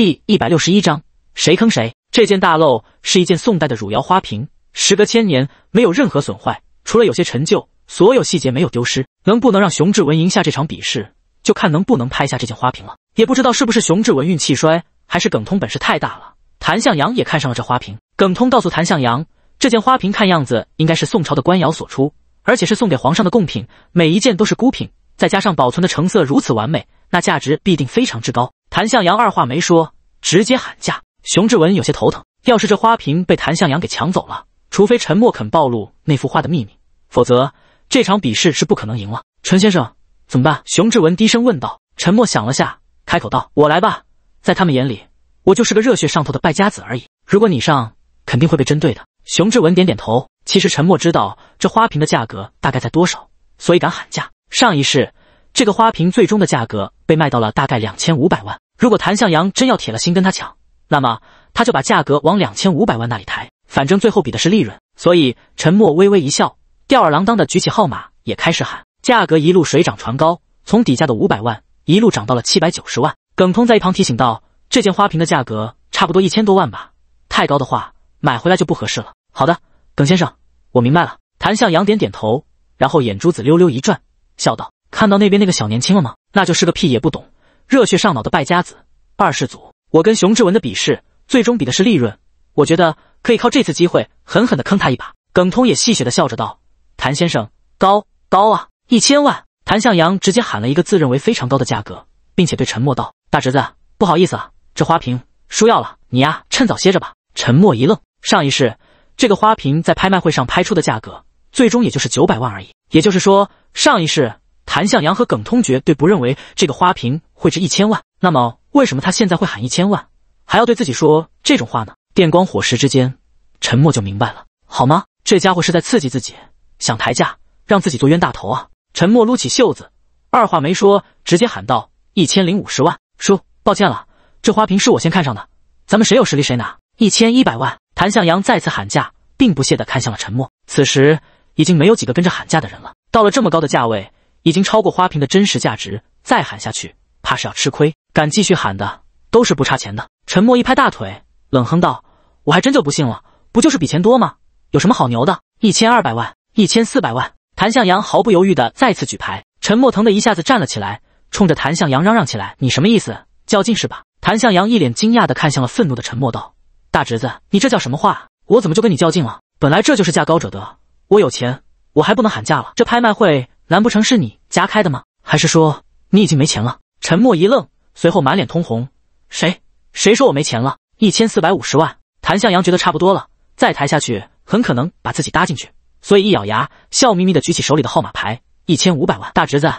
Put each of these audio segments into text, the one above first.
第一百六十一章，谁坑谁？这件大漏是一件宋代的汝窑花瓶，时隔千年没有任何损坏，除了有些陈旧，所有细节没有丢失。能不能让熊志文赢下这场比试，就看能不能拍下这件花瓶了。也不知道是不是熊志文运气衰，还是耿通本事太大了。谭向阳也看上了这花瓶，耿通告诉谭向阳，这件花瓶看样子应该是宋朝的官窑所出，而且是送给皇上的贡品，每一件都是孤品，再加上保存的成色如此完美，那价值必定非常之高。谭向阳二话没说，直接喊价。熊志文有些头疼，要是这花瓶被谭向阳给抢走了，除非陈默肯暴露那幅画的秘密，否则这场比试是不可能赢了。陈先生怎么办？熊志文低声问道。陈默想了下，开口道：“我来吧，在他们眼里，我就是个热血上头的败家子而已。如果你上，肯定会被针对的。”熊志文点点头。其实陈默知道这花瓶的价格大概在多少，所以敢喊价。上一世。这个花瓶最终的价格被卖到了大概两千五百万。如果谭向阳真要铁了心跟他抢，那么他就把价格往两千五百万那里抬。反正最后比的是利润，所以陈默微微一笑，吊儿郎当的举起号码，也开始喊价格，一路水涨船高，从底价的五百万一路涨到了七百九十万。耿通在一旁提醒道：“这件花瓶的价格差不多一千多万吧？太高的话买回来就不合适了。”“好的，耿先生，我明白了。”谭向阳点点头，然后眼珠子溜溜一转，笑道。看到那边那个小年轻了吗？那就是个屁也不懂、热血上脑的败家子。二世祖，我跟熊志文的比试，最终比的是利润。我觉得可以靠这次机会狠狠地坑他一把。耿通也戏谑的笑着道：“谭先生，高高啊，一千万。”谭向阳直接喊了一个自认为非常高的价格，并且对陈默道：“大侄子，不好意思啊，这花瓶输要了，你呀，趁早歇着吧。”沉默一愣，上一世这个花瓶在拍卖会上拍出的价格，最终也就是九百万而已。也就是说，上一世。谭向阳和耿通绝对不认为这个花瓶会值一千万。那么，为什么他现在会喊一千万，还要对自己说这种话呢？电光火石之间，沉默就明白了，好吗？这家伙是在刺激自己，想抬价，让自己做冤大头啊！沉默撸起袖子，二话没说，直接喊道：“一千零五十万，叔，抱歉了，这花瓶是我先看上的，咱们谁有实力谁拿。”一千一百万，谭向阳再次喊价，并不屑的看向了沉默。此时已经没有几个跟着喊价的人了，到了这么高的价位。已经超过花瓶的真实价值，再喊下去怕是要吃亏。敢继续喊的都是不差钱的。陈默一拍大腿，冷哼道：“我还真就不信了，不就是比钱多吗？有什么好牛的？一千二百万，一千四百万。”谭向阳毫不犹豫地再次举牌。陈默疼的一下子站了起来，冲着谭向阳嚷嚷起来：“你什么意思？较劲是吧？”谭向阳一脸惊讶地看向了愤怒的陈默，道：“大侄子，你这叫什么话？我怎么就跟你较劲了？本来这就是价高者得，我有钱，我还不能喊价了？这拍卖会。”难不成是你家开的吗？还是说你已经没钱了？陈默一愣，随后满脸通红。谁谁说我没钱了？一千四百五十万。谭向阳觉得差不多了，再抬下去很可能把自己搭进去，所以一咬牙，笑眯眯的举起手里的号码牌。一千五百万，大侄子，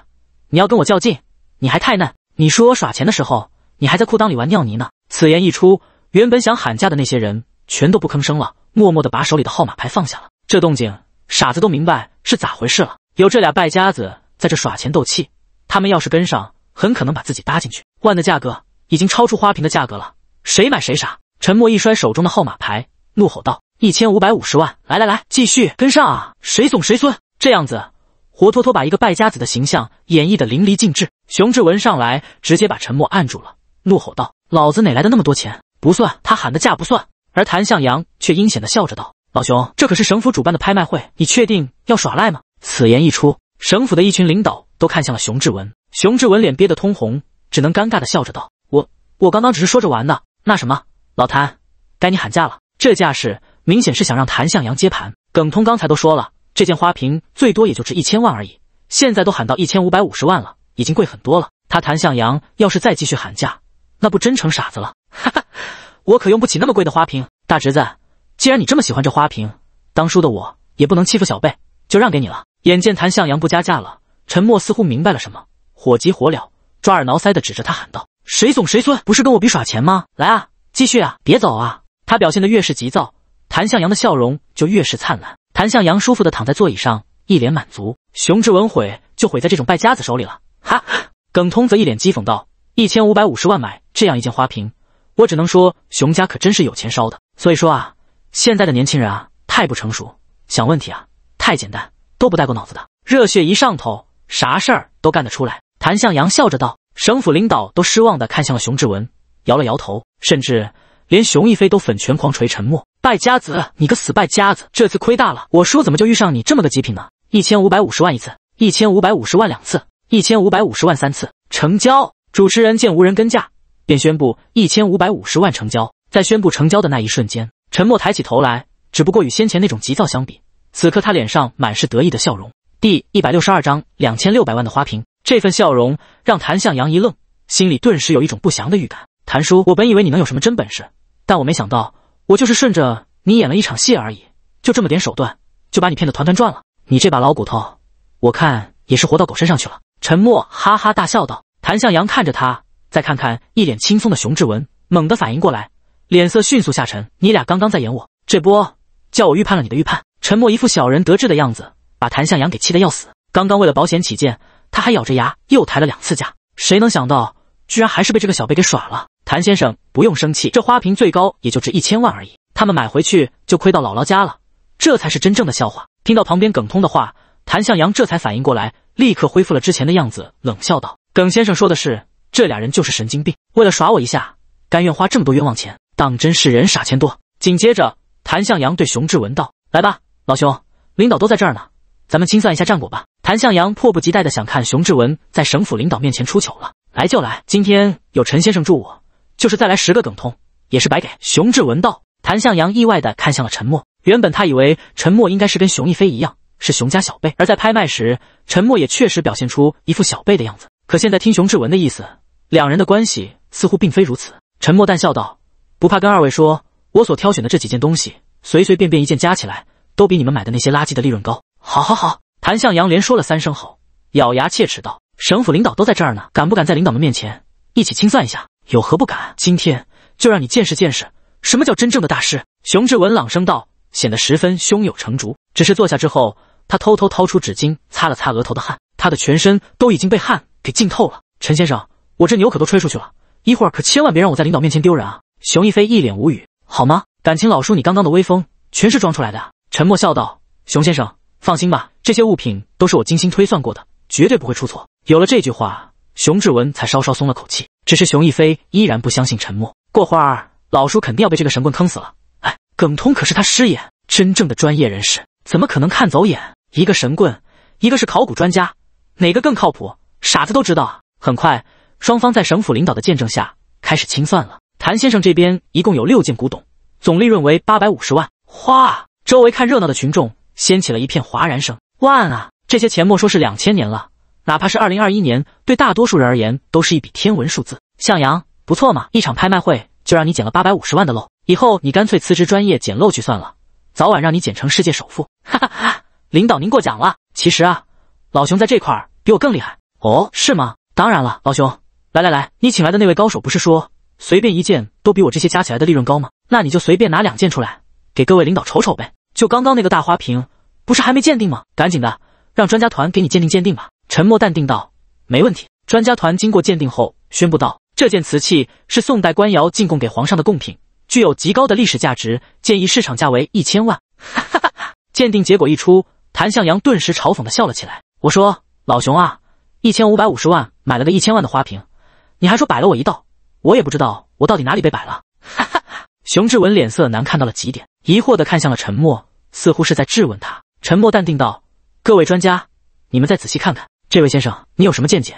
你要跟我较劲，你还太嫩。你说我耍钱的时候，你还在裤裆里玩尿泥呢。此言一出，原本想喊价的那些人全都不吭声了，默默的把手里的号码牌放下了。这动静，傻子都明白是咋回事了。有这俩败家子在这耍钱斗气，他们要是跟上，很可能把自己搭进去。万的价格已经超出花瓶的价格了，谁买谁傻。陈默一摔手中的号码牌，怒吼道：“一千五百五十万，来来来，继续跟上啊！谁怂谁孙！”这样子，活脱脱把一个败家子的形象演绎的淋漓尽致。熊志文上来直接把陈默按住了，怒吼道：“老子哪来的那么多钱？不算，他喊的价不算。”而谭向阳却阴险的笑着道：“老熊，这可是省府主办的拍卖会，你确定要耍赖吗？”此言一出，省府的一群领导都看向了熊志文。熊志文脸憋得通红，只能尴尬地笑着道：“我我刚刚只是说着玩的。那什么，老谭，该你喊价了。这架势明显是想让谭向阳接盘。耿通刚才都说了，这件花瓶最多也就值一千万而已，现在都喊到一千五百五十万了，已经贵很多了。他谭向阳要是再继续喊价，那不真成傻子了？哈哈，我可用不起那么贵的花瓶。大侄子，既然你这么喜欢这花瓶，当初的我也不能欺负小辈，就让给你了。”眼见谭向阳不加价了，陈默似乎明白了什么，火急火燎，抓耳挠腮的指着他喊道：“谁怂谁孙？不是跟我比耍钱吗？来啊，继续啊，别走啊！”他表现的越是急躁，谭向阳的笑容就越是灿烂。谭向阳舒服的躺在座椅上，一脸满足。熊志文毁就毁在这种败家子手里了，哈哈。耿通则一脸讥讽道：“一千五百五十万买这样一件花瓶，我只能说熊家可真是有钱烧的。所以说啊，现在的年轻人啊，太不成熟，想问题啊，太简单。”都不带过脑子的，热血一上头，啥事儿都干得出来。谭向阳笑着道：“省府领导都失望的看向了熊志文，摇了摇头，甚至连熊一飞都粉拳狂捶沉默。败家子，你个死败家子，这次亏大了！我叔怎么就遇上你这么个极品呢？一千五百五十万一次，一千五百五十万两次，一千五百五十万三次，成交！主持人见无人跟价，便宣布一千五百五十万成交。在宣布成交的那一瞬间，陈默抬起头来，只不过与先前那种急躁相比。”此刻他脸上满是得意的笑容。第一百六十二章两千六百万的花瓶。这份笑容让谭向阳一愣，心里顿时有一种不祥的预感。谭叔，我本以为你能有什么真本事，但我没想到，我就是顺着你演了一场戏而已。就这么点手段，就把你骗得团团转了。你这把老骨头，我看也是活到狗身上去了。陈默哈哈大笑道。谭向阳看着他，再看看一脸轻松的熊志文，猛地反应过来，脸色迅速下沉。你俩刚刚在演我，这波叫我预判了你的预判。沉默一副小人得志的样子，把谭向阳给气得要死。刚刚为了保险起见，他还咬着牙又抬了两次价，谁能想到居然还是被这个小辈给耍了？谭先生不用生气，这花瓶最高也就值一千万而已，他们买回去就亏到姥姥家了，这才是真正的笑话。听到旁边耿通的话，谭向阳这才反应过来，立刻恢复了之前的样子，冷笑道：“耿先生说的是，这俩人就是神经病，为了耍我一下，甘愿花这么多冤枉钱，当真是人傻钱多。”紧接着，谭向阳对熊志文道：“来吧。”老兄，领导都在这儿呢，咱们清算一下战果吧。谭向阳迫不及待地想看熊志文在省府领导面前出糗了。来就来，今天有陈先生助我，就是再来十个梗通也是白给。熊志文道。谭向阳意外地看向了陈默，原本他以为陈默应该是跟熊一飞一样是熊家小辈，而在拍卖时，陈默也确实表现出一副小辈的样子。可现在听熊志文的意思，两人的关系似乎并非如此。陈默淡笑道：“不怕跟二位说，我所挑选的这几件东西，随随便便一件加起来。”都比你们买的那些垃圾的利润高。好，好，好！谭向阳连说了三声好，咬牙切齿道：“省府领导都在这儿呢，敢不敢在领导们面前一起清算一下？有何不敢？今天就让你见识见识什么叫真正的大师。”熊志文朗声道，显得十分胸有成竹。只是坐下之后，他偷偷掏出纸巾擦了擦额头的汗，他的全身都已经被汗给浸透了。陈先生，我这牛可都吹出去了，一会儿可千万别让我在领导面前丢人啊！熊一飞一脸无语，好吗？感情老叔你刚刚的威风全是装出来的？沉默笑道：“熊先生，放心吧，这些物品都是我精心推算过的，绝对不会出错。”有了这句话，熊志文才稍稍松了口气。只是熊一飞依然不相信沉默。过会儿老叔肯定要被这个神棍坑死了。哎，耿通可是他师爷，真正的专业人士，怎么可能看走眼？一个神棍，一个是考古专家，哪个更靠谱？傻子都知道啊。很快，双方在省府领导的见证下开始清算了。谭先生这边一共有六件古董，总利润为八百五十万。哇！周围看热闹的群众掀起了一片哗然声。万啊！这些钱莫说是两千年了，哪怕是二零二一年，对大多数人而言都是一笔天文数字。向阳，不错嘛，一场拍卖会就让你捡了八百五十万的漏。以后你干脆辞职，专业捡漏去算了，早晚让你捡成世界首富。哈哈哈！领导您过奖了。其实啊，老熊在这块儿比我更厉害。哦，是吗？当然了，老熊。来来来，你请来的那位高手不是说随便一件都比我这些加起来的利润高吗？那你就随便拿两件出来，给各位领导瞅瞅呗。就刚刚那个大花瓶，不是还没鉴定吗？赶紧的，让专家团给你鉴定鉴定吧。沉默淡定道：“没问题。”专家团经过鉴定后宣布道：“这件瓷器是宋代官窑进贡给皇上的贡品，具有极高的历史价值，建议市场价为一千万。”哈哈哈！鉴定结果一出，谭向阳顿时嘲讽的笑了起来：“我说老熊啊，一千五百五十万买了个一千万的花瓶，你还说摆了我一道，我也不知道我到底哪里被摆了。”哈哈！熊志文脸色难看到了极点，疑惑的看向了沉默。似乎是在质问他。沉默淡定道：“各位专家，你们再仔细看看这位先生，你有什么见解，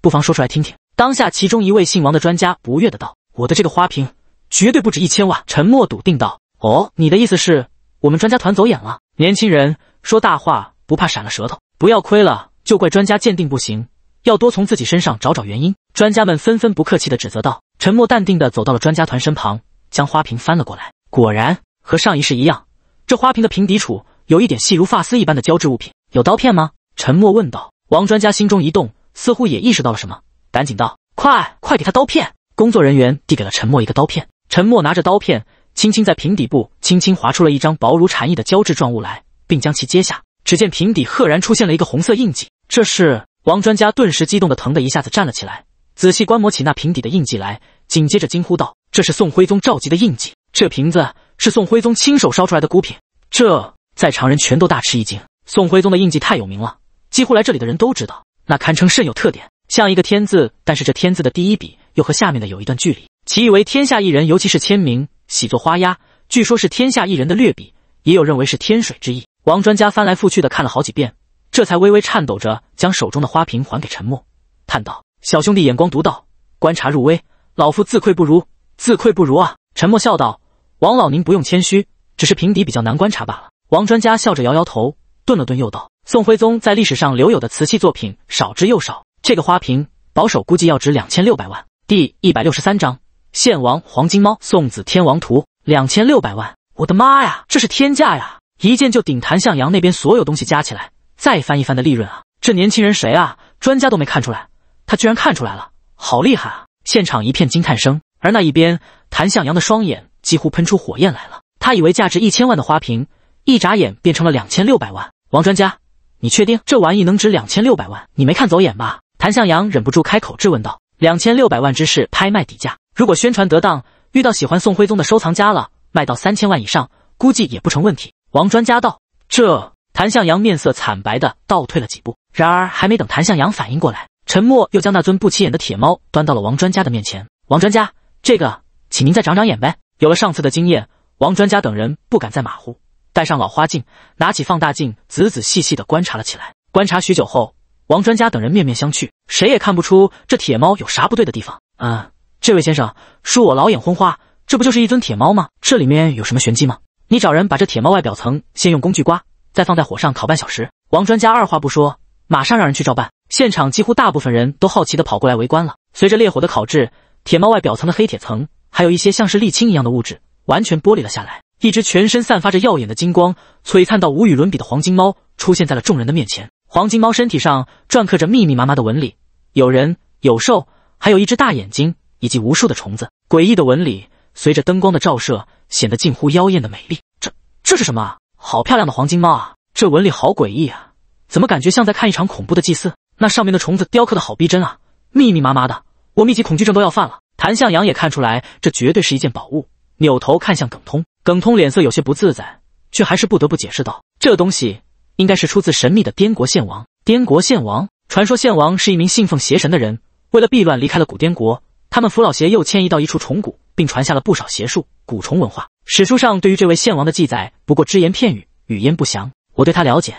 不妨说出来听听。”当下，其中一位姓王的专家不悦的道：“我的这个花瓶绝对不止一千万。”沉默笃定道：“哦，你的意思是我们专家团走眼了？年轻人说大话不怕闪了舌头，不要亏了就怪专家鉴定不行，要多从自己身上找找原因。”专家们纷纷不客气的指责道。沉默淡定的走到了专家团身旁，将花瓶翻了过来，果然和上一世一样。这花瓶的瓶底处有一点细如发丝一般的胶质物品，有刀片吗？沉默问道。王专家心中一动，似乎也意识到了什么，赶紧道：“快快给他刀片！”工作人员递给了陈默一个刀片。沉默拿着刀片，轻轻在瓶底部轻轻划出了一张薄如蝉翼的胶质状物来，并将其揭下。只见瓶底赫然出现了一个红色印记。这是王专家顿时激动的疼的一下子站了起来，仔细观摩起那瓶底的印记来，紧接着惊呼道：“这是宋徽宗召集的印记！这瓶子是宋徽宗亲手烧出来的孤品！”这在场人全都大吃一惊。宋徽宗的印记太有名了，几乎来这里的人都知道，那堪称甚有特点，像一个天字，但是这天字的第一笔又和下面的有一段距离，其意为天下一人，尤其是签名，喜作花押，据说是天下一人的略笔，也有认为是天水之意。王专家翻来覆去的看了好几遍，这才微微颤抖着将手中的花瓶还给陈默，叹道：“小兄弟眼光独到，观察入微，老夫自愧不如，自愧不如啊。”陈默笑道：“王老您不用谦虚。”只是瓶底比较难观察罢了。王专家笑着摇摇头，顿了顿又道：“宋徽宗在历史上留有的瓷器作品少之又少，这个花瓶保守估计要值两千六百万。”第一百六十三章《献王黄金猫送子天王图》两千六百万，我的妈呀，这是天价呀！一件就顶谭向阳那边所有东西加起来再翻一翻的利润啊！这年轻人谁啊？专家都没看出来，他居然看出来了，好厉害啊！现场一片惊叹声，而那一边谭向阳的双眼几乎喷出火焰来了。他以为价值一千万的花瓶，一眨眼变成了两千六百万。王专家，你确定这玩意能值两千六百万？你没看走眼吧？谭向阳忍不住开口质问道。两千六百万只是拍卖底价，如果宣传得当，遇到喜欢宋徽宗的收藏家了，卖到三千万以上，估计也不成问题。王专家道。这谭向阳面色惨白的倒退了几步。然而还没等谭向阳反应过来，陈默又将那尊不起眼的铁猫端到了王专家的面前。王专家，这个，请您再长长眼呗。有了上次的经验。王专家等人不敢再马虎，戴上老花镜，拿起放大镜，仔仔细细的观察了起来。观察许久后，王专家等人面面相觑，谁也看不出这铁猫有啥不对的地方。啊，这位先生，恕我老眼昏花，这不就是一尊铁猫吗？这里面有什么玄机吗？你找人把这铁猫外表层先用工具刮，再放在火上烤半小时。王专家二话不说，马上让人去照办。现场几乎大部分人都好奇的跑过来围观了。随着烈火的烤制，铁猫外表层的黑铁层，还有一些像是沥青一样的物质。完全剥离了下来，一只全身散发着耀眼的金光、璀璨到无与伦比的黄金猫出现在了众人的面前。黄金猫身体上篆刻着密密麻麻的纹理，有人、有兽，还有一只大眼睛，以及无数的虫子。诡异的纹理随着灯光的照射，显得近乎妖艳的美丽。这这是什么？好漂亮的黄金猫啊！这纹理好诡异啊！怎么感觉像在看一场恐怖的祭祀？那上面的虫子雕刻的好逼真啊，密密麻麻的，我密集恐惧症都要犯了。谭向阳也看出来，这绝对是一件宝物。扭头看向耿通，耿通脸色有些不自在，却还是不得不解释道：“这东西应该是出自神秘的滇国献王。滇国献王传说，献王是一名信奉邪神的人，为了避乱离开了古滇国。他们扶老邪又迁移到一处虫谷，并传下了不少邪术、蛊虫文化。史书上对于这位献王的记载不过只言片语，语焉不详。我对他了解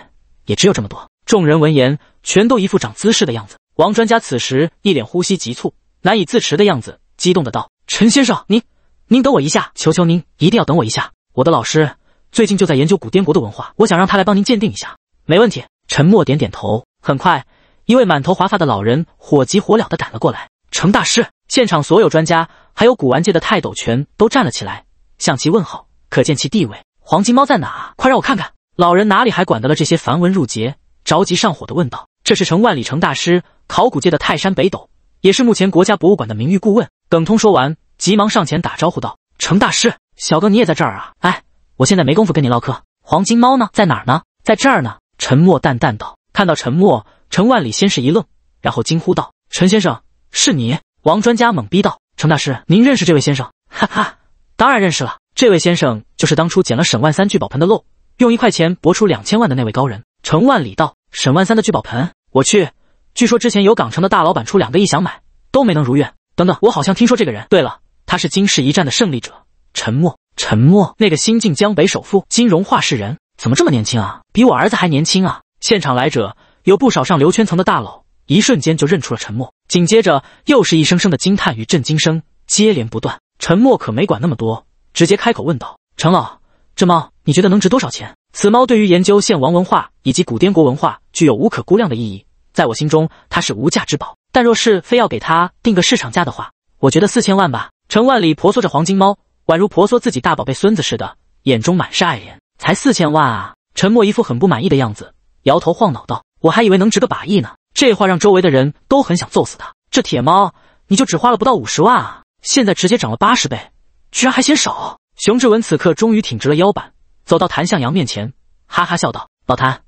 也只有这么多。”众人闻言，全都一副长姿势的样子。王专家此时一脸呼吸急促、难以自持的样子，激动的道：“陈先生，你……”您等我一下，求求您一定要等我一下，我的老师最近就在研究古滇国的文化，我想让他来帮您鉴定一下，没问题。沉默点点头。很快，一位满头华发的老人火急火燎的赶了过来。程大师，现场所有专家还有古玩界的泰斗全都站了起来向其问好，可见其地位。黄金猫在哪？快让我看看！老人哪里还管得了这些繁文缛节，着急上火的问道。这是程万里程大师，考古界的泰山北斗，也是目前国家博物馆的名誉顾问。耿通说完。急忙上前打招呼道：“程大师，小哥你也在这儿啊？哎，我现在没工夫跟你唠嗑。黄金猫呢？在哪儿呢？在这儿呢。”沉默淡淡道。看到沉默，程万里先是一愣，然后惊呼道：“陈先生，是你！”王专家懵逼道：“程大师，您认识这位先生？”哈哈，当然认识了。这位先生就是当初捡了沈万三聚宝盆的漏，用一块钱博出两千万的那位高人。”程万里道：“沈万三的聚宝盆？我去，据说之前有港城的大老板出两个亿想买，都没能如愿。等等，我好像听说这个人……对了。”他是金氏一战的胜利者，沉默，沉默，那个新晋江北首富、金融画事人，怎么这么年轻啊？比我儿子还年轻啊！现场来者有不少上流圈层的大佬，一瞬间就认出了沉默。紧接着又是一声声的惊叹与震惊声接连不断。沉默可没管那么多，直接开口问道：“程老，这猫你觉得能值多少钱？此猫对于研究现王文化以及古滇国文化具有无可估量的意义，在我心中它是无价之宝。但若是非要给它定个市场价的话，我觉得四千万吧。”陈万里婆娑着黄金猫，宛如婆娑自己大宝贝孙子似的，眼中满是爱怜。才四千万啊！陈默一副很不满意的样子，摇头晃脑道：“我还以为能值个百亿呢。”这话让周围的人都很想揍死他。这铁猫你就只花了不到五十万啊，现在直接涨了八十倍，居然还嫌少！熊志文此刻终于挺直了腰板，走到谭向阳面前，哈哈笑道：“老谭，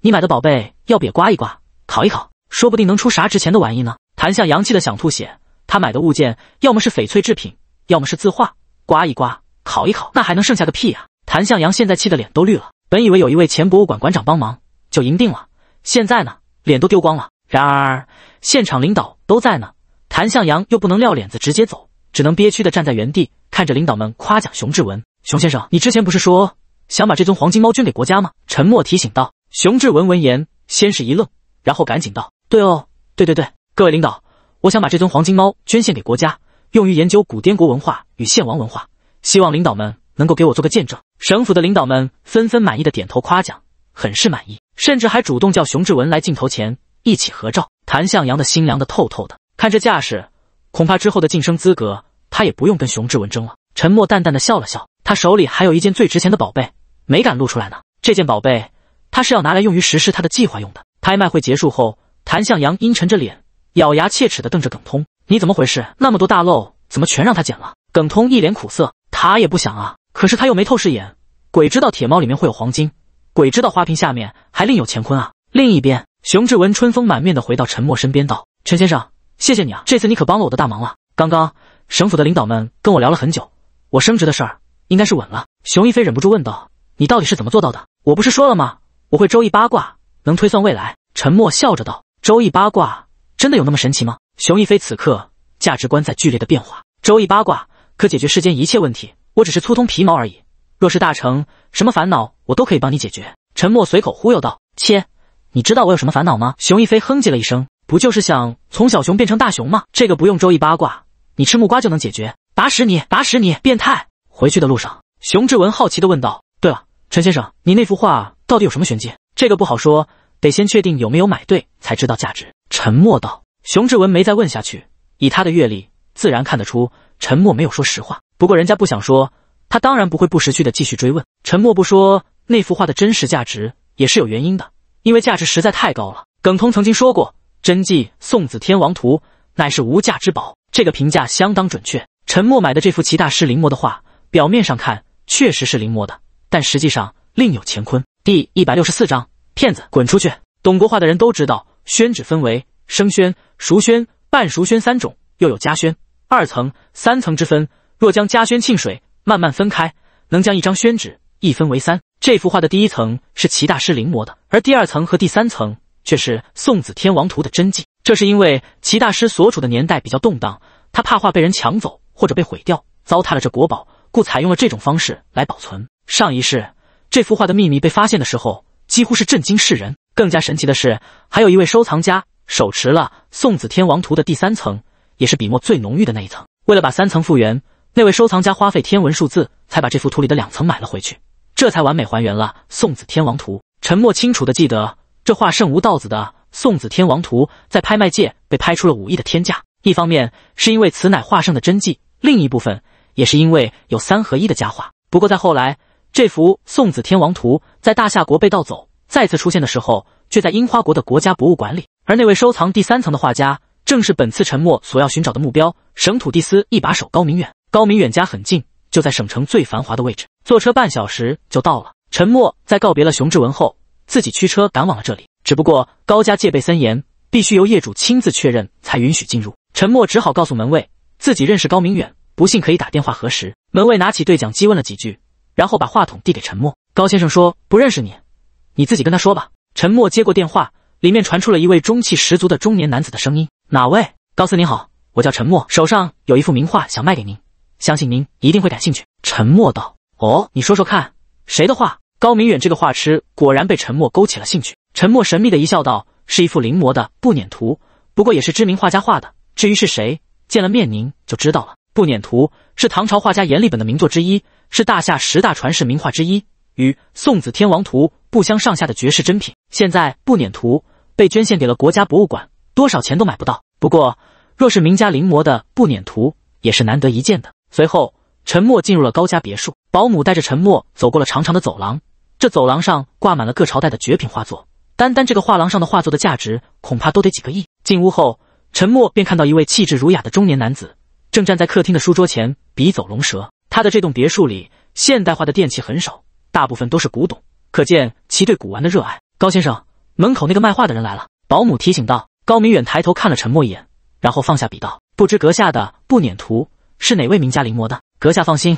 你买的宝贝要不也刮一刮，烤一烤，说不定能出啥值钱的玩意呢。”谭向阳气得想吐血。他买的物件，要么是翡翠制品，要么是字画，刮一刮，烤一烤，那还能剩下个屁啊！谭向阳现在气得脸都绿了，本以为有一位前博物馆馆长帮忙就赢定了，现在呢，脸都丢光了。然而现场领导都在呢，谭向阳又不能撂脸子直接走，只能憋屈的站在原地，看着领导们夸奖熊志文。熊先生，你之前不是说想把这尊黄金猫捐给国家吗？沉默提醒道。熊志文闻言，先是一愣，然后赶紧道：“对哦，对对对，各位领导。”我想把这尊黄金猫捐献给国家，用于研究古滇国文化与献王文化。希望领导们能够给我做个见证。省府的领导们纷纷满意的点头夸奖，很是满意，甚至还主动叫熊志文来镜头前一起合照。谭向阳的心凉的透透的，看这架势，恐怕之后的晋升资格他也不用跟熊志文争了。沉默淡淡的笑了笑，他手里还有一件最值钱的宝贝，没敢露出来呢。这件宝贝，他是要拿来用于实施他的计划用的。拍卖会结束后，谭向阳阴沉着脸。咬牙切齿的瞪着耿通：“你怎么回事？那么多大漏，怎么全让他捡了？”耿通一脸苦涩：“他也不想啊，可是他又没透视眼，鬼知道铁猫里面会有黄金，鬼知道花瓶下面还另有乾坤啊！”另一边，熊志文春风满面的回到陈默身边，道：“陈先生，谢谢你啊，这次你可帮了我的大忙了。刚刚省府的领导们跟我聊了很久，我升职的事儿应该是稳了。”熊一飞忍不住问道：“你到底是怎么做到的？我不是说了吗？我会周易八卦，能推算未来。”陈默笑着道：“周易八卦。”真的有那么神奇吗？熊一飞此刻价值观在剧烈的变化。周易八卦可解决世间一切问题，我只是粗通皮毛而已。若是大成，什么烦恼我都可以帮你解决。陈默随口忽悠道：“切，你知道我有什么烦恼吗？”熊一飞哼唧了一声：“不就是想从小熊变成大熊吗？这个不用周易八卦，你吃木瓜就能解决。打死你，打死你，变态！”回去的路上，熊志文好奇的问道：“对了，陈先生，你那幅画到底有什么玄机？”这个不好说，得先确定有没有买对，才知道价值。沉默道：“熊志文没再问下去。以他的阅历，自然看得出沉默没有说实话。不过人家不想说，他当然不会不识趣的继续追问。沉默不说那幅画的真实价值，也是有原因的，因为价值实在太高了。耿通曾经说过，真迹《宋子天王图》乃是无价之宝，这个评价相当准确。沉默买的这幅齐大师临摹的画，表面上看确实是临摹的，但实际上另有乾坤。”第一百六十四章，骗子滚出去！懂国画的人都知道。宣纸分为生宣、熟宣、半熟宣三种，又有家宣、二层、三层之分。若将家宣沁水，慢慢分开，能将一张宣纸一分为三。这幅画的第一层是齐大师临摹的，而第二层和第三层却是宋子天王图的真迹。这是因为齐大师所处的年代比较动荡，他怕画被人抢走或者被毁掉，糟蹋了这国宝，故采用了这种方式来保存。上一世，这幅画的秘密被发现的时候，几乎是震惊世人。更加神奇的是，还有一位收藏家手持了《送子天王图》的第三层，也是笔墨最浓郁的那一层。为了把三层复原，那位收藏家花费天文数字，才把这幅图里的两层买了回去，这才完美还原了《送子天王图》。陈默清楚的记得，这画圣吴道子的《送子天王图》在拍卖界被拍出了五亿的天价。一方面是因为此乃画圣的真迹，另一部分也是因为有三合一的佳画。不过在后来，这幅《送子天王图》在大夏国被盗走。再次出现的时候，却在樱花国的国家博物馆里。而那位收藏第三层的画家，正是本次沉默所要寻找的目标——省土地司一把手高明远。高明远家很近，就在省城最繁华的位置，坐车半小时就到了。沉默在告别了熊志文后，自己驱车赶往了这里。只不过高家戒备森严，必须由业主亲自确认才允许进入。沉默只好告诉门卫，自己认识高明远，不信可以打电话核实。门卫拿起对讲机问了几句，然后把话筒递给沉默。高先生说不认识你。你自己跟他说吧。陈默接过电话，里面传出了一位中气十足的中年男子的声音：“哪位？高斯您好，我叫陈默，手上有一幅名画想卖给您，相信您一定会感兴趣。”陈默道：“哦，你说说看，谁的画？”高明远这个画痴果然被陈默勾起了兴趣。陈默神秘的一笑道：“是一幅临摹的《步辇图》，不过也是知名画家画的。至于是谁，见了面您就知道了。”《步辇图》是唐朝画家阎立本的名作之一，是大夏十大传世名画之一，与《宋子天王图》。不相上下的绝世珍品，现在《不辇图》被捐献给了国家博物馆，多少钱都买不到。不过，若是名家临摹的《不辇图》，也是难得一见的。随后，陈默进入了高家别墅，保姆带着陈默走过了长长的走廊，这走廊上挂满了各朝代的绝品画作，单单这个画廊上的画作的价值，恐怕都得几个亿。进屋后，陈默便看到一位气质儒雅的中年男子，正站在客厅的书桌前笔走龙蛇。他的这栋别墅里，现代化的电器很少，大部分都是古董。可见其对古玩的热爱。高先生，门口那个卖画的人来了。保姆提醒道。高明远抬头看了陈默一眼，然后放下笔道：“不知阁下的不辇图是哪位名家临摹的？阁下放心，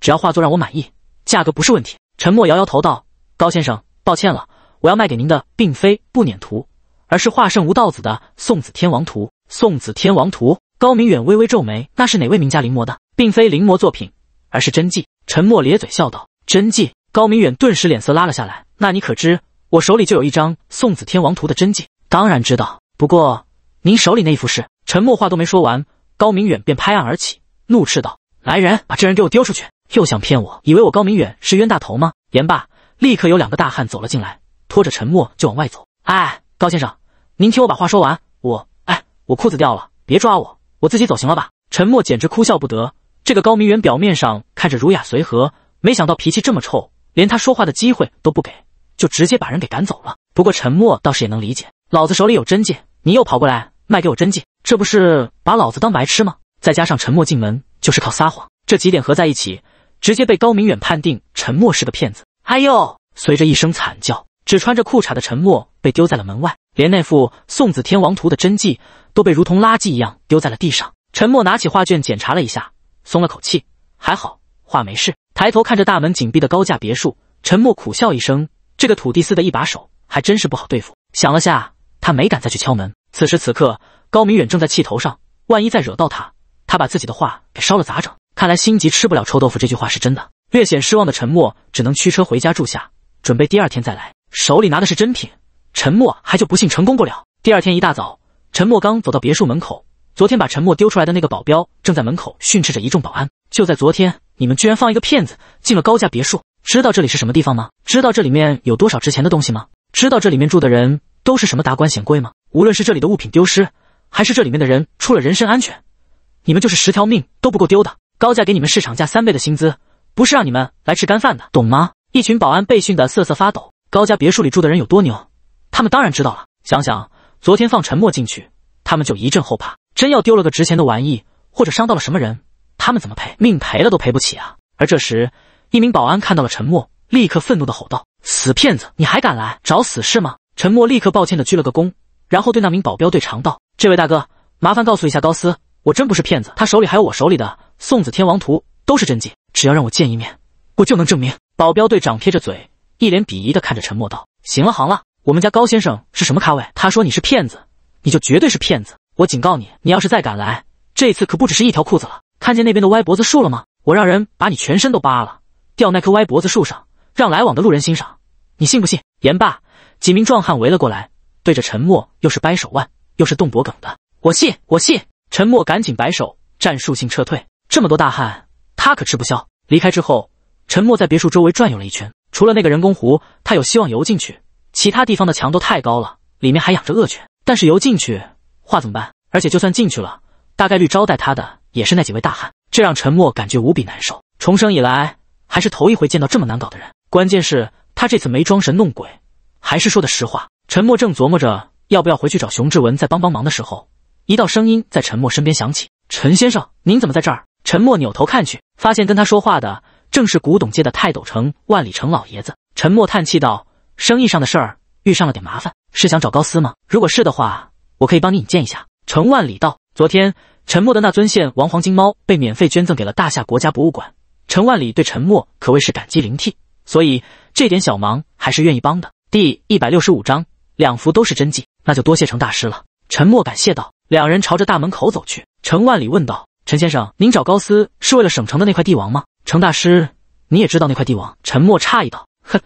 只要画作让我满意，价格不是问题。”陈默摇摇头道：“高先生，抱歉了，我要卖给您的并非不辇图，而是画圣吴道子的《送子天王图》。”《送子天王图》。高明远微微皱眉：“那是哪位名家临摹的？并非临摹作品，而是真迹。”陈默咧嘴笑道：“真迹。”高明远顿时脸色拉了下来。那你可知我手里就有一张宋子天王图的真迹？当然知道。不过您手里那一幅是……陈默话都没说完，高明远便拍案而起，怒斥道：“来人，把这人给我丢出去！又想骗我？以为我高明远是冤大头吗？”言罢，立刻有两个大汉走了进来，拖着陈默就往外走。哎，高先生，您听我把话说完。我……哎，我裤子掉了，别抓我，我自己走行了吧？陈默简直哭笑不得。这个高明远表面上看着儒雅随和，没想到脾气这么臭。连他说话的机会都不给，就直接把人给赶走了。不过沉默倒是也能理解，老子手里有真迹，你又跑过来卖给我真迹，这不是把老子当白痴吗？再加上沉默进门就是靠撒谎，这几点合在一起，直接被高明远判定沉默是个骗子。哎呦！随着一声惨叫，只穿着裤衩的沉默被丢在了门外，连那副送子天王图》的真迹都被如同垃圾一样丢在了地上。沉默拿起画卷检查了一下，松了口气，还好画没事。抬头看着大门紧闭的高价别墅，陈默苦笑一声。这个土地司的一把手还真是不好对付。想了下，他没敢再去敲门。此时此刻，高明远正在气头上，万一再惹到他，他把自己的话给烧了咋整？看来心急吃不了臭豆腐这句话是真的。略显失望的陈默，只能驱车回家住下，准备第二天再来。手里拿的是真品，陈默还就不信成功不了。第二天一大早，陈默刚走到别墅门口，昨天把陈默丢出来的那个保镖正在门口训斥着一众保安。就在昨天。你们居然放一个骗子进了高价别墅，知道这里是什么地方吗？知道这里面有多少值钱的东西吗？知道这里面住的人都是什么达官显贵吗？无论是这里的物品丢失，还是这里面的人出了人身安全，你们就是十条命都不够丢的。高价给你们市场价三倍的薪资，不是让你们来吃干饭的，懂吗？一群保安被训得瑟瑟发抖。高家别墅里住的人有多牛，他们当然知道了。想想昨天放陈默进去，他们就一阵后怕。真要丢了个值钱的玩意，或者伤到了什么人。他们怎么赔？命赔了都赔不起啊！而这时，一名保安看到了陈默，立刻愤怒的吼道：“死骗子，你还敢来找死是吗？”陈默立刻抱歉的鞠了个躬，然后对那名保镖队长道：“这位大哥，麻烦告诉一下高斯，我真不是骗子，他手里还有我手里的送子天王图，都是真迹，只要让我见一面，我就能证明。”保镖队长撇着嘴，一脸鄙夷的看着陈默道：“行了行了，我们家高先生是什么咖位？他说你是骗子，你就绝对是骗子。我警告你，你要是再敢来，这次可不只是一条裤子了。”看见那边的歪脖子树了吗？我让人把你全身都扒了，吊那棵歪脖子树上，让来往的路人欣赏。你信不信？言罢，几名壮汉围了过来，对着陈默又是掰手腕，又是动脖梗的。我信，我信！陈默赶紧摆手，战术性撤退。这么多大汉，他可吃不消。离开之后，陈默在别墅周围转悠了一圈，除了那个人工湖，他有希望游进去，其他地方的墙都太高了，里面还养着恶犬。但是游进去，话怎么办？而且就算进去了，大概率招待他的。也是那几位大汉，这让陈默感觉无比难受。重生以来，还是头一回见到这么难搞的人。关键是，他这次没装神弄鬼，还是说的实话。陈默正琢磨着要不要回去找熊志文再帮帮忙的时候，一道声音在陈默身边响起：“陈先生，您怎么在这儿？”陈默扭头看去，发现跟他说话的正是古董界的泰斗城万里城老爷子。陈默叹气道：“生意上的事儿遇上了点麻烦，是想找高斯吗？如果是的话，我可以帮你引荐一下。”程万里道：“昨天。”陈默的那尊现王黄金猫被免费捐赠给了大夏国家博物馆。陈万里对陈默可谓是感激淋涕，所以这点小忙还是愿意帮的。第一百六十五章，两幅都是真迹，那就多谢程大师了。陈默感谢道。两人朝着大门口走去。陈万里问道：“陈先生，您找高斯是为了省城的那块帝王吗？”程大师，你也知道那块帝王？陈默诧异道：“哼，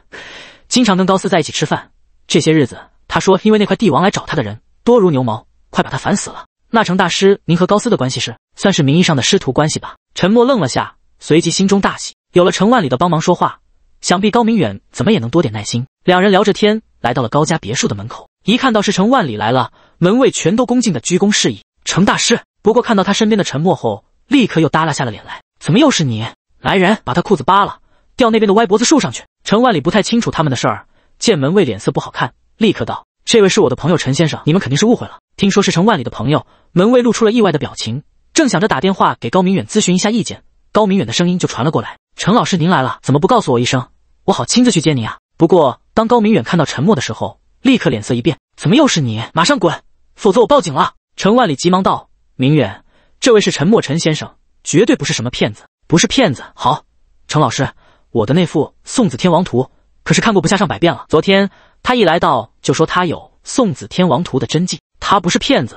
经常跟高斯在一起吃饭。这些日子，他说因为那块帝王来找他的人多如牛毛，快把他烦死了。”那程大师，您和高斯的关系是算是名义上的师徒关系吧？陈默愣了下，随即心中大喜，有了程万里的帮忙说话，想必高明远怎么也能多点耐心。两人聊着天，来到了高家别墅的门口，一看到是程万里来了，门卫全都恭敬的鞠躬示意，程大师。不过看到他身边的沉默后，立刻又耷拉下了脸来，怎么又是你？来人，把他裤子扒了，吊那边的歪脖子树上去。程万里不太清楚他们的事儿，见门卫脸色不好看，立刻道。这位是我的朋友陈先生，你们肯定是误会了。听说是陈万里的朋友，门卫露出了意外的表情，正想着打电话给高明远咨询一下意见，高明远的声音就传了过来：“陈老师，您来了，怎么不告诉我一声，我好亲自去接您啊？”不过当高明远看到陈默的时候，立刻脸色一变：“怎么又是你？马上滚，否则我报警了！”陈万里急忙道：“明远，这位是陈默陈先生，绝对不是什么骗子，不是骗子。好，陈老师，我的那幅《送子天王图》可是看过不下上百遍了，昨天。”他一来到就说他有《送子天王图》的真迹，他不是骗子，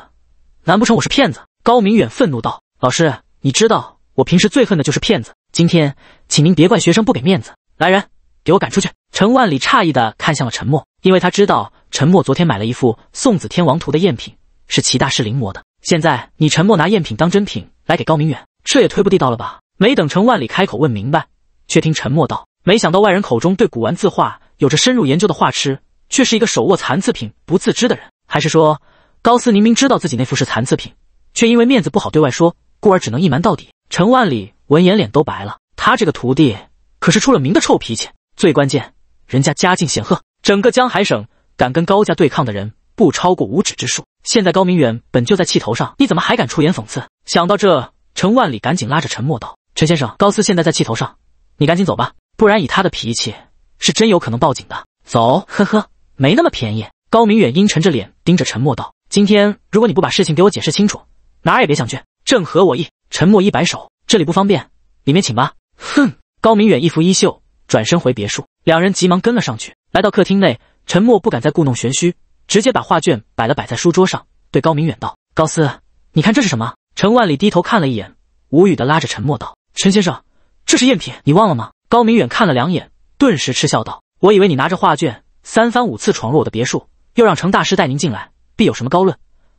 难不成我是骗子？高明远愤怒道：“老师，你知道我平时最恨的就是骗子。今天，请您别怪学生不给面子。来人，给我赶出去！”陈万里诧异的看向了陈默，因为他知道陈默昨天买了一副《送子天王图》的赝品，是齐大师临摹的。现在你陈默拿赝品当真品来给高明远，这也忒不地道了吧？没等陈万里开口问明白，却听陈默道：“没想到外人口中对古玩字画有着深入研究的画痴。”却是一个手握残次品不自知的人，还是说高斯明明知道自己那副是残次品，却因为面子不好对外说，故而只能一瞒到底。陈万里闻言脸都白了，他这个徒弟可是出了名的臭脾气，最关键人家家境显赫，整个江海省敢跟高家对抗的人不超过五指之数。现在高明远本就在气头上，你怎么还敢出言讽刺？想到这，陈万里赶紧拉着陈默道：“陈先生，高斯现在在气头上，你赶紧走吧，不然以他的脾气是真有可能报警的。”走，呵呵。没那么便宜。高明远阴沉着脸盯着陈默道：“今天如果你不把事情给我解释清楚，哪儿也别想去。”正合我意。陈默一摆手：“这里不方便，里面请吧。”哼！高明远一拂衣袖，转身回别墅。两人急忙跟了上去。来到客厅内，陈默不敢再故弄玄虚，直接把画卷摆了摆在书桌上，对高明远道：“高斯，你看这是什么？”陈万里低头看了一眼，无语的拉着陈默道：“陈先生，这是赝品，你忘了吗？”高明远看了两眼，顿时嗤笑道：“我以为你拿着画卷。”三番五次闯入我的别墅，又让程大师带您进来，必有什么高论。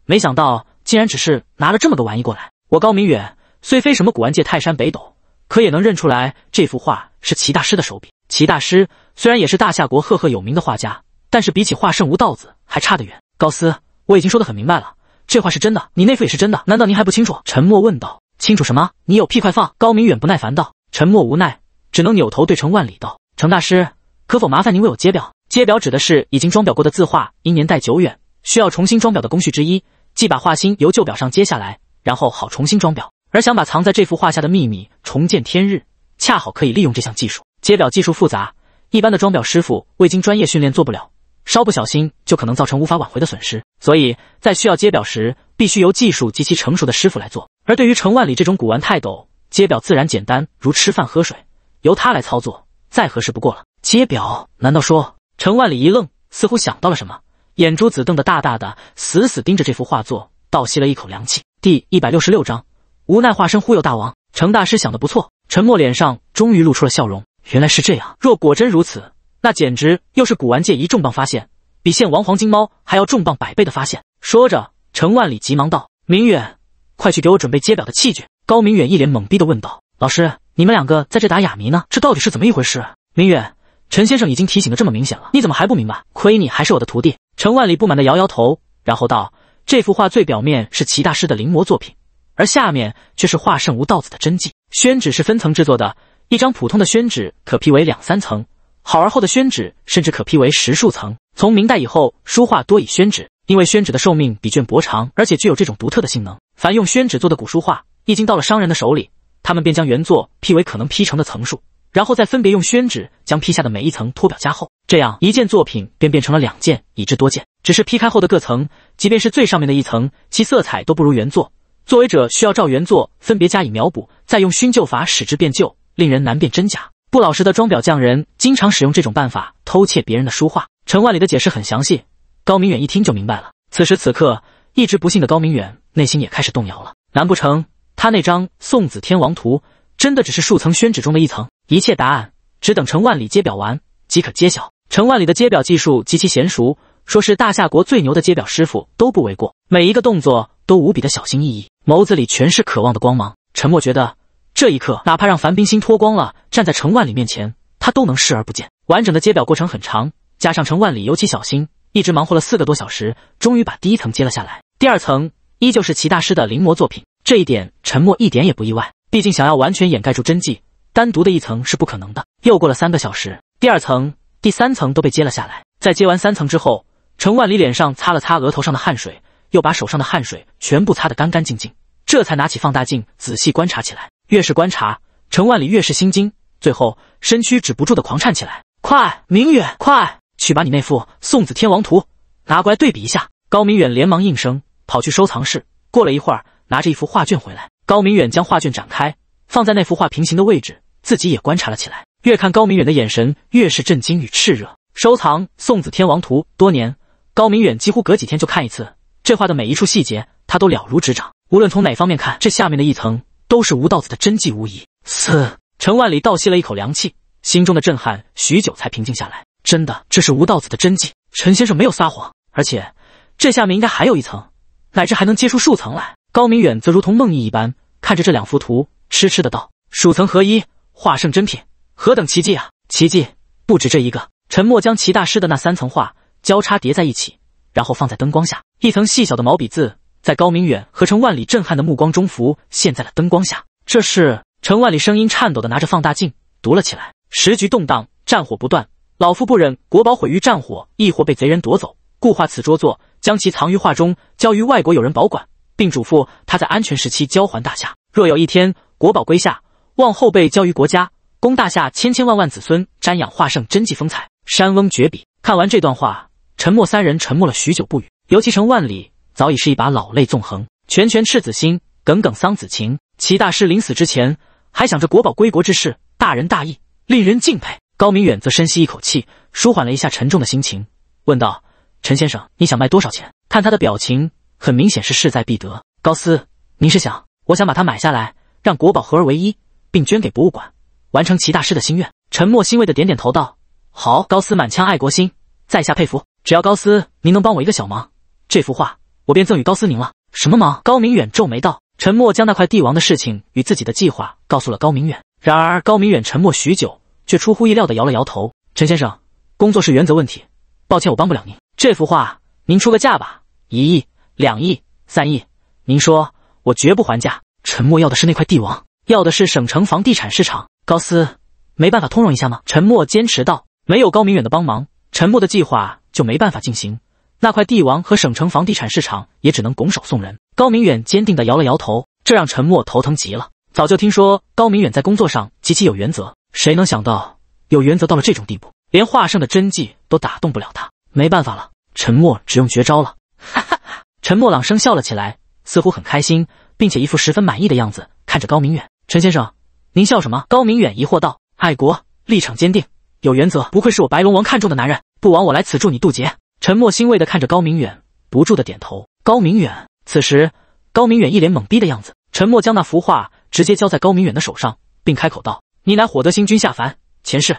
没想到竟然只是拿了这么个玩意过来。我高明远虽非什么古玩界泰山北斗，可也能认出来这幅画是齐大师的手笔。齐大师虽然也是大夏国赫赫有名的画家，但是比起画圣吴道子还差得远。高斯，我已经说的很明白了，这话是真的，你那幅也是真的，难道您还不清楚？陈默问道。清楚什么？你有屁快放！高明远不耐烦道。陈默无奈，只能扭头对程万里道：“程大师，可否麻烦您为我揭表？”揭表指的是已经装裱过的字画，因年代久远，需要重新装裱的工序之一，即把画芯由旧表上揭下来，然后好重新装裱。而想把藏在这幅画下的秘密重见天日，恰好可以利用这项技术。揭表技术复杂，一般的装裱师傅未经专业训练做不了，稍不小心就可能造成无法挽回的损失。所以在需要揭表时，必须由技术极其成熟的师傅来做。而对于程万里这种古玩泰斗，揭表自然简单如吃饭喝水，由他来操作再合适不过了。揭表难道说？程万里一愣，似乎想到了什么，眼珠子瞪得大大的，死死盯着这幅画作，倒吸了一口凉气。第一百六十六章，无奈化身忽悠大王。程大师想的不错，沉默脸上终于露出了笑容。原来是这样，若果真如此，那简直又是古玩界一重磅发现，比现王黄金猫还要重磅百倍的发现。说着，程万里急忙道：“明远，快去给我准备接表的器具。”高明远一脸懵逼的问道：“老师，你们两个在这打哑谜呢？这到底是怎么一回事？”明远。陈先生已经提醒的这么明显了，你怎么还不明白？亏你还是我的徒弟！陈万里不满的摇摇头，然后道：“这幅画最表面是齐大师的临摹作品，而下面却是画圣吴道子的真迹。宣纸是分层制作的，一张普通的宣纸可批为两三层，好而厚的宣纸甚至可批为十数层。从明代以后，书画多以宣纸，因为宣纸的寿命比绢帛长，而且具有这种独特的性能。凡用宣纸做的古书画，一经到了商人的手里，他们便将原作批为可能批成的层数。”然后再分别用宣纸将劈下的每一层脱裱加厚，这样一件作品便变成了两件、以至多件。只是劈开后的各层，即便是最上面的一层，其色彩都不如原作。作为者需要照原作分别加以描补，再用熏旧法使之变旧，令人难辨真假。不老实的装裱匠人经常使用这种办法偷窃别人的书画。陈万里的解释很详细，高明远一听就明白了。此时此刻，一直不信的高明远内心也开始动摇了。难不成他那张《送子天王图》真的只是数层宣纸中的一层？一切答案只等陈万里揭表完即可揭晓。陈万里的揭表技术极其娴熟，说是大夏国最牛的揭表师傅都不为过。每一个动作都无比的小心翼翼，眸子里全是渴望的光芒。陈默觉得，这一刻哪怕让樊冰心脱光了站在陈万里面前，他都能视而不见。完整的揭表过程很长，加上陈万里尤其小心，一直忙活了四个多小时，终于把第一层揭了下来。第二层依旧是齐大师的临摹作品，这一点陈默一点也不意外，毕竟想要完全掩盖住真迹。单独的一层是不可能的。又过了三个小时，第二层、第三层都被揭了下来。在揭完三层之后，陈万里脸上擦了擦额头上的汗水，又把手上的汗水全部擦得干干净净，这才拿起放大镜仔细观察起来。越是观察，陈万里越是心惊，最后身躯止不住的狂颤起来。快，明远，快去把你那幅《送子天王图》拿过来对比一下。高明远连忙应声，跑去收藏室。过了一会儿，拿着一幅画卷回来。高明远将画卷展开，放在那幅画平行的位置。自己也观察了起来，越看高明远的眼神越是震惊与炽热。收藏《送子天王图》多年，高明远几乎隔几天就看一次，这话的每一处细节他都了如指掌。无论从哪方面看，这下面的一层都是吴道子的真迹无疑。四陈万里倒吸了一口凉气，心中的震撼许久才平静下来。真的，这是吴道子的真迹，陈先生没有撒谎。而且这下面应该还有一层，乃至还能接出数层来。高明远则如同梦呓一般看着这两幅图，痴痴的道：“数层合一。”画圣真品，何等奇迹啊！奇迹不止这一个。陈默将齐大师的那三层画交叉叠在一起，然后放在灯光下，一层细小的毛笔字在高明远和程万里震撼的目光中浮现在了灯光下。这是程万里声音颤抖的拿着放大镜读了起来。时局动荡，战火不断，老夫不忍国宝毁于战火，亦或被贼人夺走，故画此桌作，将其藏于画中，交于外国友人保管，并嘱咐他在安全时期交还大夏。若有一天国宝归下。望后辈教于国家，供大夏千千万万子孙瞻仰画圣真迹风采。山翁绝笔。看完这段话，沉默三人沉默了许久不语。尤其程万里早已是一把老泪纵横，拳拳赤子心，耿耿桑梓情。齐大师临死之前还想着国宝归国之事，大仁大义，令人敬佩。高明远则深吸一口气，舒缓了一下沉重的心情，问道：“陈先生，你想卖多少钱？”看他的表情，很明显是势在必得。高斯，您是想，我想把它买下来，让国宝合而为一。”并捐给博物馆，完成齐大师的心愿。陈默欣慰的点点头，道：“好，高斯满腔爱国心，在下佩服。只要高斯您能帮我一个小忙，这幅画我便赠与高斯您了。”什么忙？高明远皱眉道。陈默将那块帝王的事情与自己的计划告诉了高明远。然而高明远沉默许久，却出乎意料的摇了摇头：“陈先生，工作是原则问题，抱歉我帮不了您。这幅画您出个价吧，一亿、两亿、三亿，您说，我绝不还价。沉默要的是那块帝王。”要的是省城房地产市场，高斯，没办法通融一下吗？陈默坚持道。没有高明远的帮忙，陈默的计划就没办法进行。那块地王和省城房地产市场也只能拱手送人。高明远坚定地摇了摇头，这让陈默头疼极了。早就听说高明远在工作上极其有原则，谁能想到有原则到了这种地步，连画圣的真迹都打动不了他。没办法了，陈默只用绝招了。哈哈，陈默朗声笑了起来，似乎很开心，并且一副十分满意的样子，看着高明远。陈先生，您笑什么？高明远疑惑道：“爱国立场坚定，有原则，不愧是我白龙王看中的男人，不枉我来此助你渡劫。”陈默欣慰的看着高明远，不住的点头。高明远此时，高明远一脸懵逼的样子。陈默将那幅画直接交在高明远的手上，并开口道：“你乃火德星君下凡，前世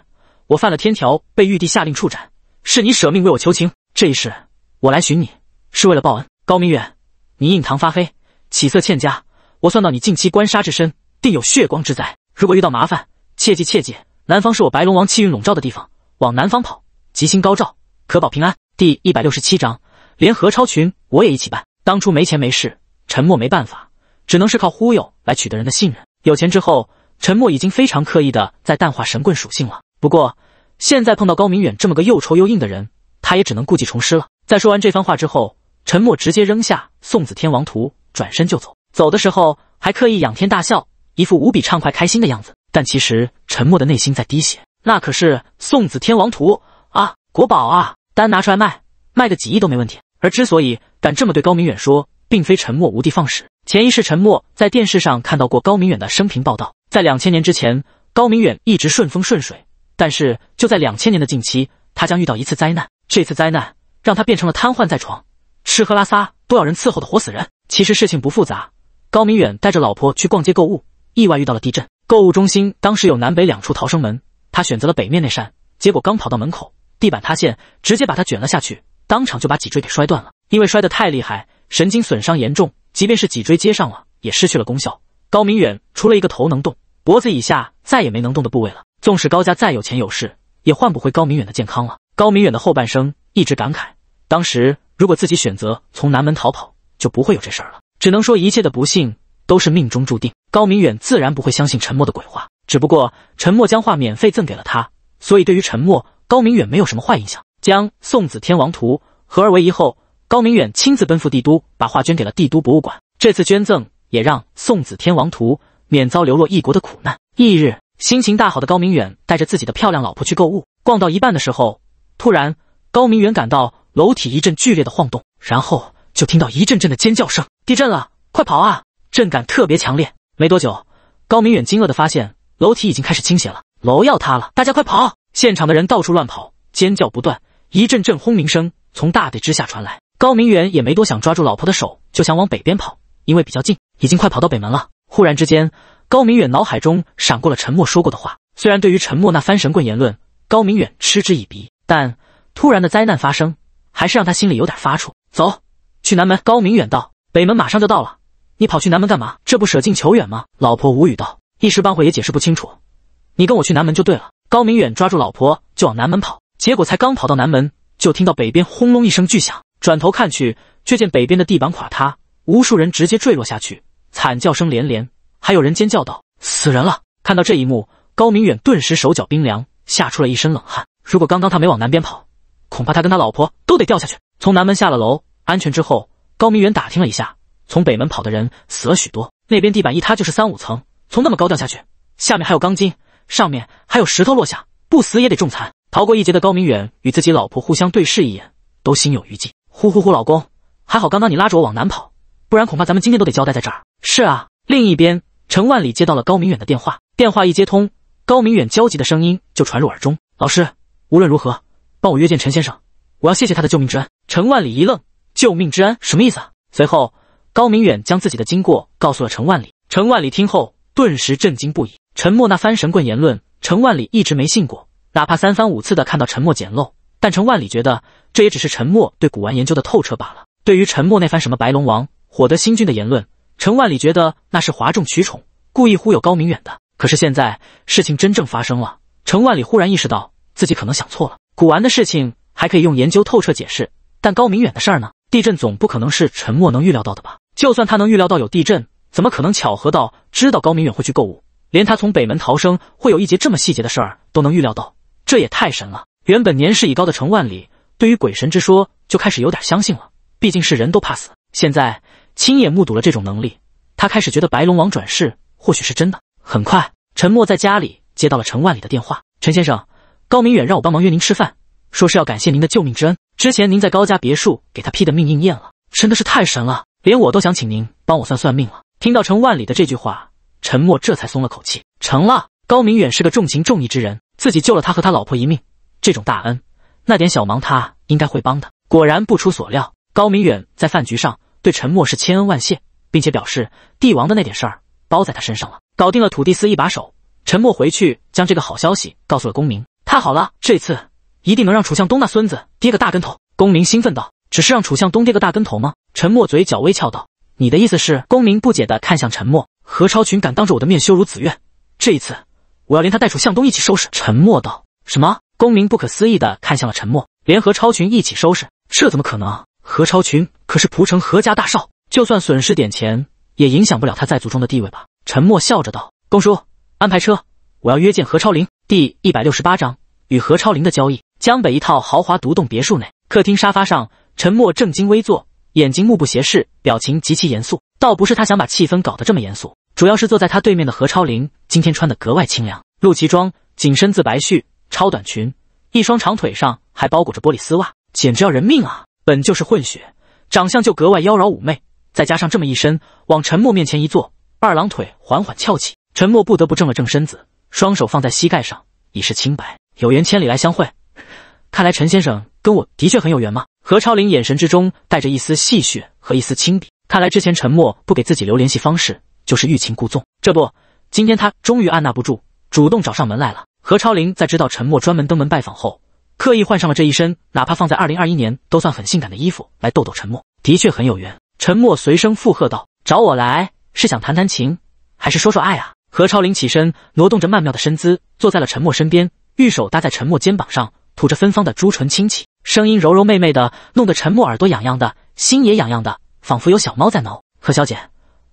我犯了天条，被玉帝下令处斩，是你舍命为我求情。这一世我来寻你，是为了报恩。”高明远，你印堂发黑，起色欠佳，我算到你近期官杀之身。定有血光之灾。如果遇到麻烦，切记切记，南方是我白龙王气运笼罩的地方，往南方跑，吉星高照，可保平安。第一百六十七章，连何超群我也一起办。当初没钱没势，沉默没办法，只能是靠忽悠来取得人的信任。有钱之后，沉默已经非常刻意的在淡化神棍属性了。不过现在碰到高明远这么个又臭又硬的人，他也只能故技重施了。在说完这番话之后，沉默直接扔下送子天王图，转身就走。走的时候还刻意仰天大笑。一副无比畅快开心的样子，但其实沉默的内心在滴血。那可是《送子天王图》啊，国宝啊，单拿出来卖，卖个几亿都没问题。而之所以敢这么对高明远说，并非沉默无的放矢。前一世沉默在电视上看到过高明远的生平报道，在两千年之前，高明远一直顺风顺水，但是就在两千年的近期，他将遇到一次灾难。这次灾难让他变成了瘫痪在床、吃喝拉撒都要人伺候的活死人。其实事情不复杂，高明远带着老婆去逛街购物。意外遇到了地震，购物中心当时有南北两处逃生门，他选择了北面那扇，结果刚跑到门口，地板塌陷，直接把他卷了下去，当场就把脊椎给摔断了。因为摔得太厉害，神经损伤严重，即便是脊椎接上了，也失去了功效。高明远除了一个头能动，脖子以下再也没能动的部位了。纵使高家再有钱有势，也换不回高明远的健康了。高明远的后半生一直感慨，当时如果自己选择从南门逃跑，就不会有这事儿了。只能说一切的不幸。都是命中注定，高明远自然不会相信陈默的鬼话。只不过陈默将画免费赠给了他，所以对于陈默，高明远没有什么坏印象。将《送子天王图》合而为一后，高明远亲自奔赴帝都，把画捐给了帝都博物馆。这次捐赠也让《送子天王图》免遭流落异国的苦难。翌日，心情大好的高明远带着自己的漂亮老婆去购物，逛到一半的时候，突然高明远感到楼体一阵剧烈的晃动，然后就听到一阵阵的尖叫声：“地震了，快跑啊！”震感特别强烈，没多久，高明远惊愕的发现楼体已经开始倾斜了，楼要塌了，大家快跑！现场的人到处乱跑，尖叫不断，一阵阵轰鸣声从大地之下传来。高明远也没多想，抓住老婆的手就想往北边跑，因为比较近，已经快跑到北门了。忽然之间，高明远脑海中闪过了陈默说过的话，虽然对于陈默那翻神棍言论，高明远嗤之以鼻，但突然的灾难发生，还是让他心里有点发怵。走去南门，高明远道，北门马上就到了。你跑去南门干嘛？这不舍近求远吗？老婆无语道：“一时半会也解释不清楚，你跟我去南门就对了。”高明远抓住老婆就往南门跑，结果才刚跑到南门，就听到北边轰隆一声巨响，转头看去，却见北边的地板垮塌，无数人直接坠落下去，惨叫声连连，还有人尖叫道：“死人了！”看到这一幕，高明远顿时手脚冰凉，吓出了一身冷汗。如果刚刚他没往南边跑，恐怕他跟他老婆都得掉下去。从南门下了楼，安全之后，高明远打听了一下。从北门跑的人死了许多，那边地板一塌就是三五层，从那么高掉下去，下面还有钢筋，上面还有石头落下，不死也得重残。逃过一劫的高明远与自己老婆互相对视一眼，都心有余悸。呼呼呼，老公，还好刚刚你拉着我往南跑，不然恐怕咱们今天都得交代在这儿。是啊，另一边，陈万里接到了高明远的电话，电话一接通，高明远焦急的声音就传入耳中：“老师，无论如何帮我约见陈先生，我要谢谢他的救命之恩。”陈万里一愣：“救命之恩什么意思？”随后。高明远将自己的经过告诉了陈万里，陈万里听后顿时震惊不已。陈默那番神棍言论，陈万里一直没信过，哪怕三番五次的看到陈默捡漏，但陈万里觉得这也只是陈默对古玩研究的透彻罢了。对于陈默那番什么白龙王火德星君的言论，陈万里觉得那是哗众取宠，故意忽悠高明远的。可是现在事情真正发生了，陈万里忽然意识到自己可能想错了。古玩的事情还可以用研究透彻解释，但高明远的事儿呢？地震总不可能是陈默能预料到的吧？就算他能预料到有地震，怎么可能巧合到知道高明远会去购物？连他从北门逃生会有一节这么细节的事儿都能预料到，这也太神了。原本年事已高的陈万里对于鬼神之说就开始有点相信了，毕竟是人都怕死。现在亲眼目睹了这种能力，他开始觉得白龙王转世或许是真的。很快，陈默在家里接到了陈万里的电话：“陈先生，高明远让我帮忙约您吃饭，说是要感谢您的救命之恩。之前您在高家别墅给他批的命应验了，真的是太神了。”连我都想请您帮我算算命了。听到程万里的这句话，陈默这才松了口气。成了，高明远是个重情重义之人，自己救了他和他老婆一命，这种大恩，那点小忙他应该会帮的。果然不出所料，高明远在饭局上对陈默是千恩万谢，并且表示帝王的那点事儿包在他身上了。搞定了土地司一把手，陈默回去将这个好消息告诉了公明。太好了，这次一定能让楚向东那孙子跌个大跟头。公明兴奋道。只是让楚向东跌个大跟头吗？沉默嘴角微翘道：“你的意思是？”公明不解地看向沉默。何超群敢当着我的面羞辱子越，这一次我要连他带楚向东一起收拾。”沉默道。什么？公明不可思议地看向了沉默，连何超群一起收拾，这怎么可能？何超群可是蒲城何家大少，就算损失点钱，也影响不了他在族中的地位吧？沉默笑着道：“公叔，安排车，我要约见何超林。”第一百六十八章与何超林的交易。江北一套豪华独栋别墅内，客厅沙发上。陈默正襟危坐，眼睛目不斜视，表情极其严肃。倒不是他想把气氛搞得这么严肃，主要是坐在他对面的何超林今天穿得格外清凉，露脐装、紧身自白絮、超短裙，一双长腿上还包裹着玻璃丝袜，简直要人命啊！本就是混血，长相就格外妖娆妩媚，再加上这么一身，往陈默面前一坐，二郎腿缓缓翘起，陈默不得不正了正身子，双手放在膝盖上以示清白。有缘千里来相会，看来陈先生跟我的确很有缘嘛。何超林眼神之中带着一丝戏谑和一丝轻敌，看来之前沉默不给自己留联系方式就是欲擒故纵，这不，今天他终于按捺不住，主动找上门来了。何超林在知道沉默专门登门拜访后，刻意换上了这一身哪怕放在二零二一年都算很性感的衣服来逗逗沉默，的确很有缘。沉默随声附和道：“找我来是想谈谈情，还是说说爱啊？”何超林起身挪动着曼妙的身姿，坐在了沉默身边，玉手搭在沉默肩膀上，吐着芬芳的朱唇轻启。声音柔柔媚媚的，弄得陈默耳朵痒痒的，心也痒痒的，仿佛有小猫在挠。何小姐，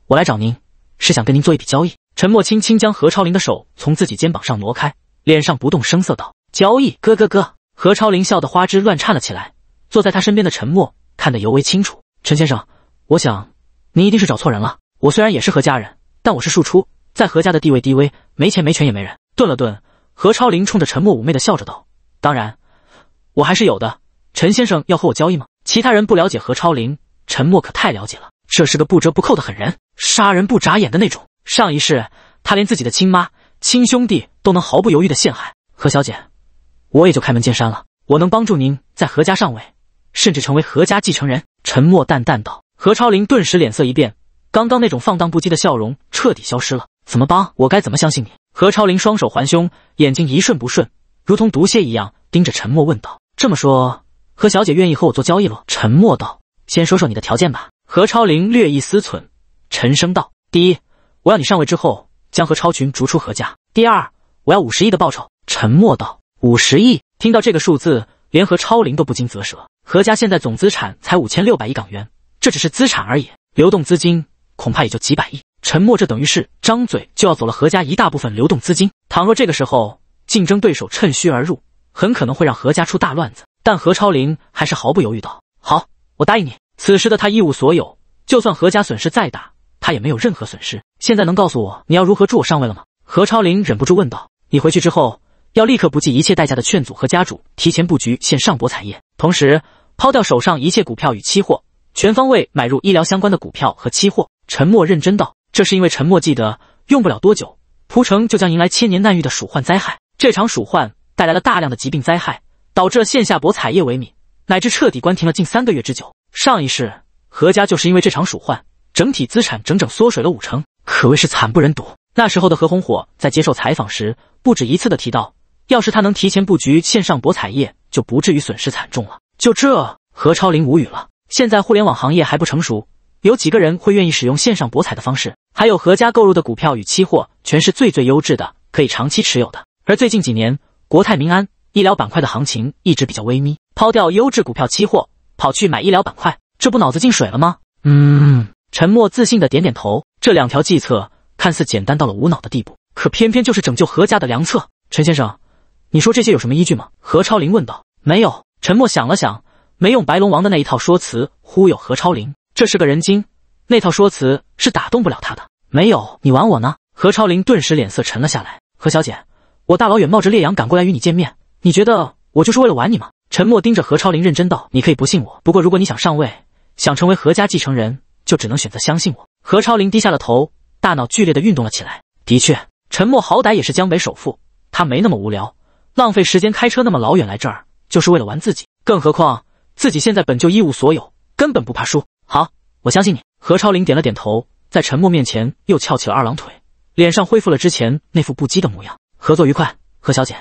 我来找您是想跟您做一笔交易。陈默轻轻将何超林的手从自己肩膀上挪开，脸上不动声色道：“交易？”哥哥哥。”何超林笑得花枝乱颤了起来。坐在他身边的陈默看得尤为清楚。陈先生，我想您一定是找错人了。我虽然也是何家人，但我是庶出，在何家的地位低微，没钱没权也没人。顿了顿，何超林冲着陈默妩媚的笑着道：“当然，我还是有的。”陈先生要和我交易吗？其他人不了解何超林，沉默可太了解了。这是个不折不扣的狠人，杀人不眨眼的那种。上一世，他连自己的亲妈、亲兄弟都能毫不犹豫的陷害。何小姐，我也就开门见山了，我能帮助您在何家上位，甚至成为何家继承人。沉默淡淡道。何超林顿时脸色一变，刚刚那种放荡不羁的笑容彻底消失了。怎么帮？我该怎么相信你？何超林双手环胸，眼睛一瞬不瞬，如同毒蝎一样盯着沉默问道：“这么说。”何小姐愿意和我做交易喽？沉默道：“先说说你的条件吧。”何超玲略一思忖，沉声道：“第一，我要你上位之后将何超群逐出何家；第二，我要五十亿的报酬。”沉默道：“五十亿！”听到这个数字，连何超玲都不禁啧舌。何家现在总资产才五千六百亿港元，这只是资产而已，流动资金恐怕也就几百亿。沉默，这等于是张嘴就要走了何家一大部分流动资金。倘若这个时候竞争对手趁虚而入，很可能会让何家出大乱子。但何超林还是毫不犹豫道：“好，我答应你。”此时的他一无所有，就算何家损失再大，他也没有任何损失。现在能告诉我你要如何助我上位了吗？”何超林忍不住问道。“你回去之后要立刻不计一切代价的劝阻何家主提前布局线上博彩业，同时抛掉手上一切股票与期货，全方位买入医疗相关的股票和期货。”沉默认真道：“这是因为沉默记得，用不了多久，蒲城就将迎来千年难遇的鼠患灾害。这场鼠患带来了大量的疾病灾害。”导致了线下博彩业萎靡，乃至彻底关停了近三个月之久。上一世何家就是因为这场鼠患，整体资产整整缩水了五成，可谓是惨不忍睹。那时候的何红火在接受采访时，不止一次的提到，要是他能提前布局线上博彩业，就不至于损失惨重了。就这，何超林无语了。现在互联网行业还不成熟，有几个人会愿意使用线上博彩的方式？还有何家购入的股票与期货，全是最最优质的，可以长期持有的。而最近几年，国泰民安。医疗板块的行情一直比较微眯，抛掉优质股票期货，跑去买医疗板块，这不脑子进水了吗？嗯，沉默自信的点点头。这两条计策看似简单到了无脑的地步，可偏偏就是拯救何家的良策。陈先生，你说这些有什么依据吗？何超林问道。没有。沉默想了想，没用白龙王的那一套说辞忽悠何超林，这是个人精，那套说辞是打动不了他的。没有你玩我呢？何超林顿时脸色沉了下来。何小姐，我大老远冒着烈阳赶过来与你见面。你觉得我就是为了玩你吗？陈默盯着何超林，认真道：“你可以不信我，不过如果你想上位，想成为何家继承人，就只能选择相信我。”何超林低下了头，大脑剧烈的运动了起来。的确，陈默好歹也是江北首富，他没那么无聊，浪费时间开车那么老远来这儿就是为了玩自己。更何况自己现在本就一无所有，根本不怕输。好，我相信你。何超林点了点头，在沉默面前又翘起了二郎腿，脸上恢复了之前那副不羁的模样。合作愉快，何小姐，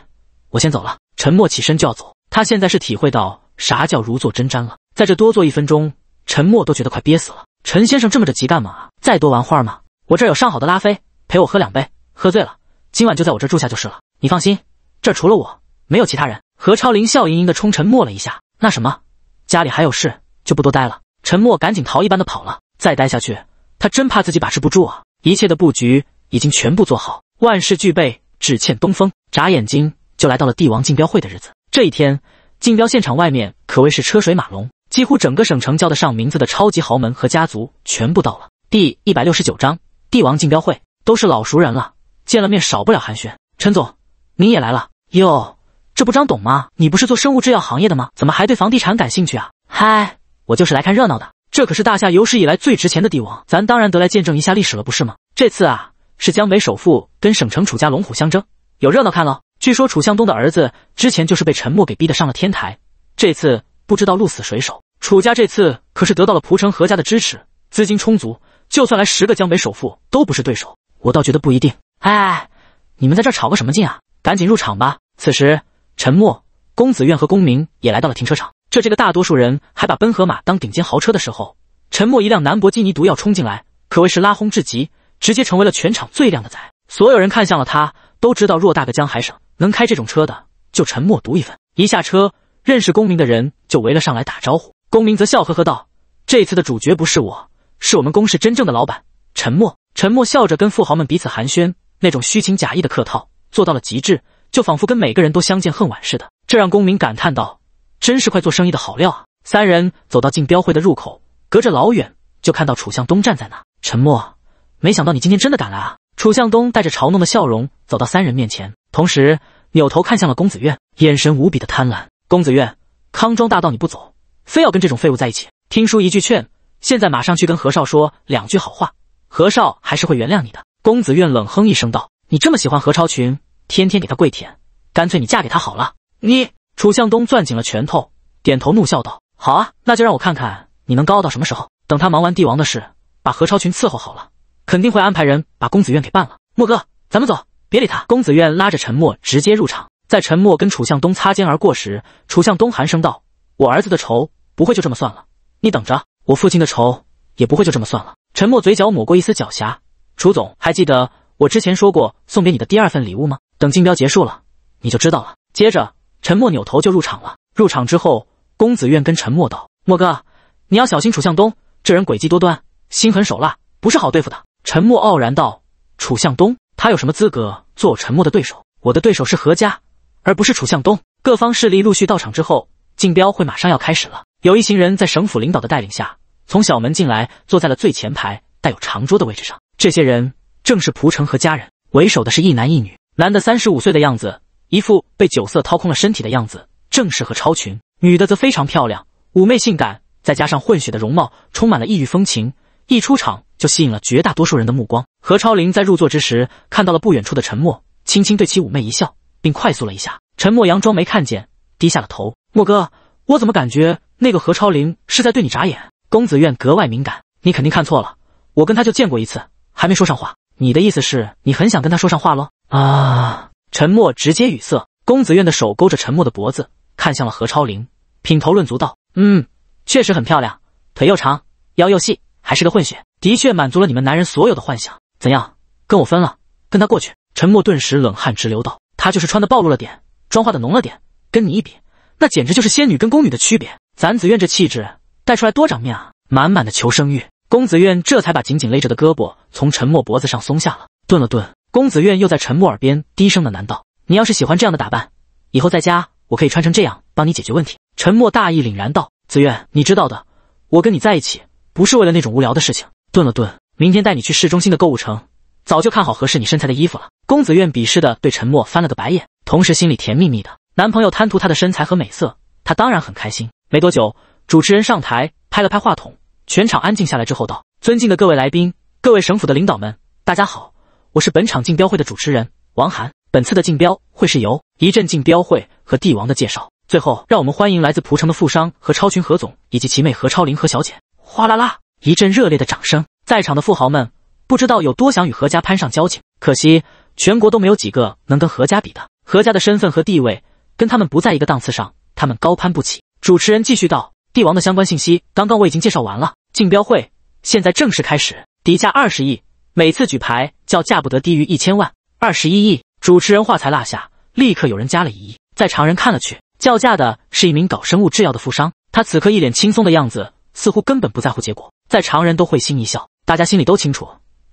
我先走了。沉默起身就要走，他现在是体会到啥叫如坐针毡了。在这多坐一分钟，沉默都觉得快憋死了。陈先生这么着急干嘛？再多玩会儿吗？我这儿有上好的拉菲，陪我喝两杯。喝醉了，今晚就在我这住下就是了。你放心，这儿除了我没有其他人。何超林笑盈盈的冲沉默了一下，那什么，家里还有事，就不多待了。沉默赶紧逃一般的跑了。再待下去，他真怕自己把持不住啊！一切的布局已经全部做好，万事俱备，只欠东风。眨眼睛。就来到了帝王竞标会的日子。这一天，竞标现场外面可谓是车水马龙，几乎整个省城叫得上名字的超级豪门和家族全部到了。第一百六十九章帝王竞标会，都是老熟人了，见了面少不了寒暄。陈总，您也来了哟？这不张董吗？你不是做生物制药行业的吗？怎么还对房地产感兴趣啊？嗨，我就是来看热闹的。这可是大夏有史以来最值钱的帝王，咱当然得来见证一下历史了，不是吗？这次啊，是江北首富跟省城楚家龙虎相争，有热闹看喽。据说楚向东的儿子之前就是被陈默给逼得上了天台，这次不知道鹿死谁手。楚家这次可是得到了蒲城何家的支持，资金充足，就算来十个江北首富都不是对手。我倒觉得不一定。哎，你们在这吵个什么劲啊？赶紧入场吧！此时，陈默、公子愿和公明也来到了停车场。这这个大多数人还把奔河马当顶尖豪车的时候，陈默一辆兰博基尼毒药冲进来，可谓是拉轰至极，直接成为了全场最靓的仔。所有人看向了他，都知道偌大个江海省。能开这种车的，就沉默读一份。一下车，认识公明的人就围了上来打招呼。公明则笑呵呵道：“这次的主角不是我，是我们公事真正的老板，沉默。”沉默笑着跟富豪们彼此寒暄，那种虚情假意的客套做到了极致，就仿佛跟每个人都相见恨晚似的。这让公明感叹道：“真是块做生意的好料啊！”三人走到竞标会的入口，隔着老远就看到楚向东站在那。沉默，没想到你今天真的敢来啊！楚向东带着嘲弄的笑容走到三人面前，同时。扭头看向了公子苑，眼神无比的贪婪。公子苑，康庄大道你不走，非要跟这种废物在一起？听叔一句劝，现在马上去跟何少说两句好话，何少还是会原谅你的。公子苑冷哼一声道：“你这么喜欢何超群，天天给他跪舔，干脆你嫁给他好了。”你，楚向东攥紧了拳头，点头怒笑道：“好啊，那就让我看看你能高傲到什么时候。等他忙完帝王的事，把何超群伺候好了，肯定会安排人把公子苑给办了。”莫哥，咱们走。别理他，公子苑拉着陈默直接入场。在陈默跟楚向东擦肩而过时，楚向东寒声道：“我儿子的仇不会就这么算了，你等着，我父亲的仇也不会就这么算了。”陈默嘴角抹过一丝狡黠：“楚总还记得我之前说过送给你的第二份礼物吗？等竞标结束了，你就知道了。”接着，陈默扭头就入场了。入场之后，公子苑跟陈默道：“墨哥，你要小心楚向东，这人诡计多端，心狠手辣，不是好对付的。”陈默傲然道：“楚向东。”他有什么资格做我沉默的对手？我的对手是何家，而不是楚向东。各方势力陆续到场之后，竞标会马上要开始了。有一行人在省府领导的带领下从小门进来，坐在了最前排带有长桌的位置上。这些人正是蒲城和家人，为首的是一男一女。男的三十五岁的样子，一副被酒色掏空了身体的样子，正是何超群。女的则非常漂亮，妩媚性感，再加上混血的容貌，充满了异域风情。一出场。就吸引了绝大多数人的目光。何超林在入座之时，看到了不远处的陈默，轻轻对其妩媚一笑，并快速了一下。陈默佯装没看见，低下了头。莫哥，我怎么感觉那个何超林是在对你眨眼？公子苑格外敏感，你肯定看错了。我跟他就见过一次，还没说上话。你的意思是，你很想跟他说上话喽？啊！陈默直接语塞。公子苑的手勾着陈默的脖子，看向了何超林，品头论足道：“嗯，确实很漂亮，腿又长，腰又细。”还是个混血，的确满足了你们男人所有的幻想。怎样，跟我分了，跟他过去？陈默顿时冷汗直流，道：“他就是穿的暴露了点，妆化的浓了点，跟你一比，那简直就是仙女跟宫女的区别。咱子苑这气质带出来多长面啊！满满的求生欲。”公子苑这才把紧紧勒着的胳膊从陈默脖子上松下了，顿了顿，公子苑又在陈默耳边低声的喃道：“你要是喜欢这样的打扮，以后在家我可以穿成这样帮你解决问题。”陈默大义凛然道：“子苑，你知道的，我跟你在一起。”不是为了那种无聊的事情。顿了顿，明天带你去市中心的购物城，早就看好合适你身材的衣服了。公子苑鄙视的对陈默翻了个白眼，同时心里甜蜜蜜的。男朋友贪图她的身材和美色，他当然很开心。没多久，主持人上台拍了拍话筒，全场安静下来之后道：“尊敬的各位来宾，各位省府的领导们，大家好，我是本场竞标会的主持人王涵。本次的竞标会是由一阵竞标会和帝王的介绍，最后让我们欢迎来自蒲城的富商和超群何总以及其妹何超林何小姐。”哗啦啦，一阵热烈的掌声。在场的富豪们不知道有多想与何家攀上交情，可惜全国都没有几个能跟何家比的。何家的身份和地位跟他们不在一个档次上，他们高攀不起。主持人继续道：“帝王的相关信息，刚刚我已经介绍完了。竞标会现在正式开始，底价二十亿，每次举牌叫价不得低于一千万。二十一亿。”主持人话才落下，立刻有人加了一亿。在常人看了去，叫价的是一名搞生物制药的富商，他此刻一脸轻松的样子。似乎根本不在乎结果，在常人都会心一笑，大家心里都清楚，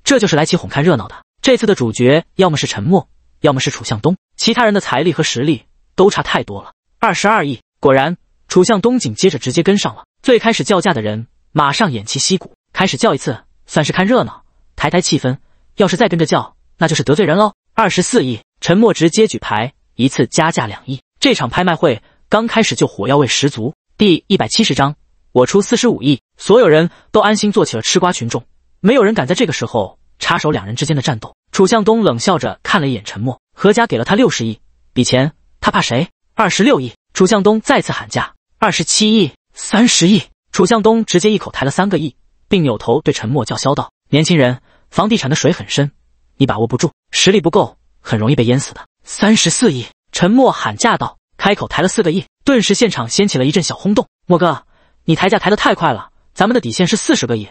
这就是来起哄看热闹的。这次的主角要么是陈默，要么是楚向东，其他人的财力和实力都差太多了。二十二亿，果然，楚向东紧接着直接跟上了。最开始叫价的人马上偃旗息鼓，开始叫一次，算是看热闹，抬抬气氛。要是再跟着叫，那就是得罪人喽。二十四亿，陈默直接举牌，一次加价两亿。这场拍卖会刚开始就火药味十足。第一百七十章。我出四十五亿，所有人都安心做起了吃瓜群众，没有人敢在这个时候插手两人之间的战斗。楚向东冷笑着看了一眼陈默，何家给了他六十亿，比钱他怕谁？二十六亿，楚向东再次喊价，二十七亿，三十亿，楚向东直接一口抬了三个亿，并扭头对陈默叫嚣道：“年轻人，房地产的水很深，你把握不住，实力不够，很容易被淹死的。”三十四亿，陈默喊价道，开口抬了四个亿，顿时现场掀起了一阵小轰动。莫哥。你抬价抬得太快了，咱们的底线是四十个亿，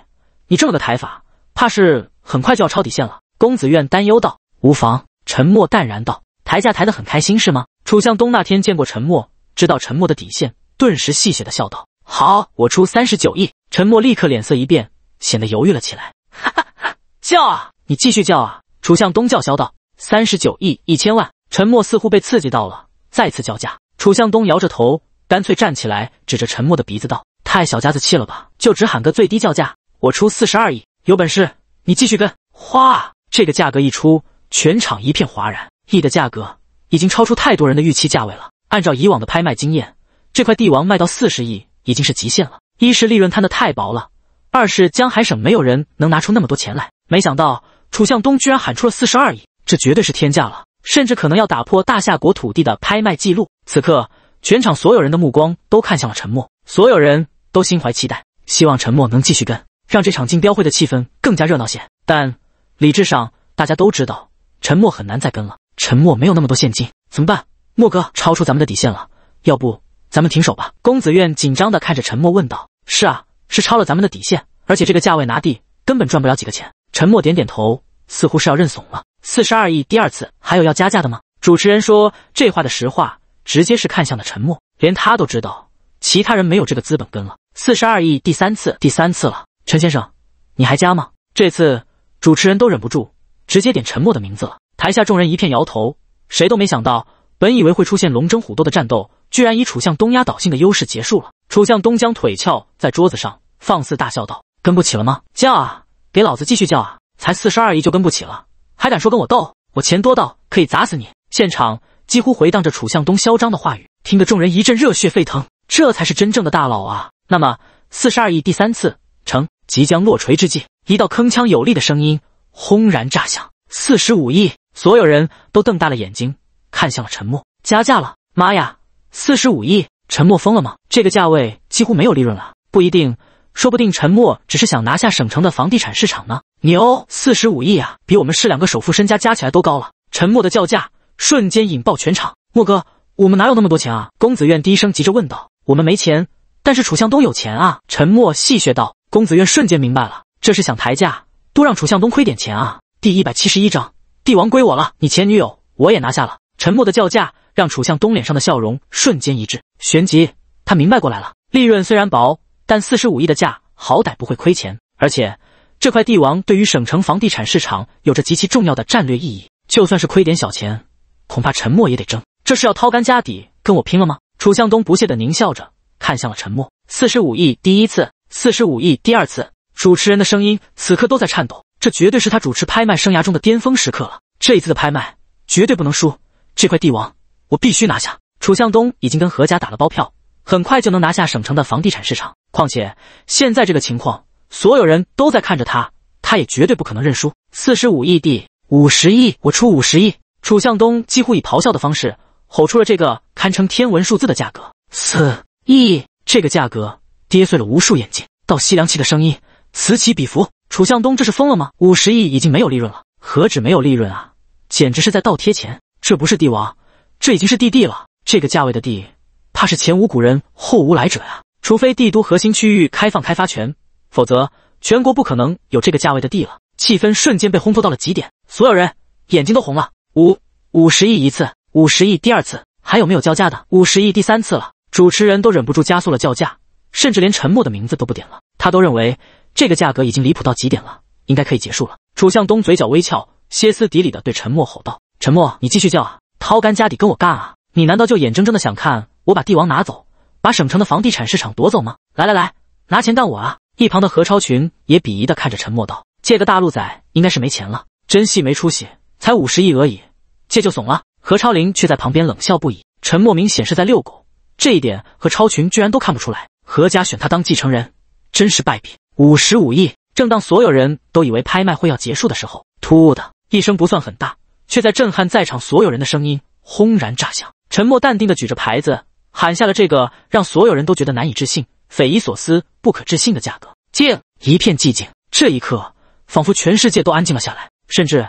你这么个抬法，怕是很快就要超底线了。”公子渊担忧道。“无妨。”沉默淡然道。“抬价抬得很开心是吗？”楚向东那天见过沉默，知道沉默的底线，顿时戏谑的笑道：“好，我出三十九亿。”沉默立刻脸色一变，显得犹豫了起来。哈哈，叫啊，你继续叫啊！”楚向东叫嚣道。“三十九亿一千万。”沉默似乎被刺激到了，再次叫价。楚向东摇着头，干脆站起来，指着沉默的鼻子道。太小家子气了吧？就只喊个最低叫价，我出四十二亿，有本事你继续跟。哗，这个价格一出，全场一片哗然。亿的价格已经超出太多人的预期价位了。按照以往的拍卖经验，这块帝王卖到四十亿已经是极限了。一是利润摊的太薄了，二是江海省没有人能拿出那么多钱来。没想到楚向东居然喊出了四十二亿，这绝对是天价了，甚至可能要打破大夏国土地的拍卖记录。此刻，全场所有人的目光都看向了沉默，所有人。都心怀期待，希望陈默能继续跟，让这场竞标会的气氛更加热闹些。但理智上，大家都知道陈默很难再跟了。陈默没有那么多现金，怎么办？莫哥，超出咱们的底线了，要不咱们停手吧？公子苑紧张地看着陈默问道：“是啊，是超了咱们的底线，而且这个价位拿地根本赚不了几个钱。”陈默点点头，似乎是要认怂了。四十二亿，第二次还有要加价的吗？主持人说这话的实话，直接是看向了陈默，连他都知道其他人没有这个资本跟了。四十二亿，第三次，第三次了，陈先生，你还加吗？这次主持人都忍不住直接点沉默的名字了。台下众人一片摇头，谁都没想到，本以为会出现龙争虎斗的战斗，居然以楚向东压倒性的优势结束了。楚向东将腿翘在桌子上，放肆大笑道：“跟不起了吗？叫啊，给老子继续叫啊！才四十二亿就跟不起了，还敢说跟我斗？我钱多到可以砸死你！”现场几乎回荡着楚向东嚣张的话语，听得众人一阵热血沸腾。这才是真正的大佬啊！那么四十二亿第三次成即将落锤之际，一道铿锵有力的声音轰然炸响。四十五亿，所有人都瞪大了眼睛看向了陈默。加价了，妈呀，四十五亿！陈默疯了吗？这个价位几乎没有利润了，不一定，说不定陈默只是想拿下省城的房地产市场呢。牛，四十五亿啊，比我们市两个首富身家加起来都高了。沉默的叫价瞬间引爆全场。莫哥，我们哪有那么多钱啊？公子愿低声急着问道。我们没钱。但是楚向东有钱啊！沉默戏谑道：“公子渊瞬间明白了，这是想抬价，多让楚向东亏点钱啊！”第一百七十一章，帝王归我了，你前女友我也拿下了。沉默的叫价让楚向东脸上的笑容瞬间一滞，旋即他明白过来了。利润虽然薄，但四十五亿的价好歹不会亏钱，而且这块帝王对于省城房地产市场有着极其重要的战略意义，就算是亏点小钱，恐怕沉默也得争。这是要掏干家底跟我拼了吗？楚向东不屑地狞笑着。看向了沉默。四十五亿，第一次；四十五亿，第二次。主持人的声音此刻都在颤抖，这绝对是他主持拍卖生涯中的巅峰时刻了。这一次的拍卖绝对不能输，这块地王我必须拿下。楚向东已经跟何家打了包票，很快就能拿下省城的房地产市场。况且现在这个情况，所有人都在看着他，他也绝对不可能认输。四十五亿地，五十亿，我出五十亿！楚向东几乎以咆哮的方式吼出了这个堪称天文数字的价格。四。亿这个价格跌碎了无数眼镜，到吸凉气的声音此起彼伏。楚向东这是疯了吗？五十亿已经没有利润了，何止没有利润啊，简直是在倒贴钱！这不是帝王，这已经是帝帝了。这个价位的地，怕是前无古人后无来者呀！除非帝都核心区域开放开发权，否则全国不可能有这个价位的地了。气氛瞬间被烘托到了极点，所有人眼睛都红了。五五十亿一次，五十亿第二次，还有没有叫价的？五十亿第三次了。主持人都忍不住加速了叫价，甚至连陈默的名字都不点了。他都认为这个价格已经离谱到极点了，应该可以结束了。楚向东嘴角微翘，歇斯底里的对陈默吼道：“陈默，你继续叫啊，掏干家底跟我干啊！你难道就眼睁睁的想看我把帝王拿走，把省城的房地产市场夺走吗？来来来，拿钱干我啊！”一旁的何超群也鄙夷的看着陈默道：“借个大陆仔应该是没钱了，真戏没出息，才五十亿而已，借就怂了。”何超林却在旁边冷笑不已。陈默明显是在遛狗。这一点和超群居然都看不出来，何家选他当继承人真是败笔。五十五亿！正当所有人都以为拍卖会要结束的时候，突兀的一声不算很大，却在震撼在场所有人的声音轰然炸响。沉默淡定的举着牌子喊下了这个让所有人都觉得难以置信、匪夷所思、不可置信的价格。静，一片寂静。这一刻，仿佛全世界都安静了下来，甚至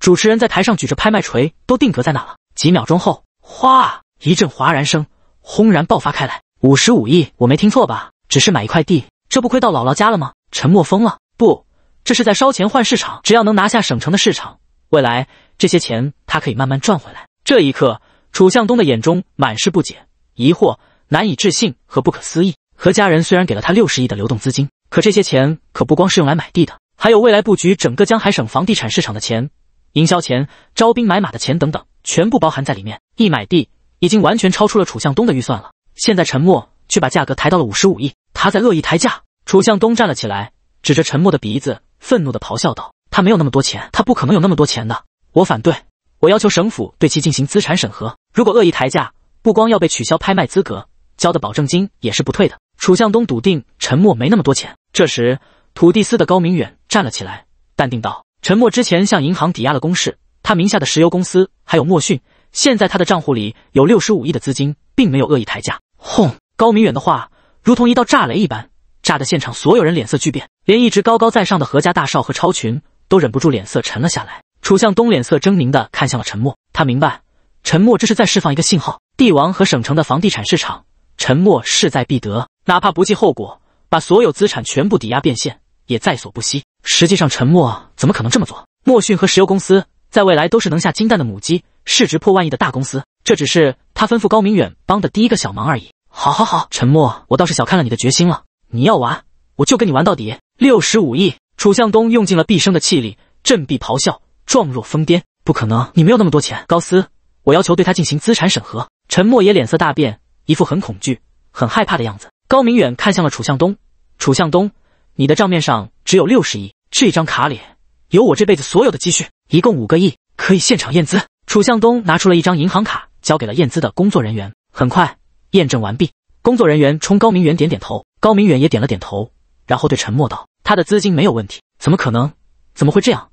主持人在台上举着拍卖锤都定格在那了。几秒钟后，哗，一阵哗然声。轰然爆发开来，五十五亿，我没听错吧？只是买一块地，这不亏到姥姥家了吗？陈默疯了，不，这是在烧钱换市场。只要能拿下省城的市场，未来这些钱他可以慢慢赚回来。这一刻，楚向东的眼中满是不解、疑惑、难以置信和不可思议。何家人虽然给了他六十亿的流动资金，可这些钱可不光是用来买地的，还有未来布局整个江海省房地产市场的钱、营销钱、招兵买马的钱等等，全部包含在里面。一买地。已经完全超出了楚向东的预算了。现在陈默却把价格抬到了五十五亿，他在恶意抬价。楚向东站了起来，指着陈默的鼻子，愤怒的咆哮道：“他没有那么多钱，他不可能有那么多钱的。我反对，我要求省府对其进行资产审核。如果恶意抬价，不光要被取消拍卖资格，交的保证金也是不退的。”楚向东笃定陈默没那么多钱。这时，土地司的高明远站了起来，淡定道：“陈默之前向银行抵押了公示，他名下的石油公司还有莫逊。”现在他的账户里有六十五亿的资金，并没有恶意抬价。轰！高明远的话如同一道炸雷一般，炸得现场所有人脸色巨变，连一直高高在上的何家大少和超群都忍不住脸色沉了下来。楚向东脸色狰狞的看向了陈默，他明白，陈默这是在释放一个信号：帝王和省城的房地产市场，陈默势在必得，哪怕不计后果，把所有资产全部抵押变现，也在所不惜。实际上，陈默怎么可能这么做？莫逊和石油公司。在未来都是能下金蛋的母鸡，市值破万亿的大公司，这只是他吩咐高明远帮的第一个小忙而已。好好好，陈默，我倒是小看了你的决心了。你要玩，我就跟你玩到底。六十五亿，楚向东用尽了毕生的气力，振臂咆哮，状若疯癫。不可能，你没有那么多钱。高斯，我要求对他进行资产审核。陈默也脸色大变，一副很恐惧、很害怕的样子。高明远看向了楚向东，楚向东，你的账面上只有六十亿，这张卡里有我这辈子所有的积蓄。一共五个亿，可以现场验资。楚向东拿出了一张银行卡，交给了验资的工作人员。很快验证完毕，工作人员冲高明远点点头，高明远也点了点头，然后对沉默道：“他的资金没有问题，怎么可能？怎么会这样？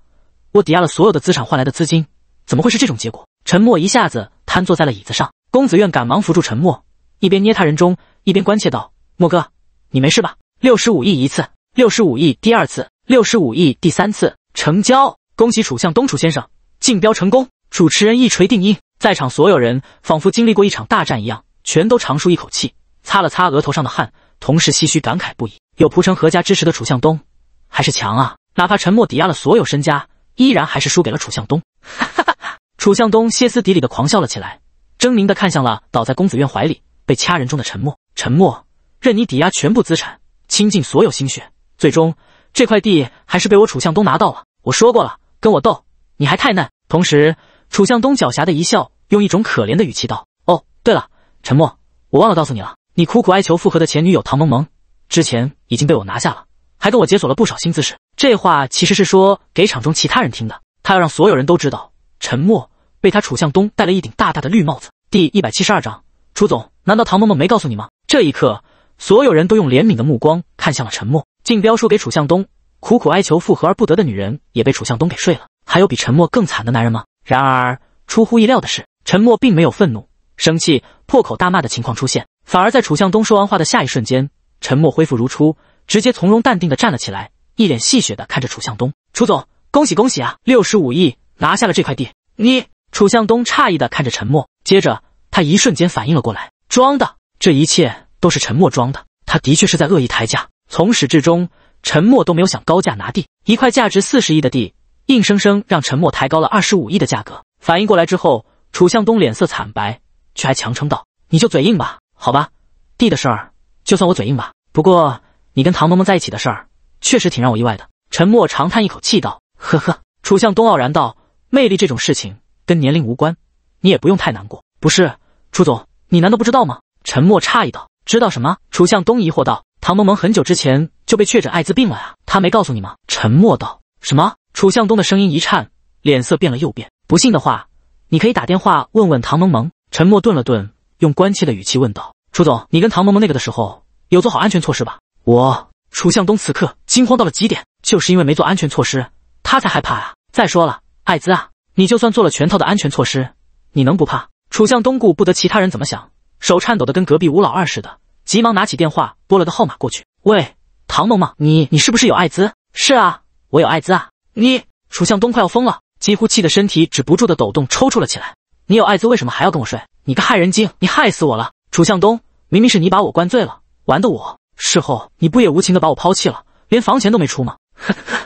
我抵押了所有的资产换来的资金，怎么会是这种结果？”沉默一下子瘫坐在了椅子上，公子愿赶忙扶住沉默，一边捏他人中，一边关切道：“莫哥，你没事吧？”六十五亿一次，六十五亿第二次，六十五亿第三次，成交。恭喜楚向东楚先生竞标成功！主持人一锤定音，在场所有人仿佛经历过一场大战一样，全都长舒一口气，擦了擦额头上的汗，同时唏嘘感慨不已。有蒲城何家支持的楚向东还是强啊！哪怕陈默抵押了所有身家，依然还是输给了楚向东。哈哈哈！楚向东歇斯底里的狂笑了起来，狰狞的看向了倒在公子院怀里被掐人中的陈默。陈默，任你抵押全部资产，倾尽所有心血，最终这块地还是被我楚向东拿到了。我说过了。跟我斗，你还太嫩。同时，楚向东狡黠的一笑，用一种可怜的语气道：“哦，对了，陈默，我忘了告诉你了，你苦苦哀求复合的前女友唐萌萌，之前已经被我拿下了，还跟我解锁了不少新姿势。”这话其实是说给场中其他人听的，他要让所有人都知道，陈默被他楚向东戴了一顶大大的绿帽子。第一百七十二章，楚总，难道唐萌萌没告诉你吗？这一刻，所有人都用怜悯的目光看向了陈默。竞标书给楚向东。苦苦哀求复合而不得的女人也被楚向东给睡了，还有比沉默更惨的男人吗？然而出乎意料的是，沉默并没有愤怒、生气、破口大骂的情况出现，反而在楚向东说完话的下一瞬间，沉默恢复如初，直接从容淡定的站了起来，一脸戏谑的看着楚向东：“楚总，恭喜恭喜啊，六十五亿拿下了这块地。”你楚向东诧异的看着沉默，接着他一瞬间反应了过来，装的，这一切都是沉默装的，他的确是在恶意抬价，从始至终。陈默都没有想高价拿地，一块价值四十亿的地，硬生生让陈默抬高了二十五亿的价格。反应过来之后，楚向东脸色惨白，却还强撑道：“你就嘴硬吧，好吧，地的事儿就算我嘴硬吧。不过你跟唐萌萌在一起的事儿，确实挺让我意外的。”陈默长叹一口气道：“呵呵。”楚向东傲然道：“魅力这种事情跟年龄无关，你也不用太难过，不是？楚总，你难道不知道吗？”陈默诧异道：“知道什么？”楚向东疑惑道：“唐萌萌很久之前。”就被确诊艾滋病了呀？他没告诉你吗？沉默道。什么？楚向东的声音一颤，脸色变了又变。不信的话，你可以打电话问问唐萌萌。沉默顿了顿，用关切的语气问道：“楚总，你跟唐萌萌那个的时候，有做好安全措施吧？”我，楚向东此刻惊慌到了极点，就是因为没做安全措施，他才害怕啊！再说了，艾滋啊，你就算做了全套的安全措施，你能不怕？楚向东顾不得其他人怎么想，手颤抖的跟隔壁吴老二似的，急忙拿起电话拨了个号码过去。喂。唐萌萌，你你是不是有艾滋？是啊，我有艾滋啊！你楚向东快要疯了，几乎气得身体止不住的抖动抽搐了起来。你有艾滋为什么还要跟我睡？你个害人精，你害死我了！楚向东，明明是你把我灌醉了，玩的我。事后你不也无情的把我抛弃了，连房钱都没出吗？呵 呵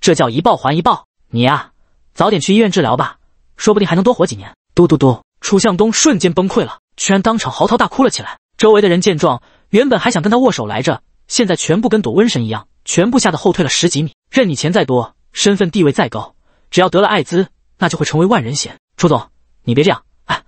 这叫一报还一报。你呀，早点去医院治疗吧，说不定还能多活几年。嘟嘟嘟，楚向东瞬间崩溃了，居然当场嚎啕大哭了起来。周围的人见状，原本还想跟他握手来着。现在全部跟躲瘟神一样，全部吓得后退了十几米。任你钱再多，身份地位再高，只要得了艾滋，那就会成为万人嫌。楚总，你别这样。哎，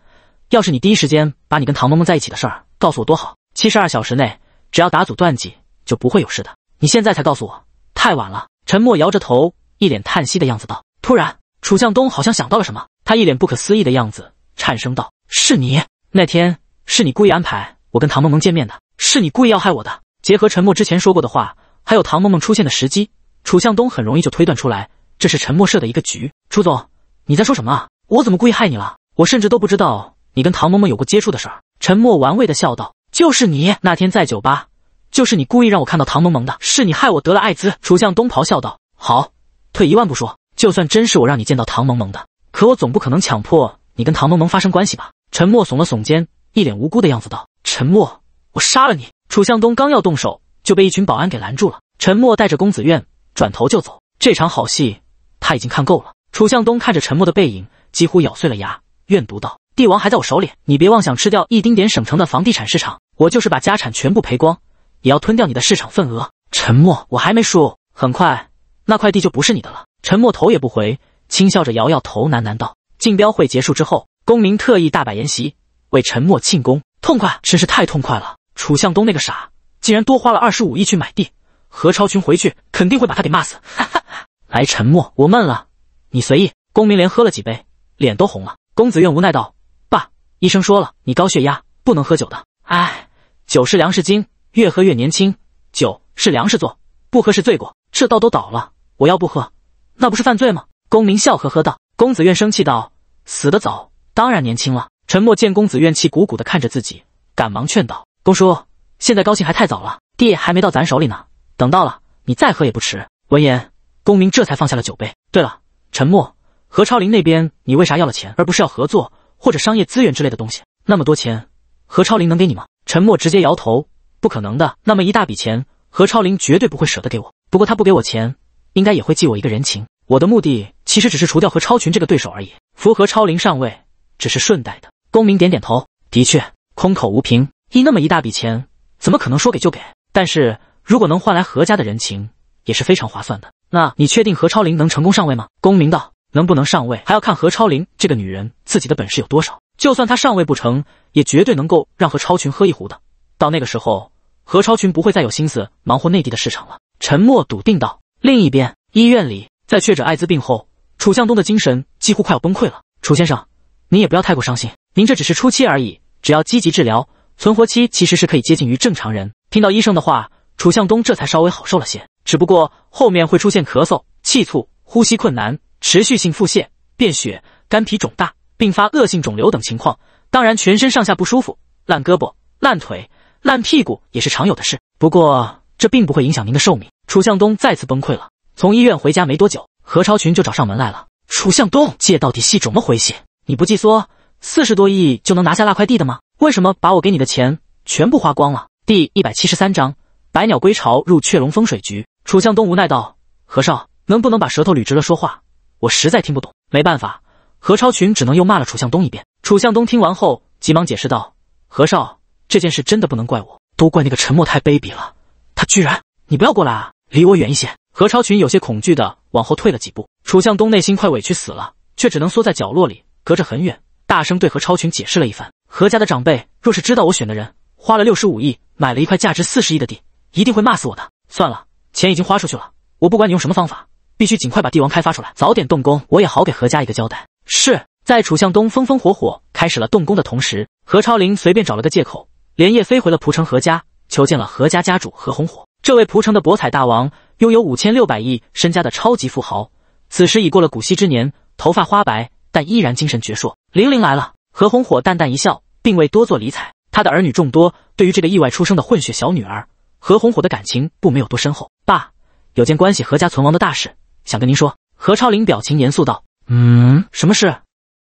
要是你第一时间把你跟唐萌萌在一起的事儿告诉我多好。七十二小时内，只要打阻断剂，就不会有事的。你现在才告诉我，太晚了。陈默摇着头，一脸叹息的样子道。突然，楚向东好像想到了什么，他一脸不可思议的样子，颤声道：“是你，那天是你故意安排我跟唐萌萌见面的，是你故意要害我的。”结合陈默之前说过的话，还有唐萌萌出现的时机，楚向东很容易就推断出来，这是陈默设的一个局。楚总，你在说什么？啊？我怎么故意害你了？我甚至都不知道你跟唐萌萌有过接触的事儿。陈默玩味的笑道：“就是你那天在酒吧，就是你故意让我看到唐萌萌的，是你害我得了艾滋。”楚向东咆哮道：“好，退一万步说，就算真是我让你见到唐萌萌的，可我总不可能强迫你跟唐萌萌发生关系吧？”陈默耸了耸肩，一脸无辜的样子道：“陈默，我杀了你。”楚向东刚要动手，就被一群保安给拦住了。陈默带着公子苑转头就走，这场好戏他已经看够了。楚向东看着沉默的背影，几乎咬碎了牙，怨毒道：“帝王还在我手里，你别妄想吃掉一丁点省城的房地产市场。我就是把家产全部赔光，也要吞掉你的市场份额。”沉默，我还没输。很快，那块地就不是你的了。沉默头也不回，轻笑着摇摇头，喃喃道：“竞标会结束之后，公明特意大摆筵席，为沉默庆功，痛快，真是太痛快了。”楚向东那个傻，竟然多花了二十五亿去买地。何超群回去肯定会把他给骂死。来，沉默，我闷了，你随意。公明连喝了几杯，脸都红了。公子愿无奈道：“爸，医生说了，你高血压，不能喝酒的。”哎，酒是粮食精，越喝越年轻；酒是粮食做，不喝是罪过。这倒都倒了，我要不喝，那不是犯罪吗？公明笑呵呵道。公子愿生气道：“死得早，当然年轻了。”沉默见公子愿气鼓鼓的看着自己，赶忙劝道。公叔，现在高兴还太早了，地还没到咱手里呢。等到了，你再喝也不迟。闻言，公明这才放下了酒杯。对了，陈默，何超林那边，你为啥要了钱，而不是要合作或者商业资源之类的东西？那么多钱，何超林能给你吗？陈默直接摇头，不可能的。那么一大笔钱，何超林绝对不会舍得给我。不过他不给我钱，应该也会记我一个人情。我的目的其实只是除掉何超群这个对手而已，扶何超林上位只是顺带的。公明点点头，的确，空口无凭。一那么一大笔钱，怎么可能说给就给？但是如果能换来何家的人情，也是非常划算的。那你确定何超玲能成功上位吗？公明道能不能上位，还要看何超玲这个女人自己的本事有多少。就算她上位不成，也绝对能够让何超群喝一壶的。到那个时候，何超群不会再有心思忙活内地的市场了。沉默笃定道。另一边，医院里，在确诊艾滋病后，楚向东的精神几乎快要崩溃了。楚先生，您也不要太过伤心，您这只是初期而已，只要积极治疗。存活期其实是可以接近于正常人。听到医生的话，楚向东这才稍微好受了些。只不过后面会出现咳嗽、气促、呼吸困难、持续性腹泻、便血、肝脾肿大，并发恶性肿瘤等情况。当然，全身上下不舒服、烂胳膊、烂腿、烂屁股也是常有的事。不过这并不会影响您的寿命。楚向东再次崩溃了。从医院回家没多久，何超群就找上门来了。楚向东，借到底系怎么回事？你不寄缩四十多亿就能拿下那块地的吗？为什么把我给你的钱全部花光了？第一百七十三章百鸟归巢入雀龙风水局。楚向东无奈道：“何少，能不能把舌头捋直了说话？我实在听不懂。”没办法，何超群只能又骂了楚向东一遍。楚向东听完后，急忙解释道：“何少，这件事真的不能怪我，都怪那个沉默太卑鄙了。他居然……你不要过来啊，离我远一些。”何超群有些恐惧的往后退了几步。楚向东内心快委屈死了，却只能缩在角落里，隔着很远，大声对何超群解释了一番。何家的长辈若是知道我选的人花了六十五亿买了一块价值四十亿的地，一定会骂死我的。算了，钱已经花出去了，我不管你用什么方法，必须尽快把帝王开发出来，早点动工，我也好给何家一个交代。是在楚向东风风火火开始了动工的同时，何超林随便找了个借口，连夜飞回了蒲城何家，求见了何家家主何红火。这位蒲城的博彩大王，拥有五千六百亿身家的超级富豪，此时已过了古稀之年，头发花白，但依然精神矍铄。玲玲来了。何红火淡淡一笑，并未多做理睬。他的儿女众多，对于这个意外出生的混血小女儿，何红火的感情不没有多深厚。爸，有件关系何家存亡的大事想跟您说。何超林表情严肃道：“嗯，什么事？”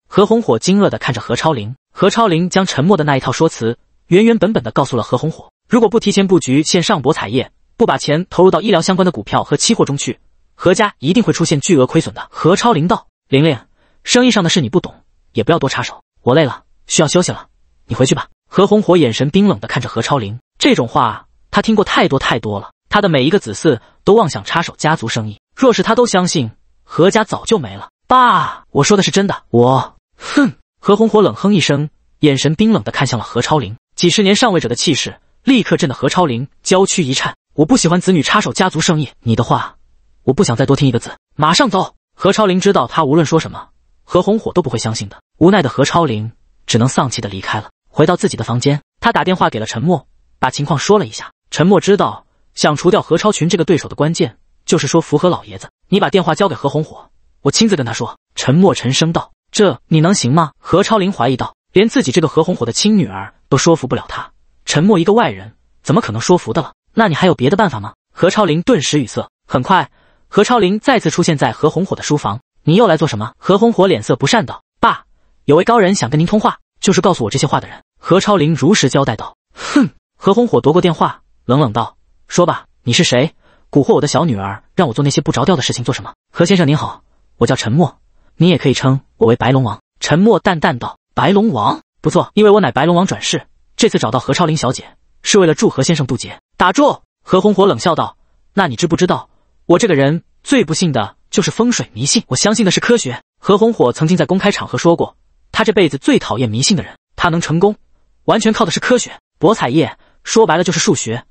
何红火惊愕的看着何超林，何超林将沉默的那一套说辞原原本本的告诉了何红火。如果不提前布局线上博彩业，不把钱投入到医疗相关的股票和期货中去，何家一定会出现巨额亏损的。何超林道：“玲玲，生意上的事你不懂，也不要多插手。”我累了，需要休息了，你回去吧。何红火眼神冰冷的看着何超林，这种话他听过太多太多了。他的每一个子嗣都妄想插手家族生意，若是他都相信，何家早就没了。爸，我说的是真的。我，哼。何红火冷哼一声，眼神冰冷的看向了何超林，几十年上位者的气势立刻震得何超林娇躯一颤。我不喜欢子女插手家族生意，你的话，我不想再多听一个字，马上走。何超林知道他无论说什么，何红火都不会相信的。无奈的何超灵只能丧气的离开了，回到自己的房间，他打电话给了陈默，把情况说了一下。陈默知道，想除掉何超群这个对手的关键，就是说服何老爷子。你把电话交给何红火，我亲自跟他说。陈默沉声道：“这你能行吗？”何超林怀疑道：“连自己这个何红火的亲女儿都说服不了他，陈默一个外人，怎么可能说服的了？那你还有别的办法吗？”何超林顿时语塞。很快，何超林再次出现在何红火的书房：“你又来做什么？”何红火脸色不善道：“爸。”有位高人想跟您通话，就是告诉我这些话的人。何超玲如实交代道：“哼！”何红火夺过电话，冷冷道：“说吧，你是谁？蛊惑我的小女儿，让我做那些不着调的事情，做什么？”何先生您好，我叫陈默，您也可以称我为白龙王。”陈默淡淡道：“白龙王，不错，因为我乃白龙王转世。这次找到何超玲小姐，是为了祝何先生渡劫。”打住！何红火冷笑道：“那你知不知道，我这个人最不信的就是风水迷信，我相信的是科学。”何红火曾经在公开场合说过。他这辈子最讨厌迷信的人。他能成功，完全靠的是科学。博彩业说白了就是数学，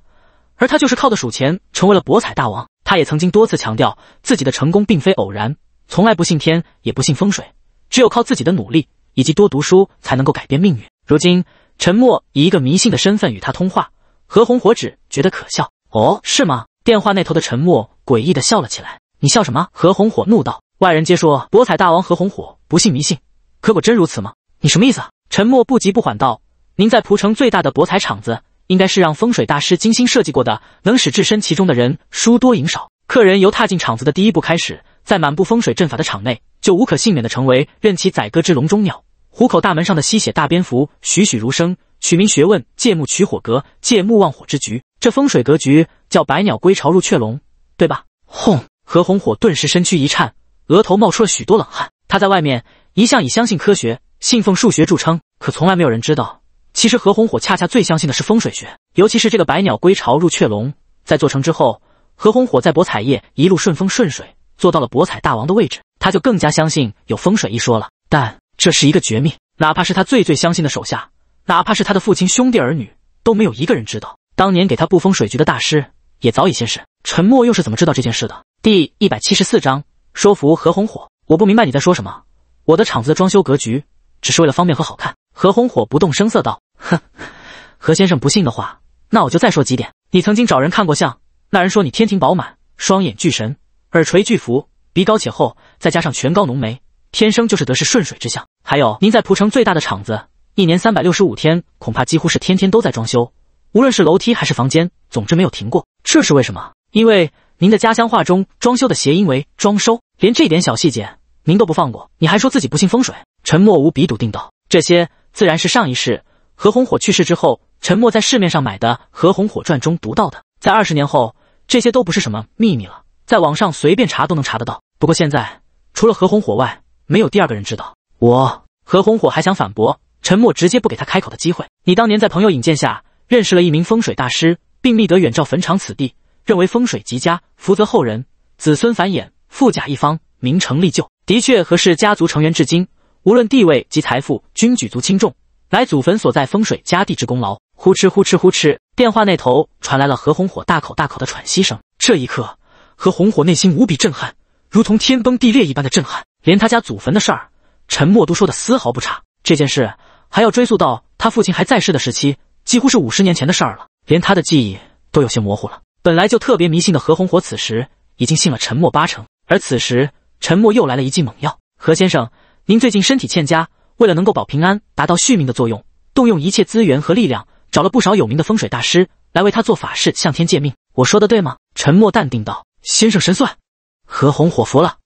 而他就是靠的数钱成为了博彩大王。他也曾经多次强调，自己的成功并非偶然，从来不信天，也不信风水，只有靠自己的努力以及多读书才能够改变命运。如今，陈默以一个迷信的身份与他通话，何红火只觉得可笑。哦，是吗？电话那头的陈默诡异的笑了起来。你笑什么？何红火怒道。外人皆说博彩大王何红火不信迷信。可果真如此吗？你什么意思？沉默不急不缓道：“您在蒲城最大的博彩场子，应该是让风水大师精心设计过的，能使置身其中的人输多赢少。客人由踏进场子的第一步开始，在满布风水阵法的场内，就无可幸免的成为任其宰割之笼中鸟。虎口大门上的吸血大蝙蝠栩栩如生，取名学问借木取火阁，借木望火之局。这风水格局叫百鸟归巢入雀笼，对吧？”轰！何红火顿时身躯一颤，额头冒出了许多冷汗。他在外面。一向以相信科学、信奉数学著称，可从来没有人知道，其实何红火恰恰最相信的是风水学，尤其是这个“百鸟归巢入雀笼”。在做成之后，何红火在博彩业一路顺风顺水，做到了博彩大王的位置，他就更加相信有风水一说了。但这是一个绝密，哪怕是他最最相信的手下，哪怕是他的父亲、兄弟、儿女，都没有一个人知道。当年给他布风水局的大师也早已仙逝。陈默又是怎么知道这件事的？第一百七十四章说服何红火，我不明白你在说什么。我的厂子的装修格局，只是为了方便和好看。何红火不动声色道：“哼，何先生不信的话，那我就再说几点。你曾经找人看过相，那人说你天庭饱满，双眼巨神，耳垂巨幅，鼻高且厚，再加上颧高浓眉，天生就是得势顺水之相。还有，您在蒲城最大的厂子，一年三百六十五天，恐怕几乎是天天都在装修，无论是楼梯还是房间，总之没有停过。这是为什么？因为您的家乡话中，装修的谐音为装修，连这点小细节。”您都不放过，你还说自己不信风水？沉默无比笃定道：“这些自然是上一世何红火去世之后，沉默在市面上买的《何红火传》中读到的。在二十年后，这些都不是什么秘密了，在网上随便查都能查得到。不过现在，除了何红火外，没有第二个人知道。”我何红火还想反驳，沉默直接不给他开口的机会。你当年在朋友引荐下，认识了一名风水大师，并觅得远照坟场此地，认为风水极佳，福泽后人，子孙繁衍，富甲一方。名成利就，的确何氏家族成员至今，无论地位及财富，均举足轻重，乃祖坟所在风水家地之功劳。呼哧呼哧呼哧，电话那头传来了何红火大口大口的喘息声。这一刻，何红火内心无比震撼，如同天崩地裂一般的震撼。连他家祖坟的事儿，沉默都说的丝毫不差。这件事还要追溯到他父亲还在世的时期，几乎是五十年前的事儿了，连他的记忆都有些模糊了。本来就特别迷信的何红火，此时已经信了沉默八成，而此时。沉默又来了一剂猛药。何先生，您最近身体欠佳，为了能够保平安，达到续命的作用，动用一切资源和力量，找了不少有名的风水大师来为他做法事，向天借命。我说的对吗？沉默淡定道：“先生神算，何红火服了。”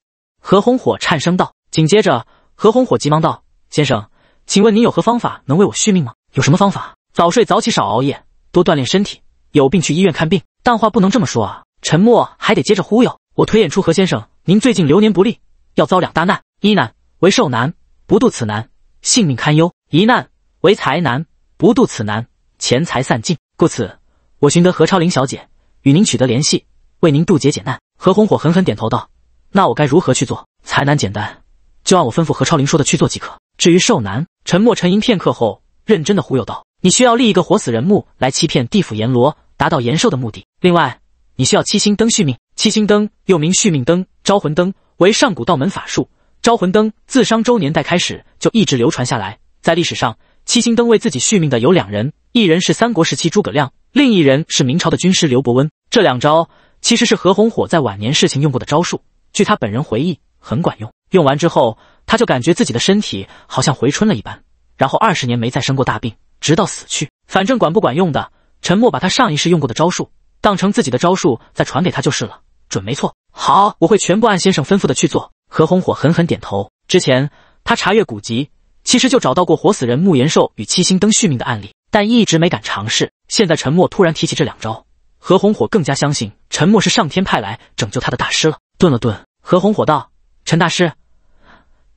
何红火颤声道。紧接着，何红火急忙道：“先生，请问您有何方法能为我续命吗？有什么方法？早睡早起，少熬夜，多锻炼身体，有病去医院看病。但话不能这么说啊。”沉默还得接着忽悠我推演出何先生。您最近流年不利，要遭两大难：一难为寿难，不渡此难，性命堪忧；一难为财难，不渡此难，钱财散尽。故此，我寻得何超林小姐，与您取得联系，为您渡劫解难。何红火狠狠点头道：“那我该如何去做？财难简单，就按我吩咐何超林说的去做即可。至于寿难，沉默沉吟片刻后，认真的忽悠道：你需要立一个活死人墓来欺骗地府阎罗，达到延寿的目的。另外，你需要七星灯续命。”七星灯又名续命灯、招魂灯，为上古道门法术。招魂灯自商周年代开始就一直流传下来。在历史上，七星灯为自己续命的有两人，一人是三国时期诸葛亮，另一人是明朝的军师刘伯温。这两招其实是何红火在晚年事情用过的招数，据他本人回忆，很管用。用完之后，他就感觉自己的身体好像回春了一般，然后二十年没再生过大病，直到死去。反正管不管用的，陈默把他上一世用过的招数当成自己的招数再传给他就是了。准没错，好，我会全部按先生吩咐的去做。何红火狠狠点头。之前他查阅古籍，其实就找到过活死人木延寿与七星灯续命的案例，但一直没敢尝试。现在陈默突然提起这两招，何红火更加相信陈默是上天派来拯救他的大师了。顿了顿，何红火道：“陈大师，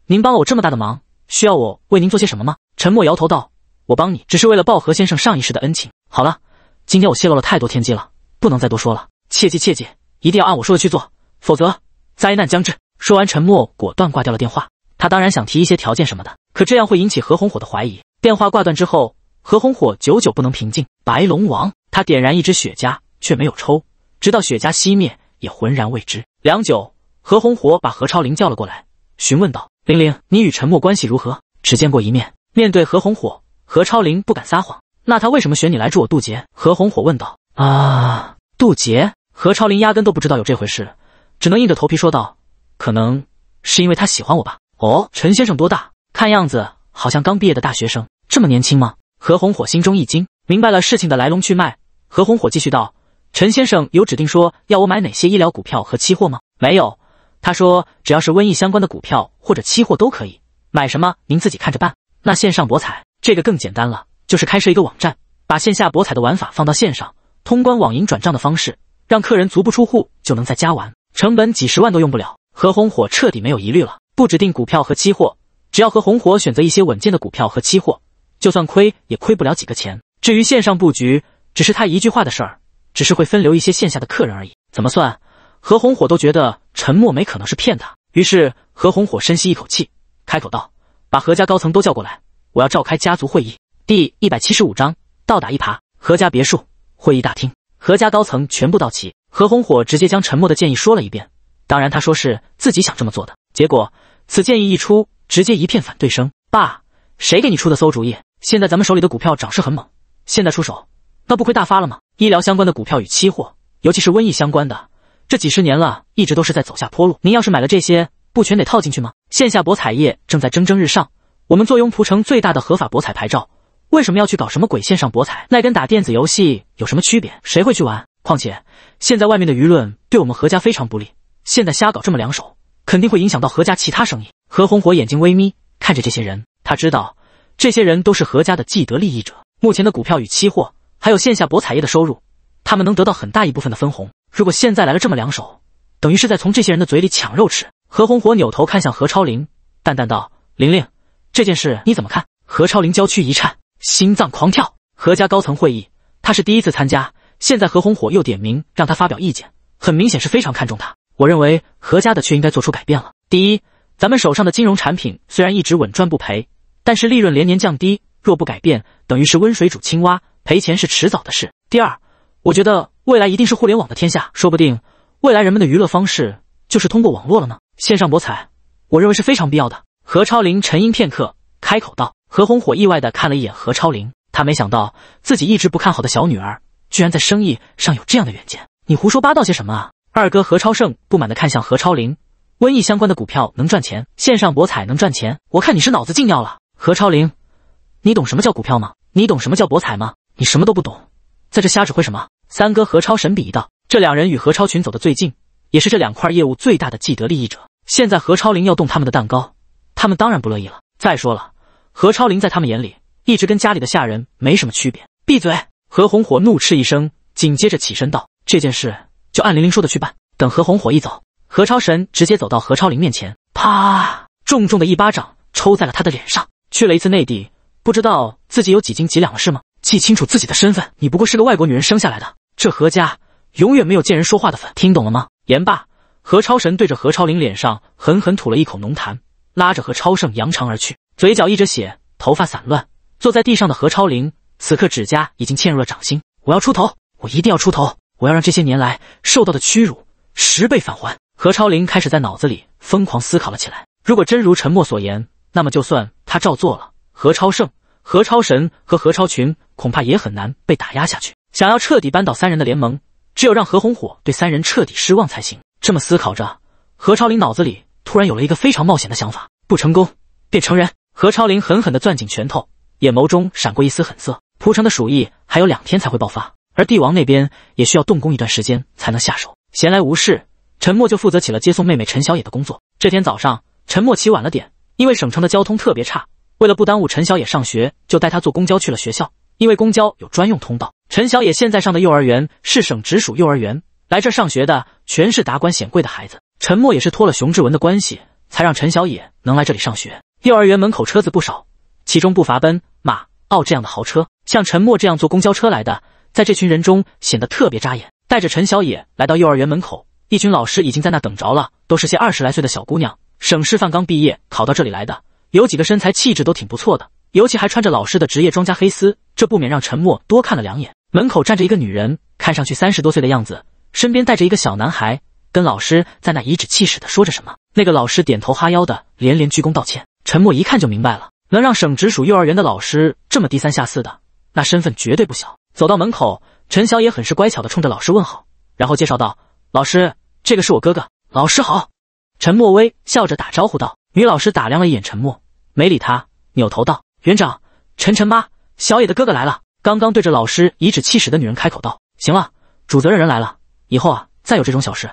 您帮了我这么大的忙，需要我为您做些什么吗？”陈默摇头道：“我帮你只是为了报何先生上一世的恩情。好了，今天我泄露了太多天机了，不能再多说了，切记切记。”一定要按我说的去做，否则灾难将至。说完，陈默果断挂掉了电话。他当然想提一些条件什么的，可这样会引起何红火的怀疑。电话挂断之后，何红火久久不能平静。白龙王，他点燃一支雪茄，却没有抽，直到雪茄熄灭，也浑然未知。良久，何红火把何超灵叫了过来，询问道：“玲玲，你与陈默关系如何？只见过一面。”面对何红火，何超灵不敢撒谎。那他为什么选你来助我渡劫？何红火问道。啊，渡劫。何超林压根都不知道有这回事，只能硬着头皮说道：“可能是因为他喜欢我吧。”“哦，陈先生多大？看样子好像刚毕业的大学生，这么年轻吗？”何红火心中一惊，明白了事情的来龙去脉。何红火继续道：“陈先生有指定说要我买哪些医疗股票和期货吗？”“没有，他说只要是瘟疫相关的股票或者期货都可以，买什么您自己看着办。”“那线上博彩这个更简单了，就是开设一个网站，把线下博彩的玩法放到线上，通关网银转账的方式。”让客人足不出户就能在家玩，成本几十万都用不了。何红火彻底没有疑虑了。不指定股票和期货，只要何红火选择一些稳健的股票和期货，就算亏也亏不了几个钱。至于线上布局，只是他一句话的事儿，只是会分流一些线下的客人而已。怎么算？何红火都觉得陈默没可能是骗他。于是何红火深吸一口气，开口道：“把何家高层都叫过来，我要召开家族会议。”第一百七十五章倒打一耙。何家别墅会议大厅。何家高层全部到齐，何红火直接将沉默的建议说了一遍。当然，他说是自己想这么做的。结果，此建议一出，直接一片反对声。爸，谁给你出的馊主意？现在咱们手里的股票涨势很猛，现在出手，那不亏大发了吗？医疗相关的股票与期货，尤其是瘟疫相关的，这几十年了，一直都是在走下坡路。您要是买了这些，不全得套进去吗？线下博彩业正在蒸蒸日上，我们坐拥蒲城最大的合法博彩牌照。为什么要去搞什么鬼线上博彩？那跟打电子游戏有什么区别？谁会去玩？况且现在外面的舆论对我们何家非常不利，现在瞎搞这么两手，肯定会影响到何家其他生意。何红火眼睛微眯，看着这些人，他知道这些人都是何家的既得利益者。目前的股票与期货，还有线下博彩业的收入，他们能得到很大一部分的分红。如果现在来了这么两手，等于是在从这些人的嘴里抢肉吃。何红火扭头看向何超玲，淡淡道：“玲玲，这件事你怎么看？”何超玲娇躯一颤。心脏狂跳，何家高层会议，他是第一次参加。现在何红火又点名让他发表意见，很明显是非常看重他。我认为何家的却应该做出改变了。第一，咱们手上的金融产品虽然一直稳赚不赔，但是利润连年降低，若不改变，等于是温水煮青蛙，赔钱是迟早的事。第二，我觉得未来一定是互联网的天下，说不定未来人们的娱乐方式就是通过网络了呢。线上博彩，我认为是非常必要的。何超林沉吟片刻，开口道。何红火意外的看了一眼何超林，他没想到自己一直不看好的小女儿，居然在生意上有这样的远见。你胡说八道些什么啊？二哥何超胜不满的看向何超林，瘟疫相关的股票能赚钱，线上博彩能赚钱，我看你是脑子进尿了。何超林，你懂什么叫股票吗？你懂什么叫博彩吗？你什么都不懂，在这瞎指挥什么？三哥何超神笔一道，这两人与何超群走得最近，也是这两块业务最大的既得利益者。现在何超林要动他们的蛋糕，他们当然不乐意了。再说了。何超林在他们眼里一直跟家里的下人没什么区别。闭嘴！何红火怒斥一声，紧接着起身道：“这件事就按玲玲说的去办。”等何红火一走，何超神直接走到何超林面前，啪，重重的一巴掌抽在了他的脸上。去了一次内地，不知道自己有几斤几两了是吗？记清楚自己的身份，你不过是个外国女人生下来的。这何家永远没有见人说话的份，听懂了吗？言罢，何超神对着何超林脸上狠狠吐了一口浓痰，拉着何超胜扬长而去。嘴角溢着血，头发散乱，坐在地上的何超灵，此刻指甲已经嵌入了掌心。我要出头，我一定要出头，我要让这些年来受到的屈辱十倍返还。何超灵开始在脑子里疯狂思考了起来。如果真如陈默所言，那么就算他照做了，何超胜、何超神和何超群恐怕也很难被打压下去。想要彻底扳倒三人的联盟，只有让何红火对三人彻底失望才行。这么思考着，何超灵脑子里突然有了一个非常冒险的想法：不成功，便成人。何超林狠狠地攥紧拳头，眼眸中闪过一丝狠色。蒲城的鼠疫还有两天才会爆发，而帝王那边也需要动工一段时间才能下手。闲来无事，陈默就负责起了接送妹妹陈小野的工作。这天早上，陈默起晚了点，因为省城的交通特别差，为了不耽误陈小野上学，就带他坐公交去了学校。因为公交有专用通道，陈小野现在上的幼儿园是省直属幼儿园，来这上学的全是达官显贵的孩子。陈默也是托了熊志文的关系，才让陈小野能来这里上学。幼儿园门口车子不少，其中不乏奔、马、奥这样的豪车。像陈默这样坐公交车来的，在这群人中显得特别扎眼。带着陈小野来到幼儿园门口，一群老师已经在那等着了，都是些二十来岁的小姑娘，省师范刚毕业考到这里来的。有几个身材气质都挺不错的，尤其还穿着老师的职业装加黑丝，这不免让陈默多看了两眼。门口站着一个女人，看上去三十多岁的样子，身边带着一个小男孩，跟老师在那颐指气使的说着什么。那个老师点头哈腰的连连鞠躬道歉。陈默一看就明白了，能让省直属幼儿园的老师这么低三下四的，那身份绝对不小。走到门口，陈小野很是乖巧地冲着老师问好，然后介绍道：“老师，这个是我哥哥。”老师好。陈默微笑着打招呼道。女老师打量了一眼陈默，没理他，扭头道：“园长，陈晨妈，小野的哥哥来了。”刚刚对着老师颐指气使的女人开口道：“行了，主责任人来了，以后啊，再有这种小事，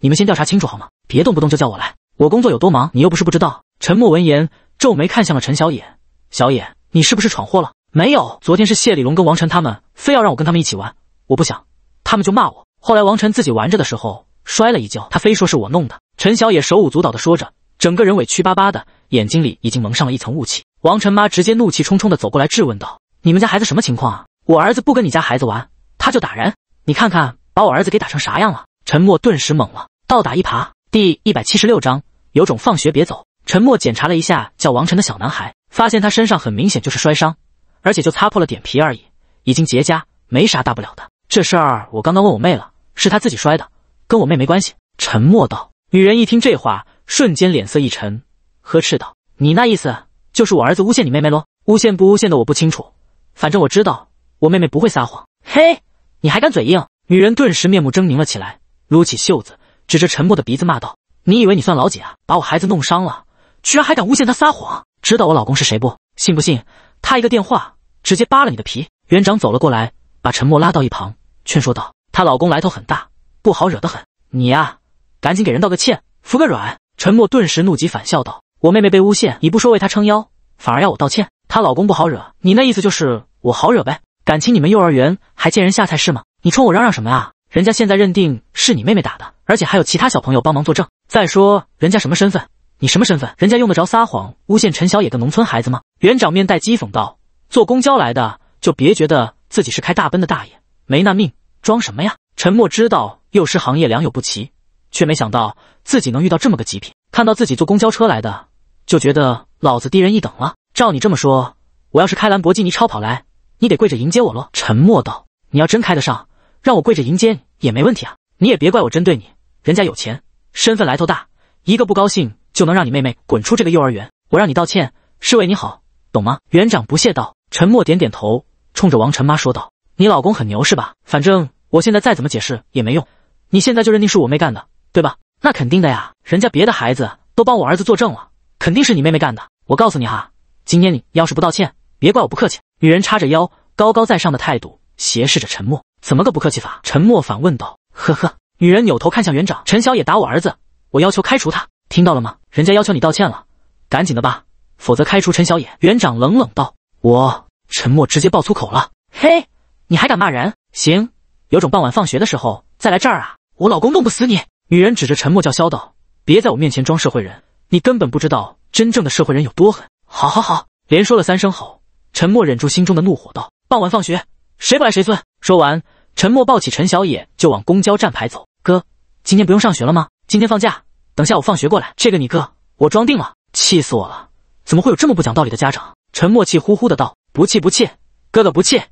你们先调查清楚好吗？别动不动就叫我来，我工作有多忙，你又不是不知道。”陈默闻言皱眉看向了陈小野，小野，你是不是闯祸了？没有，昨天是谢里龙跟王晨他们非要让我跟他们一起玩，我不想，他们就骂我。后来王晨自己玩着的时候摔了一跤，他非说是我弄的。陈小野手舞足蹈的说着，整个人委屈巴巴的，眼睛里已经蒙上了一层雾气。王晨妈直接怒气冲冲的走过来质问道：“你们家孩子什么情况啊？我儿子不跟你家孩子玩，他就打人，你看看把我儿子给打成啥样了！”陈默顿时懵了，倒打一耙。第一百七十六章，有种放学别走。陈默检查了一下叫王晨的小男孩，发现他身上很明显就是摔伤，而且就擦破了点皮而已，已经结痂，没啥大不了的。这事儿我刚刚问我妹了，是她自己摔的，跟我妹没关系。沉默道。女人一听这话，瞬间脸色一沉，呵斥道：“你那意思就是我儿子诬陷你妹妹喽？诬陷不诬陷的我不清楚，反正我知道我妹妹不会撒谎。嘿，你还敢嘴硬？”女人顿时面目狰狞了起来，撸起袖子指着陈默的鼻子骂道：“你以为你算老几啊？把我孩子弄伤了！”居然还敢诬陷他撒谎！知道我老公是谁不？信不信他一个电话直接扒了你的皮？园长走了过来，把陈默拉到一旁，劝说道：“她老公来头很大，不好惹的很。你呀，赶紧给人道个歉，服个软。”陈默顿时怒极反笑道：“我妹妹被诬陷，你不说为她撑腰，反而要我道歉？她老公不好惹，你那意思就是我好惹呗？感情你们幼儿园还见人下菜是吗？你冲我嚷嚷什么啊？人家现在认定是你妹妹打的，而且还有其他小朋友帮忙作证。再说人家什么身份？”你什么身份？人家用得着撒谎诬陷陈小野个农村孩子吗？园长面带讥讽道：“坐公交来的就别觉得自己是开大奔的大爷，没那命，装什么呀？”陈默知道幼师行业良莠不齐，却没想到自己能遇到这么个极品。看到自己坐公交车来的，就觉得老子低人一等了。照你这么说，我要是开兰博基尼超跑来，你得跪着迎接我喽？陈默道：“你要真开得上，让我跪着迎接你也没问题啊。你也别怪我针对你，人家有钱，身份来头大，一个不高兴。”就能让你妹妹滚出这个幼儿园。我让你道歉是为你好，懂吗？园长不屑道。沉默点点头，冲着王晨妈说道：“你老公很牛是吧？反正我现在再怎么解释也没用。你现在就认定是我妹干的，对吧？”“那肯定的呀，人家别的孩子都帮我儿子作证了，肯定是你妹妹干的。”“我告诉你哈，今天你要是不道歉，别怪我不客气。”女人叉着腰，高高在上的态度斜视着陈默。“怎么个不客气法？”陈默反问道。“呵呵。”女人扭头看向园长：“陈晓也打我儿子，我要求开除他。”听到了吗？人家要求你道歉了，赶紧的吧，否则开除陈小野。园长冷冷道。我沉默直接爆粗口了。嘿，你还敢骂人？行，有种，傍晚放学的时候再来这儿啊！我老公弄不死你。女人指着沉默叫嚣道：“别在我面前装社会人，你根本不知道真正的社会人有多狠。”好好好，连说了三声好，沉默忍住心中的怒火道：“傍晚放学，谁不来谁算。”说完，沉默抱起陈小野就往公交站牌走。哥，今天不用上学了吗？今天放假。等下我放学过来，这个你哥我装定了，气死我了！怎么会有这么不讲道理的家长？陈默气呼呼的道：“不气不气，哥哥不气。”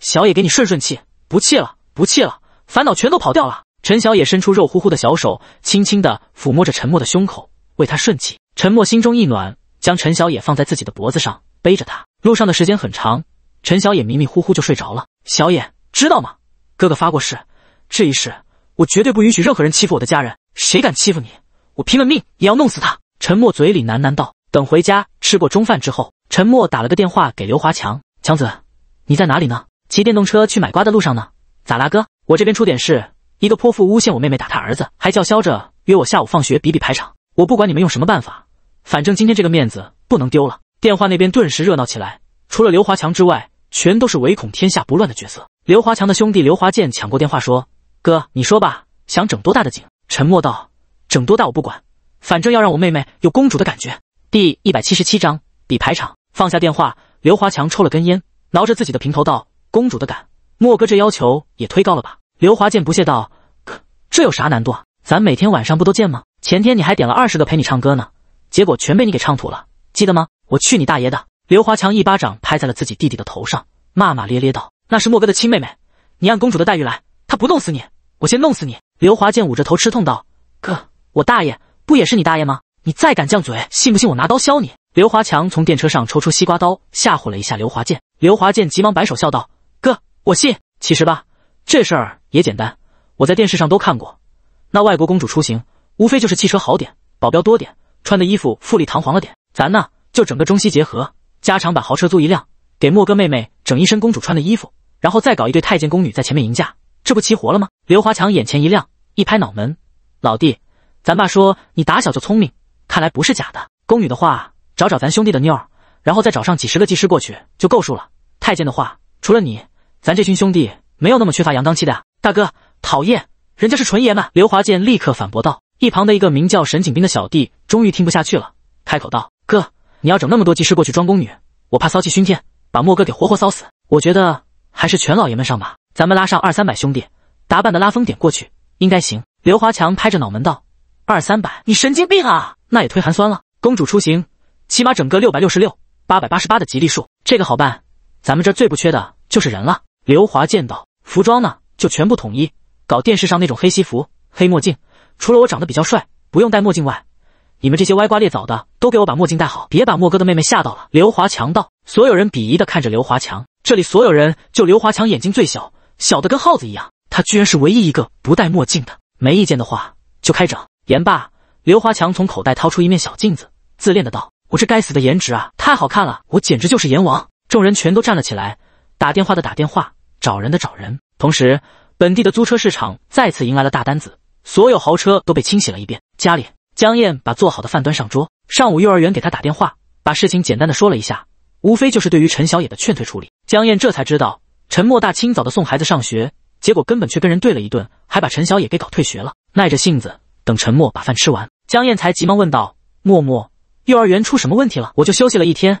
小野给你顺顺气，不气了，不气了，烦恼全都跑掉了。陈小野伸出肉乎乎的小手，轻轻的抚摸着陈默的胸口，为他顺气。陈默心中一暖，将陈小野放在自己的脖子上，背着他。路上的时间很长，陈小野迷迷糊糊就睡着了。小野知道吗？哥哥发过誓，这一世我绝对不允许任何人欺负我的家人。谁敢欺负你？我拼了命也要弄死他！沉默嘴里喃喃道。等回家吃过中饭之后，沉默打了个电话给刘华强：“强子，你在哪里呢？骑电动车去买瓜的路上呢？咋啦哥？我这边出点事，一个泼妇诬陷我妹妹打她儿子，还叫嚣着约我下午放学比比排场。我不管你们用什么办法，反正今天这个面子不能丢了。”电话那边顿时热闹起来，除了刘华强之外，全都是唯恐天下不乱的角色。刘华强的兄弟刘华健抢过电话说：“哥，你说吧，想整多大的景？”沉默道。整多大我不管，反正要让我妹妹有公主的感觉。第一百七十七章比排场。放下电话，刘华强抽了根烟，挠着自己的平头道：“公主的感，莫哥这要求也忒高了吧？”刘华健不屑道：“可这有啥难度啊？咱每天晚上不都见吗？前天你还点了二十个陪你唱歌呢，结果全被你给唱吐了，记得吗？”我去你大爷的！刘华强一巴掌拍在了自己弟弟的头上，骂骂咧咧道：“那是莫哥的亲妹妹，你按公主的待遇来，他不弄死你，我先弄死你！”刘华健捂着头吃痛道：“哥。”我大爷不也是你大爷吗？你再敢犟嘴，信不信我拿刀削你？刘华强从电车上抽出西瓜刀，吓唬了一下刘华健。刘华健急忙摆手，笑道：“哥，我信。其实吧，这事儿也简单，我在电视上都看过。那外国公主出行，无非就是汽车好点，保镖多点，穿的衣服富丽堂皇了点。咱呢，就整个中西结合，加长版豪车租一辆，给莫哥妹妹整一身公主穿的衣服，然后再搞一对太监宫女在前面迎驾，这不齐活了吗？”刘华强眼前一亮，一拍脑门：“老弟。”咱爸说你打小就聪明，看来不是假的。宫女的话，找找咱兄弟的妞儿，然后再找上几十个技师过去就够数了。太监的话，除了你，咱这群兄弟没有那么缺乏阳刚气的呀。大哥，讨厌，人家是纯爷们。刘华健立刻反驳道。一旁的一个名叫沈景斌的小弟终于听不下去了，开口道：“哥，你要整那么多技师过去装宫女，我怕骚气熏天，把莫哥给活活骚死。我觉得还是全老爷们上吧，咱们拉上二三百兄弟，打扮的拉风点过去，应该行。”刘华强拍着脑门道。二三百，你神经病啊！那也忒寒酸了。公主出行，起码整个六百六十六、八百八十八的吉利数。这个好办，咱们这最不缺的就是人了。刘华见道，服装呢就全部统一，搞电视上那种黑西服、黑墨镜。除了我长得比较帅，不用戴墨镜外，你们这些歪瓜裂枣的都给我把墨镜戴好，别把墨哥的妹妹吓到了。刘华强道。所有人鄙夷的看着刘华强，这里所有人就刘华强眼睛最小小的，跟耗子一样，他居然是唯一一个不戴墨镜的。没意见的话，就开整。言罢，刘华强从口袋掏出一面小镜子，自恋的道：“我这该死的颜值啊，太好看了，我简直就是阎王。”众人全都站了起来，打电话的打电话，找人的找人。同时，本地的租车市场再次迎来了大单子，所有豪车都被清洗了一遍。家里，江燕把做好的饭端上桌。上午幼儿园给他打电话，把事情简单的说了一下，无非就是对于陈小野的劝退处理。江燕这才知道，陈默大清早的送孩子上学，结果根本却跟人对了一顿，还把陈小野给搞退学了。耐着性子。等陈默把饭吃完，江燕才急忙问道：“默默，幼儿园出什么问题了？我就休息了一天，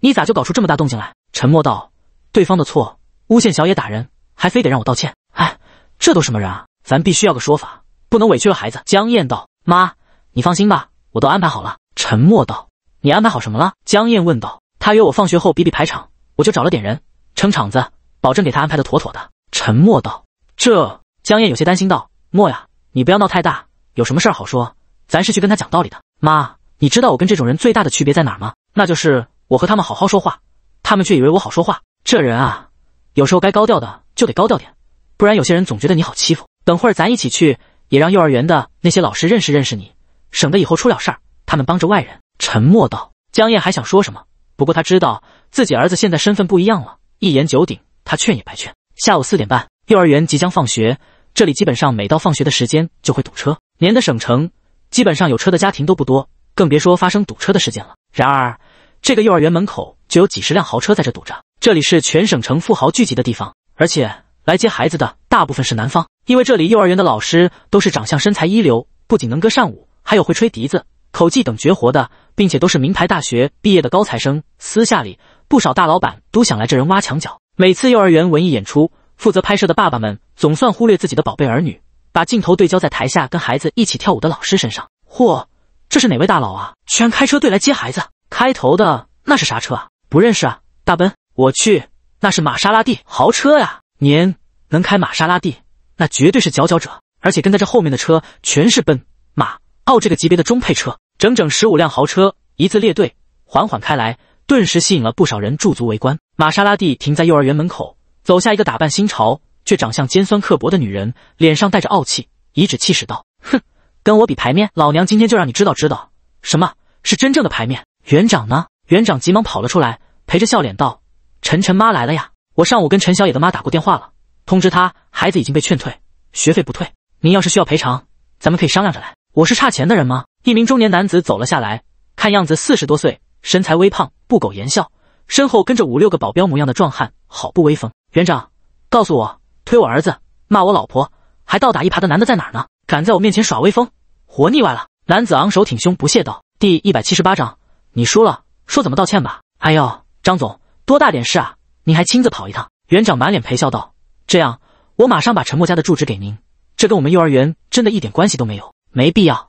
你咋就搞出这么大动静来？”陈默道：“对方的错，诬陷小野打人，还非得让我道歉。哎，这都什么人啊？咱必须要个说法，不能委屈了孩子。”江燕道：“妈，你放心吧，我都安排好了。”陈默道：“你安排好什么了？”江燕问道：“他约我放学后比比排场，我就找了点人撑场子，保证给他安排的妥妥的。”陈默道：“这……”江燕有些担心道：“默呀，你不要闹太大。”有什么事儿好说，咱是去跟他讲道理的。妈，你知道我跟这种人最大的区别在哪吗？那就是我和他们好好说话，他们却以为我好说话。这人啊，有时候该高调的就得高调点，不然有些人总觉得你好欺负。等会儿咱一起去，也让幼儿园的那些老师认识认识你，省得以后出了事儿他们帮着外人。沉默道，江燕还想说什么，不过她知道自己儿子现在身份不一样了，一言九鼎，她劝也白劝。下午四点半，幼儿园即将放学，这里基本上每到放学的时间就会堵车。年的省城基本上有车的家庭都不多，更别说发生堵车的事件了。然而，这个幼儿园门口就有几十辆豪车在这堵着。这里是全省城富豪聚集的地方，而且来接孩子的大部分是男方，因为这里幼儿园的老师都是长相身材一流，不仅能歌善舞，还有会吹笛子、口技等绝活的，并且都是名牌大学毕业的高材生。私下里，不少大老板都想来这人挖墙脚。每次幼儿园文艺演出，负责拍摄的爸爸们总算忽略自己的宝贝儿女。把镜头对焦在台下跟孩子一起跳舞的老师身上。嚯，这是哪位大佬啊？居然开车队来接孩子！开头的那是啥车啊？不认识啊，大奔。我去，那是玛莎拉蒂，豪车呀！您能开玛莎拉蒂，那绝对是佼佼者。而且跟在这后面的车全是奔马、奥这个级别的中配车，整整十五辆豪车一字列队，缓缓开来，顿时吸引了不少人驻足围观。玛莎拉蒂停在幼儿园门口，走下一个打扮新潮。却长相尖酸刻薄的女人，脸上带着傲气，颐指气使道：“哼，跟我比牌面，老娘今天就让你知道知道什么是真正的牌面。”园长呢？园长急忙跑了出来，陪着笑脸道：“晨晨妈来了呀，我上午跟陈小野的妈打过电话了，通知她孩子已经被劝退，学费不退。您要是需要赔偿，咱们可以商量着来。”我是差钱的人吗？一名中年男子走了下来，看样子四十多岁，身材微胖，不苟言笑，身后跟着五六个保镖模样的壮汉，好不威风。园长，告诉我。推我儿子，骂我老婆，还倒打一耙的男的在哪呢？敢在我面前耍威风，活腻歪了！男子昂首挺胸不屑道：“第一百七十八章，你输了，说怎么道歉吧。”哎呦，张总，多大点事啊，您还亲自跑一趟？园长满脸陪笑道：“这样，我马上把陈默家的住址给您，这跟我们幼儿园真的一点关系都没有，没必要。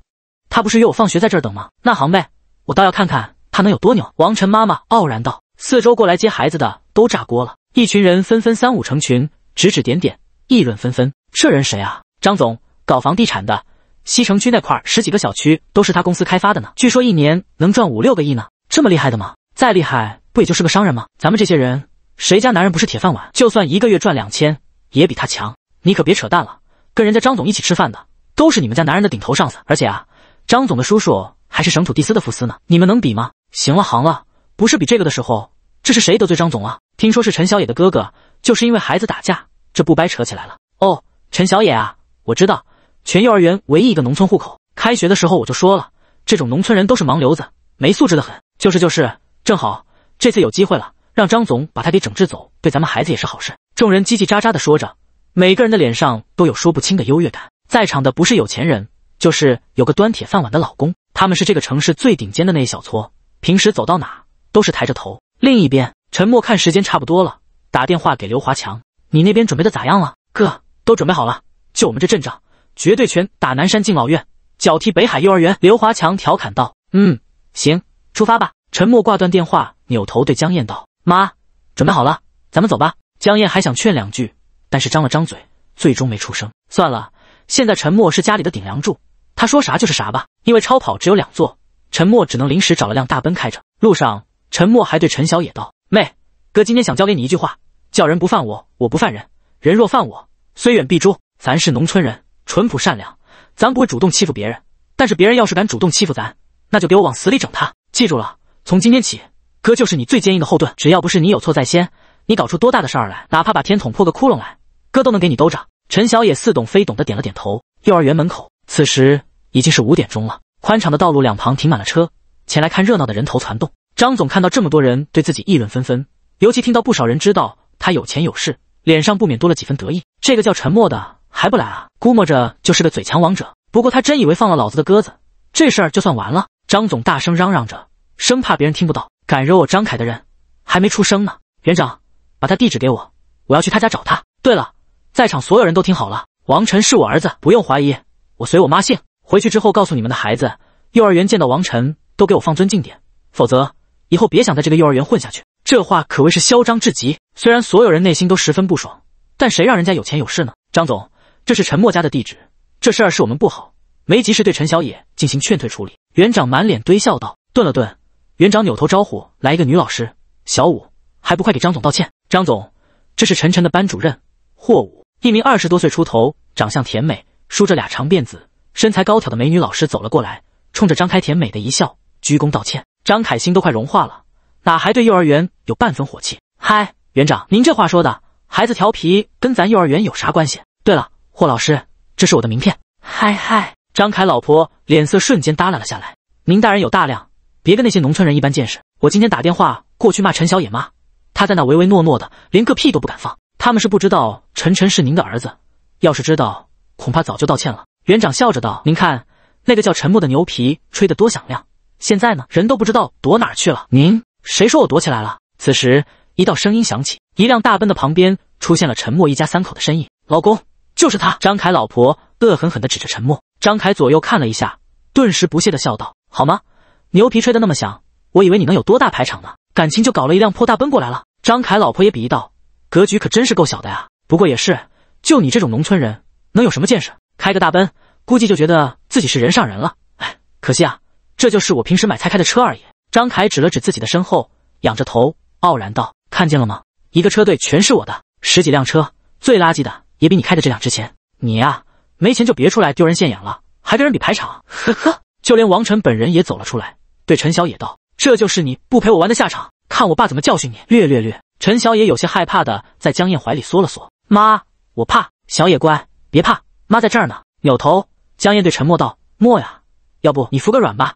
他不是约我放学在这儿等吗？那行呗，我倒要看看他能有多牛。”王晨妈妈傲然道。四周过来接孩子的都炸锅了，一群人纷纷三五成群。指指点点，议论纷纷。这人谁啊？张总，搞房地产的。西城区那块儿十几个小区都是他公司开发的呢，据说一年能赚五六个亿呢。这么厉害的吗？再厉害不也就是个商人吗？咱们这些人，谁家男人不是铁饭碗？就算一个月赚两千，也比他强。你可别扯淡了，跟人家张总一起吃饭的，都是你们家男人的顶头上司。而且啊，张总的叔叔还是省土地司的副司呢，你们能比吗？行了行了，不是比这个的时候。这是谁得罪张总了？听说是陈小野的哥哥。就是因为孩子打架，这不掰扯起来了哦。陈小野啊，我知道，全幼儿园唯一一个农村户口。开学的时候我就说了，这种农村人都是盲流子，没素质的很。就是就是，正好这次有机会了，让张总把他给整治走，对咱们孩子也是好事。众人叽叽喳喳的说着，每个人的脸上都有说不清的优越感。在场的不是有钱人，就是有个端铁饭碗的老公，他们是这个城市最顶尖的那一小撮，平时走到哪都是抬着头。另一边，陈默看时间差不多了。打电话给刘华强，你那边准备的咋样了？哥，都准备好了，就我们这阵仗，绝对全打南山敬老院，脚踢北海幼儿园。刘华强调侃道：“嗯，行，出发吧。”陈默挂断电话，扭头对江燕道：“妈，准备好了，咱们走吧。”江燕还想劝两句，但是张了张嘴，最终没出声。算了，现在陈默是家里的顶梁柱，他说啥就是啥吧。因为超跑只有两座，陈默只能临时找了辆大奔开着。路上，陈默还对陈小野道：“妹，哥今天想教给你一句话。”叫人不犯我，我不犯人；人若犯我，虽远必诛。凡是农村人，淳朴善良，咱不会主动欺负别人。但是别人要是敢主动欺负咱，那就给我往死里整他！记住了，从今天起，哥就是你最坚硬的后盾。只要不是你有错在先，你搞出多大的事儿来，哪怕把天捅破个窟窿来，哥都能给你兜着。陈小野似懂非懂的点了点头。幼儿园门口，此时已经是五点钟了。宽敞的道路两旁停满了车，前来看热闹的人头攒动。张总看到这么多人对自己议论纷纷，尤其听到不少人知道。他有钱有势，脸上不免多了几分得意。这个叫陈默的还不来啊？估摸着就是个嘴强王者。不过他真以为放了老子的鸽子，这事儿就算完了？张总大声嚷嚷着，生怕别人听不到。敢惹我张凯的人，还没出生呢！园长，把他地址给我，我要去他家找他。对了，在场所有人都听好了，王晨是我儿子，不用怀疑。我随我妈姓。回去之后告诉你们的孩子，幼儿园见到王晨都给我放尊敬点，否则以后别想在这个幼儿园混下去。这话可谓是嚣张至极。虽然所有人内心都十分不爽，但谁让人家有钱有势呢？张总，这是陈默家的地址。这事儿是我们不好，没及时对陈小野进行劝退处理。园长满脸堆笑道。顿了顿，园长扭头招呼来一个女老师：“小舞，还不快给张总道歉？”张总，这是陈晨的班主任霍武。一名二十多岁出头、长相甜美、梳着俩长辫子、身材高挑的美女老师走了过来，冲着张开甜美的一笑，鞠躬道歉。张凯心都快融化了。哪还对幼儿园有半分火气？嗨，园长，您这话说的，孩子调皮跟咱幼儿园有啥关系？对了，霍老师，这是我的名片。嗨嗨，张凯老婆脸色瞬间耷拉了下来。您大人有大量，别跟那些农村人一般见识。我今天打电话过去骂陈小野妈，她在那唯唯诺诺的，连个屁都不敢放。他们是不知道晨晨是您的儿子，要是知道，恐怕早就道歉了。园长笑着道：“您看，那个叫陈默的牛皮吹得多响亮，现在呢，人都不知道躲哪儿去了。”您。谁说我躲起来了？此时，一道声音响起，一辆大奔的旁边出现了陈默一家三口的身影。老公，就是他！张凯老婆恶狠狠地指着陈默。张凯左右看了一下，顿时不屑地笑道：“好吗？牛皮吹得那么响，我以为你能有多大排场呢？感情就搞了一辆破大奔过来了？”张凯老婆也鄙夷道：“格局可真是够小的呀！不过也是，就你这种农村人，能有什么见识？开个大奔，估计就觉得自己是人上人了。哎，可惜啊，这就是我平时买菜开的车而已。”张凯指了指自己的身后，仰着头傲然道：“看见了吗？一个车队全是我的，十几辆车，最垃圾的也比你开的这辆值钱。你呀，没钱就别出来丢人现眼了，还跟人比排场。”呵呵。就连王晨本人也走了出来，对陈小野道：“这就是你不陪我玩的下场，看我爸怎么教训你。”略略略。陈小野有些害怕的在江燕怀里缩了缩：“妈，我怕。”小野乖，别怕，妈在这儿呢。扭头，江燕对陈默道：“默呀，要不你服个软吧。”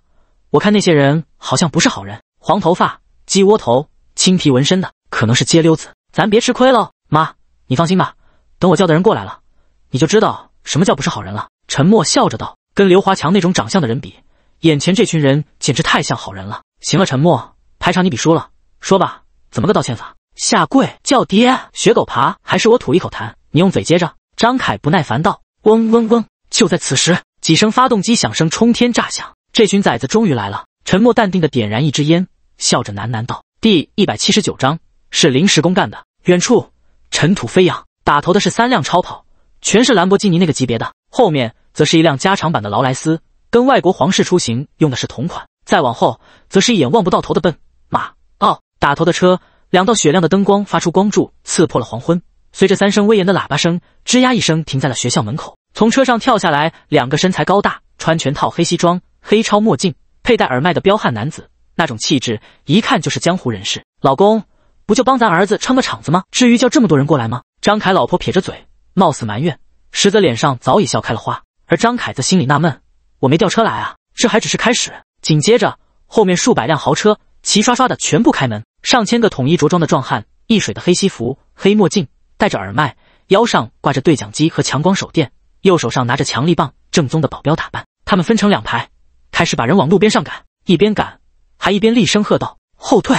我看那些人好像不是好人，黄头发、鸡窝头、青皮纹身的，可能是街溜子，咱别吃亏喽。妈，你放心吧，等我叫的人过来了，你就知道什么叫不是好人了。沉默笑着道：“跟刘华强那种长相的人比，眼前这群人简直太像好人了。”行了，沉默，排场你比输了，说吧，怎么个道歉法？下跪叫爹，学狗爬，还是我吐一口痰，你用嘴接着？张凯不耐烦道：“嗡嗡嗡！”就在此时，几声发动机响声冲天炸响。这群崽子终于来了。沉默淡定的点燃一支烟，笑着喃喃道：“第一百七十九章是临时工干的。”远处尘土飞扬，打头的是三辆超跑，全是兰博基尼那个级别的，后面则是一辆加长版的劳莱斯，跟外国皇室出行用的是同款。再往后，则是一眼望不到头的奔马奥。打头的车，两道雪亮的灯光发出光柱，刺破了黄昏。随着三声威严的喇叭声，吱呀一声停在了学校门口。从车上跳下来两个身材高大，穿全套黑西装。黑超墨镜、佩戴耳麦的彪悍男子，那种气质一看就是江湖人士。老公，不就帮咱儿子撑个场子吗？至于叫这么多人过来吗？张凯老婆撇着嘴，貌似埋怨，实则脸上早已笑开了花。而张凯则心里纳闷：我没吊车来啊，这还只是开始。紧接着，后面数百辆豪车齐刷刷的全部开门，上千个统一着装的壮汉，一水的黑西服、黑墨镜，戴着耳麦，腰上挂着对讲机和强光手电，右手上拿着强力棒，正宗的保镖打扮。他们分成两排。开始把人往路边上赶，一边赶还一边厉声喝道：“后退，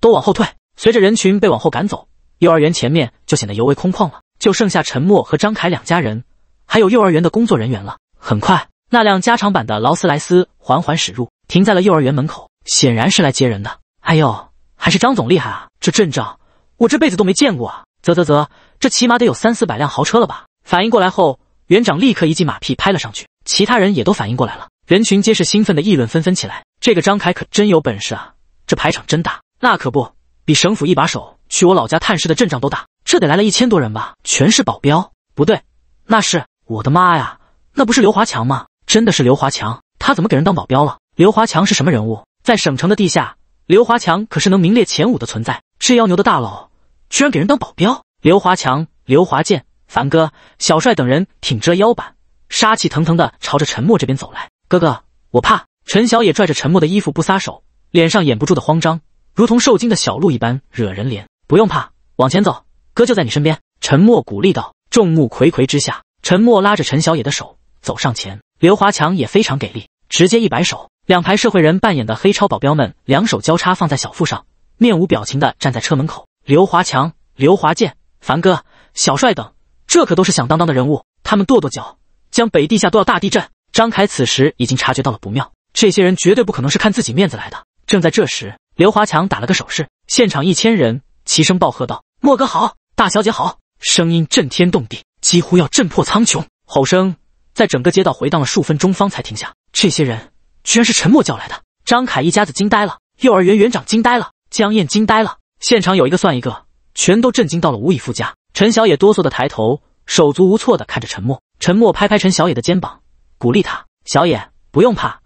都往后退！”随着人群被往后赶走，幼儿园前面就显得尤为空旷了，就剩下陈默和张凯两家人，还有幼儿园的工作人员了。很快，那辆加长版的劳斯莱斯缓缓驶入，停在了幼儿园门口，显然是来接人的。哎呦，还是张总厉害啊！这阵仗，我这辈子都没见过啊！啧啧啧，这起码得有三四百辆豪车了吧？反应过来后，园长立刻一记马屁拍了上去，其他人也都反应过来了。人群皆是兴奋的议论纷纷起来。这个张凯可真有本事啊！这排场真大，那可不，比省府一把手去我老家探视的阵仗都大。这得来了一千多人吧？全是保镖？不对，那是我的妈呀！那不是刘华强吗？真的是刘华强？他怎么给人当保镖了？刘华强是什么人物？在省城的地下，刘华强可是能名列前五的存在，这妖牛的大佬，居然给人当保镖！刘华强、刘华健、凡哥、小帅等人挺直腰板，杀气腾腾的朝着陈默这边走来。哥哥，我怕。陈小野拽着陈默的衣服不撒手，脸上掩不住的慌张，如同受惊的小鹿一般惹人怜。不用怕，往前走，哥就在你身边。陈默鼓励道。众目睽睽之下，陈默拉着陈小野的手走上前。刘华强也非常给力，直接一摆手，两排社会人扮演的黑超保镖们两手交叉放在小腹上，面无表情的站在车门口。刘华强、刘华健、凡哥、小帅等，这可都是响当当的人物。他们跺跺脚，江北地下都要大地震。张凯此时已经察觉到了不妙，这些人绝对不可能是看自己面子来的。正在这时，刘华强打了个手势，现场一千人齐声暴喝道：“莫哥好，大小姐好！”声音震天动地，几乎要震破苍穹。吼声在整个街道回荡了数分钟，方才停下。这些人居然是陈默叫来的，张凯一家子惊呆了，幼儿园园长惊呆了，江燕惊呆了，现场有一个算一个，全都震惊到了无以复加。陈小野哆嗦的抬头，手足无措的看着陈默。陈默拍拍陈小野的肩膀。鼓励他，小野不用怕，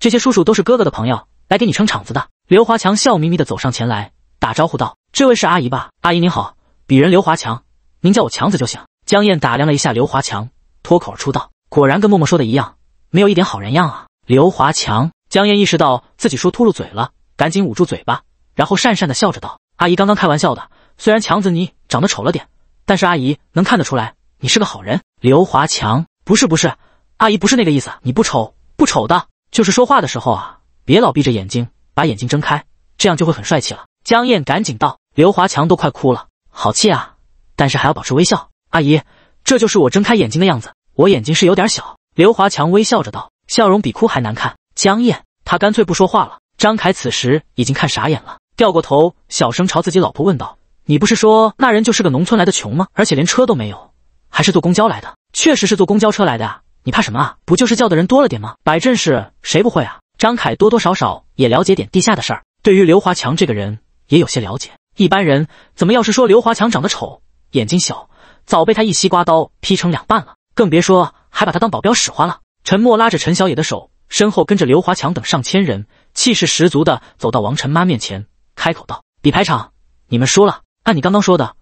这些叔叔都是哥哥的朋友，来给你撑场子的。刘华强笑眯眯地走上前来，打招呼道：“这位是阿姨吧？阿姨您好，鄙人刘华强，您叫我强子就行。”江燕打量了一下刘华强，脱口而出道：“果然跟默默说的一样，没有一点好人样啊！”刘华强，江燕意识到自己说秃噜嘴了，赶紧捂住嘴巴，然后讪讪地笑着道：“阿姨刚刚开玩笑的，虽然强子你长得丑了点，但是阿姨能看得出来，你是个好人。”刘华强：“不是，不是。”阿姨不是那个意思，你不丑不丑的，就是说话的时候啊，别老闭着眼睛，把眼睛睁开，这样就会很帅气了。江燕赶紧道。刘华强都快哭了，好气啊，但是还要保持微笑。阿姨，这就是我睁开眼睛的样子，我眼睛是有点小。刘华强微笑着道，笑容比哭还难看。江燕，他干脆不说话了。张凯此时已经看傻眼了，掉过头小声朝自己老婆问道：“你不是说那人就是个农村来的穷吗？而且连车都没有，还是坐公交来的？确实是坐公交车来的啊。”你怕什么啊？不就是叫的人多了点吗？摆阵势谁不会啊？张凯多多少少也了解点地下的事儿，对于刘华强这个人也有些了解。一般人怎么要是说刘华强长得丑、眼睛小，早被他一西瓜刀劈成两半了，更别说还把他当保镖使唤了。陈默拉着陈小野的手，身后跟着刘华强等上千人，气势十足的走到王晨妈面前，开口道：“比排场，你们输了。按你刚刚说的，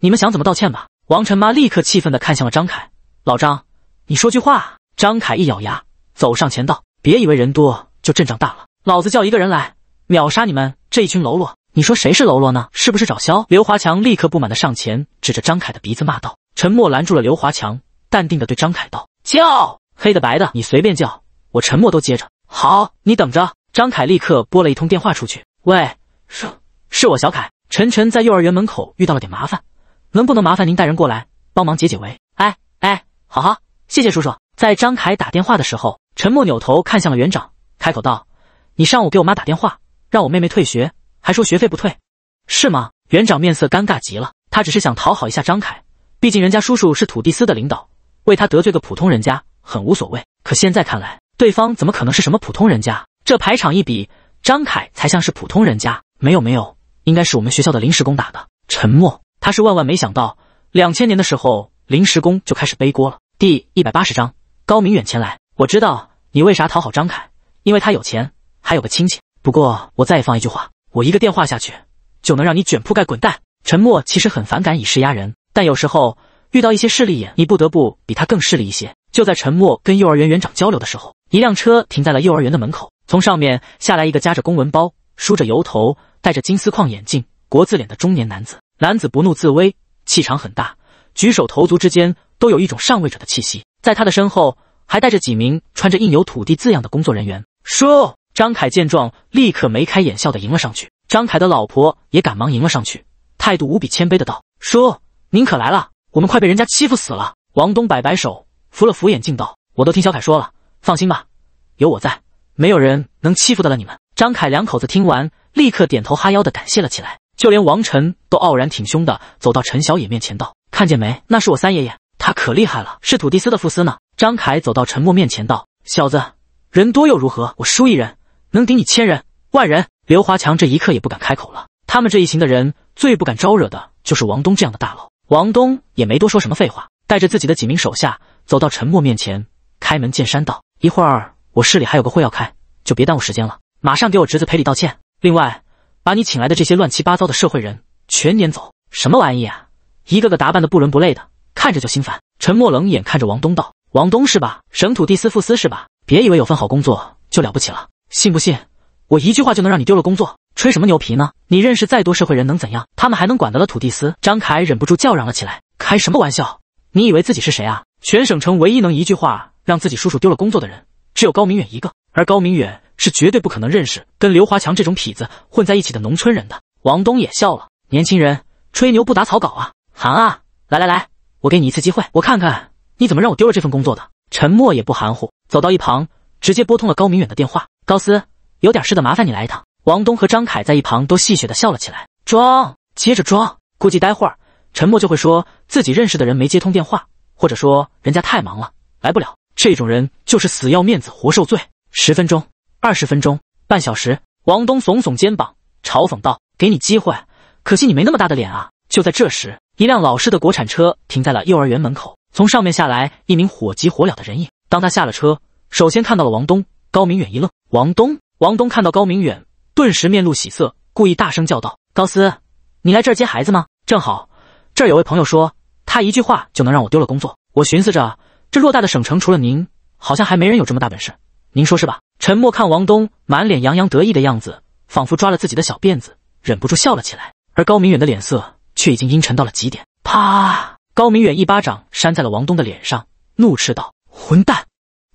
你们想怎么道歉吧？”王晨妈立刻气愤的看向了张凯，老张。你说句话！张凯一咬牙，走上前道：“别以为人多就阵仗大了，老子叫一个人来，秒杀你们这一群喽啰！你说谁是喽啰呢？是不是找萧刘华强？”立刻不满的上前，指着张凯的鼻子骂道。陈默拦住了刘华强，淡定的对张凯道：“叫黑的白的，你随便叫，我陈默都接着。”好，你等着。张凯立刻拨了一通电话出去：“喂，是，是我小凯。晨晨在幼儿园门口遇到了点麻烦，能不能麻烦您带人过来帮忙解解围？”哎哎，好好谢谢叔叔。在张凯打电话的时候，陈默扭头看向了园长，开口道：“你上午给我妈打电话，让我妹妹退学，还说学费不退，是吗？”园长面色尴尬极了。他只是想讨好一下张凯，毕竟人家叔叔是土地司的领导，为他得罪个普通人家很无所谓。可现在看来，对方怎么可能是什么普通人家？这排场一比，张凯才像是普通人家。没有没有，应该是我们学校的临时工打的。陈默，他是万万没想到，两千年的时候，临时工就开始背锅了。第一百八十章，高明远前来。我知道你为啥讨好张凯，因为他有钱，还有个亲戚。不过我再放一句话，我一个电话下去，就能让你卷铺盖滚蛋。陈默其实很反感以势压人，但有时候遇到一些势利眼，你不得不比他更势利一些。就在陈默跟幼儿园园长交流的时候，一辆车停在了幼儿园的门口，从上面下来一个夹着公文包、梳着油头、戴着金丝框眼镜、国字脸的中年男子。男子不怒自威，气场很大。举手投足之间都有一种上位者的气息，在他的身后还带着几名穿着印有“土地”字样的工作人员。叔，张凯见状立刻眉开眼笑的迎了上去。张凯的老婆也赶忙迎了上去，态度无比谦卑的道：“叔，您可来了，我们快被人家欺负死了。”王东摆摆手，扶了扶眼镜道：“我都听小凯说了，放心吧，有我在，没有人能欺负得了你们。”张凯两口子听完立刻点头哈腰的感谢了起来，就连王晨都傲然挺胸的走到陈小野面前道。看见没？那是我三爷爷，他可厉害了，是土地司的副司呢。张凯走到陈默面前道：“小子，人多又如何？我输一人，能顶你千人、万人。”刘华强这一刻也不敢开口了。他们这一行的人最不敢招惹的就是王东这样的大佬。王东也没多说什么废话，带着自己的几名手下走到陈默面前，开门见山道：“一会儿我市里还有个会要开，就别耽误时间了，马上给我侄子赔礼道歉。另外，把你请来的这些乱七八糟的社会人全撵走。什么玩意啊？”一个个打扮的不伦不类的，看着就心烦。陈默冷眼看着王东道：“王东是吧？省土地司副司是吧？别以为有份好工作就了不起了，信不信我一句话就能让你丢了工作？吹什么牛皮呢？你认识再多社会人能怎样？他们还能管得了土地司？”张凯忍不住叫嚷了起来：“开什么玩笑？你以为自己是谁啊？全省城唯一能一句话让自己叔叔丢了工作的人，只有高明远一个。而高明远是绝对不可能认识跟刘华强这种痞子混在一起的农村人的。”王东也笑了：“年轻人，吹牛不打草稿啊！”韩啊，来来来，我给你一次机会，我看看你怎么让我丢了这份工作的。沉默也不含糊，走到一旁，直接拨通了高明远的电话。高斯，有点事的，麻烦你来一趟。王东和张凯在一旁都戏谑的笑了起来，装，接着装。估计待会儿沉默就会说自己认识的人没接通电话，或者说人家太忙了，来不了。这种人就是死要面子活受罪。十分钟，二十分钟，半小时，王东耸耸肩膀，嘲讽道：“给你机会，可惜你没那么大的脸啊。”就在这时。一辆老式的国产车停在了幼儿园门口，从上面下来一名火急火燎的人影。当他下了车，首先看到了王东。高明远一愣：“王东！”王东看到高明远，顿时面露喜色，故意大声叫道：“高司，你来这儿接孩子吗？正好，这儿有位朋友说，他一句话就能让我丢了工作。我寻思着，这偌大的省城，除了您，好像还没人有这么大本事。您说是吧？”沉默看王东满脸洋洋得意的样子，仿佛抓了自己的小辫子，忍不住笑了起来。而高明远的脸色。却已经阴沉到了极点。啪！高明远一巴掌扇在了王东的脸上，怒斥道：“混蛋！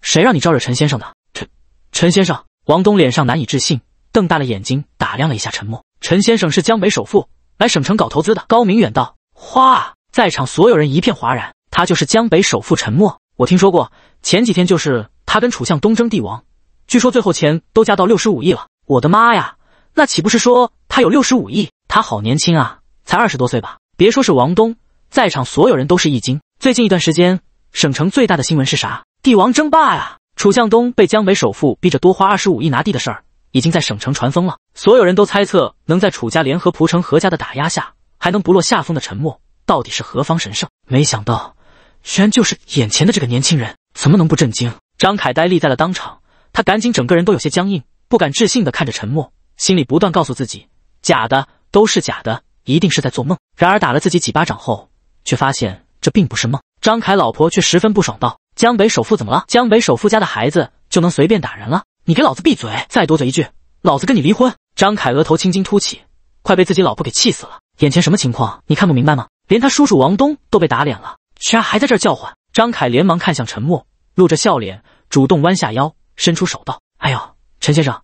谁让你招惹陈先生的？”“陈陈先生！”王东脸上难以置信，瞪大了眼睛打量了一下陈默。陈先生是江北首富，来省城搞投资的。高明远道：“哗！”在场所有人一片哗然。他就是江北首富陈默，我听说过。前几天就是他跟楚向东争帝王，据说最后钱都加到六十五亿了。我的妈呀！那岂不是说他有六十五亿？他好年轻啊！才二十多岁吧，别说是王东，在场所有人都是一惊。最近一段时间，省城最大的新闻是啥？帝王争霸呀！楚向东被江北首富逼着多花二十五亿拿地的事儿，已经在省城传疯了。所有人都猜测，能在楚家联合蒲城何家的打压下，还能不落下风的沉默，到底是何方神圣？没想到，居然就是眼前的这个年轻人！怎么能不震惊？张凯呆立在了当场，他赶紧整个人都有些僵硬，不敢置信的看着沉默，心里不断告诉自己：假的，都是假的。一定是在做梦。然而打了自己几巴掌后，却发现这并不是梦。张凯老婆却十分不爽道：“江北首富怎么了？江北首富家的孩子就能随便打人了？你给老子闭嘴！再多嘴一句，老子跟你离婚！”张凯额头青筋凸起，快被自己老婆给气死了。眼前什么情况？你看不明白吗？连他叔叔王东都被打脸了，居然还在这儿叫唤！张凯连忙看向陈默，露着笑脸，主动弯下腰，伸出手道：“哎呦，陈先生，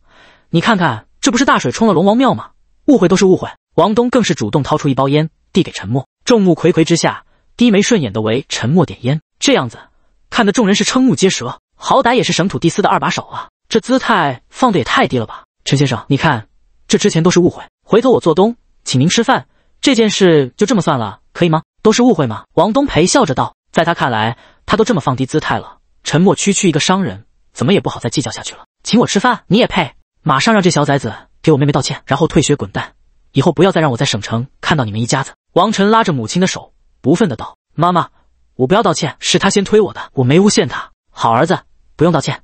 你看看，这不是大水冲了龙王庙吗？误会都是误会。”王东更是主动掏出一包烟，递给陈默。众目睽睽之下，低眉顺眼的为陈默点烟，这样子看得众人是瞠目结舌。好歹也是省土地司的二把手啊，这姿态放的也太低了吧？陈先生，你看，这之前都是误会，回头我做东，请您吃饭，这件事就这么算了，可以吗？都是误会吗？王东陪笑着道。在他看来，他都这么放低姿态了，陈默区区一个商人，怎么也不好再计较下去了。请我吃饭，你也配？马上让这小崽子给我妹妹道歉，然后退学滚蛋！以后不要再让我在省城看到你们一家子。王晨拉着母亲的手，不忿地道：“妈妈，我不要道歉，是他先推我的，我没诬陷他。好儿子，不用道歉，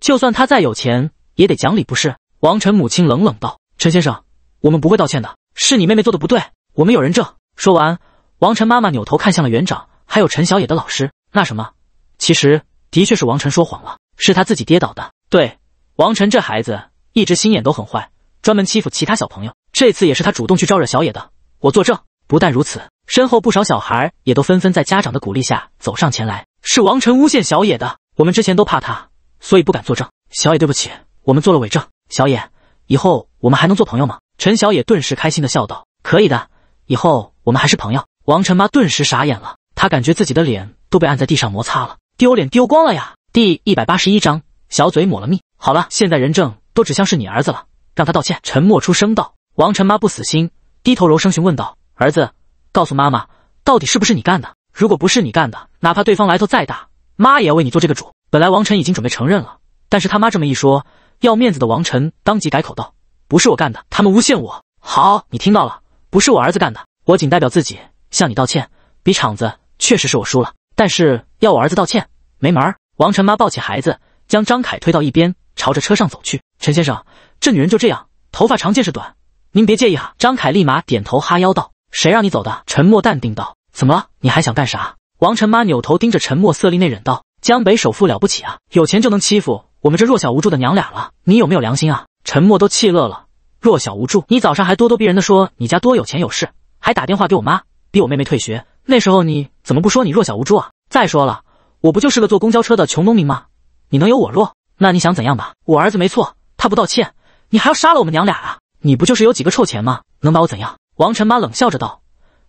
就算他再有钱，也得讲理，不是？”王晨母亲冷冷道：“陈先生，我们不会道歉的，是你妹妹做的不对，我们有人证。”说完，王晨妈妈扭头看向了园长，还有陈小野的老师。那什么，其实的确是王晨说谎了，是他自己跌倒的。对，王晨这孩子一直心眼都很坏，专门欺负其他小朋友。这次也是他主动去招惹小野的，我作证。不但如此，身后不少小孩也都纷纷在家长的鼓励下走上前来。是王晨诬陷小野的，我们之前都怕他，所以不敢作证。小野，对不起，我们做了伪证。小野，以后我们还能做朋友吗？陈小野顿时开心的笑道：“可以的，以后我们还是朋友。”王晨妈顿时傻眼了，她感觉自己的脸都被按在地上摩擦了，丢脸丢光了呀！第一百八十一章小嘴抹了蜜。好了，现在人证都指向是你儿子了，让他道歉。沉默出声道。王晨妈不死心，低头柔声询问道：“儿子，告诉妈妈，到底是不是你干的？如果不是你干的，哪怕对方来头再大，妈也要为你做这个主。”本来王晨已经准备承认了，但是他妈这么一说，要面子的王晨当即改口道：“不是我干的，他们诬陷我。”好，你听到了，不是我儿子干的，我仅代表自己向你道歉。比场子确实是我输了，但是要我儿子道歉，没门儿。王晨妈抱起孩子，将张凯推到一边，朝着车上走去。陈先生，这女人就这样，头发长见识短。您别介意啊。”张凯立马点头哈腰道：“谁让你走的？”沉默淡定道：“怎么了？你还想干啥？”王晨妈扭头盯着沉默，色厉内荏道：“江北首富了不起啊，有钱就能欺负我们这弱小无助的娘俩了？你有没有良心啊？”沉默都气乐了：“弱小无助？你早上还咄咄逼人的说你家多有钱有势，还打电话给我妈逼我妹妹退学，那时候你怎么不说你弱小无助啊？再说了，我不就是个坐公交车的穷农民吗？你能有我弱？那你想怎样吧？我儿子没错，他不道歉，你还要杀了我们娘俩啊？”你不就是有几个臭钱吗？能把我怎样？王晨妈冷笑着道：“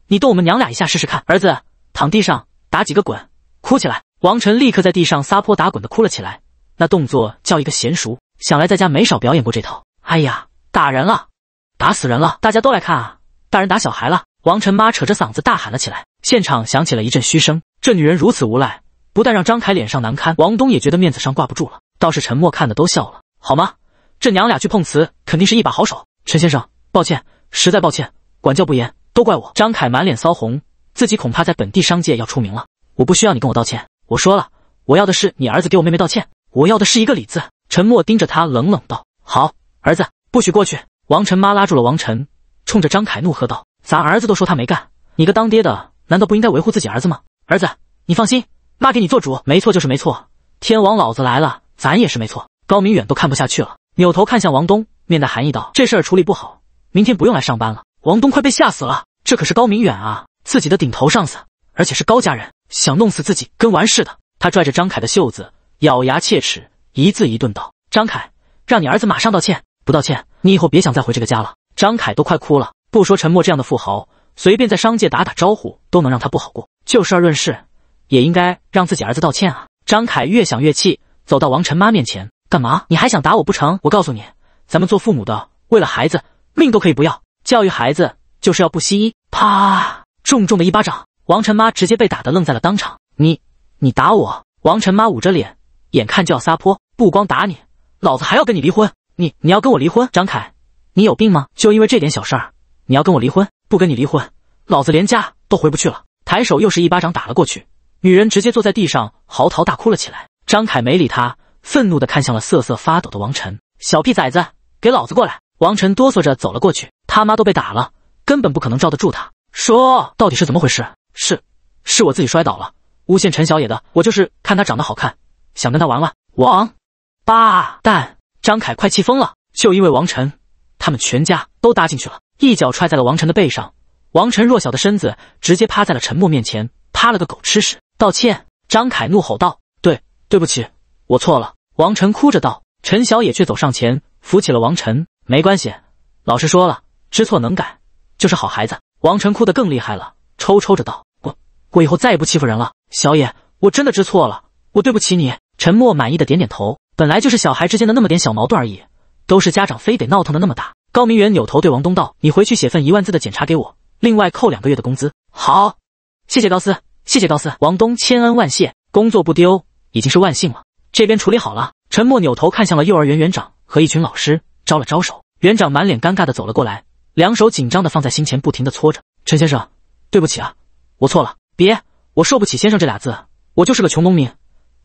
你动我们娘俩一下试试看。”儿子，躺地上打几个滚，哭起来。王晨立刻在地上撒泼打滚的哭了起来，那动作叫一个娴熟，想来在家没少表演过这套。哎呀，打人了，打死人了，大家都来看啊！大人打小孩了！王晨妈扯着嗓子大喊了起来，现场响起了一阵嘘声。这女人如此无赖，不但让张凯脸上难堪，王东也觉得面子上挂不住了。倒是陈默看的都笑了，好吗？这娘俩去碰瓷，肯定是一把好手。陈先生，抱歉，实在抱歉，管教不严，都怪我。张凯满脸骚红，自己恐怕在本地商界要出名了。我不需要你跟我道歉，我说了，我要的是你儿子给我妹妹道歉，我要的是一个“礼字。陈默盯着他，冷冷道：“好，儿子，不许过去。”王晨妈拉住了王晨，冲着张凯怒喝道：“咱儿子都说他没干，你个当爹的难道不应该维护自己儿子吗？儿子，你放心，妈给你做主，没错就是没错，天王老子来了咱也是没错。”高明远都看不下去了，扭头看向王东。面带寒意道：“这事儿处理不好，明天不用来上班了。”王东快被吓死了，这可是高明远啊，自己的顶头上司，而且是高家人，想弄死自己跟玩似的。他拽着张凯的袖子，咬牙切齿，一字一顿道：“张凯，让你儿子马上道歉，不道歉，你以后别想再回这个家了。”张凯都快哭了，不说陈默这样的富豪，随便在商界打打招呼都能让他不好过。就事论事，也应该让自己儿子道歉啊。张凯越想越气，走到王晨妈面前：“干嘛？你还想打我不成？我告诉你。”咱们做父母的，为了孩子，命都可以不要。教育孩子就是要不惜一啪，重重的一巴掌。王晨妈直接被打的愣在了当场。你你打我！王晨妈捂着脸，眼看就要撒泼。不光打你，老子还要跟你离婚。你你要跟我离婚？张凯，你有病吗？就因为这点小事儿，你要跟我离婚？不跟你离婚，老子连家都回不去了。抬手又是一巴掌打了过去，女人直接坐在地上嚎啕大哭了起来。张凯没理她，愤怒的看向了瑟瑟发抖的王晨。小屁崽子，给老子过来！王晨哆嗦着走了过去。他妈都被打了，根本不可能罩得住他。说，到底是怎么回事？是，是我自己摔倒了，诬陷陈小野的。我就是看他长得好看，想跟他玩玩。王八蛋！张凯快气疯了，就因为王晨，他们全家都搭进去了。一脚踹在了王晨的背上，王晨弱小的身子直接趴在了陈默面前，趴了个狗吃屎。道歉！张凯怒吼道：“对，对不起，我错了。”王晨哭着道。陈小野却走上前，扶起了王晨。没关系，老师说了，知错能改就是好孩子。王晨哭得更厉害了，抽抽着道：“我我以后再也不欺负人了，小野，我真的知错了，我对不起你。”陈默满意的点点头。本来就是小孩之间的那么点小矛盾而已，都是家长非得闹腾的那么大。高明远扭头对王东道：“你回去写份一万字的检查给我，另外扣两个月的工资。”好，谢谢高司，谢谢高司。王东千恩万谢，工作不丢已经是万幸了。这边处理好了。陈默扭头看向了幼儿园园长和一群老师，招了招手。园长满脸尴尬的走了过来，两手紧张的放在心前，不停的搓着。陈先生，对不起啊，我错了。别，我受不起“先生”这俩字，我就是个穷农民。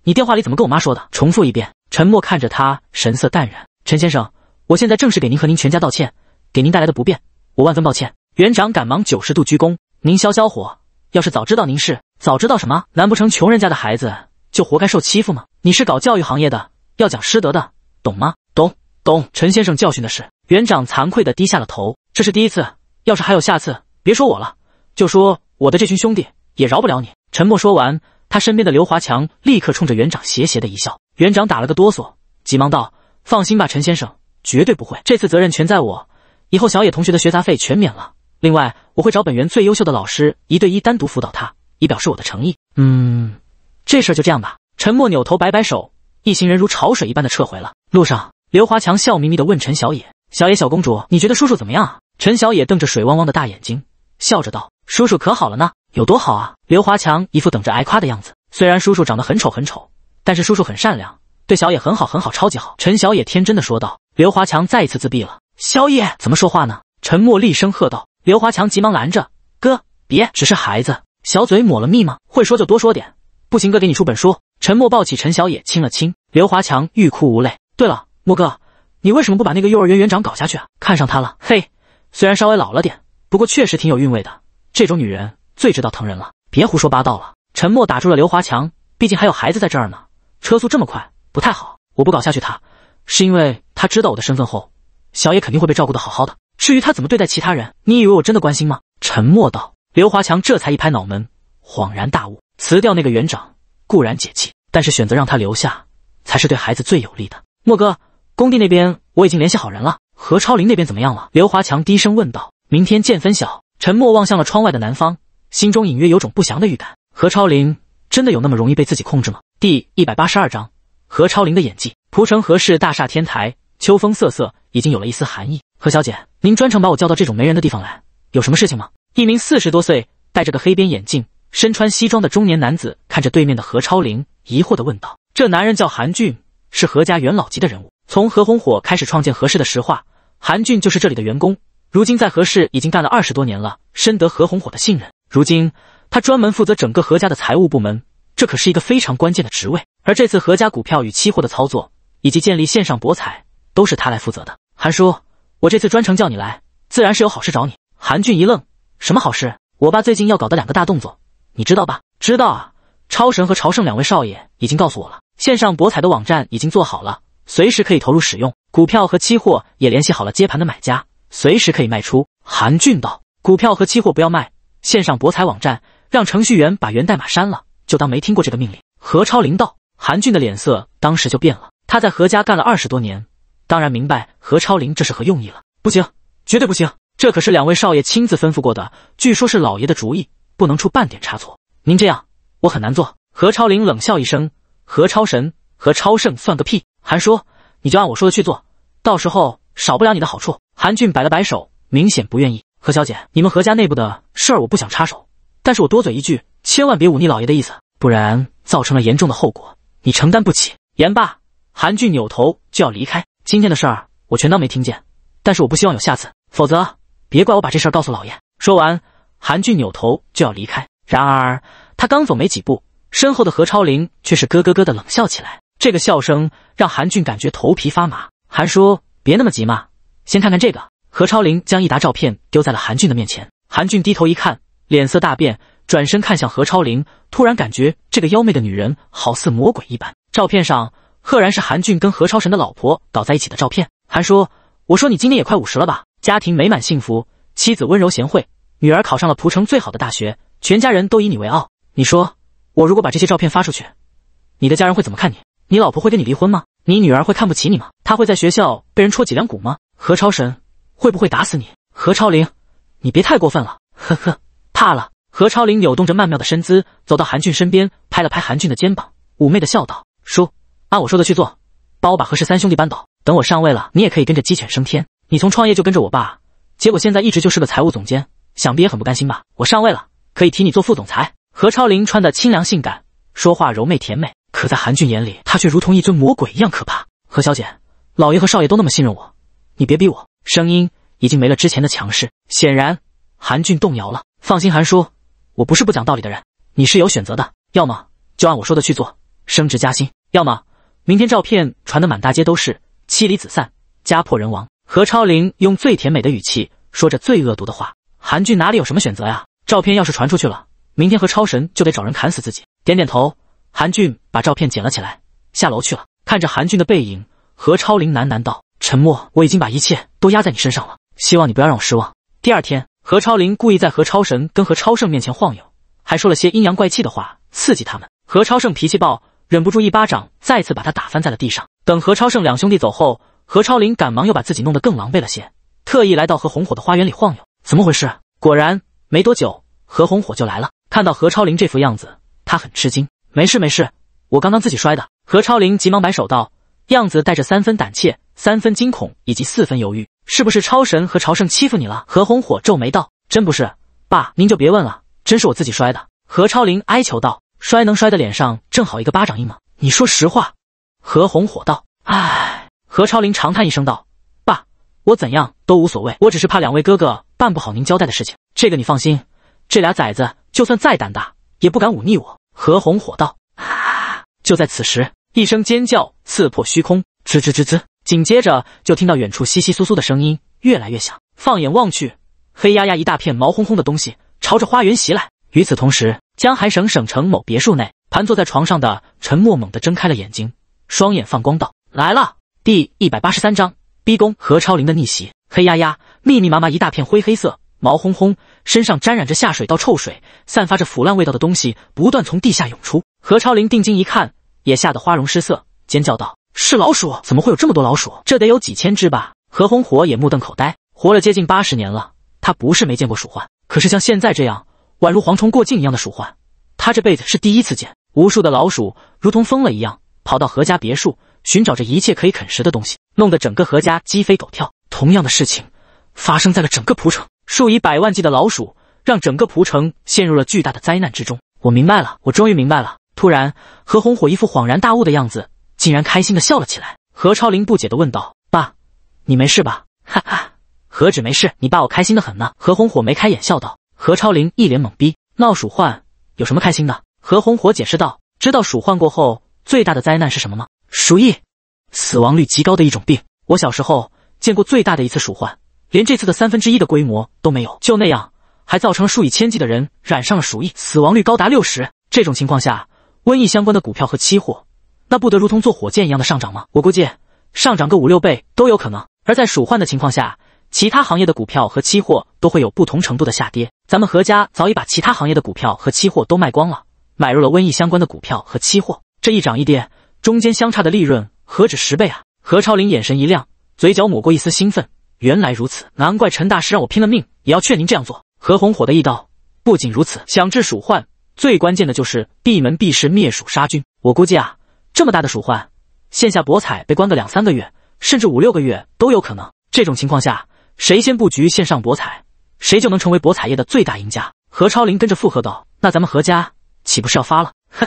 你电话里怎么跟我妈说的？重复一遍。陈默看着他，神色淡然。陈先生，我现在正式给您和您全家道歉，给您带来的不便，我万分抱歉。园长赶忙九十度鞠躬，您消消火。要是早知道您是，早知道什么？难不成穷人家的孩子就活该受欺负吗？你是搞教育行业的。要讲师德的，懂吗？懂懂。陈先生教训的是园长，惭愧的低下了头。这是第一次，要是还有下次，别说我了，就说我的这群兄弟也饶不了你。陈默说完，他身边的刘华强立刻冲着园长邪邪的一笑。园长打了个哆嗦，急忙道：“放心吧，陈先生，绝对不会。这次责任全在我，以后小野同学的学杂费全免了。另外，我会找本园最优秀的老师一对一单独辅导他，以表示我的诚意。”嗯，这事就这样吧。陈默扭头摆摆手。一行人如潮水一般的撤回了。路上，刘华强笑眯眯的问陈小野：“小野小公主，你觉得叔叔怎么样啊？”陈小野瞪着水汪汪的大眼睛，笑着道：“叔叔可好了呢，有多好啊？”刘华强一副等着挨夸的样子。虽然叔叔长得很丑很丑，但是叔叔很善良，对小野很好很好，超级好。”陈小野天真的说道。刘华强再一次自闭了。小野怎么说话呢？陈默厉声喝道。刘华强急忙拦着：“哥，别，只是孩子，小嘴抹了蜜吗？会说就多说点，不行哥给你出本书。”陈默抱起陈小野，亲了亲。刘华强欲哭无泪。对了，莫哥，你为什么不把那个幼儿园园长搞下去啊？看上她了？嘿，虽然稍微老了点，不过确实挺有韵味的。这种女人最知道疼人了。别胡说八道了！陈默打住了刘华强，毕竟还有孩子在这儿呢。车速这么快，不太好。我不搞下去他，是因为他知道我的身份后，小野肯定会被照顾得好好的。至于他怎么对待其他人，你以为我真的关心吗？陈默道。刘华强这才一拍脑门，恍然大悟：辞掉那个园长固然解气。但是选择让他留下，才是对孩子最有利的。莫哥，工地那边我已经联系好人了。何超林那边怎么样了？刘华强低声问道。明天见分晓。沉默望向了窗外的南方，心中隐约有种不祥的预感。何超林真的有那么容易被自己控制吗？第一百八十二章何超林的演技。蒲城何氏大厦天台，秋风瑟瑟，已经有了一丝寒意。何小姐，您专程把我叫到这种没人的地方来，有什么事情吗？一名四十多岁，戴着个黑边眼镜。身穿西装的中年男子看着对面的何超玲，疑惑的问道：“这男人叫韩俊，是何家元老级的人物。从何红火开始创建何氏的石化韩俊就是这里的员工。如今在何氏已经干了二十多年了，深得何红火的信任。如今他专门负责整个何家的财务部门，这可是一个非常关键的职位。而这次何家股票与期货的操作，以及建立线上博彩，都是他来负责的。韩叔，我这次专程叫你来，自然是有好事找你。”韩俊一愣：“什么好事？我爸最近要搞的两个大动作。”你知道吧？知道啊！超神和朝圣两位少爷已经告诉我了，线上博彩的网站已经做好了，随时可以投入使用。股票和期货也联系好了接盘的买家，随时可以卖出。韩俊道：“股票和期货不要卖，线上博彩网站让程序员把源代码删了，就当没听过这个命令。”何超林道：“韩俊的脸色当时就变了，他在何家干了二十多年，当然明白何超林这是何用意了。不行，绝对不行！这可是两位少爷亲自吩咐过的，据说是老爷的主意。”不能出半点差错，您这样我很难做。何超林冷笑一声：“何超神、何超胜算个屁！”韩叔，你就按我说的去做，到时候少不了你的好处。韩俊摆了摆手，明显不愿意。何小姐，你们何家内部的事儿我不想插手，但是我多嘴一句，千万别忤逆老爷的意思，不然造成了严重的后果，你承担不起。言罢，韩俊扭头就要离开。今天的事儿我全当没听见，但是我不希望有下次，否则别怪我把这事儿告诉老爷。说完。韩俊扭头就要离开，然而他刚走没几步，身后的何超林却是咯咯咯的冷笑起来。这个笑声让韩俊感觉头皮发麻。韩叔，别那么急嘛，先看看这个。何超林将一沓照片丢在了韩俊的面前。韩俊低头一看，脸色大变，转身看向何超林，突然感觉这个妖媚的女人好似魔鬼一般。照片上赫然是韩俊跟何超神的老婆搞在一起的照片。韩叔，我说你今年也快五十了吧？家庭美满幸福，妻子温柔贤惠。女儿考上了蒲城最好的大学，全家人都以你为傲。你说，我如果把这些照片发出去，你的家人会怎么看你？你老婆会跟你离婚吗？你女儿会看不起你吗？她会在学校被人戳脊梁骨吗？何超神会不会打死你？何超灵，你别太过分了。呵呵，怕了。何超灵扭动着曼妙的身姿，走到韩俊身边，拍了拍韩俊的肩膀，妩媚的笑道：“叔，按我说的去做，帮我把何氏三兄弟扳倒。等我上位了，你也可以跟着鸡犬升天。你从创业就跟着我爸，结果现在一直就是个财务总监。”想必也很不甘心吧？我上位了，可以提你做副总裁。何超玲穿的清凉性感，说话柔媚甜美，可在韩俊眼里，她却如同一尊魔鬼一样可怕。何小姐，老爷和少爷都那么信任我，你别逼我。声音已经没了之前的强势，显然韩俊动摇了。放心，韩叔，我不是不讲道理的人，你是有选择的，要么就按我说的去做，升职加薪；要么明天照片传得满大街都是，妻离子散，家破人亡。何超玲用最甜美的语气说着最恶毒的话。韩俊哪里有什么选择呀？照片要是传出去了，明天和超神就得找人砍死自己。点点头，韩俊把照片捡了起来，下楼去了。看着韩俊的背影，何超林喃喃道：“陈默，我已经把一切都压在你身上了，希望你不要让我失望。”第二天，何超林故意在何超神跟何超胜面前晃悠，还说了些阴阳怪气的话，刺激他们。何超胜脾气暴，忍不住一巴掌，再次把他打翻在了地上。等何超胜两兄弟走后，何超林赶忙又把自己弄得更狼狈了些，特意来到和红火的花园里晃悠。怎么回事？果然没多久，何红火就来了。看到何超林这副样子，他很吃惊。没事没事，我刚刚自己摔的。何超林急忙摆手道，样子带着三分胆怯、三分惊恐以及四分犹豫。是不是超神和朝圣欺负你了？何红火皱眉道，真不是，爸您就别问了，真是我自己摔的。何超林哀求道，摔能摔的脸上正好一个巴掌印吗？你说实话。何红火道，唉。何超林长叹一声道，爸，我怎样都无所谓，我只是怕两位哥哥。办不好您交代的事情，这个你放心。这俩崽子就算再胆大，也不敢忤逆我。何红火道。就在此时，一声尖叫刺破虚空，滋滋滋滋。紧接着就听到远处窸窸窣窣的声音越来越响。放眼望去，黑压压一大片毛烘烘的东西朝着花园袭来。与此同时，江海省省城某别墅内，盘坐在床上的陈默猛地睁开了眼睛，双眼放光道：“来了。”第一百八十三章逼宫，何超林的逆袭。黑压压、密密麻麻，一大片灰黑色、毛烘烘，身上沾染着下水道臭水，散发着腐烂味道的东西不断从地下涌出。何超林定睛一看，也吓得花容失色，尖叫道：“是老鼠！怎么会有这么多老鼠？这得有几千只吧？”何红火也目瞪口呆，活了接近八十年了，他不是没见过鼠患，可是像现在这样宛如蝗虫过境一样的鼠患，他这辈子是第一次见。无数的老鼠如同疯了一样，跑到何家别墅，寻找着一切可以啃食的东西，弄得整个何家鸡飞狗跳。同样的事情发生在了整个蒲城，数以百万计的老鼠让整个蒲城陷入了巨大的灾难之中。我明白了，我终于明白了。突然，何红火一副恍然大悟的样子，竟然开心的笑了起来。何超林不解的问道：“爸，你没事吧？”“哈哈，何止没事，你爸我开心的很呢。”何红火眉开眼笑道。何超林一脸懵逼：“闹鼠患有什么开心的？”何红火解释道：“知道鼠患过后最大的灾难是什么吗？鼠疫，死亡率极高的一种病。我小时候……”见过最大的一次鼠患，连这次的三分之一的规模都没有，就那样，还造成数以千计的人染上了鼠疫，死亡率高达六十。这种情况下，瘟疫相关的股票和期货，那不得如同坐火箭一样的上涨吗？我估计上涨个五六倍都有可能。而在鼠患的情况下，其他行业的股票和期货都会有不同程度的下跌。咱们何家早已把其他行业的股票和期货都卖光了，买入了瘟疫相关的股票和期货。这一涨一跌，中间相差的利润何止十倍啊！何超林眼神一亮。嘴角抹过一丝兴奋，原来如此，难怪陈大师让我拼了命也要劝您这样做。何红火的一刀，不仅如此，想治鼠患，最关键的就是闭门闭室灭鼠杀菌。我估计啊，这么大的鼠患，线下博彩被关个两三个月，甚至五六个月都有可能。这种情况下，谁先布局线上博彩，谁就能成为博彩业的最大赢家。何超林跟着附和道：“那咱们何家岂不是要发了？”哼，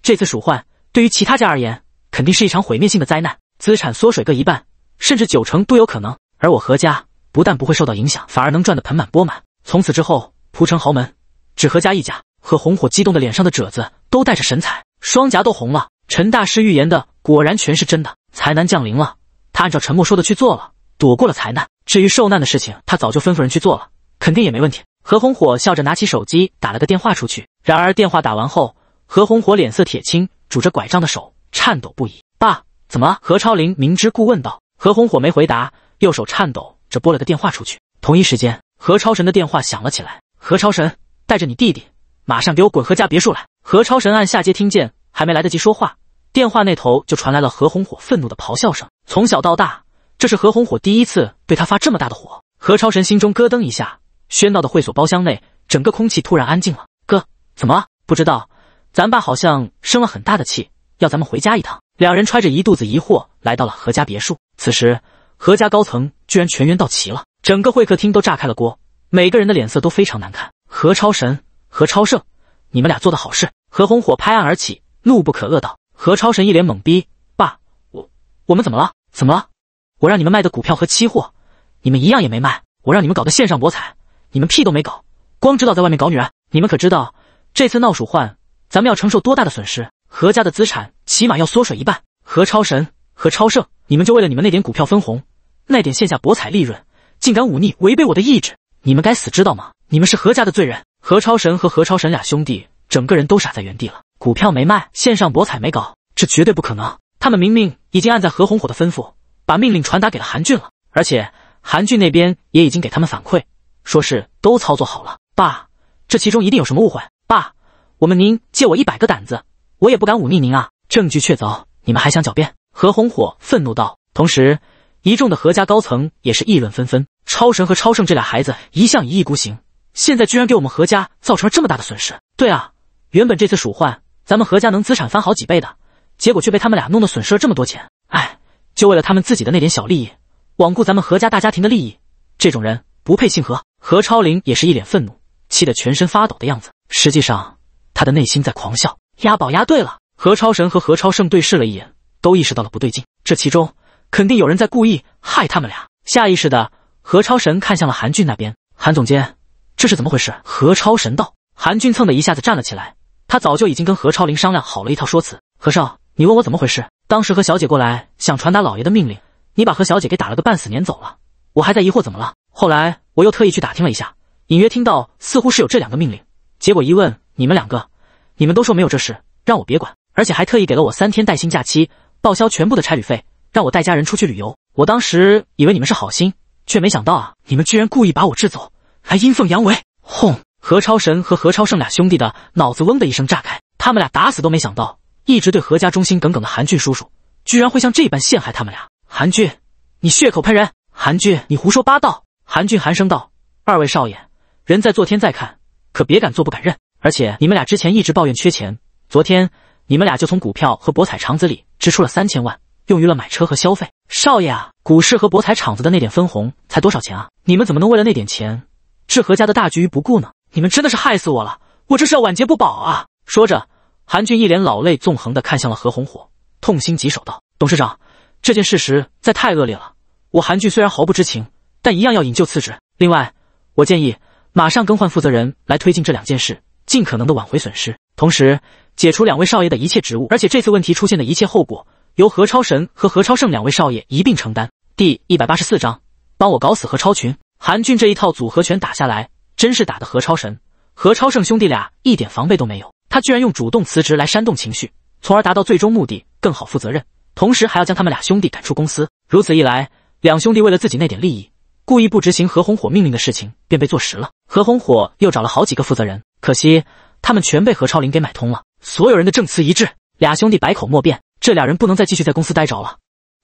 这次鼠患对于其他家而言，肯定是一场毁灭性的灾难，资产缩水个一半。甚至九成都有可能，而我何家不但不会受到影响，反而能赚得盆满钵满。从此之后，蒲城豪门只何家一家。何红火激动的脸上的褶子都带着神采，双颊都红了。陈大师预言的果然全是真的，财难降临了。他按照陈默说的去做了，躲过了财难。至于受难的事情，他早就吩咐人去做了，肯定也没问题。何红火笑着拿起手机打了个电话出去，然而电话打完后，何红火脸色铁青，拄着拐杖的手颤抖不已。爸，怎么了？何超林明知故问道。何红火没回答，右手颤抖着拨了个电话出去。同一时间，何超神的电话响了起来。何超神，带着你弟弟，马上给我滚何家别墅来！何超神按下接听键，还没来得及说话，电话那头就传来了何红火愤怒的咆哮声。从小到大，这是何红火第一次对他发这么大的火。何超神心中咯噔一下。喧闹的会所包厢内，整个空气突然安静了。哥，怎么了？不知道，咱爸好像生了很大的气，要咱们回家一趟。两人揣着一肚子疑惑来到了何家别墅。此时，何家高层居然全员到齐了，整个会客厅都炸开了锅，每个人的脸色都非常难看。何超神、何超胜，你们俩做的好事！何红火拍案而起，怒不可遏道：“何超神，一脸懵逼，爸，我我们怎么了？怎么了？我让你们卖的股票和期货，你们一样也没卖；我让你们搞的线上博彩，你们屁都没搞，光知道在外面搞女人。你们可知道，这次闹鼠患，咱们要承受多大的损失？何家的资产？”起码要缩水一半。何超神、何超胜，你们就为了你们那点股票分红，那点线下博彩利润，竟敢忤逆、违背我的意志？你们该死，知道吗？你们是何家的罪人！何超神和何超神俩兄弟整个人都傻在原地了。股票没卖，线上博彩没搞，这绝对不可能！他们明明已经按在何红火的吩咐，把命令传达给了韩俊了，而且韩俊那边也已经给他们反馈，说是都操作好了。爸，这其中一定有什么误会。爸，我们您借我一百个胆子，我也不敢忤逆您啊！证据确凿，你们还想狡辩？何红火愤怒道。同时，一众的何家高层也是议论纷纷。超神和超圣这俩孩子一向一意孤行，现在居然给我们何家造成了这么大的损失。对啊，原本这次鼠患，咱们何家能资产翻好几倍的，结果却被他们俩弄得损失了这么多钱。哎，就为了他们自己的那点小利益，罔顾咱们何家大家庭的利益，这种人不配姓何。何超林也是一脸愤怒，气得全身发抖的样子。实际上，他的内心在狂笑，押宝押对了。何超神和何超胜对视了一眼，都意识到了不对劲，这其中肯定有人在故意害他们俩。下意识的，何超神看向了韩俊那边。韩总监，这是怎么回事？何超神道。韩俊蹭的一下子站了起来，他早就已经跟何超林商量好了一套说辞。何少，你问我怎么回事？当时何小姐过来想传达老爷的命令，你把何小姐给打了个半死，撵走了。我还在疑惑怎么了，后来我又特意去打听了一下，隐约听到似乎是有这两个命令，结果一问你们两个，你们都说没有这事，让我别管。而且还特意给了我三天带薪假期，报销全部的差旅费，让我带家人出去旅游。我当时以为你们是好心，却没想到啊，你们居然故意把我支走，还阴奉阳违。轰！何超神和何超胜俩兄弟的脑子嗡的一声炸开，他们俩打死都没想到，一直对何家忠心耿耿的韩俊叔叔，居然会像这般陷害他们俩。韩俊，你血口喷人！韩俊，你胡说八道！韩俊寒声道：“二位少爷，人在做天在看，可别敢做不敢认。而且你们俩之前一直抱怨缺钱，昨天。”你们俩就从股票和博彩厂子里支出了三千万，用于了买车和消费。少爷啊，股市和博彩厂子的那点分红才多少钱啊？你们怎么能为了那点钱置何家的大局于不顾呢？你们真的是害死我了！我这是要晚节不保啊！说着，韩俊一脸老泪纵横的看向了何红火，痛心疾首道：“董事长，这件事实在太恶劣了。我韩俊虽然毫不知情，但一样要引咎辞职。另外，我建议马上更换负责人来推进这两件事，尽可能的挽回损失。同时。”解除两位少爷的一切职务，而且这次问题出现的一切后果由何超神和何超胜两位少爷一并承担。第一百八十四章，帮我搞死何超群。韩俊这一套组合拳打下来，真是打得何超神、何超胜兄弟俩一点防备都没有。他居然用主动辞职来煽动情绪，从而达到最终目的，更好负责任，同时还要将他们俩兄弟赶出公司。如此一来，两兄弟为了自己那点利益，故意不执行何红火命令的事情便被坐实了。何红火又找了好几个负责人，可惜他们全被何超林给买通了。所有人的证词一致，俩兄弟百口莫辩。这俩人不能再继续在公司待着了，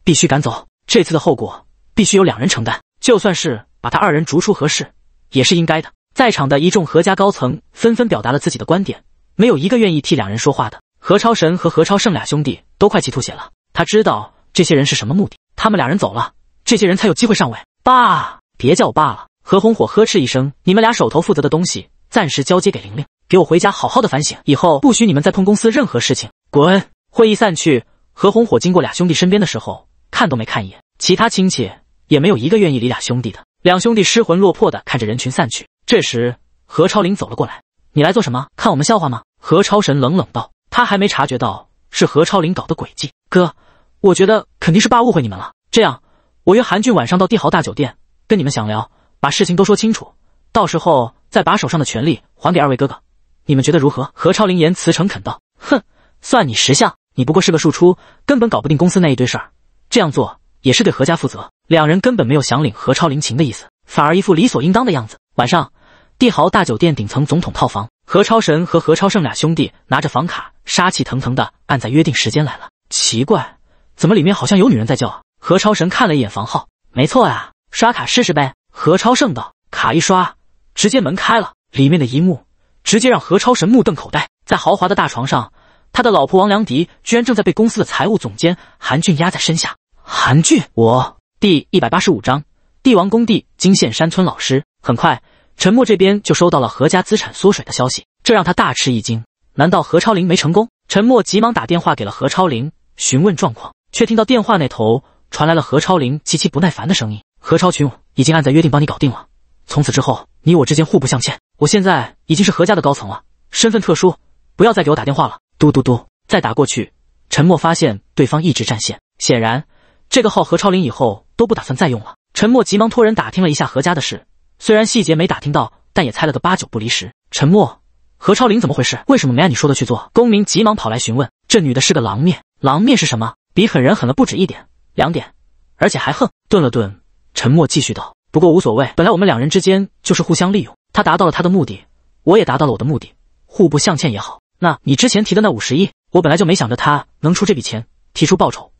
必须赶走。这次的后果必须由两人承担，就算是把他二人逐出何氏，也是应该的。在场的一众何家高层纷纷表达了自己的观点，没有一个愿意替两人说话的。何超神和何超胜俩兄弟都快气吐血了，他知道这些人是什么目的，他们俩人走了，这些人才有机会上位。爸，别叫我爸了！何红火呵斥一声，你们俩手头负责的东西暂时交接给玲玲。给我回家，好好的反省，以后不许你们再碰公司任何事情。滚！会议散去，何红火经过俩兄弟身边的时候，看都没看一眼。其他亲戚也没有一个愿意理俩兄弟的。两兄弟失魂落魄的看着人群散去。这时，何超林走了过来：“你来做什么？看我们笑话吗？”何超神冷冷道：“他还没察觉到是何超林搞的诡计。哥，我觉得肯定是爸误会你们了。这样，我约韩俊晚上到帝豪大酒店跟你们详聊，把事情都说清楚，到时候再把手上的权利还给二位哥哥。”你们觉得如何？何超林言辞诚恳道：“哼，算你识相。你不过是个庶出，根本搞不定公司那一堆事儿。这样做也是对何家负责。”两人根本没有想领何超林情的意思，反而一副理所应当的样子。晚上，帝豪大酒店顶层总统套房，何超神和何超胜俩兄弟拿着房卡，杀气腾腾的按在约定时间来了。奇怪，怎么里面好像有女人在叫？何超神看了一眼房号，没错呀，刷卡试试呗。何超胜道：“卡一刷，直接门开了。里面的一幕。”直接让何超神目瞪口呆。在豪华的大床上，他的老婆王良迪居然正在被公司的财务总监韩俊压在身下。韩俊，我第一百八十五章帝王工地惊现山村老师。很快，陈默这边就收到了何家资产缩水的消息，这让他大吃一惊。难道何超林没成功？陈默急忙打电话给了何超林，询问状况，却听到电话那头传来了何超林极其不耐烦的声音：“何超群已经按在约定帮你搞定了，从此之后你我之间互不相欠。”我现在已经是何家的高层了，身份特殊，不要再给我打电话了。嘟嘟嘟，再打过去。陈默发现对方一直占线，显然这个号何超林以后都不打算再用了。陈默急忙托人打听了一下何家的事，虽然细节没打听到，但也猜了个八九不离十。陈默，何超林怎么回事？为什么没按你说的去做？公明急忙跑来询问。这女的是个狼面，狼面是什么？比狠人狠了不止一点两点，而且还横。顿了顿，沉默继续道：“不过无所谓，本来我们两人之间就是互相利用。”他达到了他的目的，我也达到了我的目的，互不相欠也好。那你之前提的那五十亿，我本来就没想着他能出这笔钱，提出报酬，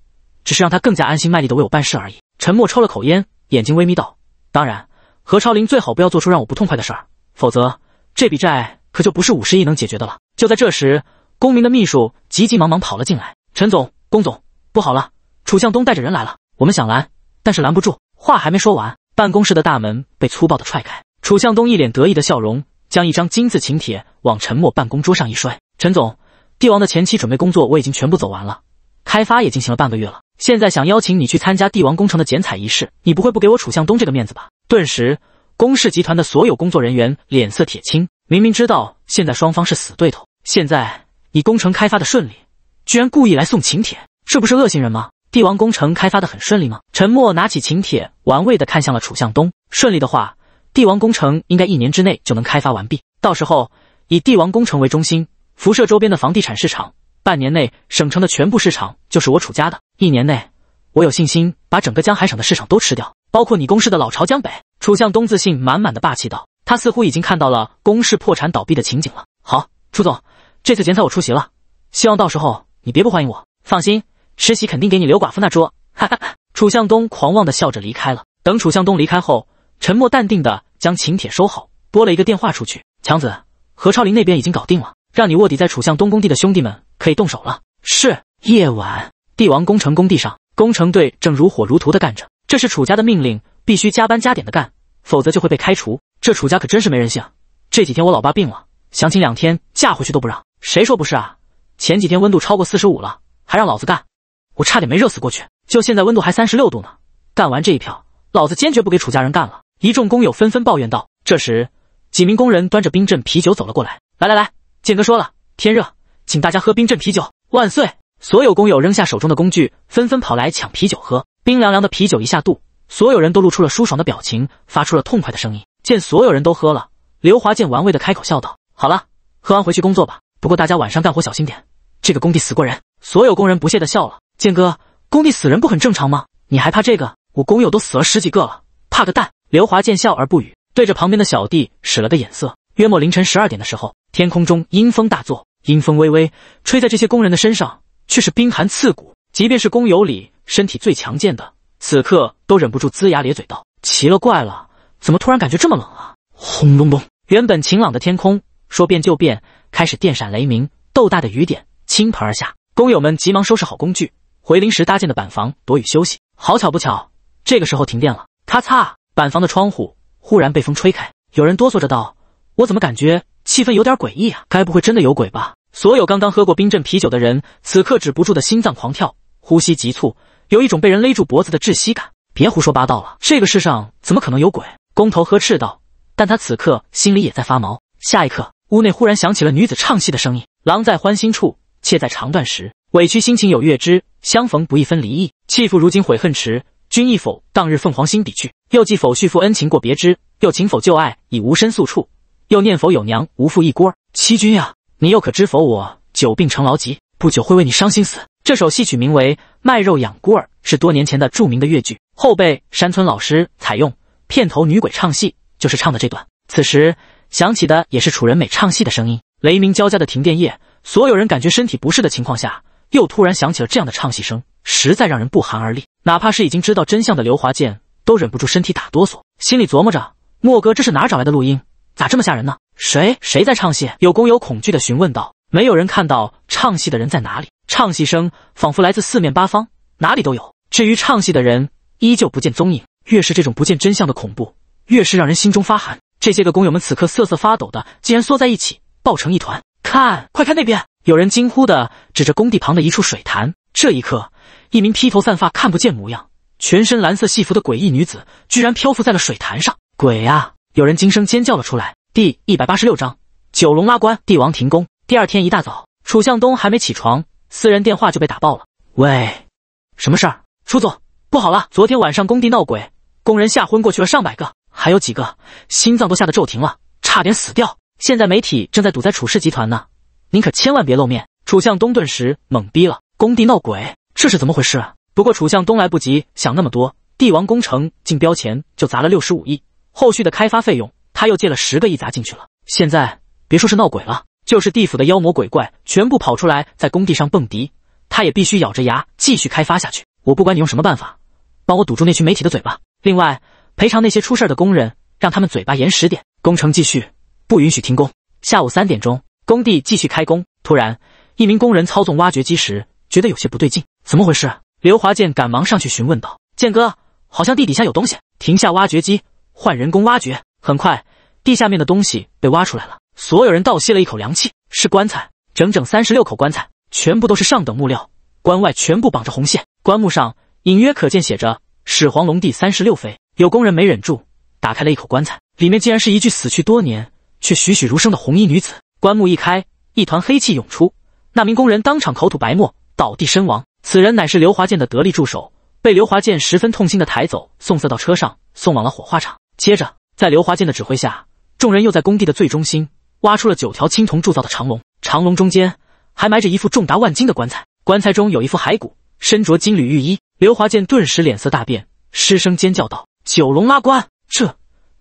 只是让他更加安心卖力的为我办事而已。陈默抽了口烟，眼睛微眯道：“当然，何超林最好不要做出让我不痛快的事儿，否则这笔债可就不是五十亿能解决的了。”就在这时，公明的秘书急急忙忙跑了进来：“陈总，龚总，不好了，楚向东带着人来了，我们想拦，但是拦不住。”话还没说完，办公室的大门被粗暴的踹开。楚向东一脸得意的笑容，将一张金字请帖往陈默办公桌上一摔。陈总，帝王的前期准备工作我已经全部走完了，开发也进行了半个月了。现在想邀请你去参加帝王工程的剪彩仪式，你不会不给我楚向东这个面子吧？顿时，宫氏集团的所有工作人员脸色铁青。明明知道现在双方是死对头，现在你工程开发的顺利，居然故意来送请帖，这不是恶心人吗？帝王工程开发的很顺利吗？陈默拿起请帖，玩味的看向了楚向东。顺利的话。帝王工程应该一年之内就能开发完毕，到时候以帝王工程为中心，辐射周边的房地产市场。半年内，省城的全部市场就是我楚家的；一年内，我有信心把整个江海省的市场都吃掉，包括你公司的老巢江北。楚向东自信满满的霸气道，他似乎已经看到了公事破产倒闭的情景了。好，楚总，这次剪彩我出席了，希望到时候你别不欢迎我。放心，出席肯定给你刘寡妇那桌。哈哈，楚向东狂妄的笑着离开了。等楚向东离开后。沉默淡定的将请帖收好，拨了一个电话出去。强子，何超林那边已经搞定了，让你卧底在楚向东工地的兄弟们可以动手了。是夜晚，帝王工程工地上，工程队正如火如荼的干着。这是楚家的命令，必须加班加点的干，否则就会被开除。这楚家可真是没人性。这几天我老爸病了，想请两天假回去都不让。谁说不是啊？前几天温度超过四十五了，还让老子干，我差点没热死过去。就现在温度还三十六度呢，干完这一票，老子坚决不给楚家人干了。一众工友纷纷抱怨道。这时，几名工人端着冰镇啤酒走了过来。来来来，建哥说了，天热，请大家喝冰镇啤酒，万岁！所有工友扔下手中的工具，纷纷跑来抢啤酒喝。冰凉凉的啤酒一下肚，所有人都露出了舒爽的表情，发出了痛快的声音。见所有人都喝了，刘华健玩味的开口笑道：“好了，喝完回去工作吧。不过大家晚上干活小心点，这个工地死过人。”所有工人不屑的笑了。建哥，工地死人不很正常吗？你还怕这个？我工友都死了十几个了，怕个蛋？刘华见笑而不语，对着旁边的小弟使了个眼色。约莫凌晨十二点的时候，天空中阴风大作，阴风微微吹在这些工人的身上，却是冰寒刺骨。即便是工友里身体最强健的，此刻都忍不住龇牙咧嘴道：“奇了怪了，怎么突然感觉这么冷啊？”轰隆隆，原本晴朗的天空说变就变，开始电闪雷鸣，豆大的雨点倾盆而下。工友们急忙收拾好工具，回临时搭建的板房躲雨休息。好巧不巧，这个时候停电了，咔嚓。板房的窗户忽然被风吹开，有人哆嗦着道：“我怎么感觉气氛有点诡异啊？该不会真的有鬼吧？”所有刚刚喝过冰镇啤酒的人，此刻止不住的心脏狂跳，呼吸急促，有一种被人勒住脖子的窒息感。别胡说八道了，这个世上怎么可能有鬼？工头呵斥道，但他此刻心里也在发毛。下一刻，屋内忽然响起了女子唱戏的声音：“郎在欢心处，妾在肠断时。委屈心情有月知，相逢不易分离意。弃妇如今悔恨迟。”君亦否？当日凤凰心底去，又既否续付恩情过别枝？又情否旧爱已无申诉处？又念否有娘无父一孤儿？欺君呀！你又可知否？我久病成劳疾，不久会为你伤心死。这首戏曲名为《卖肉养孤儿》，是多年前的著名的越剧。后辈山村老师采用片头女鬼唱戏，就是唱的这段。此时响起的也是楚人美唱戏的声音。雷鸣交加的停电夜，所有人感觉身体不适的情况下。又突然响起了这样的唱戏声，实在让人不寒而栗。哪怕是已经知道真相的刘华健，都忍不住身体打哆嗦，心里琢磨着：莫哥这是哪找来的录音？咋这么吓人呢？谁谁在唱戏？有工友恐惧的询问道。没有人看到唱戏的人在哪里，唱戏声仿佛来自四面八方，哪里都有。至于唱戏的人，依旧不见踪影。越是这种不见真相的恐怖，越是让人心中发寒。这些个工友们此刻瑟瑟发抖的，竟然缩在一起，抱成一团。看，快看那边！有人惊呼的指着工地旁的一处水潭，这一刻，一名披头散发、看不见模样、全身蓝色戏服的诡异女子，居然漂浮在了水潭上。鬼呀！有人惊声尖叫了出来。第一百八十六章九龙拉棺，帝王停工。第二天一大早，楚向东还没起床，私人电话就被打爆了。喂，什么事儿？楚总，不好了，昨天晚上工地闹鬼，工人吓昏过去了上百个，还有几个心脏都吓得骤停了，差点死掉。现在媒体正在堵在楚氏集团呢。您可千万别露面！楚向东顿时懵逼了。工地闹鬼，这是怎么回事啊？不过楚向东来不及想那么多。帝王工程竞标前就砸了六十五亿，后续的开发费用他又借了十个亿砸进去了。现在别说是闹鬼了，就是地府的妖魔鬼怪全部跑出来在工地上蹦迪，他也必须咬着牙继续开发下去。我不管你用什么办法，帮我堵住那群媒体的嘴巴。另外，赔偿那些出事的工人，让他们嘴巴严实点。工程继续，不允许停工。下午三点钟。工地继续开工，突然，一名工人操纵挖掘机时觉得有些不对劲，怎么回事？刘华建赶忙上去询问道：“建哥，好像地底下有东西。”停下挖掘机，换人工挖掘。很快，地下面的东西被挖出来了，所有人倒吸了一口凉气，是棺材，整整三十六口棺材，全部都是上等木料，棺外全部绑着红线，棺木上隐约可见写着“始皇龙帝三十六妃”。有工人没忍住，打开了一口棺材，里面竟然是一具死去多年却栩栩如生的红衣女子。棺木一开，一团黑气涌出，那名工人当场口吐白沫，倒地身亡。此人乃是刘华健的得力助手，被刘华健十分痛心的抬走，送塞到车上，送往了火化场。接着，在刘华健的指挥下，众人又在工地的最中心挖出了九条青铜铸造的长龙，长龙中间还埋着一副重达万斤的棺材，棺材中有一副骸骨，身着金缕玉衣。刘华健顿时脸色大变，失声尖叫道：“九龙拉棺，这，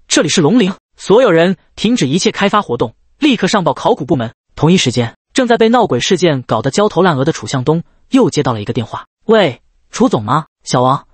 这里是龙陵，所有人停止一切开发活动！”立刻上报考古部门。同一时间，正在被闹鬼事件搞得焦头烂额的楚向东，又接到了一个电话。喂，楚总吗？小王，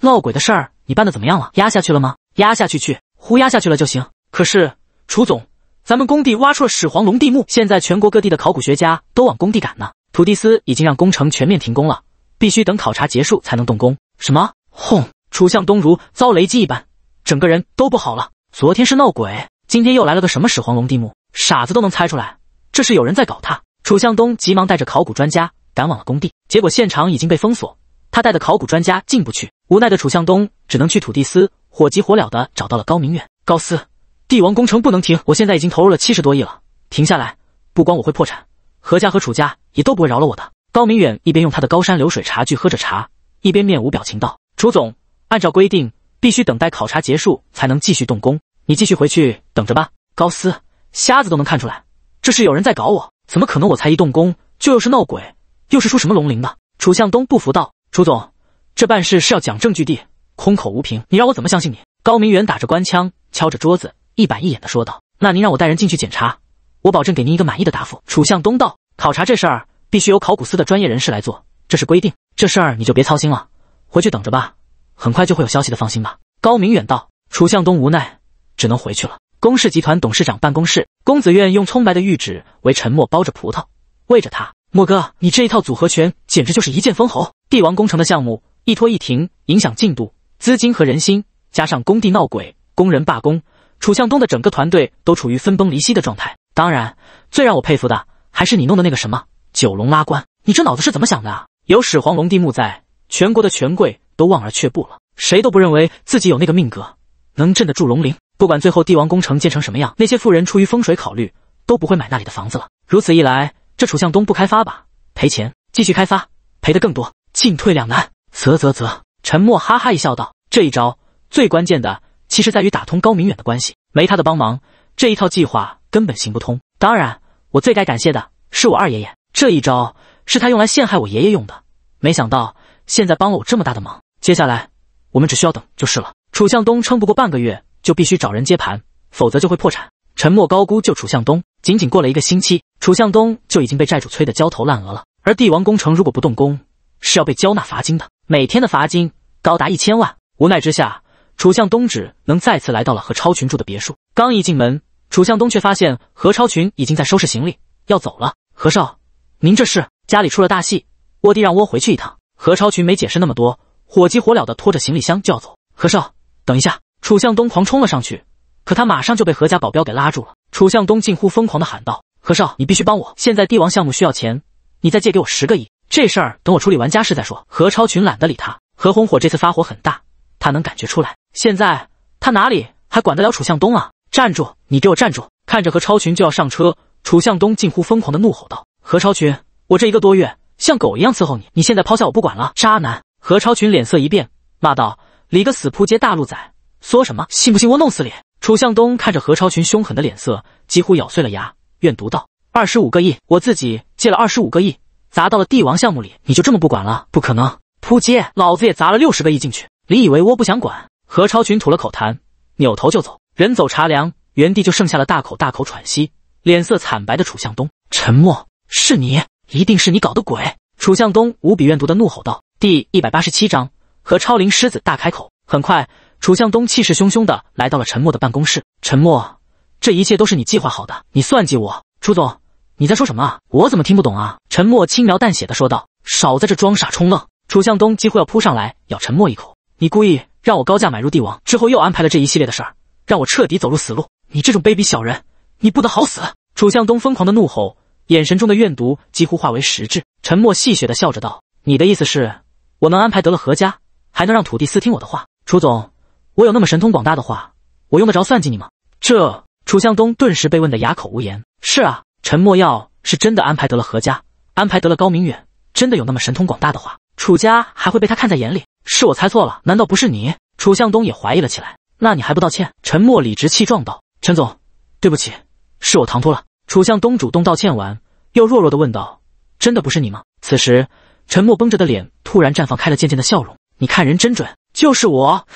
闹鬼的事儿你办的怎么样了？压下去了吗？压下去去，胡压下去了就行。可是楚总，咱们工地挖出了始皇龙地墓，现在全国各地的考古学家都往工地赶呢。土地司已经让工程全面停工了，必须等考察结束才能动工。什么？轰！楚向东如遭雷击一般，整个人都不好了。昨天是闹鬼，今天又来了个什么始皇龙地墓？傻子都能猜出来，这是有人在搞他。楚向东急忙带着考古专家赶往了工地，结果现场已经被封锁，他带的考古专家进不去。无奈的楚向东只能去土地司，火急火燎的找到了高明远。高司，帝王工程不能停，我现在已经投入了七十多亿了，停下来，不光我会破产，何家和楚家也都不会饶了我的。高明远一边用他的高山流水茶具喝着茶，一边面无表情道：“楚总，按照规定，必须等待考察结束才能继续动工，你继续回去等着吧。”高司。瞎子都能看出来，这是有人在搞我。怎么可能？我才一动工，就又是闹鬼，又是出什么龙鳞的。楚向东不服道：“楚总，这办事是要讲证据的，空口无凭，你让我怎么相信你？”高明远打着官腔，敲着桌子，一板一眼的说道：“那您让我带人进去检查，我保证给您一个满意的答复。”楚向东道：“考察这事儿必须由考古司的专业人士来做，这是规定。这事儿你就别操心了，回去等着吧，很快就会有消息的，放心吧。”高明远道。楚向东无奈，只能回去了。公氏集团董事长办公室，公子渊用葱白的玉指为陈默包着葡萄，喂着他。莫哥，你这一套组合拳简直就是一剑封喉。帝王工程的项目一拖一停，影响进度、资金和人心，加上工地闹鬼、工人罢工，楚向东的整个团队都处于分崩离析的状态。当然，最让我佩服的还是你弄的那个什么九龙拉棺。你这脑子是怎么想的？有始皇龙帝墓在，全国的权贵都望而却步了，谁都不认为自己有那个命格能镇得住龙陵。不管最后帝王工程建成什么样，那些富人出于风水考虑都不会买那里的房子了。如此一来，这楚向东不开发吧赔钱，继续开发赔得更多，进退两难。啧啧啧，陈默哈哈一笑道：“这一招最关键的，其实在于打通高明远的关系，没他的帮忙，这一套计划根本行不通。当然，我最该感谢的是我二爷爷，这一招是他用来陷害我爷爷用的，没想到现在帮了我这么大的忙。接下来，我们只需要等就是了。楚向东撑不过半个月。”就必须找人接盘，否则就会破产。沉默高估救楚向东，仅仅过了一个星期，楚向东就已经被债主催得焦头烂额了。而帝王工程如果不动工，是要被交纳罚金的，每天的罚金高达一千万。无奈之下，楚向东只能再次来到了何超群住的别墅。刚一进门，楚向东却发现何超群已经在收拾行李，要走了。何少，您这是家里出了大戏，窝底让窝回去一趟。何超群没解释那么多，火急火燎的拖着行李箱就要走。何少，等一下。楚向东狂冲了上去，可他马上就被何家保镖给拉住了。楚向东近乎疯狂的喊道：“何少，你必须帮我！现在帝王项目需要钱，你再借给我十个亿，这事儿等我处理完家事再说。”何超群懒得理他。何红火这次发火很大，他能感觉出来。现在他哪里还管得了楚向东啊？站住！你给我站住！看着何超群就要上车，楚向东近乎疯狂的怒吼道：“何超群，我这一个多月像狗一样伺候你，你现在抛下我不管了，渣男！”何超群脸色一变，骂道：“离个死扑街大路仔！”说什么？信不信我弄死你！楚向东看着何超群凶狠的脸色，几乎咬碎了牙，怨毒道：“二十五个亿，我自己借了二十五个亿，砸到了帝王项目里，你就这么不管了？不可能！扑街！老子也砸了六十个亿进去，你以为我不想管？”何超群吐了口痰，扭头就走。人走茶凉，原地就剩下了大口大口喘息、脸色惨白的楚向东。沉默，是你，一定是你搞的鬼！楚向东无比怨毒的怒吼道。第一百八十七章，何超灵狮子大开口。很快。楚向东气势汹汹的来到了陈默的办公室。陈默，这一切都是你计划好的，你算计我。楚总，你在说什么啊？我怎么听不懂啊？陈默轻描淡写的说道：“少在这装傻充愣。”楚向东几乎要扑上来咬陈默一口。你故意让我高价买入帝王，之后又安排了这一系列的事儿，让我彻底走入死路。你这种卑鄙小人，你不得好死！楚向东疯狂的怒吼，眼神中的怨毒几乎化为实质。陈默戏谑的笑着道：“你的意思是，我能安排得了何家，还能让土地司听我的话？楚总。”我有那么神通广大的话，我用得着算计你吗？这楚向东顿时被问得哑口无言。是啊，陈默要是真的安排得了何家，安排得了高明远，真的有那么神通广大的话，楚家还会被他看在眼里？是我猜错了？难道不是你？楚向东也怀疑了起来。那你还不道歉？陈默理直气壮道：“陈总，对不起，是我唐突了。”楚向东主动道歉完，又弱弱的问道：“真的不是你吗？”此时，陈默绷着的脸突然绽放开了，渐渐的笑容。你看人真准，就是我。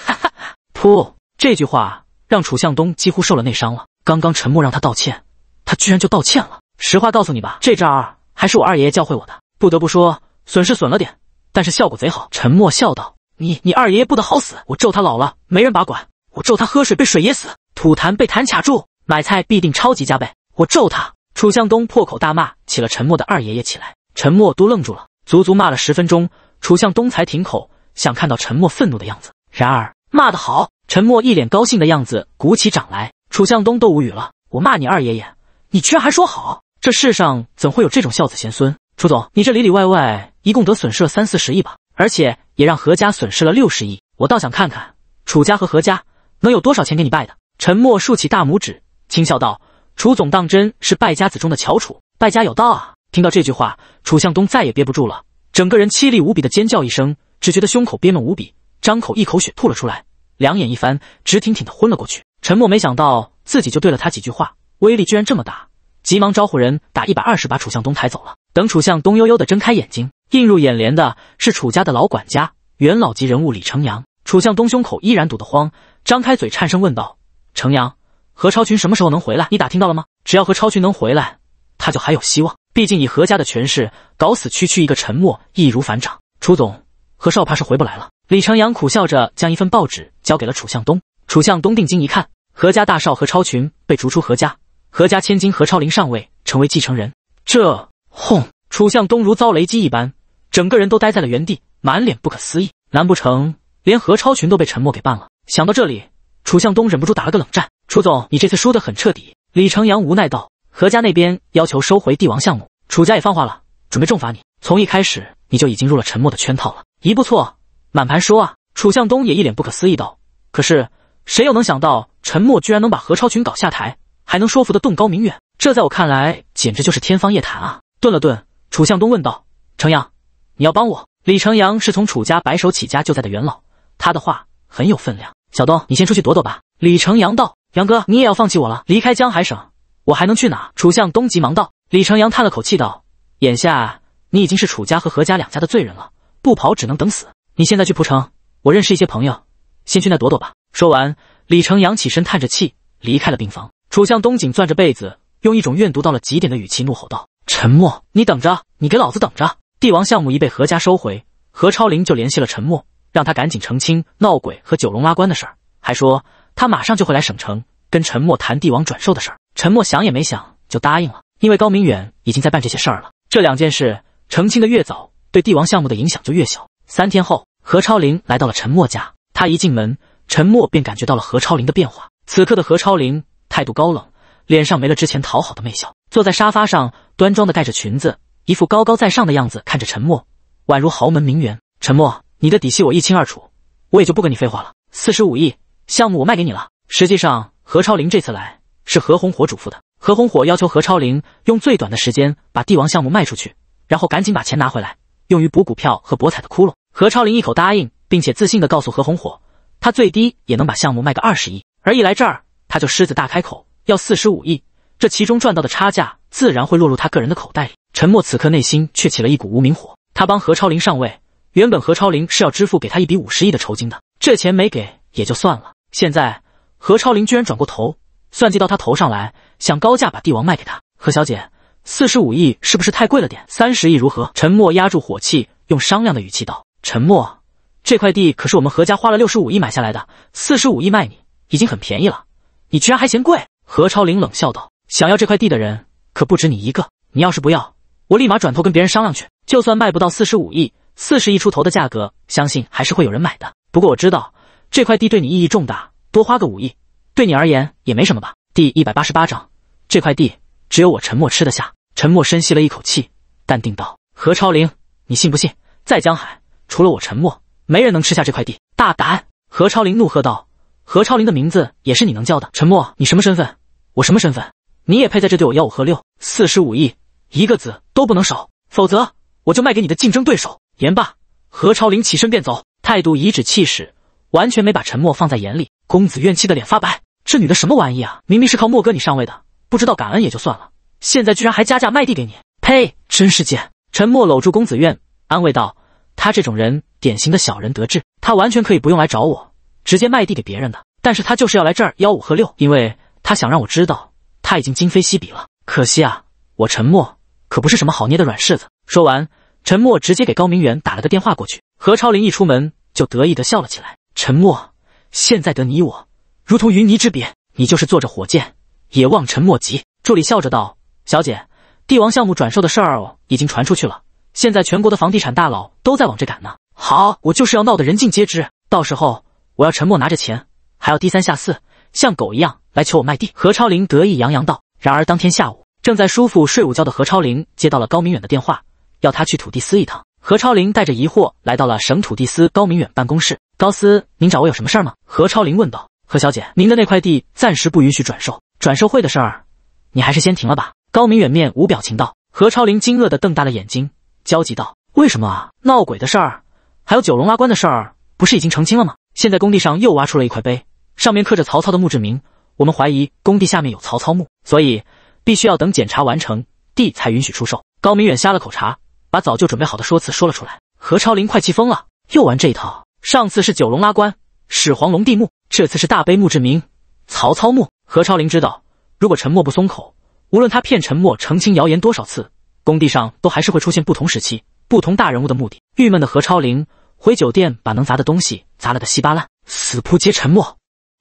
不，这句话让楚向东几乎受了内伤了。刚刚陈默让他道歉，他居然就道歉了。实话告诉你吧，这招儿还是我二爷爷教会我的。不得不说，损失损了点，但是效果贼好。陈默笑道：“你你二爷爷不得好死！我咒他老了没人把管，我咒他喝水被水淹死，吐痰被痰卡住，买菜必定超级加倍！我咒他！”楚向东破口大骂起了沉默的二爷爷起来。沉默都愣住了，足足骂了十分钟，楚向东才停口，想看到沉默愤怒的样子。然而骂得好。陈默一脸高兴的样子，鼓起掌来。楚向东都无语了。我骂你二爷爷，你居然还说好？这世上怎会有这种孝子贤孙？楚总，你这里里外外一共得损失了三四十亿吧？而且也让何家损失了六十亿。我倒想看看，楚家和何家能有多少钱给你败的？陈默竖起大拇指，轻笑道：“楚总当真是败家子中的翘楚，败家有道啊！”听到这句话，楚向东再也憋不住了，整个人凄厉无比的尖叫一声，只觉得胸口憋闷无比，张口一口血吐了出来。两眼一翻，直挺挺的昏了过去。陈默没想到自己就对了他几句话，威力居然这么大，急忙招呼人打一百二十把楚向东抬走了。等楚向东悠悠的睁开眼睛，映入眼帘的是楚家的老管家、元老级人物李成阳。楚向东胸口依然堵得慌，张开嘴颤声问道：“成阳，何超群什么时候能回来？你打听到了吗？只要何超群能回来，他就还有希望。毕竟以何家的权势，搞死区区一个陈默易如反掌。楚总，何少怕是回不来了。”李成阳苦笑着将一份报纸。交给了楚向东，楚向东定睛一看，何家大少何超群被逐出何家，何家千金何超林上位成为继承人。这轰！楚向东如遭雷击一般，整个人都呆在了原地，满脸不可思议。难不成连何超群都被陈默给办了？想到这里，楚向东忍不住打了个冷战。楚总，你这次输得很彻底。李成阳无奈道，何家那边要求收回帝王项目，楚家也放话了，准备重罚你。从一开始你就已经入了沉默的圈套了，一步错，满盘输啊！楚向东也一脸不可思议道：“可是谁又能想到，陈默居然能把何超群搞下台，还能说服的动高明远？这在我看来简直就是天方夜谭啊！”顿了顿，楚向东问道：“程阳，你要帮我？”李成阳是从楚家白手起家就在的元老，他的话很有分量。小东，你先出去躲躲吧。”李成阳道：“杨哥，你也要放弃我了？离开江海省，我还能去哪？”楚向东急忙道：“李成阳叹了口气道：‘眼下你已经是楚家和何家两家的罪人了，不跑只能等死。你现在去蒲城。’”我认识一些朋友，先去那躲躲吧。说完，李成阳起身叹着气离开了病房。楚向东景攥着被子，用一种怨毒到了极点的语气怒吼道：“陈默，你等着，你给老子等着！帝王项目一被何家收回，何超林就联系了陈默，让他赶紧澄清闹鬼和九龙拉棺的事儿，还说他马上就会来省城跟陈默谈帝王转售的事儿。陈默想也没想就答应了，因为高明远已经在办这些事儿了。这两件事澄清的越早，对帝王项目的影响就越小。三天后。”何超林来到了陈默家，他一进门，陈默便感觉到了何超林的变化。此刻的何超林态度高冷，脸上没了之前讨好的媚笑，坐在沙发上，端庄的盖着裙子，一副高高在上的样子，看着陈默，宛如豪门名媛。陈默，你的底细我一清二楚，我也就不跟你废话了。四十五亿项目我卖给你了。实际上，何超林这次来是何红火嘱咐的。何红火要求何超林用最短的时间把帝王项目卖出去，然后赶紧把钱拿回来，用于补股票和博彩的窟窿。何超林一口答应，并且自信地告诉何红火：“他最低也能把项目卖个二十亿，而一来这儿他就狮子大开口，要四十五亿。这其中赚到的差价自然会落入他个人的口袋里。”陈默此刻内心却起了一股无名火。他帮何超林上位，原本何超林是要支付给他一笔五十亿的酬金的，这钱没给也就算了，现在何超林居然转过头算计到他头上来，想高价把帝王卖给他。何小姐，四十五亿是不是太贵了点？三十亿如何？陈默压住火气，用商量的语气道。沉默，这块地可是我们何家花了六十五亿买下来的，四十五亿卖你已经很便宜了，你居然还嫌贵？何超玲冷笑道：“想要这块地的人可不止你一个，你要是不要，我立马转头跟别人商量去。就算卖不到四十五亿，四十亿出头的价格，相信还是会有人买的。不过我知道这块地对你意义重大，多花个五亿，对你而言也没什么吧？”第一百八十八章，这块地只有我沉默吃得下。沉默深吸了一口气，淡定道：“何超玲，你信不信，在江海？”除了我沉默，没人能吃下这块地。大胆！何超林怒喝道：“何超林的名字也是你能叫的？沉默，你什么身份？我什么身份？你也配在这对我吆五喝六？四十五亿，一个子都不能少，否则我就卖给你的竞争对手。”言罢，何超林起身便走，态度颐指气使，完全没把沉默放在眼里。公子怨气的脸发白，这女的什么玩意啊？明明是靠莫哥你上位的，不知道感恩也就算了，现在居然还加价卖地给你！呸，真是贱！沉默搂住公子怨，安慰道。他这种人，典型的小人得志。他完全可以不用来找我，直接卖地给别人的。但是他就是要来这儿吆五喝六，因为他想让我知道他已经今非昔比了。可惜啊，我沉默可不是什么好捏的软柿子。说完，沉默直接给高明远打了个电话过去。何超林一出门就得意的笑了起来。沉默，现在的你我如同云泥之别，你就是坐着火箭也望尘莫及。助理笑着道：“小姐，帝王项目转售的事儿已经传出去了。”现在全国的房地产大佬都在往这赶呢。好，我就是要闹得人尽皆知。到时候我要沉默拿着钱，还要低三下四，像狗一样来求我卖地。何超林得意洋洋道。然而当天下午，正在舒服睡午觉的何超林接到了高明远的电话，要他去土地司一趟。何超林带着疑惑来到了省土地司高明远办公室。高司，您找我有什么事儿吗？何超林问道。何小姐，您的那块地暂时不允许转售，转售会的事儿，你还是先停了吧。高明远面无表情道。何超林惊愕的瞪大了眼睛。焦急道：“为什么啊？闹鬼的事儿，还有九龙拉棺的事儿，不是已经澄清了吗？现在工地上又挖出了一块碑，上面刻着曹操的墓志铭。我们怀疑工地下面有曹操墓，所以必须要等检查完成，地才允许出售。”高明远呷了口茶，把早就准备好的说辞说了出来。何超林快气疯了，又玩这一套。上次是九龙拉棺，始皇龙帝墓，这次是大碑墓志铭，曹操墓。何超林知道，如果陈默不松口，无论他骗陈默澄清谣言多少次。工地上都还是会出现不同时期、不同大人物的目的。郁闷的何超林回酒店，把能砸的东西砸了个稀巴烂。死扑街沉默，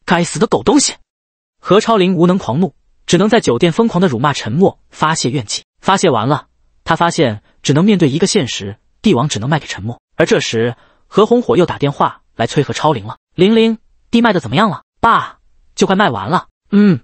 该死的狗东西！何超林无能狂怒，只能在酒店疯狂的辱骂沉默，发泄怨气。发泄完了，他发现只能面对一个现实：帝王只能卖给沉默。而这时，何红火又打电话来催何超林了：“玲玲，地卖的怎么样了？爸，就快卖完了。嗯，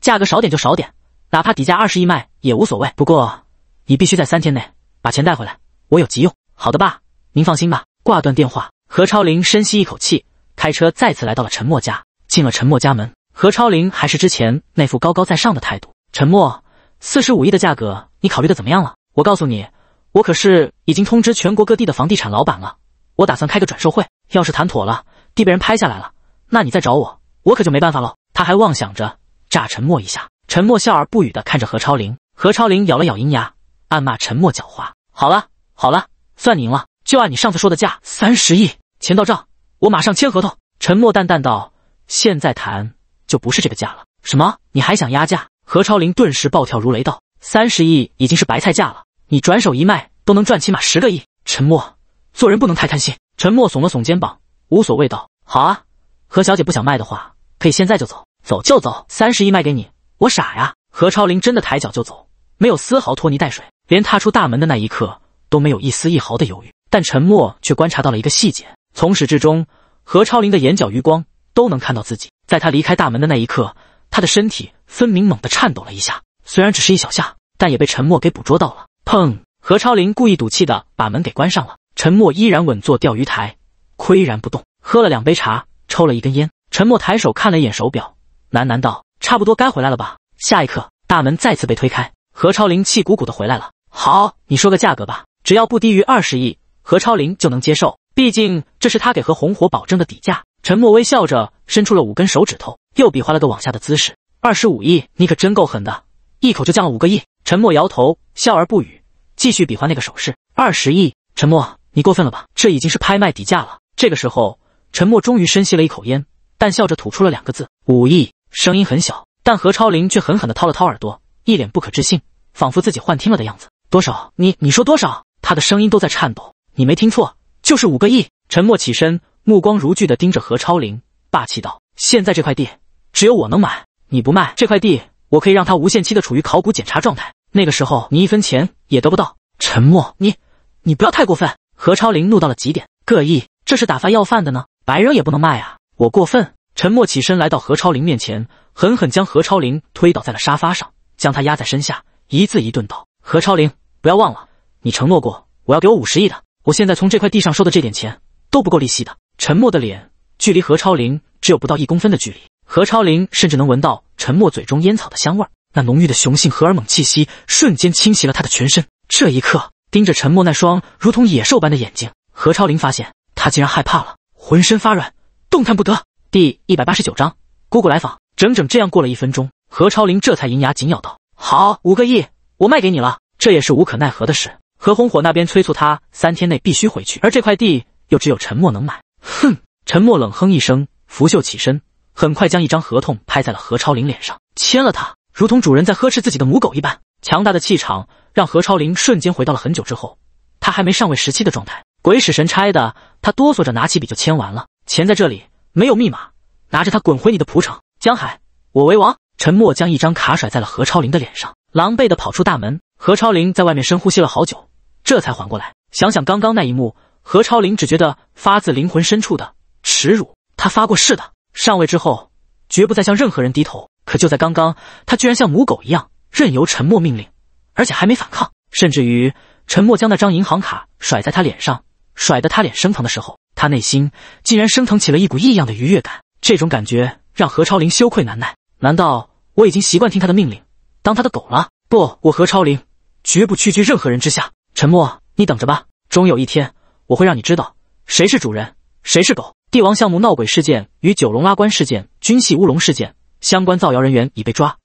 价格少点就少点，哪怕底价二十亿卖也无所谓。不过……”你必须在三天内把钱带回来，我有急用。好的，爸，您放心吧。挂断电话，何超林深吸一口气，开车再次来到了陈默家。进了陈默家门，何超林还是之前那副高高在上的态度。陈默，四十五亿的价格，你考虑的怎么样了？我告诉你，我可是已经通知全国各地的房地产老板了，我打算开个转售会。要是谈妥了，地被人拍下来了，那你再找我，我可就没办法了。他还妄想着诈陈默一下。陈默笑而不语的看着何超林，何超林咬了咬银牙。暗骂沉默狡猾。好了好了，算你赢了，就按你上次说的价，三十亿，钱到账，我马上签合同。沉默淡淡道：“现在谈就不是这个价了。”什么？你还想压价？何超林顿时暴跳如雷道：“三十亿已经是白菜价了，你转手一卖都能赚起码十个亿。沉默，做人不能太贪心。”沉默耸了耸肩膀，无所谓道：“好啊，何小姐不想卖的话，可以现在就走，走就走，三十亿卖给你，我傻呀？”何超林真的抬脚就走，没有丝毫拖泥带水。连踏出大门的那一刻都没有一丝一毫的犹豫，但沉默却观察到了一个细节：从始至终，何超林的眼角余光都能看到自己。在他离开大门的那一刻，他的身体分明猛地颤抖了一下，虽然只是一小下，但也被沉默给捕捉到了。砰！何超林故意赌气的把门给关上了。沉默依然稳坐钓鱼台，岿然不动，喝了两杯茶，抽了一根烟。沉默抬手看了一眼手表，喃喃道：“差不多该回来了吧？”下一刻，大门再次被推开。何超林气鼓鼓的回来了。好，你说个价格吧，只要不低于二十亿，何超林就能接受。毕竟这是他给何红火保证的底价。陈默微笑着伸出了五根手指头，又比划了个往下的姿势。二十五亿，你可真够狠的，一口就降了五个亿。陈默摇头，笑而不语，继续比划那个手势。二十亿，陈默，你过分了吧？这已经是拍卖底价了。这个时候，陈默终于深吸了一口烟，但笑着吐出了两个字：五亿。声音很小，但何超林却狠狠地掏了掏耳朵。一脸不可置信，仿佛自己幻听了的样子。多少？你你说多少？他的声音都在颤抖。你没听错，就是五个亿。沉默起身，目光如炬的盯着何超林，霸气道：“现在这块地只有我能买，你不卖这块地，我可以让他无限期的处于考古检查状态。那个时候，你一分钱也得不到。”沉默，你你不要太过分！何超林怒到了极点，个亿，这是打发要饭的呢？白扔也不能卖啊！我过分？沉默起身来到何超林面前，狠狠将何超林推倒在了沙发上。将他压在身下，一字一顿道：“何超灵，不要忘了，你承诺过我要给我五十亿的。我现在从这块地上收的这点钱都不够利息的。”沉默的脸距离何超灵只有不到一公分的距离，何超灵甚至能闻到沉默嘴中烟草的香味，那浓郁的雄性荷尔蒙气息瞬间侵袭了他的全身。这一刻，盯着沉默那双如同野兽般的眼睛，何超灵发现他竟然害怕了，浑身发软，动弹不得。第一百八十九章，姑姑来访。整整这样过了一分钟。何超林这才银牙紧咬道：“好，五个亿，我卖给你了。这也是无可奈何的事。”何红火那边催促他三天内必须回去，而这块地又只有陈默能买。哼！陈默冷哼一声，拂袖起身，很快将一张合同拍在了何超林脸上，签了他，如同主人在呵斥自己的母狗一般。强大的气场让何超林瞬间回到了很久之后，他还没上位时期的状态。鬼使神差的，他哆嗦着拿起笔就签完了。钱在这里，没有密码，拿着它滚回你的蒲城。江海，我为王。陈默将一张卡甩在了何超林的脸上，狼狈的跑出大门。何超林在外面深呼吸了好久，这才缓过来。想想刚刚那一幕，何超林只觉得发自灵魂深处的耻辱。他发过誓的，上位之后绝不再向任何人低头。可就在刚刚，他居然像母狗一样，任由沉默命令，而且还没反抗。甚至于，沉默将那张银行卡甩在他脸上，甩得他脸生疼的时候，他内心竟然升腾起了一股异样的愉悦感。这种感觉让何超林羞愧难耐。难道我已经习惯听他的命令，当他的狗了？不，我何超玲，绝不屈居任何人之下。陈默，你等着吧，终有一天我会让你知道谁是主人，谁是狗。帝王项目闹鬼事件与九龙拉棺事件均系乌龙事件，相关造谣人员已被抓。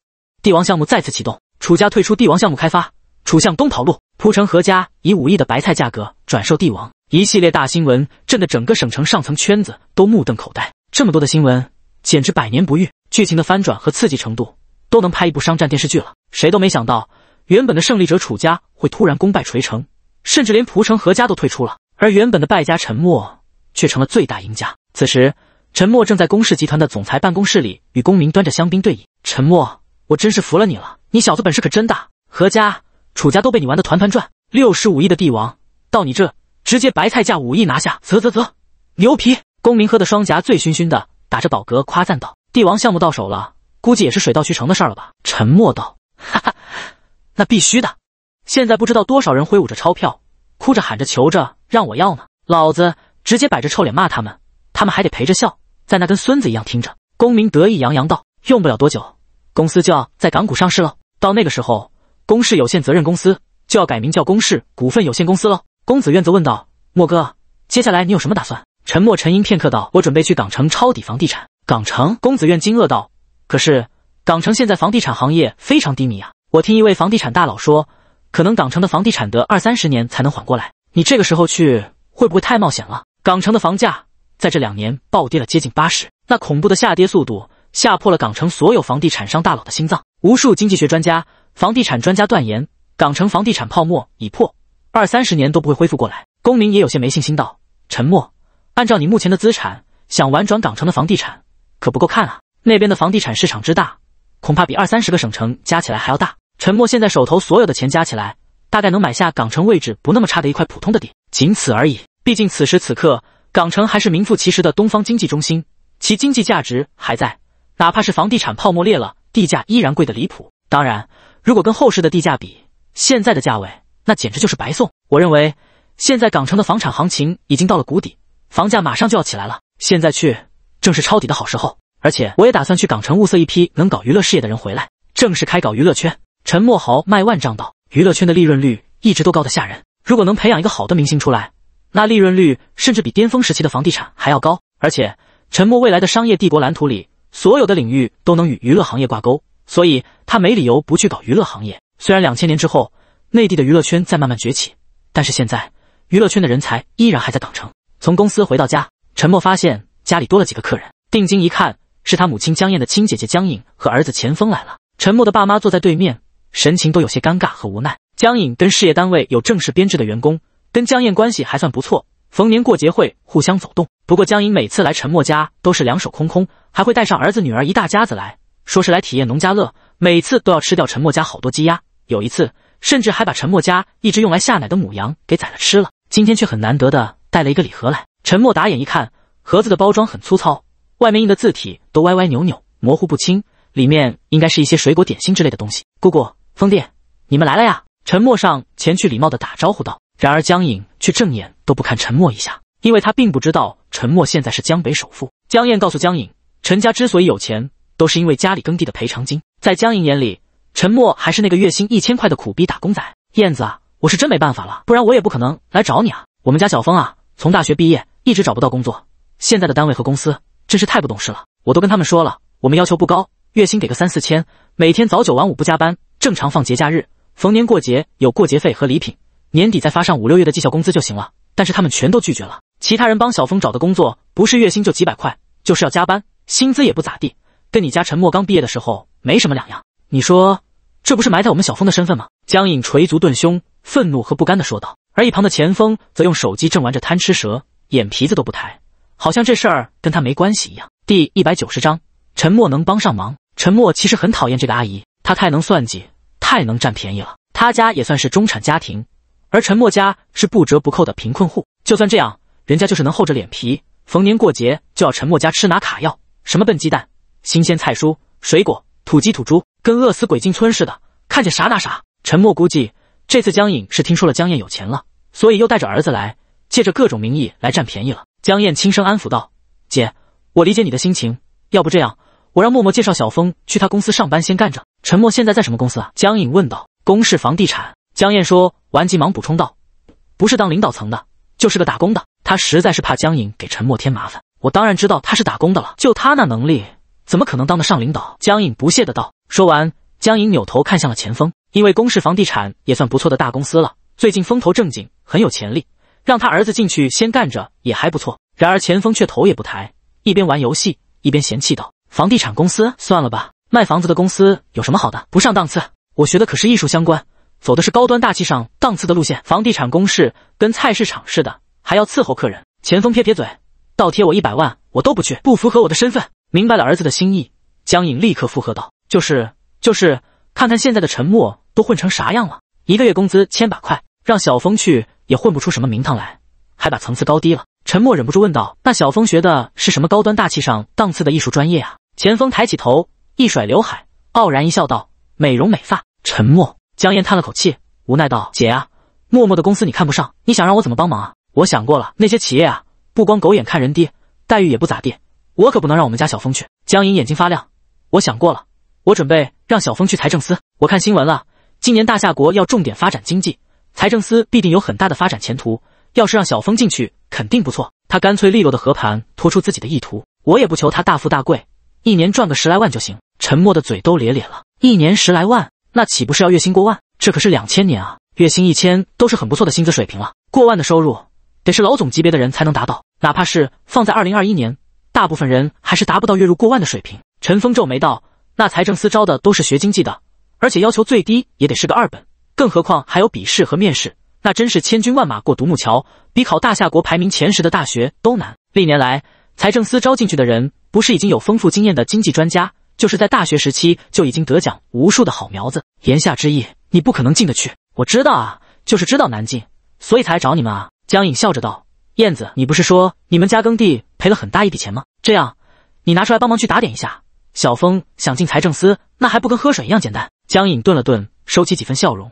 帝王项目再次启动，楚家退出帝王项目开发，楚向东跑路，蒲城何家以五亿的白菜价格转售帝王。一系列大新闻震得整个省城上层圈子都目瞪口呆。这么多的新闻，简直百年不遇。剧情的翻转和刺激程度都能拍一部商战电视剧了。谁都没想到，原本的胜利者楚家会突然功败垂成，甚至连蒲城何家都退出了，而原本的败家陈默却成了最大赢家。此时，陈默正在公氏集团的总裁办公室里与公明端着香槟对饮。陈默，我真是服了你了，你小子本事可真大！何家、楚家都被你玩得团团转，六十五亿的帝王到你这直接白菜价五亿拿下！啧啧啧，牛皮！公明喝的双颊醉醺醺的，打着饱嗝夸赞道。帝王项目到手了，估计也是水到渠成的事了吧？沉默道：“哈哈，那必须的！现在不知道多少人挥舞着钞票，哭着喊着求着让我要呢，老子直接摆着臭脸骂他们，他们还得陪着笑，在那跟孙子一样听着。”公明得意洋洋道：“用不了多久，公司就要在港股上市了。到那个时候，公事有限责任公司就要改名叫公事股份有限公司了。”公子渊则问道：“莫哥，接下来你有什么打算？”沉默沉吟片刻道：“我准备去港城抄底房地产。”港城公子怨惊愕道：“可是港城现在房地产行业非常低迷啊！我听一位房地产大佬说，可能港城的房地产得二三十年才能缓过来。你这个时候去，会不会太冒险了？”港城的房价在这两年暴跌了接近八十，那恐怖的下跌速度吓破了港城所有房地产商大佬的心脏。无数经济学专家、房地产专家断言，港城房地产泡沫已破，二三十年都不会恢复过来。公民也有些没信心道：“沉默。按照你目前的资产，想玩转港城的房地产？”可不够看啊！那边的房地产市场之大，恐怕比二三十个省城加起来还要大。陈默现在手头所有的钱加起来，大概能买下港城位置不那么差的一块普通的地，仅此而已。毕竟此时此刻，港城还是名副其实的东方经济中心，其经济价值还在，哪怕是房地产泡沫裂了，地价依然贵得离谱。当然，如果跟后市的地价比，现在的价位那简直就是白送。我认为，现在港城的房产行情已经到了谷底，房价马上就要起来了。现在去。正是抄底的好时候，而且我也打算去港城物色一批能搞娱乐事业的人回来，正式开搞娱乐圈。陈默豪卖万丈道，娱乐圈的利润率一直都高得吓人，如果能培养一个好的明星出来，那利润率甚至比巅峰时期的房地产还要高。而且，陈默未来的商业帝国蓝图里，所有的领域都能与娱乐行业挂钩，所以他没理由不去搞娱乐行业。虽然两千年之后，内地的娱乐圈在慢慢崛起，但是现在娱乐圈的人才依然还在港城。从公司回到家，陈默发现。家里多了几个客人，定睛一看，是他母亲江燕的亲姐姐江颖和儿子钱峰来了。陈默的爸妈坐在对面，神情都有些尴尬和无奈。江颖跟事业单位有正式编制的员工，跟江燕关系还算不错，逢年过节会互相走动。不过江颖每次来陈默家都是两手空空，还会带上儿子女儿一大家子来，说是来体验农家乐，每次都要吃掉陈默家好多鸡鸭。有一次，甚至还把陈默家一只用来下奶的母羊给宰了吃了。今天却很难得的带了一个礼盒来。陈默打眼一看。盒子的包装很粗糙，外面印的字体都歪歪扭扭，模糊不清。里面应该是一些水果点心之类的东西。姑姑，风弟，你们来了呀！陈默上前去礼貌的打招呼道。然而江颖却正眼都不看陈默一下，因为他并不知道陈默现在是江北首富。江燕告诉江颖，陈家之所以有钱，都是因为家里耕地的赔偿金。在江颖眼里，陈默还是那个月薪一千块的苦逼打工仔。燕子啊，我是真没办法了，不然我也不可能来找你啊。我们家小峰啊，从大学毕业一直找不到工作。现在的单位和公司真是太不懂事了，我都跟他们说了，我们要求不高，月薪给个三四千，每天早九晚五不加班，正常放节假日，逢年过节有过节费和礼品，年底再发上五六月的绩效工资就行了。但是他们全都拒绝了。其他人帮小峰找的工作，不是月薪就几百块，就是要加班，薪资也不咋地，跟你家陈默刚毕业的时候没什么两样。你说这不是埋汰我们小峰的身份吗？江颖捶足顿胸，愤怒和不甘地说道。而一旁的钱峰则用手机正玩着贪吃蛇，眼皮子都不抬。好像这事儿跟他没关系一样。第一百九十章，陈默能帮上忙。陈默其实很讨厌这个阿姨，她太能算计，太能占便宜了。他家也算是中产家庭，而陈默家是不折不扣的贫困户。就算这样，人家就是能厚着脸皮，逢年过节就要陈默家吃拿卡要，什么笨鸡蛋、新鲜菜蔬、水果、土鸡土猪，跟饿死鬼进村似的，看见啥拿啥。陈默估计这次江颖是听说了江燕有钱了，所以又带着儿子来，借着各种名义来占便宜了。江燕轻声安抚道：“姐，我理解你的心情。要不这样，我让默默介绍小峰去他公司上班，先干着。”陈默现在在什么公司啊？江颖问道。公事房地产。江燕说完，急忙补充道：“不是当领导层的，就是个打工的。”他实在是怕江颖给陈默添麻烦。我当然知道他是打工的了，就他那能力，怎么可能当得上领导？江颖不屑的道。说完，江颖扭头看向了钱峰，因为公事房地产也算不错的大公司了，最近风头正劲，很有潜力。让他儿子进去先干着也还不错。然而钱锋却头也不抬，一边玩游戏一边嫌弃道：“房地产公司算了吧，卖房子的公司有什么好的？不上档次。我学的可是艺术相关，走的是高端大气上档次的路线。房地产公式跟菜市场似的，还要伺候客人。”钱锋撇撇嘴：“倒贴我一百万，我都不去，不符合我的身份。”明白了儿子的心意，江颖立刻附和道：“就是就是，看看现在的陈默都混成啥样了，一个月工资千把块，让小峰去。”也混不出什么名堂来，还把层次高低了。陈默忍不住问道：“那小峰学的是什么高端大气上档次的艺术专业啊？”钱峰抬起头，一甩刘海，傲然一笑道：“美容美发。”陈默，江燕叹了口气，无奈道：“姐啊，默默的公司你看不上，你想让我怎么帮忙？啊？我想过了，那些企业啊，不光狗眼看人低，待遇也不咋地。我可不能让我们家小峰去。”江莹眼睛发亮：“我想过了，我准备让小峰去财政司。我看新闻了，今年大夏国要重点发展经济。”财政司必定有很大的发展前途，要是让小峰进去，肯定不错。他干脆利落的和盘托出自己的意图。我也不求他大富大贵，一年赚个十来万就行。沉默的嘴都咧咧了，一年十来万，那岂不是要月薪过万？这可是两千年啊，月薪一千都是很不错的薪资水平了。过万的收入，得是老总级别的人才能达到。哪怕是放在二零二一年，大部分人还是达不到月入过万的水平。陈峰皱眉道：“那财政司招的都是学经济的，而且要求最低也得是个二本。”更何况还有笔试和面试，那真是千军万马过独木桥，比考大夏国排名前十的大学都难。历年来财政司招进去的人，不是已经有丰富经验的经济专家，就是在大学时期就已经得奖无数的好苗子。言下之意，你不可能进得去。我知道啊，就是知道难进，所以才来找你们啊。江颖笑着道：“燕子，你不是说你们家耕地赔了很大一笔钱吗？这样，你拿出来帮忙去打点一下。”小峰想进财政司，那还不跟喝水一样简单？江颖顿了顿，收起几分笑容。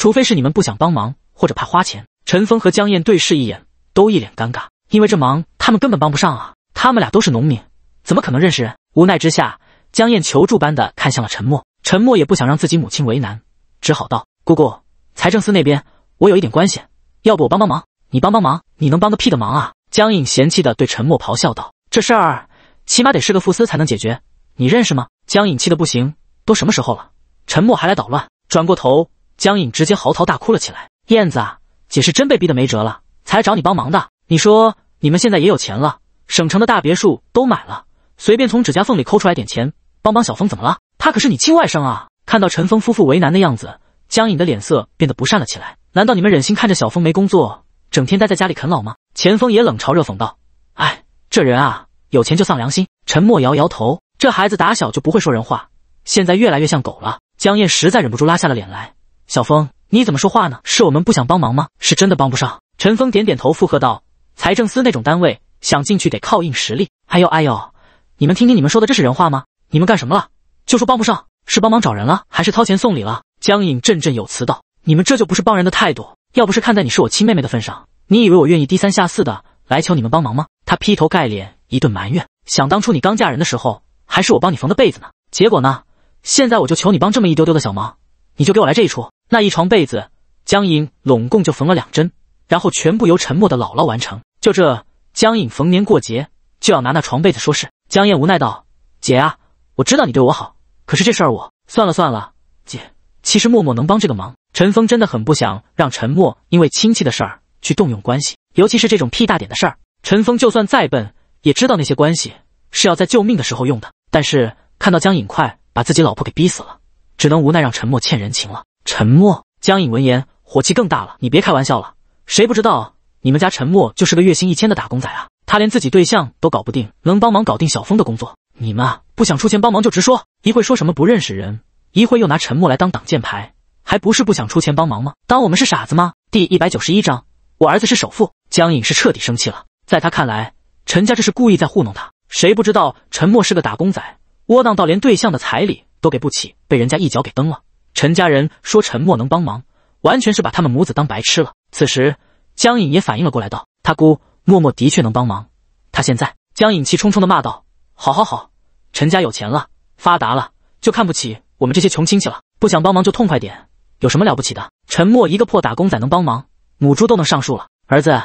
除非是你们不想帮忙，或者怕花钱。陈峰和江燕对视一眼，都一脸尴尬，因为这忙他们根本帮不上啊！他们俩都是农民，怎么可能认识人？无奈之下，江燕求助般的看向了陈默，陈默也不想让自己母亲为难，只好道：“姑姑，财政司那边我有一点关系，要不我帮帮忙？你帮帮忙？你能帮个屁的忙啊！”江颖嫌弃的对陈默咆哮道：“这事儿起码得是个副司才能解决，你认识吗？”江颖气的不行，都什么时候了，陈默还来捣乱！转过头。江颖直接嚎啕大哭了起来。“燕子啊，姐是真被逼得没辙了，才来找你帮忙的。你说你们现在也有钱了，省城的大别墅都买了，随便从指甲缝里抠出来点钱，帮帮小峰，怎么了？他可是你亲外甥啊！”看到陈峰夫妇为难的样子，江颖的脸色变得不善了起来。“难道你们忍心看着小峰没工作，整天待在家里啃老吗？”钱峰也冷嘲热讽道：“哎，这人啊，有钱就丧良心。”陈默摇摇头：“这孩子打小就不会说人话，现在越来越像狗了。”江燕实在忍不住拉下了脸来。小峰，你怎么说话呢？是我们不想帮忙吗？是真的帮不上。陈峰点点头附和道：“财政司那种单位，想进去得靠硬实力。”还有，哎呦，你们听听你们说的，这是人话吗？你们干什么了？就说帮不上，是帮忙找人了，还是掏钱送礼了？江颖振振有词道：“你们这就不是帮人的态度。要不是看在你是我亲妹妹的份上，你以为我愿意低三下四的来求你们帮忙吗？”他劈头盖脸一顿埋怨：“想当初你刚嫁人的时候，还是我帮你缝的被子呢。结果呢，现在我就求你帮这么一丢丢的小忙，你就给我来这一出。”那一床被子，江颖拢共就缝了两针，然后全部由沉默的姥姥完成。就这，江颖逢年过节就要拿那床被子说事。江燕无奈道：“姐啊，我知道你对我好，可是这事儿我算了算了，姐。其实默默能帮这个忙，陈峰真的很不想让陈默因为亲戚的事儿去动用关系，尤其是这种屁大点的事儿。陈峰就算再笨，也知道那些关系是要在救命的时候用的。但是看到江颖快把自己老婆给逼死了，只能无奈让陈默欠人情了。”沉默，江颖闻言火气更大了。你别开玩笑了，谁不知道你们家沉默就是个月薪一千的打工仔啊？他连自己对象都搞不定，能帮忙搞定小峰的工作？你们啊，不想出钱帮忙就直说。一会说什么不认识人，一会又拿沉默来当挡箭牌，还不是不想出钱帮忙吗？当我们是傻子吗？第一百九十一章，我儿子是首富。江颖是彻底生气了，在他看来，陈家这是故意在糊弄他。谁不知道陈默是个打工仔，窝囊到连对象的彩礼都给不起，被人家一脚给蹬了。陈家人说：“陈默能帮忙，完全是把他们母子当白痴了。”此时，江颖也反应了过来，道：“他姑默默的确能帮忙。”他现在，江颖气冲冲的骂道：“好，好，好！陈家有钱了，发达了，就看不起我们这些穷亲戚了。不想帮忙就痛快点，有什么了不起的？陈默一个破打工仔能帮忙，母猪都能上树了。儿子，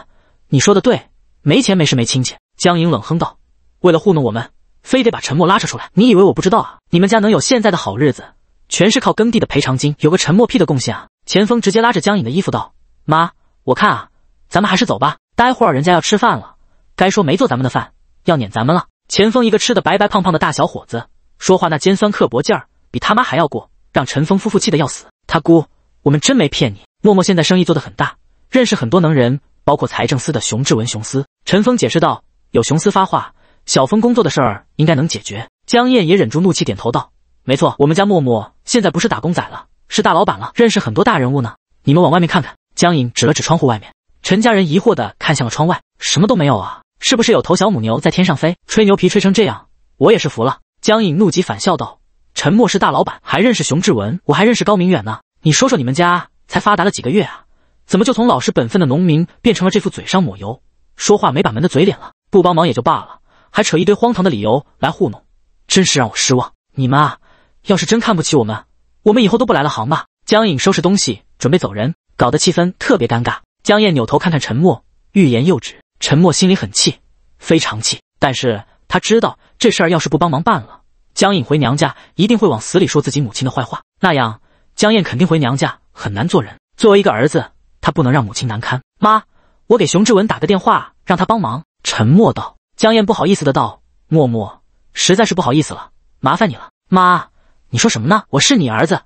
你说的对，没钱、没势、没亲戚。”江颖冷哼道：“为了糊弄我们，非得把陈默拉扯出来。你以为我不知道啊？你们家能有现在的好日子？”全是靠耕地的赔偿金，有个沉默屁的贡献啊！钱锋直接拉着江颖的衣服道：“妈，我看啊，咱们还是走吧。待会儿人家要吃饭了，该说没做咱们的饭，要撵咱们了。”钱锋一个吃的白白胖胖的大小伙子，说话那尖酸刻薄劲儿比他妈还要过，让陈峰夫妇气的要死。他姑，我们真没骗你，默默现在生意做的很大，认识很多能人，包括财政司的熊志文、熊司。陈峰解释道：“有熊司发话，小峰工作的事儿应该能解决。”江燕也忍住怒气，点头道。没错，我们家默默现在不是打工仔了，是大老板了，认识很多大人物呢。你们往外面看看。江颖指了指窗户外面，陈家人疑惑地看向了窗外，什么都没有啊，是不是有头小母牛在天上飞？吹牛皮吹成这样，我也是服了。江颖怒极反笑道：“沉默是大老板，还认识熊志文，我还认识高明远呢。你说说你们家才发达了几个月啊，怎么就从老实本分的农民变成了这副嘴上抹油、说话没把门的嘴脸了？不帮忙也就罢了，还扯一堆荒唐的理由来糊弄，真是让我失望。你们啊！”要是真看不起我们，我们以后都不来了，行吧？江颖收拾东西准备走人，搞得气氛特别尴尬。江燕扭头看看陈默，欲言又止。陈默心里很气，非常气，但是他知道这事儿要是不帮忙办了，江颖回娘家一定会往死里说自己母亲的坏话，那样江燕肯定回娘家很难做人。作为一个儿子，他不能让母亲难堪。妈，我给熊志文打个电话，让他帮忙。陈默道。江燕不好意思的道：“默默，实在是不好意思了，麻烦你了，妈。”你说什么呢？我是你儿子，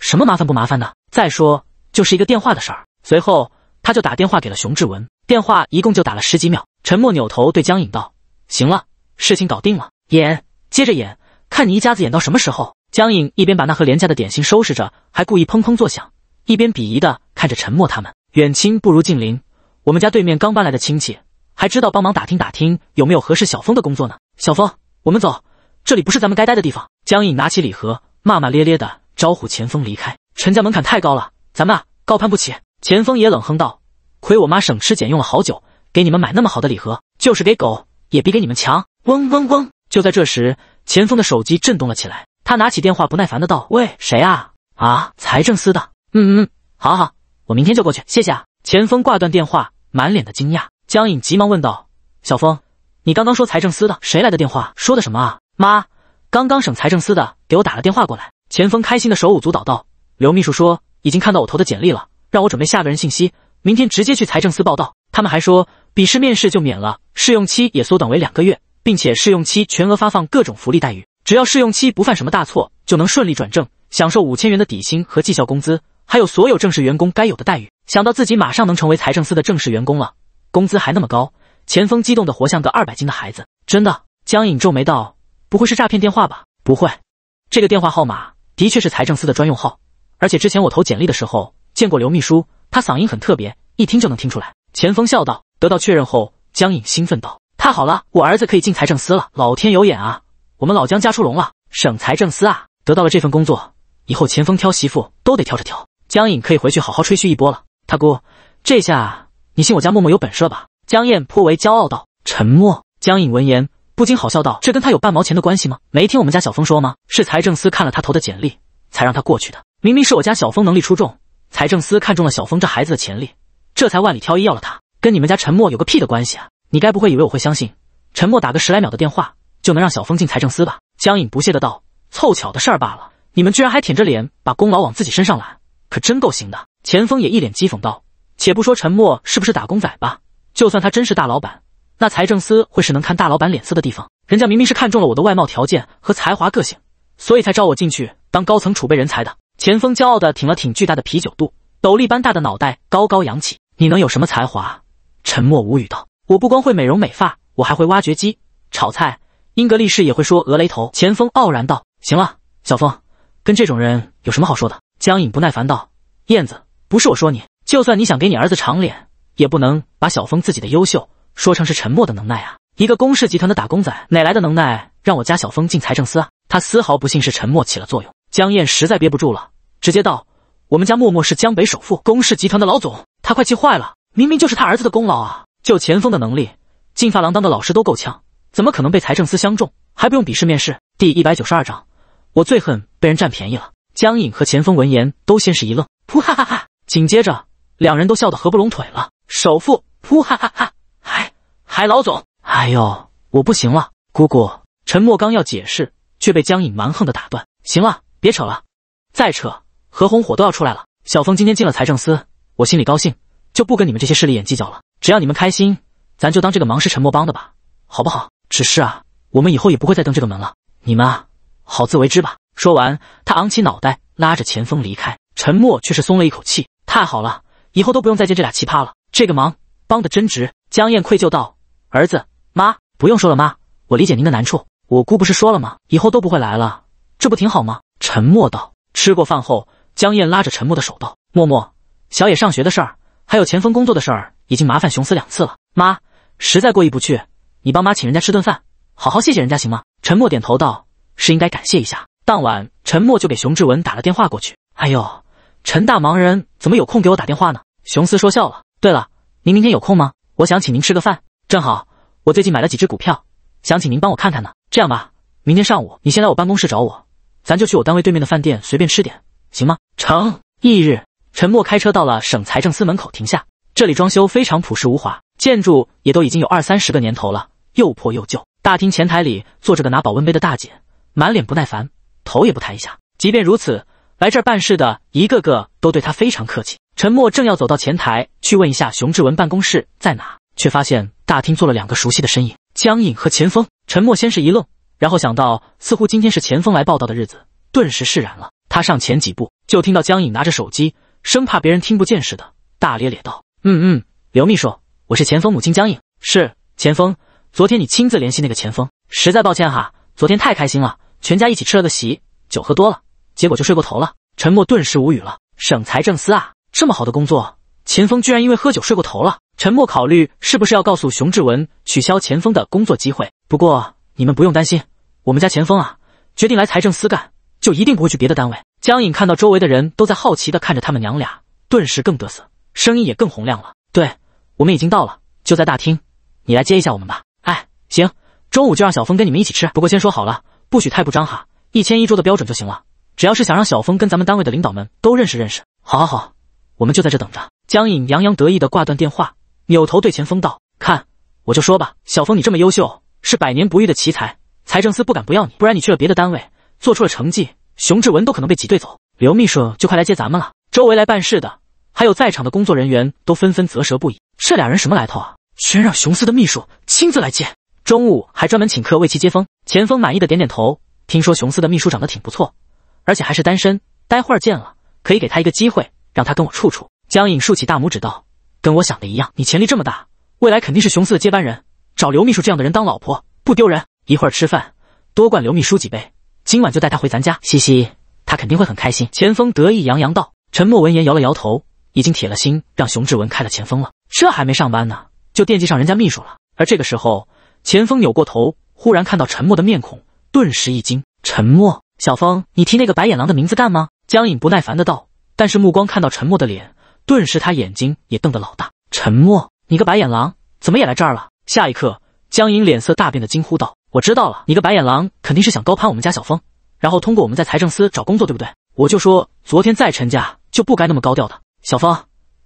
什么麻烦不麻烦的？再说就是一个电话的事儿。随后他就打电话给了熊志文，电话一共就打了十几秒。陈默扭头对江颖道：“行了，事情搞定了，演接着演，看你一家子演到什么时候。”江颖一边把那盒廉价的点心收拾着，还故意砰砰作响，一边鄙夷的看着陈默他们。远亲不如近邻，我们家对面刚搬来的亲戚，还知道帮忙打听打听有没有合适小峰的工作呢。小峰，我们走，这里不是咱们该待的地方。江颖拿起礼盒。骂骂咧咧的招呼钱锋离开，陈家门槛太高了，咱们啊高攀不起。钱锋也冷哼道：“亏我妈省吃俭用了好久，给你们买那么好的礼盒，就是给狗也比给你们强。”嗡嗡嗡！就在这时，钱锋的手机震动了起来，他拿起电话，不耐烦的道：“喂，谁啊？啊，财政司的。嗯嗯，好好，我明天就过去，谢谢。”啊。”钱锋挂断电话，满脸的惊讶。江颖急忙问道：“小峰，你刚刚说财政司的谁来的电话？说的什么啊？妈。”刚刚省财政司的给我打了电话过来，钱峰开心的手舞足蹈道：“刘秘书说已经看到我投的简历了，让我准备下个人信息，明天直接去财政司报道。他们还说笔试面试就免了，试用期也缩短为两个月，并且试用期全额发放各种福利待遇。只要试用期不犯什么大错，就能顺利转正，享受五千元的底薪和绩效工资，还有所有正式员工该有的待遇。”想到自己马上能成为财政司的正式员工了，工资还那么高，钱峰激动的活像个二百斤的孩子。真的？江颖皱眉道。不会是诈骗电话吧？不会，这个电话号码的确是财政司的专用号，而且之前我投简历的时候见过刘秘书，他嗓音很特别，一听就能听出来。钱峰笑道。得到确认后，江颖兴奋道：“太好了，我儿子可以进财政司了！老天有眼啊，我们老江家出龙了！省财政司啊，得到了这份工作以后，钱峰挑媳妇都得挑着挑。江颖可以回去好好吹嘘一波了。他姑，这下你信我家默默有本事了吧？”江燕颇为骄傲道。沉默。江颖闻言。不禁好笑道：“这跟他有半毛钱的关系吗？没听我们家小峰说吗？是财政司看了他投的简历，才让他过去的。明明是我家小峰能力出众，财政司看中了小峰这孩子的潜力，这才万里挑一要了他。跟你们家陈默有个屁的关系啊！你该不会以为我会相信，陈默打个十来秒的电话就能让小峰进财政司吧？”江颖不屑的道：“凑巧的事罢了。你们居然还舔着脸把功劳往自己身上揽，可真够行的。”钱峰也一脸讥讽道：“且不说陈默是不是打工仔吧，就算他真是大老板。”那财政司会是能看大老板脸色的地方，人家明明是看中了我的外貌条件和才华个性，所以才招我进去当高层储备人才的。钱锋骄傲的挺了挺巨大的啤酒肚，斗笠般大的脑袋高高扬起。你能有什么才华？沉默无语道：“我不光会美容美发，我还会挖掘机、炒菜，英格力士也会说俄雷头。”钱锋傲然道：“行了，小峰，跟这种人有什么好说的？”江颖不耐烦道：“燕子，不是我说你，就算你想给你儿子长脸，也不能把小峰自己的优秀。”说成是沉默的能耐啊！一个公氏集团的打工仔哪来的能耐，让我家小峰进财政司啊？他丝毫不信是沉默起了作用。江燕实在憋不住了，直接道：“我们家默默是江北首富，公氏集团的老总。”他快气坏了，明明就是他儿子的功劳啊！就前锋的能力，进发廊当的老师都够呛，怎么可能被财政司相中，还不用笔试面试？第一百九十二章，我最恨被人占便宜了。江颖和前锋闻言都先是一愣，噗哈哈哈，紧接着两人都笑得合不拢腿了。首富，噗哈哈哈。哎，老总，哎呦，我不行了，姑姑。陈默刚要解释，却被江影蛮横的打断：“行了，别扯了，再扯何红火都要出来了。小峰今天进了财政司，我心里高兴，就不跟你们这些势利眼计较了。只要你们开心，咱就当这个忙是陈默帮的吧，好不好？只是啊，我们以后也不会再登这个门了。你们啊，好自为之吧。”说完，他昂起脑袋，拉着钱峰离开。陈默却是松了一口气：“太好了，以后都不用再见这俩奇葩了。这个忙帮的真值。”江燕愧疚道。儿子，妈不用说了，妈，我理解您的难处。我姑不是说了吗？以后都不会来了，这不挺好吗？沉默道。吃过饭后，江燕拉着沉默的手道：“默默，小野上学的事儿，还有前锋工作的事儿，已经麻烦雄思两次了，妈，实在过意不去，你帮妈请人家吃顿饭，好好谢谢人家，行吗？”沉默点头道：“是应该感谢一下。”当晚，沉默就给熊志文打了电话过去。哎呦，陈大忙人怎么有空给我打电话呢？雄思说笑了。对了，您明天有空吗？我想请您吃个饭。正好，我最近买了几只股票，想请您帮我看看呢。这样吧，明天上午你先来我办公室找我，咱就去我单位对面的饭店随便吃点，行吗？成。翌日，陈默开车到了省财政司门口停下，这里装修非常朴实无华，建筑也都已经有二三十个年头了，又破又旧。大厅前台里坐着个拿保温杯的大姐，满脸不耐烦，头也不抬一下。即便如此，来这儿办事的一个个都对她非常客气。陈默正要走到前台去问一下熊志文办公室在哪。却发现大厅坐了两个熟悉的身影，江影和钱枫。陈默先是一愣，然后想到似乎今天是钱枫来报道的日子，顿时释然了。他上前几步，就听到江影拿着手机，生怕别人听不见似的，大咧咧道：“嗯嗯，刘秘书，我是钱锋母亲江影，是钱枫。昨天你亲自联系那个钱枫，实在抱歉哈，昨天太开心了，全家一起吃了个席，酒喝多了，结果就睡过头了。”陈默顿时无语了，省财政司啊，这么好的工作，钱枫居然因为喝酒睡过头了。沉默考虑是不是要告诉熊志文取消前锋的工作机会，不过你们不用担心，我们家前锋啊，决定来财政司干，就一定不会去别的单位。江颖看到周围的人都在好奇的看着他们娘俩，顿时更得瑟，声音也更洪亮了。对我们已经到了，就在大厅，你来接一下我们吧。哎，行，中午就让小峰跟你们一起吃，不过先说好了，不许太不张哈，一千一桌的标准就行了，只要是想让小峰跟咱们单位的领导们都认识认识。好，好，好，我们就在这等着。江颖洋洋得意的挂断电话。扭头对钱锋道：“看，我就说吧，小峰你这么优秀，是百年不遇的奇才。财政司不敢不要你，不然你去了别的单位，做出了成绩，熊志文都可能被挤兑走。刘秘书就快来接咱们了。”周围来办事的，还有在场的工作人员都纷纷啧舌不已。这俩人什么来头啊？居然让熊司的秘书亲自来接，中午还专门请客为其接风。钱锋满意的点点头，听说熊司的秘书长得挺不错，而且还是单身，待会儿见了，可以给他一个机会，让他跟我处处。江颖竖起大拇指道。跟我想的一样，你潜力这么大，未来肯定是熊司的接班人。找刘秘书这样的人当老婆不丢人。一会儿吃饭，多灌刘秘书几杯。今晚就带她回咱家，嘻嘻，她肯定会很开心。钱锋得意洋洋道。陈默闻言摇了摇头，已经铁了心让熊志文开了钱锋了。这还没上班呢，就惦记上人家秘书了。而这个时候，钱锋扭过头，忽然看到陈默的面孔，顿时一惊。沉默，小峰，你提那个白眼狼的名字干吗？江颖不耐烦的道，但是目光看到陈默的脸。顿时，他眼睛也瞪得老大。沉默，你个白眼狼，怎么也来这儿了？下一刻，江颖脸色大变的惊呼道：“我知道了，你个白眼狼肯定是想高攀我们家小峰，然后通过我们在财政司找工作，对不对？我就说昨天在陈家就不该那么高调的。小峰，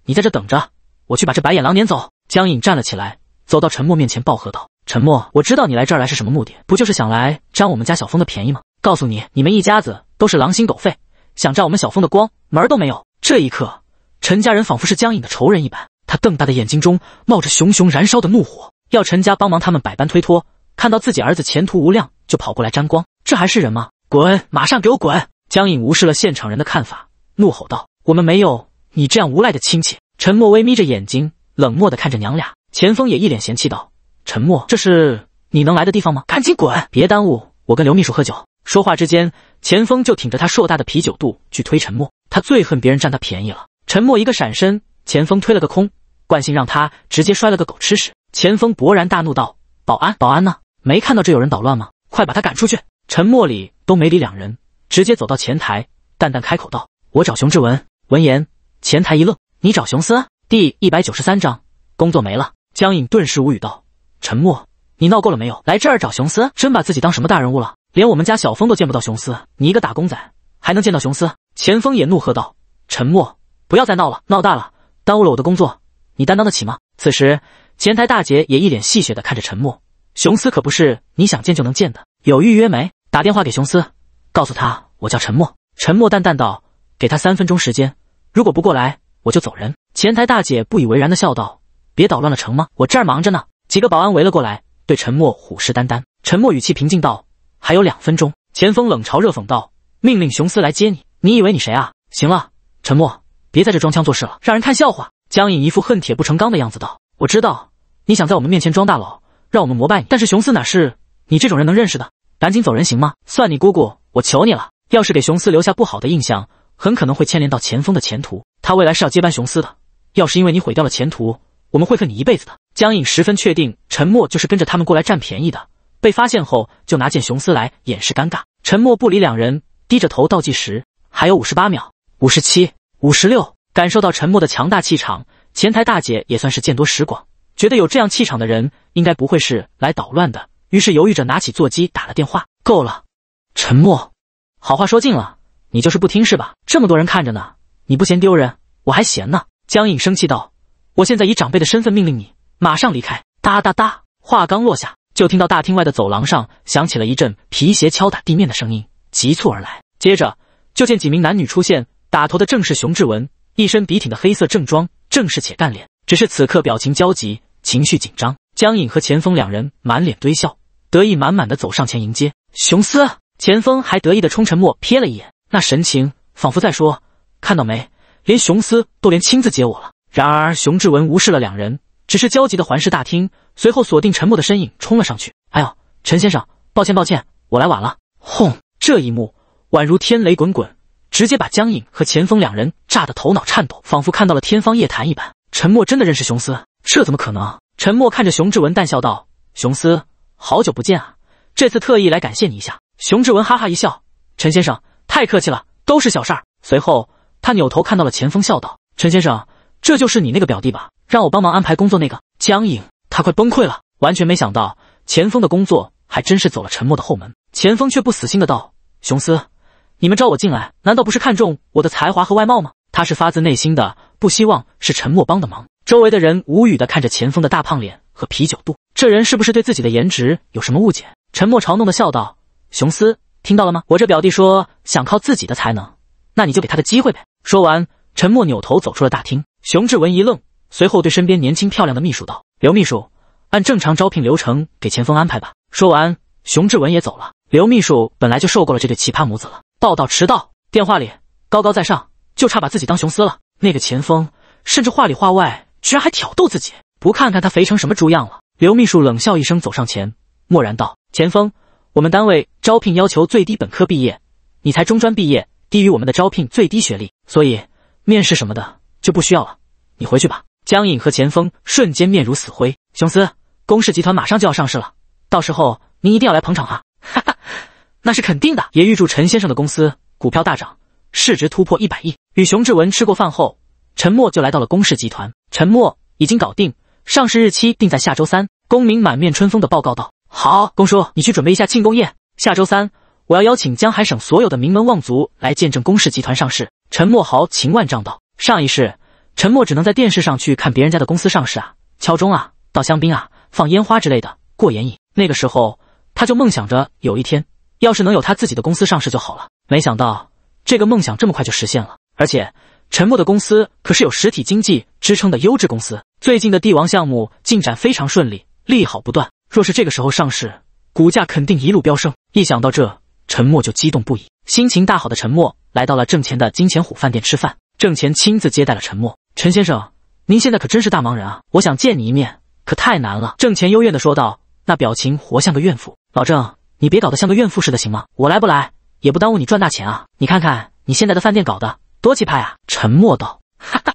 你在这等着，我去把这白眼狼撵走。”江颖站了起来，走到陈默面前，暴喝道：“陈默，我知道你来这儿来是什么目的，不就是想来占我们家小峰的便宜吗？告诉你，你们一家子都是狼心狗肺，想占我们小峰的光门都没有。”这一刻。陈家人仿佛是江颖的仇人一般，他瞪大的眼睛中冒着熊熊燃烧的怒火，要陈家帮忙，他们百般推脱。看到自己儿子前途无量，就跑过来沾光，这还是人吗？滚！马上给我滚！江颖无视了现场人的看法，怒吼道：“我们没有你这样无赖的亲戚。”陈默微眯着眼睛，冷漠的看着娘俩。钱枫也一脸嫌弃道：“陈默，这是你能来的地方吗？赶紧滚，别耽误我跟刘秘书喝酒。”说话之间，钱枫就挺着他硕大的啤酒肚去推陈默，他最恨别人占他便宜了。沉默一个闪身，钱枫推了个空，惯性让他直接摔了个狗吃屎。钱枫勃然大怒道：“保安，保安呢？没看到这有人捣乱吗？快把他赶出去！”沉默里都没理两人，直接走到前台，淡淡开口道：“我找熊志文。”闻言，前台一愣：“你找熊思？”第一百九十三章工作没了。江颖顿时无语道：“沉默，你闹够了没有？来这儿找熊思，真把自己当什么大人物了？连我们家小峰都见不到熊思，你一个打工仔还能见到熊思？”前锋也怒喝道：“沉默！”不要再闹了，闹大了，耽误了我的工作，你担当得起吗？此时，前台大姐也一脸戏谑的看着陈默。雄司可不是你想见就能见的，有预约没？打电话给雄司，告诉他我叫陈默。陈默淡淡道：“给他三分钟时间，如果不过来，我就走人。”前台大姐不以为然的笑道：“别捣乱了，成吗？我这儿忙着呢。”几个保安围了过来，对陈默虎视眈眈。陈默语气平静道：“还有两分钟。”钱锋冷嘲热讽道：“命令雄司来接你，你以为你谁啊？行了，沉默。”别在这装腔作势了，让人看笑话。江影一副恨铁不成钢的样子道：“我知道你想在我们面前装大佬，让我们膜拜你。但是雄四哪是你这种人能认识的？赶紧走人，行吗？算你姑姑，我求你了。要是给雄四留下不好的印象，很可能会牵连到前锋的前途。他未来是要接班雄四的。要是因为你毁掉了前途，我们会恨你一辈子的。”江影十分确定，沉默就是跟着他们过来占便宜的。被发现后，就拿见雄四来掩饰尴尬。沉默不理两人，低着头倒计时，还有五十八秒，五十七。五十六，感受到沉默的强大气场，前台大姐也算是见多识广，觉得有这样气场的人，应该不会是来捣乱的。于是犹豫着拿起座机打了电话。够了，沉默，好话说尽了，你就是不听是吧？这么多人看着呢，你不嫌丢人，我还嫌呢。江颖生气道：“我现在以长辈的身份命令你，马上离开。”哒哒哒，话刚落下，就听到大厅外的走廊上响起了一阵皮鞋敲打地面的声音，急促而来。接着就见几名男女出现。打头的正是熊志文，一身笔挺的黑色正装，正式且干练。只是此刻表情焦急，情绪紧张。江颖和钱锋两人满脸堆笑，得意满满的走上前迎接熊斯。钱锋还得意的冲陈默瞥了一眼，那神情仿佛在说：“看到没，连熊斯都连亲自接我了。”然而熊志文无视了两人，只是焦急的环视大厅，随后锁定陈默的身影，冲了上去。“哎呦，陈先生，抱歉抱歉，我来晚了。”轰！这一幕宛如天雷滚滚。直接把江颖和钱枫两人炸得头脑颤抖，仿佛看到了天方夜谭一般。陈默真的认识熊斯？这怎么可能？陈默看着熊志文，淡笑道：“熊斯，好久不见啊！这次特意来感谢你一下。”熊志文哈哈一笑：“陈先生，太客气了，都是小事儿。”随后他扭头看到了钱枫，笑道：“陈先生，这就是你那个表弟吧？让我帮忙安排工作那个。”江颖，他快崩溃了，完全没想到钱枫的工作还真是走了陈默的后门。钱枫却不死心的道：“熊斯。”你们招我进来，难道不是看中我的才华和外貌吗？他是发自内心的不希望是陈默帮的忙。周围的人无语的看着前锋的大胖脸和啤酒肚，这人是不是对自己的颜值有什么误解？陈默嘲弄的笑道：“雄斯，听到了吗？我这表弟说想靠自己的才能，那你就给他的机会呗。”说完，陈默扭头走出了大厅。熊志文一愣，随后对身边年轻漂亮的秘书道：“刘秘书，按正常招聘流程给前锋安排吧。”说完，熊志文也走了。刘秘书本来就受够了这对奇葩母子了。报道迟到，电话里高高在上，就差把自己当雄狮了。那个前锋，甚至话里话外居然还挑逗自己，不看看他肥成什么猪样了？刘秘书冷笑一声，走上前，默然道：“前锋，我们单位招聘要求最低本科毕业，你才中专毕业，低于我们的招聘最低学历，所以面试什么的就不需要了，你回去吧。”江颖和前锋瞬间面如死灰。雄司，公氏集团马上就要上市了，到时候您一定要来捧场哈。那是肯定的，也预祝陈先生的公司股票大涨，市值突破一百亿。与熊志文吃过饭后，陈默就来到了公氏集团。陈默已经搞定，上市日期定在下周三。公明满面春风的报告道：“好，公叔，你去准备一下庆功宴。下周三，我要邀请江海省所有的名门望族来见证公氏集团上市。”陈默豪情万丈道：“上一世，陈默只能在电视上去看别人家的公司上市啊，敲钟啊，倒香槟啊，放烟花之类的过眼瘾。那个时候，他就梦想着有一天。”要是能有他自己的公司上市就好了。没想到这个梦想这么快就实现了，而且陈默的公司可是有实体经济支撑的优质公司。最近的帝王项目进展非常顺利，利好不断。若是这个时候上市，股价肯定一路飙升。一想到这，陈默就激动不已，心情大好的陈默来到了挣钱的金钱虎饭店吃饭。挣钱亲自接待了陈默，陈先生，您现在可真是大忙人啊！我想见你一面，可太难了。挣钱幽怨的说道，那表情活像个怨妇。老郑。你别搞得像个怨妇似的，行吗？我来不来也不耽误你赚大钱啊！你看看你现在的饭店搞的多气派啊！沉默道，哈哈，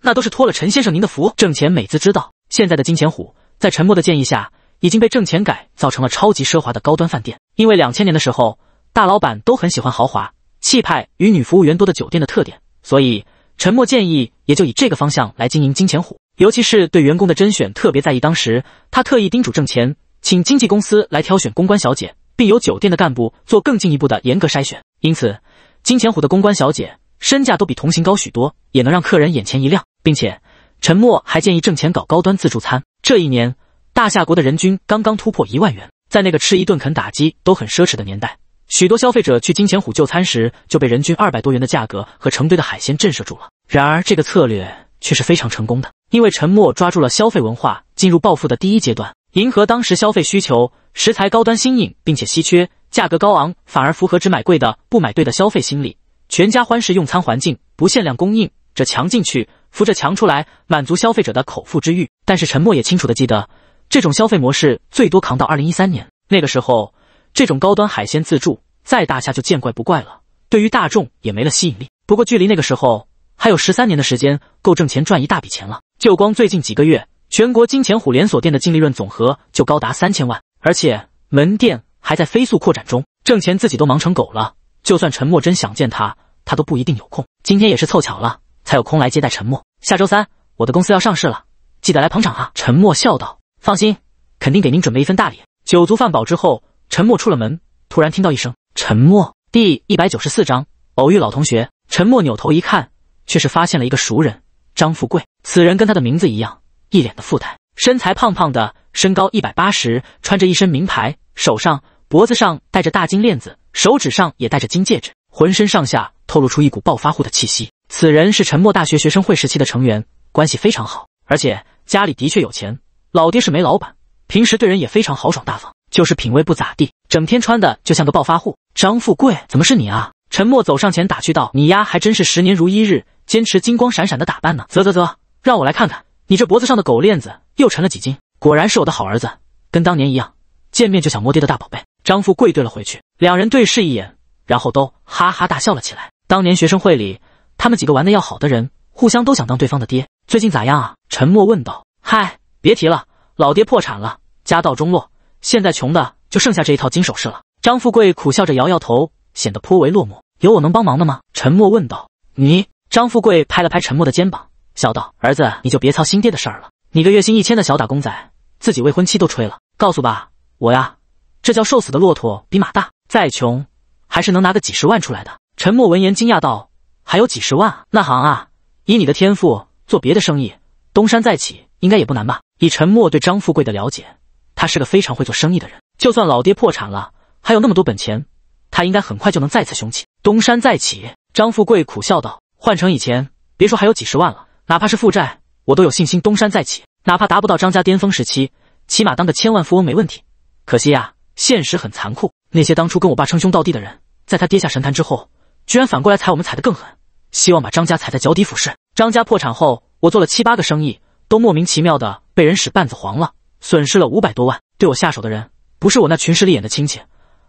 那都是托了陈先生您的福。挣钱美滋知道，现在的金钱虎在沉默的建议下，已经被挣钱改造成了超级奢华的高端饭店。因为两千年的时候，大老板都很喜欢豪华、气派与女服务员多的酒店的特点，所以沉默建议也就以这个方向来经营金钱虎，尤其是对员工的甄选特别在意。当时他特意叮嘱挣钱。请经纪公司来挑选公关小姐，并由酒店的干部做更进一步的严格筛选。因此，金钱虎的公关小姐身价都比同行高许多，也能让客人眼前一亮。并且，陈默还建议挣钱搞高端自助餐。这一年，大夏国的人均刚刚突破一万元，在那个吃一顿肯打鸡都很奢侈的年代，许多消费者去金钱虎就餐时就被人均二百多元的价格和成堆的海鲜震慑住了。然而，这个策略却是非常成功的，因为陈默抓住了消费文化进入暴富的第一阶段。迎合当时消费需求，食材高端新颖并且稀缺，价格高昂，反而符合只买贵的不买对的消费心理。全家欢式用餐环境，不限量供应，这强进去，扶着墙出来，满足消费者的口腹之欲。但是陈默也清楚的记得，这种消费模式最多扛到二零一三年，那个时候这种高端海鲜自助再大下就见怪不怪了，对于大众也没了吸引力。不过距离那个时候还有十三年的时间，够挣钱赚一大笔钱了。就光最近几个月。全国金钱虎连锁店的净利润总和就高达三千万，而且门店还在飞速扩展中。挣钱自己都忙成狗了，就算陈默真想见他，他都不一定有空。今天也是凑巧了，才有空来接待陈默。下周三，我的公司要上市了，记得来捧场啊！陈默笑道：“放心，肯定给您准备一份大礼。”酒足饭饱之后，陈默出了门，突然听到一声“陈默”。第一百九十四章偶遇老同学。陈默扭头一看，却是发现了一个熟人——张富贵。此人跟他的名字一样。一脸的富态，身材胖胖的，身高一百八十，穿着一身名牌，手上、脖子上戴着大金链子，手指上也戴着金戒指，浑身上下透露出一股暴发户的气息。此人是沉默大学学生会时期的成员，关系非常好，而且家里的确有钱，老爹是煤老板，平时对人也非常豪爽大方，就是品味不咋地，整天穿的就像个暴发户。张富贵，怎么是你啊？沉默走上前打趣道：“你丫还真是十年如一日，坚持金光闪闪的打扮呢。”啧啧啧，让我来看看。你这脖子上的狗链子又沉了几斤？果然是我的好儿子，跟当年一样，见面就想摸爹的大宝贝。张富贵对了回去，两人对视一眼，然后都哈哈大笑了起来。当年学生会里，他们几个玩的要好的人，互相都想当对方的爹。最近咋样啊？沉默问道。嗨，别提了，老爹破产了，家道中落，现在穷的就剩下这一套金首饰了。张富贵苦笑着摇摇头，显得颇为落寞。有我能帮忙的吗？沉默问道。你，张富贵拍了拍沉默的肩膀。笑道：“儿子，你就别操心爹的事儿了。你个月薪一千的小打工仔，自己未婚妻都吹了。告诉爸，我呀，这叫瘦死的骆驼比马大。再穷，还是能拿个几十万出来的。”陈默闻言惊讶道：“还有几十万啊？那行啊！以你的天赋做别的生意，东山再起应该也不难吧？”以陈默对张富贵的了解，他是个非常会做生意的人。就算老爹破产了，还有那么多本钱，他应该很快就能再次雄起，东山再起。张富贵苦笑道：“换成以前，别说还有几十万了。”哪怕是负债，我都有信心东山再起。哪怕达不到张家巅峰时期，起码当个千万富翁没问题。可惜呀，现实很残酷。那些当初跟我爸称兄道弟的人，在他跌下神坛之后，居然反过来踩我们踩得更狠，希望把张家踩在脚底俯视。张家破产后，我做了七八个生意，都莫名其妙的被人使绊子黄了，损失了五百多万。对我下手的人，不是我那群势利眼的亲戚，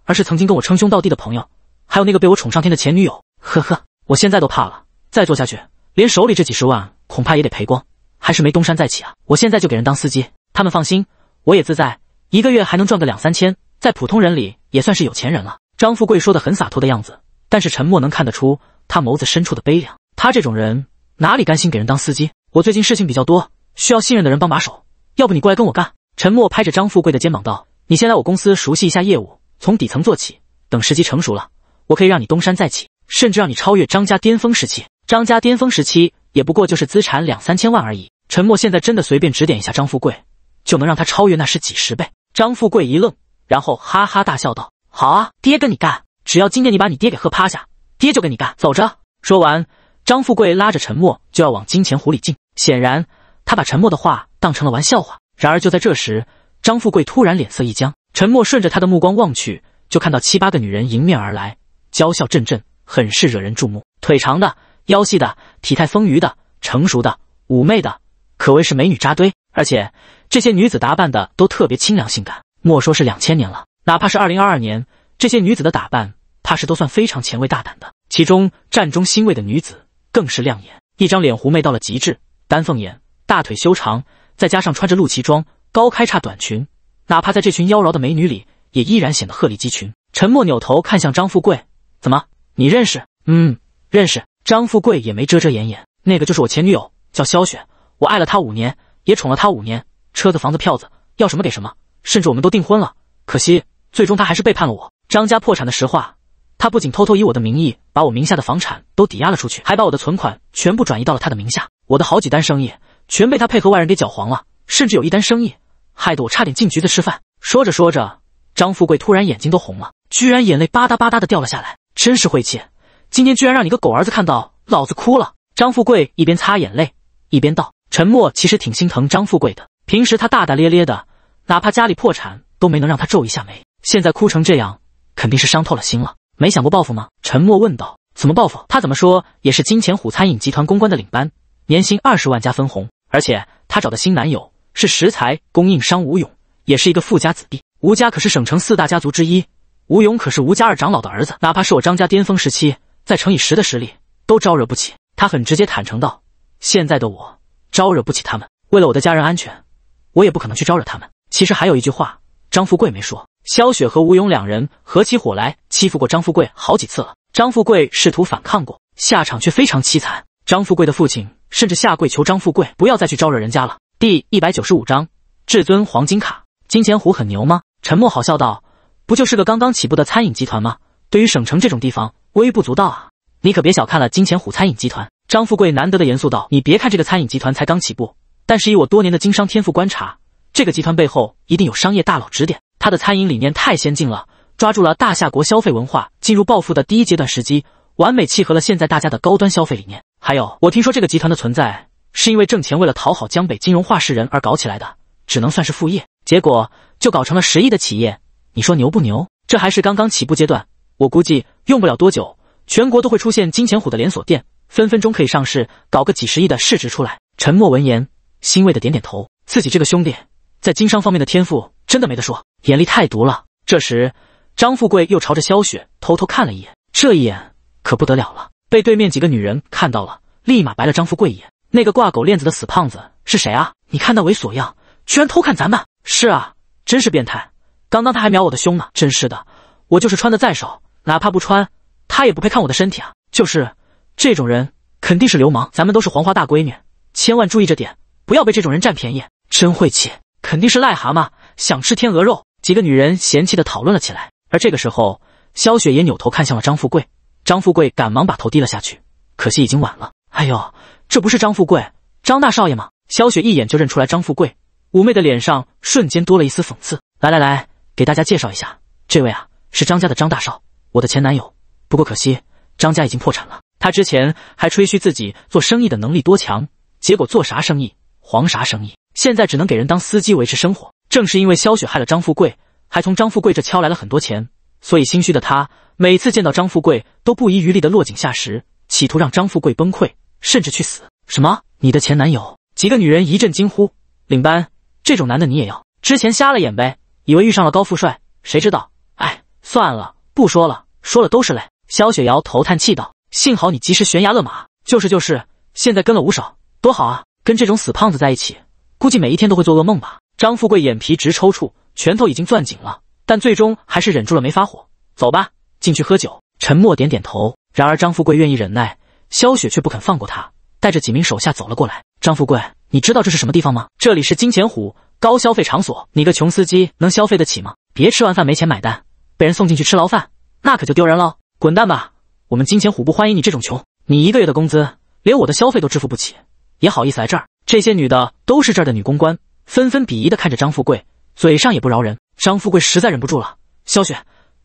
而是曾经跟我称兄道弟的朋友，还有那个被我宠上天的前女友。呵呵，我现在都怕了，再做下去。连手里这几十万恐怕也得赔光，还是没东山再起啊！我现在就给人当司机，他们放心，我也自在，一个月还能赚个两三千，在普通人里也算是有钱人了。张富贵说的很洒脱的样子，但是陈默能看得出他眸子深处的悲凉。他这种人哪里甘心给人当司机？我最近事情比较多，需要信任的人帮把手，要不你过来跟我干？陈默拍着张富贵的肩膀道：“你先来我公司熟悉一下业务，从底层做起，等时机成熟了，我可以让你东山再起，甚至让你超越张家巅峰时期。”张家巅峰时期也不过就是资产两三千万而已。陈默现在真的随便指点一下张富贵，就能让他超越那是几十倍。张富贵一愣，然后哈哈大笑道：“好啊，爹跟你干！只要今天你把你爹给喝趴下，爹就跟你干！”走着。说完，张富贵拉着陈默就要往金钱湖里进。显然，他把陈默的话当成了玩笑话。然而，就在这时，张富贵突然脸色一僵。陈默顺着他的目光望去，就看到七八个女人迎面而来，娇笑阵阵，很是惹人注目，腿长的。腰细的，体态丰腴的，成熟的，妩媚的，可谓是美女扎堆。而且这些女子打扮的都特别清凉性感。莫说是两千年了，哪怕是二零二二年，这些女子的打扮怕是都算非常前卫大胆的。其中战中欣慰的女子更是亮眼，一张脸狐媚到了极致，丹凤眼，大腿修长，再加上穿着露脐装、高开叉短裙，哪怕在这群妖娆的美女里，也依然显得鹤立鸡群。陈默扭头看向张富贵，怎么，你认识？嗯，认识。张富贵也没遮遮掩掩，那个就是我前女友，叫肖雪。我爱了她五年，也宠了她五年，车子、房子、票子，要什么给什么，甚至我们都订婚了。可惜，最终她还是背叛了我。张家破产的实话，她不仅偷偷以我的名义把我名下的房产都抵押了出去，还把我的存款全部转移到了她的名下。我的好几单生意全被她配合外人给搅黄了，甚至有一单生意害得我差点进局子吃饭。说着说着，张富贵突然眼睛都红了，居然眼泪吧嗒吧嗒的掉了下来，真是晦气。今天居然让你个狗儿子看到老子哭了！张富贵一边擦眼泪一边道：“陈默其实挺心疼张富贵的，平时他大大咧咧的，哪怕家里破产都没能让他皱一下眉。现在哭成这样，肯定是伤透了心了。没想过报复吗？”陈默问道：“怎么报复？他怎么说也是金钱虎餐饮集团公关的领班，年薪二十万加分红，而且他找的新男友是食材供应商吴勇，也是一个富家子弟。吴家可是省城四大家族之一，吴勇可是吴家二长老的儿子。哪怕是我张家巅峰时期。”再乘以十的实力，都招惹不起。他很直接坦诚道：“现在的我招惹不起他们，为了我的家人安全，我也不可能去招惹他们。”其实还有一句话，张富贵没说。萧雪和吴勇两人合起伙来欺负过张富贵好几次了。张富贵试图反抗过，下场却非常凄惨。张富贵的父亲甚至下跪求张富贵不要再去招惹人家了。第一百九十五章至尊黄金卡。金钱虎很牛吗？陈默好笑道：“不就是个刚刚起步的餐饮集团吗？对于省城这种地方。”微不足道啊！你可别小看了金钱虎餐饮集团。张富贵难得的严肃道：“你别看这个餐饮集团才刚起步，但是以我多年的经商天赋观察，这个集团背后一定有商业大佬指点。他的餐饮理念太先进了，抓住了大夏国消费文化进入暴富的第一阶段时机，完美契合了现在大家的高端消费理念。还有，我听说这个集团的存在是因为挣钱为了讨好江北金融化市人而搞起来的，只能算是副业。结果就搞成了十亿的企业，你说牛不牛？这还是刚刚起步阶段。”我估计用不了多久，全国都会出现金钱虎的连锁店，分分钟可以上市，搞个几十亿的市值出来。沉默闻言，欣慰的点点头，自己这个兄弟在经商方面的天赋真的没得说，眼力太毒了。这时，张富贵又朝着萧雪偷偷看了一眼，这一眼可不得了了，被对面几个女人看到了，立马白了张富贵一眼。那个挂狗链子的死胖子是谁啊？你看那猥琐样，居然偷看咱们！是啊，真是变态。刚刚他还瞄我的胸呢，真是的，我就是穿的再少。哪怕不穿，他也不配看我的身体啊！就是这种人，肯定是流氓。咱们都是黄花大闺女，千万注意着点，不要被这种人占便宜。真晦气，肯定是癞蛤蟆想吃天鹅肉。几个女人嫌弃的讨论了起来。而这个时候，萧雪也扭头看向了张富贵，张富贵赶忙把头低了下去，可惜已经晚了。哎呦，这不是张富贵，张大少爷吗？萧雪一眼就认出来张富贵，妩媚的脸上瞬间多了一丝讽刺。来来来，给大家介绍一下，这位啊，是张家的张大少。我的前男友，不过可惜，张家已经破产了。他之前还吹嘘自己做生意的能力多强，结果做啥生意黄啥生意，现在只能给人当司机维持生活。正是因为肖雪害了张富贵，还从张富贵这敲来了很多钱，所以心虚的他每次见到张富贵都不遗余力的落井下石，企图让张富贵崩溃甚至去死。什么？你的前男友？几个女人一阵惊呼。领班，这种男的你也要？之前瞎了眼呗，以为遇上了高富帅，谁知道？哎，算了，不说了。说了都是泪。肖雪摇头叹气道：“幸好你及时悬崖勒马。”就是就是，现在跟了吴少多好啊！跟这种死胖子在一起，估计每一天都会做噩梦吧。张富贵眼皮直抽搐，拳头已经攥紧了，但最终还是忍住了没发火。走吧，进去喝酒。沉默点点头。然而张富贵愿意忍耐，肖雪却不肯放过他，带着几名手下走了过来。张富贵，你知道这是什么地方吗？这里是金钱虎高消费场所，你个穷司机能消费得起吗？别吃完饭没钱买单，被人送进去吃牢饭。那可就丢人喽！滚蛋吧！我们金钱虎不欢迎你这种穷，你一个月的工资连我的消费都支付不起，也好意思来这儿？这些女的都是这儿的女公关，纷纷鄙夷的看着张富贵，嘴上也不饶人。张富贵实在忍不住了：“萧雪，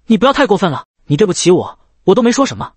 你不要太过分了，你对不起我，我都没说什么，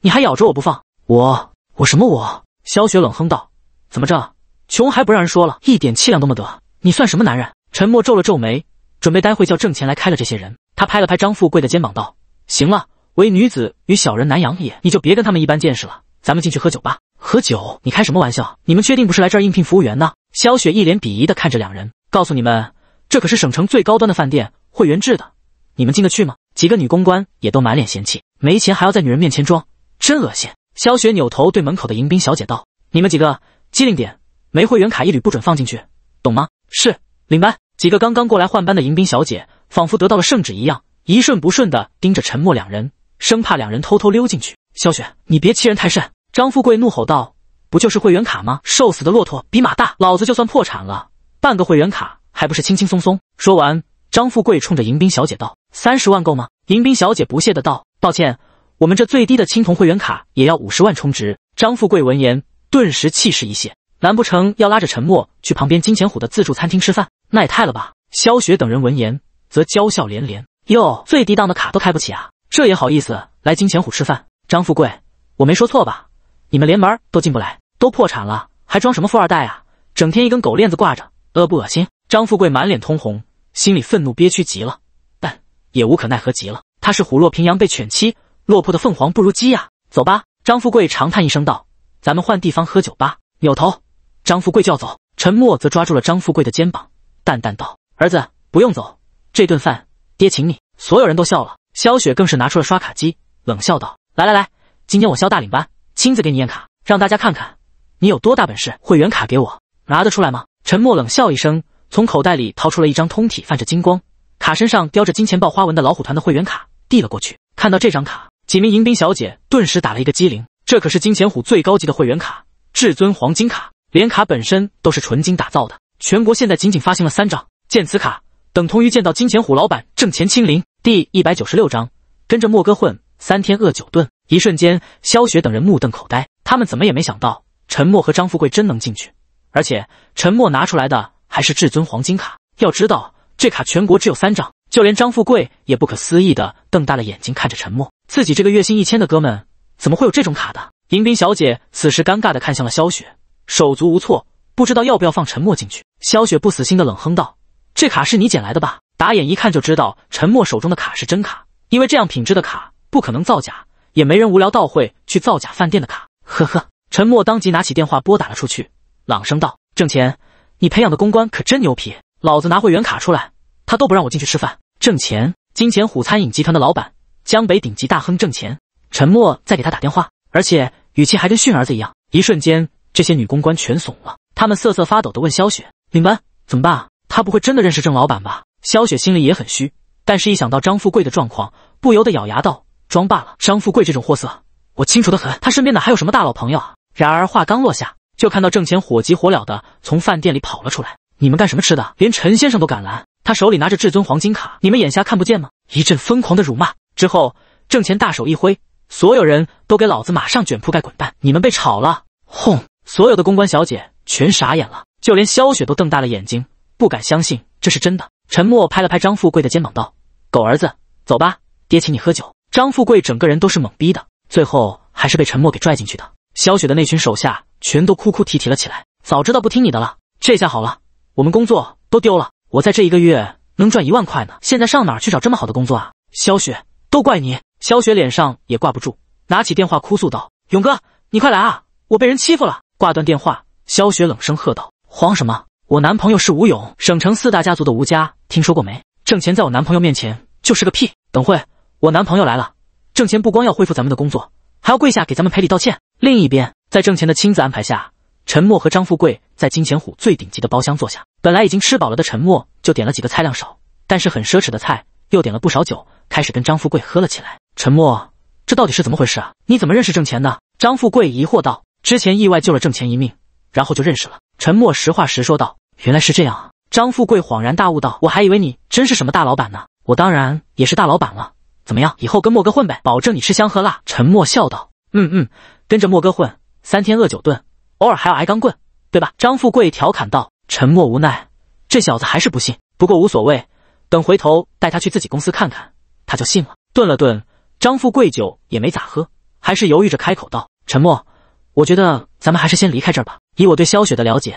你还咬着我不放，我我什么我？”萧雪冷哼道：“怎么着，穷还不让人说了，一点气量都没得，你算什么男人？”陈默皱了皱眉，准备待会叫郑钱来开了这些人。他拍了拍张富贵的肩膀道。行了，唯女子与小人难养也，你就别跟他们一般见识了。咱们进去喝酒吧。喝酒？你开什么玩笑？你们确定不是来这儿应聘服务员的？萧雪一脸鄙夷的看着两人，告诉你们，这可是省城最高端的饭店，会员制的，你们进得去吗？几个女公关也都满脸嫌弃，没钱还要在女人面前装，真恶心。萧雪扭头对门口的迎宾小姐道：“你们几个机灵点，没会员卡一律不准放进去，懂吗？”是，领班。几个刚刚过来换班的迎宾小姐仿佛得到了圣旨一样。一瞬不顺的盯着陈默两人，生怕两人偷偷溜进去。萧雪，你别欺人太甚！张富贵怒吼道：“不就是会员卡吗？瘦死的骆驼比马大，老子就算破产了，办个会员卡还不是轻轻松松？”说完，张富贵冲着迎宾小姐道：“三十万够吗？”迎宾小姐不屑的道：“抱歉，我们这最低的青铜会员卡也要五十万充值。”张富贵闻言，顿时气势一泄。难不成要拉着陈默去旁边金钱虎的自助餐厅吃饭？那也太了吧！萧雪等人闻言，则娇笑连连。哟，最低档的卡都开不起啊，这也好意思来金钱虎吃饭？张富贵，我没说错吧？你们连门都进不来，都破产了，还装什么富二代啊？整天一根狗链子挂着，恶不恶心？张富贵满脸通红，心里愤怒憋屈极了，但也无可奈何极了。他是虎落平阳被犬欺，落魄的凤凰不如鸡呀。走吧，张富贵长叹一声道：“咱们换地方喝酒吧。”扭头，张富贵就要走，陈默则抓住了张富贵的肩膀，淡淡道：“儿子，不用走，这顿饭。”爹，请你！所有人都笑了，萧雪更是拿出了刷卡机，冷笑道：“来来来，今天我萧大领班亲自给你验卡，让大家看看你有多大本事。会员卡给我拿得出来吗？”陈默冷笑一声，从口袋里掏出了一张通体泛着金光，卡身上雕着金钱豹花纹的老虎团的会员卡，递了过去。看到这张卡，几名迎宾小姐顿时打了一个机灵。这可是金钱虎最高级的会员卡——至尊黄金卡，连卡本身都是纯金打造的。全国现在仅仅发行了三张，见此卡。等同于见到金钱虎老板挣钱清零。第一百九十六章，跟着莫哥混三天饿九顿。一瞬间，肖雪等人目瞪口呆，他们怎么也没想到，陈默和张富贵真能进去，而且陈默拿出来的还是至尊黄金卡。要知道，这卡全国只有三张，就连张富贵也不可思议的瞪大了眼睛看着陈默，自己这个月薪一千的哥们怎么会有这种卡的？迎宾小姐此时尴尬的看向了肖雪，手足无措，不知道要不要放陈默进去。肖雪不死心的冷哼道。这卡是你捡来的吧？打眼一看就知道，陈默手中的卡是真卡，因为这样品质的卡不可能造假，也没人无聊到会去造假饭店的卡。呵呵，陈默当即拿起电话拨打了出去，朗声道：“挣钱，你培养的公关可真牛皮，老子拿会员卡出来，他都不让我进去吃饭。”挣钱，金钱虎餐饮集团的老板，江北顶级大亨。挣钱，陈默在给他打电话，而且语气还跟训儿子一样。一瞬间，这些女公关全怂了，他们瑟瑟发抖地问萧雪：“领班怎么办？”他不会真的认识郑老板吧？萧雪心里也很虚，但是一想到张富贵的状况，不由得咬牙道：“装罢了，张富贵这种货色，我清楚的很，他身边哪还有什么大佬朋友啊？”然而话刚落下，就看到郑钱火急火燎的从饭店里跑了出来：“你们干什么吃的？连陈先生都敢拦？他手里拿着至尊黄金卡，你们眼瞎看不见吗？”一阵疯狂的辱骂之后，郑钱大手一挥，所有人都给老子马上卷铺盖滚蛋！你们被炒了！轰，所有的公关小姐全傻眼了，就连萧雪都瞪大了眼睛。不敢相信这是真的。陈默拍了拍张富贵的肩膀，道：“狗儿子，走吧，爹请你喝酒。”张富贵整个人都是懵逼的，最后还是被陈默给拽进去的。肖雪的那群手下全都哭哭啼啼了起来。早知道不听你的了，这下好了，我们工作都丢了。我在这一个月能赚一万块呢，现在上哪去找这么好的工作啊？肖雪，都怪你！肖雪脸上也挂不住，拿起电话哭诉道：“勇哥，你快来啊，我被人欺负了！”挂断电话，肖雪冷声喝道：“慌什么？”我男朋友是吴勇，省城四大家族的吴家听说过没？挣钱在我男朋友面前就是个屁。等会我男朋友来了，挣钱不光要恢复咱们的工作，还要跪下给咱们赔礼道歉。另一边，在挣钱的亲自安排下，陈默和张富贵在金钱虎最顶级的包厢坐下。本来已经吃饱了的陈默，就点了几个菜量少但是很奢侈的菜，又点了不少酒，开始跟张富贵喝了起来。陈默，这到底是怎么回事啊？你怎么认识挣钱的？张富贵疑惑道。之前意外救了挣钱一命，然后就认识了。陈默实话实说道。原来是这样，啊！张富贵恍然大悟道：“我还以为你真是什么大老板呢，我当然也是大老板了。怎么样，以后跟莫哥混呗，保证你吃香喝辣。”沉默笑道：“嗯嗯，跟着莫哥混，三天饿九顿，偶尔还要挨钢棍，对吧？”张富贵调侃道。沉默无奈，这小子还是不信，不过无所谓，等回头带他去自己公司看看，他就信了。顿了顿，张富贵酒也没咋喝，还是犹豫着开口道：“沉默，我觉得咱们还是先离开这儿吧，以我对肖雪的了解。”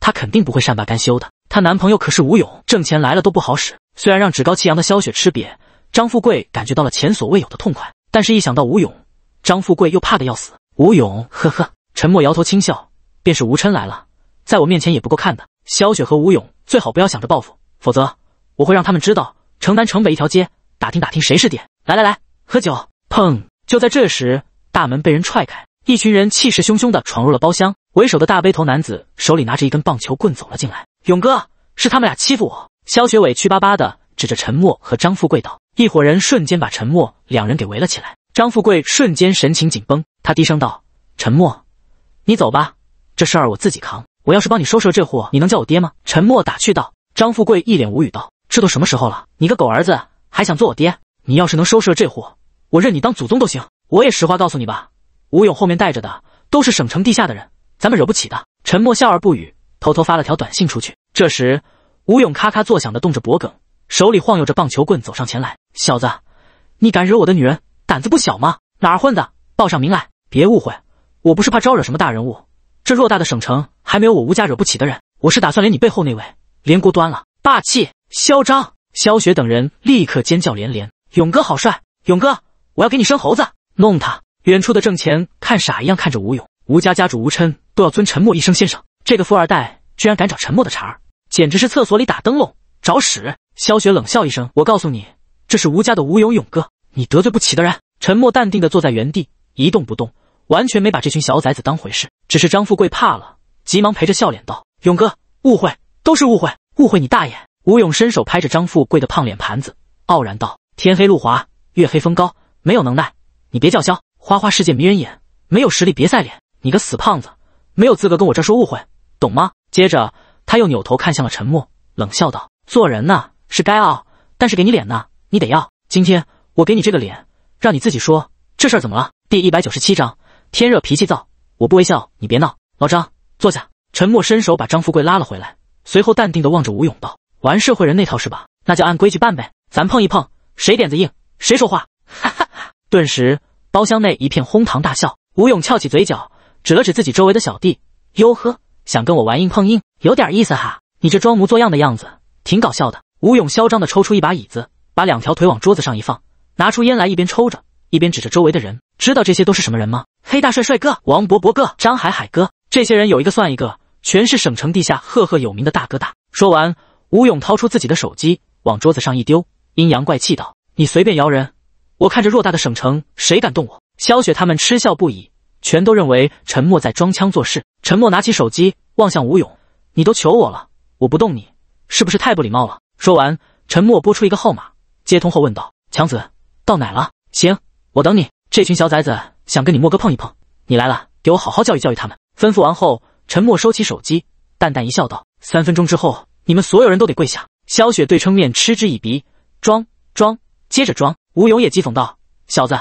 她肯定不会善罢甘休的。她男朋友可是吴勇，挣钱来了都不好使。虽然让趾高气扬的萧雪吃瘪，张富贵感觉到了前所未有的痛快，但是一想到吴勇，张富贵又怕的要死。吴勇，呵呵，沉默摇头轻笑，便是吴琛来了，在我面前也不够看的。萧雪和吴勇最好不要想着报复，否则我会让他们知道城南城北一条街，打听打听谁是爹。来来来，喝酒。砰！就在这时，大门被人踹开，一群人气势汹汹的闯入了包厢。为首的大背头男子手里拿着一根棒球棍走了进来。勇哥，是他们俩欺负我。肖学伟屈巴巴的指着陈默和张富贵道。一伙人瞬间把陈默两人给围了起来。张富贵瞬间神情紧绷，他低声道：“陈默，你走吧，这事儿我自己扛。我要是帮你收拾了这货，你能叫我爹吗？”陈默打趣道。张富贵一脸无语道：“这都什么时候了，你个狗儿子还想做我爹？你要是能收拾了这货，我认你当祖宗都行。我也实话告诉你吧，吴勇后面带着的都是省城地下的人。”咱们惹不起的，沉默笑而不语，偷偷发了条短信出去。这时，吴勇咔咔作响的动着脖梗，手里晃悠着棒球棍走上前来。小子，你敢惹我的女人，胆子不小吗？哪儿混的？报上名来！别误会，我不是怕招惹什么大人物，这偌大的省城还没有我吴家惹不起的人。我是打算连你背后那位连锅端了。霸气嚣张，萧雪等人立刻尖叫连连。勇哥好帅，勇哥，我要给你生猴子，弄他！远处的郑钱看傻一样看着吴勇，吴家家主吴琛。都要尊沉默一声先生，这个富二代居然敢找沉默的茬儿，简直是厕所里打灯笼找屎！萧雪冷笑一声：“我告诉你，这是吴家的吴勇勇哥，你得罪不起的人。”沉默淡定的坐在原地一动不动，完全没把这群小崽子当回事。只是张富贵怕了，急忙陪着笑脸道：“勇哥，误会，都是误会，误会你大爷！”吴勇伸手拍着张富贵的胖脸盘子，傲然道：“天黑路滑，月黑风高，没有能耐你别叫嚣。花花世界迷人眼，没有实力别赛脸，你个死胖子！”没有资格跟我这说误会，懂吗？接着他又扭头看向了陈默，冷笑道：“做人呢是该傲，但是给你脸呢，你得要。今天我给你这个脸，让你自己说这事儿怎么了？”第一百九十七章天热脾气躁，我不微笑，你别闹。老张，坐下。陈默伸手把张富贵拉了回来，随后淡定地望着吴勇道：“玩社会人那套是吧？那就按规矩办呗，咱碰一碰，谁点子硬，谁说话。”哈哈哈！顿时包厢内一片哄堂大笑。吴勇翘起嘴角。指了指自己周围的小弟，哟呵，想跟我玩硬碰硬，有点意思哈！你这装模作样的样子，挺搞笑的。吴勇嚣张的抽出一把椅子，把两条腿往桌子上一放，拿出烟来，一边抽着，一边指着周围的人：“知道这些都是什么人吗？黑大帅、帅哥、王博博哥、张海海哥，这些人有一个算一个，全是省城地下赫赫有名的大哥大。”说完，吴勇掏出自己的手机，往桌子上一丢，阴阳怪气道：“你随便摇人，我看着偌大的省城，谁敢动我？”肖雪他们嗤笑不已。全都认为陈默在装腔作势。陈默拿起手机，望向吴勇：“你都求我了，我不动你，是不是太不礼貌了？”说完，陈默拨出一个号码，接通后问道：“强子到哪了？行，我等你。”这群小崽子想跟你莫哥碰一碰，你来了，给我好好教育教育他们。吩咐完后，陈默收起手机，淡淡一笑，道：“三分钟之后，你们所有人都得跪下。”萧雪对称面嗤之以鼻：“装装，接着装。”吴勇也讥讽道：“小子，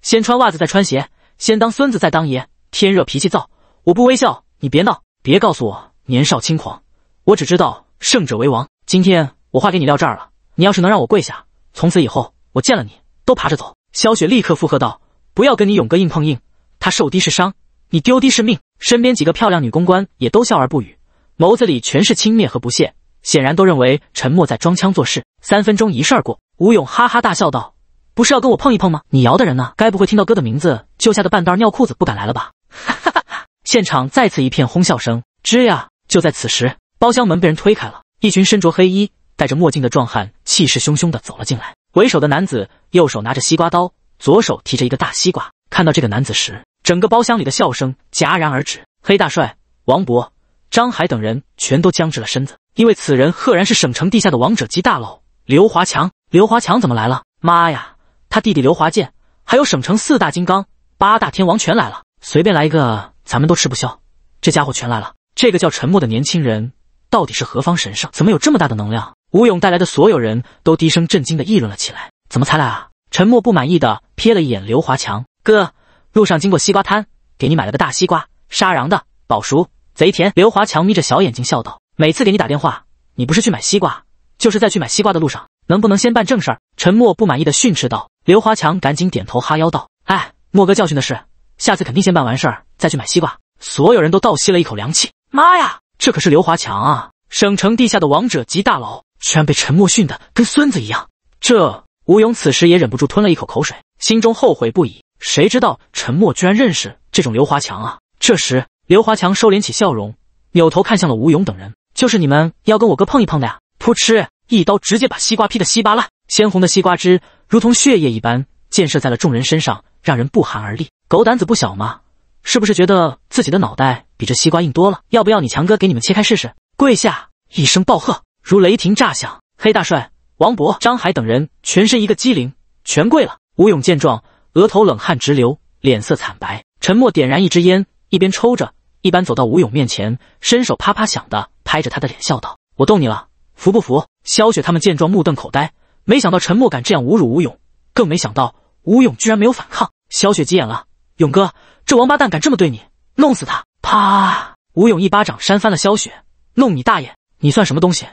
先穿袜子，再穿鞋。”先当孙子，再当爷。天热脾气燥，我不微笑，你别闹。别告诉我年少轻狂，我只知道胜者为王。今天我话给你撂这儿了，你要是能让我跪下，从此以后我见了你都爬着走。肖雪立刻附和道：“不要跟你勇哥硬碰硬，他受的是伤，你丢的是命。”身边几个漂亮女公关也都笑而不语，眸子里全是轻蔑和不屑，显然都认为沉默在装腔作势。三分钟一事儿过，吴勇哈哈大笑道。不是要跟我碰一碰吗？你摇的人呢？该不会听到哥的名字就吓得半道尿裤子不敢来了吧？哈哈哈！现场再次一片哄笑声。吱呀！就在此时，包厢门被人推开了，一群身着黑衣、戴着墨镜的壮汉气势汹汹地走了进来。为首的男子右手拿着西瓜刀，左手提着一个大西瓜。看到这个男子时，整个包厢里的笑声戛然而止。黑大帅、王博、张海等人全都僵直了身子，因为此人赫然是省城地下的王者级大佬刘华强。刘华强怎么来了？妈呀！他弟弟刘华健，还有省城四大金刚、八大天王全来了，随便来一个，咱们都吃不消。这家伙全来了，这个叫沉默的年轻人到底是何方神圣？怎么有这么大的能量？吴勇带来的所有人都低声震惊的议论了起来。怎么才来啊？沉默不满意的瞥了一眼刘华强，哥，路上经过西瓜摊，给你买了个大西瓜，沙瓤的，饱熟，贼甜。刘华强眯着小眼睛笑道：“每次给你打电话，你不是去买西瓜，就是在去买西瓜的路上。能不能先办正事儿？”沉默不满意的训斥道。刘华强赶紧点头哈腰道：“哎，莫哥教训的是，下次肯定先办完事儿再去买西瓜。”所有人都倒吸了一口凉气：“妈呀，这可是刘华强啊，省城地下的王者级大佬，居然被陈默训得跟孙子一样！”这吴勇此时也忍不住吞了一口口水，心中后悔不已。谁知道陈默居然认识这种刘华强啊？这时，刘华强收敛起笑容，扭头看向了吴勇等人：“就是你们要跟我哥碰一碰的呀！”噗嗤，一刀直接把西瓜劈得稀巴烂。鲜红的西瓜汁如同血液一般溅射在了众人身上，让人不寒而栗。狗胆子不小嘛？是不是觉得自己的脑袋比这西瓜硬多了？要不要你强哥给你们切开试试？跪下！一声暴喝如雷霆炸响，黑大帅、王博、张海等人全身一个激灵，全跪了。吴勇见状，额头冷汗直流，脸色惨白。沉默点燃一支烟，一边抽着，一边走到吴勇面前，伸手啪啪响的拍着他的脸，笑道：“我动你了，服不服？”肖雪他们见状，目瞪口呆。没想到陈默敢这样侮辱吴勇，更没想到吴勇居然没有反抗。萧雪急眼了：“勇哥，这王八蛋敢这么对你，弄死他！”啪！吴勇一巴掌扇翻了萧雪：“弄你大爷！你算什么东西，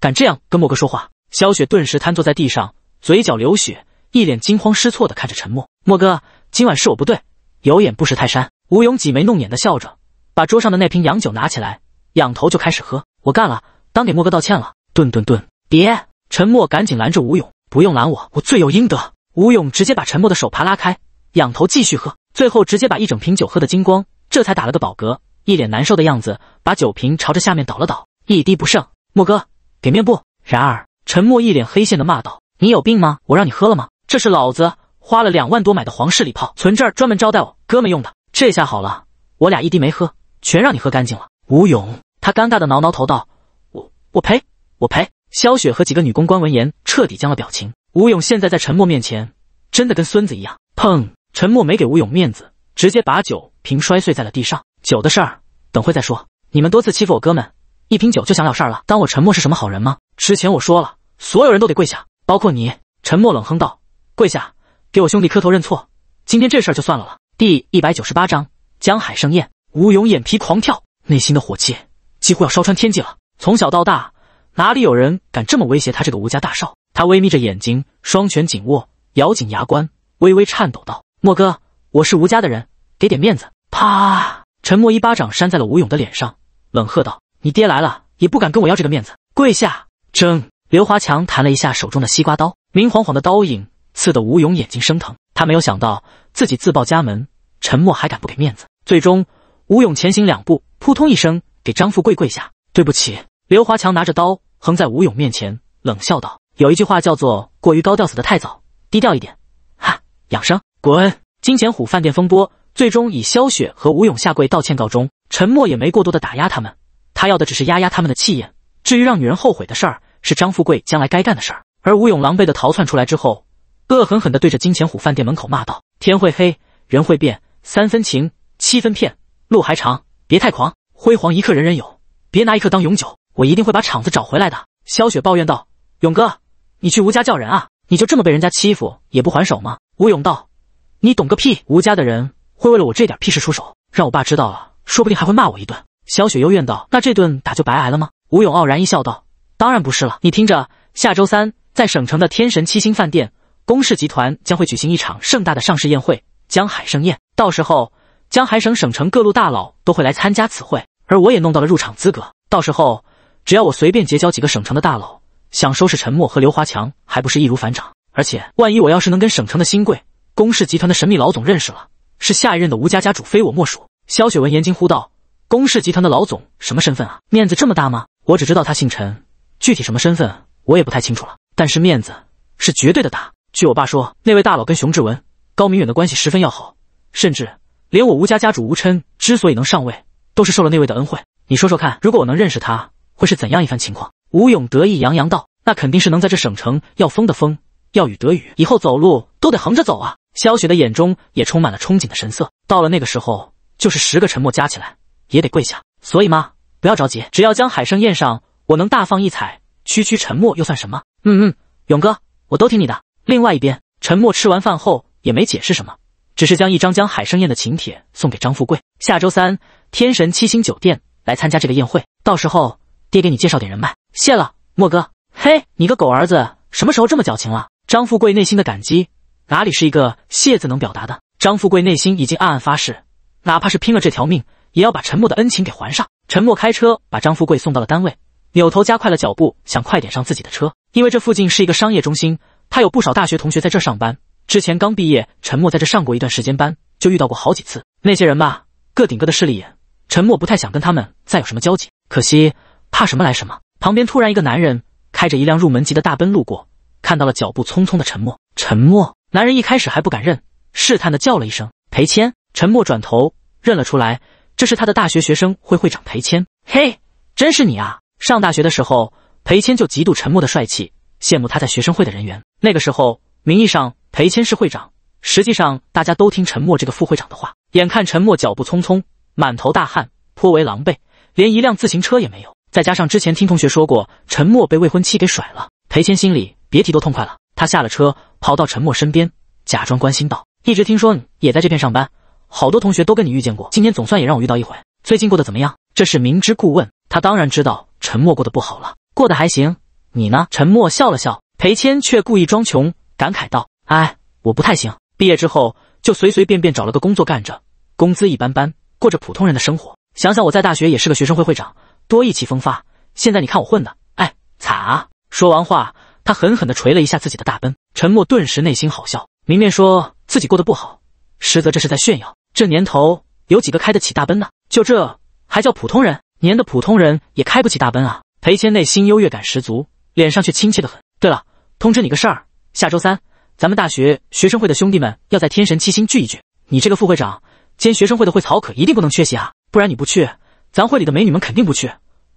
敢这样跟莫哥说话？”萧雪顿时瘫坐在地上，嘴角流血，一脸惊慌失措的看着陈默：“莫哥，今晚是我不对，有眼不识泰山。”吴勇挤眉弄眼的笑着，把桌上的那瓶洋酒拿起来，仰头就开始喝：“我干了，当给莫哥道歉了。”顿顿顿，别。陈默赶紧拦着吴勇，不用拦我，我罪有应得。吴勇直接把陈默的手帕拉开，仰头继续喝，最后直接把一整瓶酒喝得精光，这才打了个饱嗝，一脸难受的样子，把酒瓶朝着下面倒了倒，一滴不剩。莫哥，给面不？然而，陈默一脸黑线的骂道：“你有病吗？我让你喝了吗？这是老子花了两万多买的皇室礼炮，存这儿专门招待我哥们用的。这下好了，我俩一滴没喝，全让你喝干净了。”吴勇，他尴尬的挠挠头道：“我……我赔，我赔。”萧雪和几个女公关闻言彻底僵了表情。吴勇现在在陈默面前真的跟孙子一样。砰！沉默没给吴勇面子，直接把酒瓶摔碎在了地上。酒的事儿等会再说。你们多次欺负我哥们，一瓶酒就想了事儿了？当我沉默是什么好人吗？之前我说了，所有人都得跪下，包括你。沉默冷哼道：“跪下，给我兄弟磕头认错。今天这事儿就算了了。”第一百九十八章江海盛宴。吴勇眼皮狂跳，内心的火气几乎要烧穿天际了。从小到大。哪里有人敢这么威胁他这个吴家大少？他微眯着眼睛，双拳紧握，咬紧牙关，微微颤抖道：“莫哥，我是吴家的人，给点面子。”啪！沉默一巴掌扇在了吴勇的脸上，冷喝道：“你爹来了也不敢跟我要这个面子，跪下！”争刘华强弹了一下手中的西瓜刀，明晃晃的刀影刺得吴勇眼睛生疼。他没有想到自己自报家门，沉默还敢不给面子。最终，吴勇前行两步，扑通一声给张富贵跪下：“对不起。”刘华强拿着刀横在吴勇面前，冷笑道：“有一句话叫做‘过于高调死的太早，低调一点，哈，养生，滚’。”金钱虎饭店风波最终以肖雪和吴勇下跪道歉告终。陈默也没过多的打压他们，他要的只是压压他们的气焰。至于让女人后悔的事儿，是张富贵将来该干的事儿。而吴勇狼狈的逃窜出来之后，恶狠狠的对着金钱虎饭店门口骂道：“天会黑，人会变，三分情，七分骗，路还长，别太狂。辉煌一刻人人有，别拿一刻当永久。”我一定会把厂子找回来的。”肖雪抱怨道。“勇哥，你去吴家叫人啊！你就这么被人家欺负也不还手吗？”吴勇道，“你懂个屁！吴家的人会为了我这点屁事出手？让我爸知道了，说不定还会骂我一顿。”肖雪幽怨道，“那这顿打就白挨了吗？”吴勇傲然一笑道，“当然不是了。你听着，下周三在省城的天神七星饭店，公氏集团将会举行一场盛大的上市宴会——江海盛宴。到时候，江海省省城各路大佬都会来参加此会，而我也弄到了入场资格。到时候。”只要我随便结交几个省城的大佬，想收拾陈默和刘华强还不是易如反掌？而且万一我要是能跟省城的新贵龚氏集团的神秘老总认识了，是下一任的吴家家主，非我莫属。肖雪闻言惊呼道：“龚氏集团的老总什么身份啊？面子这么大吗？”我只知道他姓陈，具体什么身份我也不太清楚了。但是面子是绝对的大。据我爸说，那位大佬跟熊志文、高明远的关系十分要好，甚至连我吴家家主吴琛之所以能上位，都是受了那位的恩惠。你说说看，如果我能认识他？会是怎样一番情况？吴勇得意洋洋道：“那肯定是能在这省城要风的风，要雨得雨。以后走路都得横着走啊！”萧雪的眼中也充满了憧憬的神色。到了那个时候，就是十个沉默加起来也得跪下。所以嘛，不要着急，只要江海盛宴上我能大放异彩，区区沉默又算什么？嗯嗯，勇哥，我都听你的。另外一边，沉默吃完饭后也没解释什么，只是将一张江海盛宴的请帖送给张富贵。下周三，天神七星酒店来参加这个宴会，到时候。爹给你介绍点人脉，谢了，莫哥。嘿，你个狗儿子，什么时候这么矫情了？张富贵内心的感激哪里是一个谢字能表达的？张富贵内心已经暗暗发誓，哪怕是拼了这条命，也要把陈默的恩情给还上。陈默开车把张富贵送到了单位，扭头加快了脚步，想快点上自己的车，因为这附近是一个商业中心，他有不少大学同学在这上班。之前刚毕业，陈默在这上过一段时间班，就遇到过好几次那些人吧，各顶各的势利眼。陈默不太想跟他们再有什么交集，可惜。怕什么来什么。旁边突然一个男人开着一辆入门级的大奔路过，看到了脚步匆匆的陈默。陈默，男人一开始还不敢认，试探的叫了一声“裴谦”。陈默转头认了出来，这是他的大学学生会会长裴谦。嘿，真是你啊！上大学的时候，裴谦就嫉妒沉默的帅气，羡慕他在学生会的人缘。那个时候，名义上裴谦是会长，实际上大家都听陈默这个副会长的话。眼看陈默脚步匆匆，满头大汗，颇为狼狈，连一辆自行车也没有。再加上之前听同学说过，陈默被未婚妻给甩了，裴谦心里别提多痛快了。他下了车，跑到陈默身边，假装关心道：“一直听说你也在这片上班，好多同学都跟你遇见过，今天总算也让我遇到一回。最近过得怎么样？”这是明知故问，他当然知道陈默过得不好了，过得还行。你呢？陈默笑了笑，裴谦却故意装穷，感慨道：“哎，我不太行，毕业之后就随随便便找了个工作干着，工资一般般，过着普通人的生活。想想我在大学也是个学生会会长。”多意气风发，现在你看我混的，哎，惨啊！说完话，他狠狠地捶了一下自己的大奔。沉默顿时内心好笑，明面说自己过得不好，实则这是在炫耀。这年头有几个开得起大奔的？就这还叫普通人？年的普通人也开不起大奔啊！裴谦内心优越感十足，脸上却亲切的很。对了，通知你个事儿，下周三咱们大学学生会的兄弟们要在天神七星聚一聚，你这个副会长兼学生会的会草可一定不能缺席啊，不然你不去，咱会里的美女们肯定不去。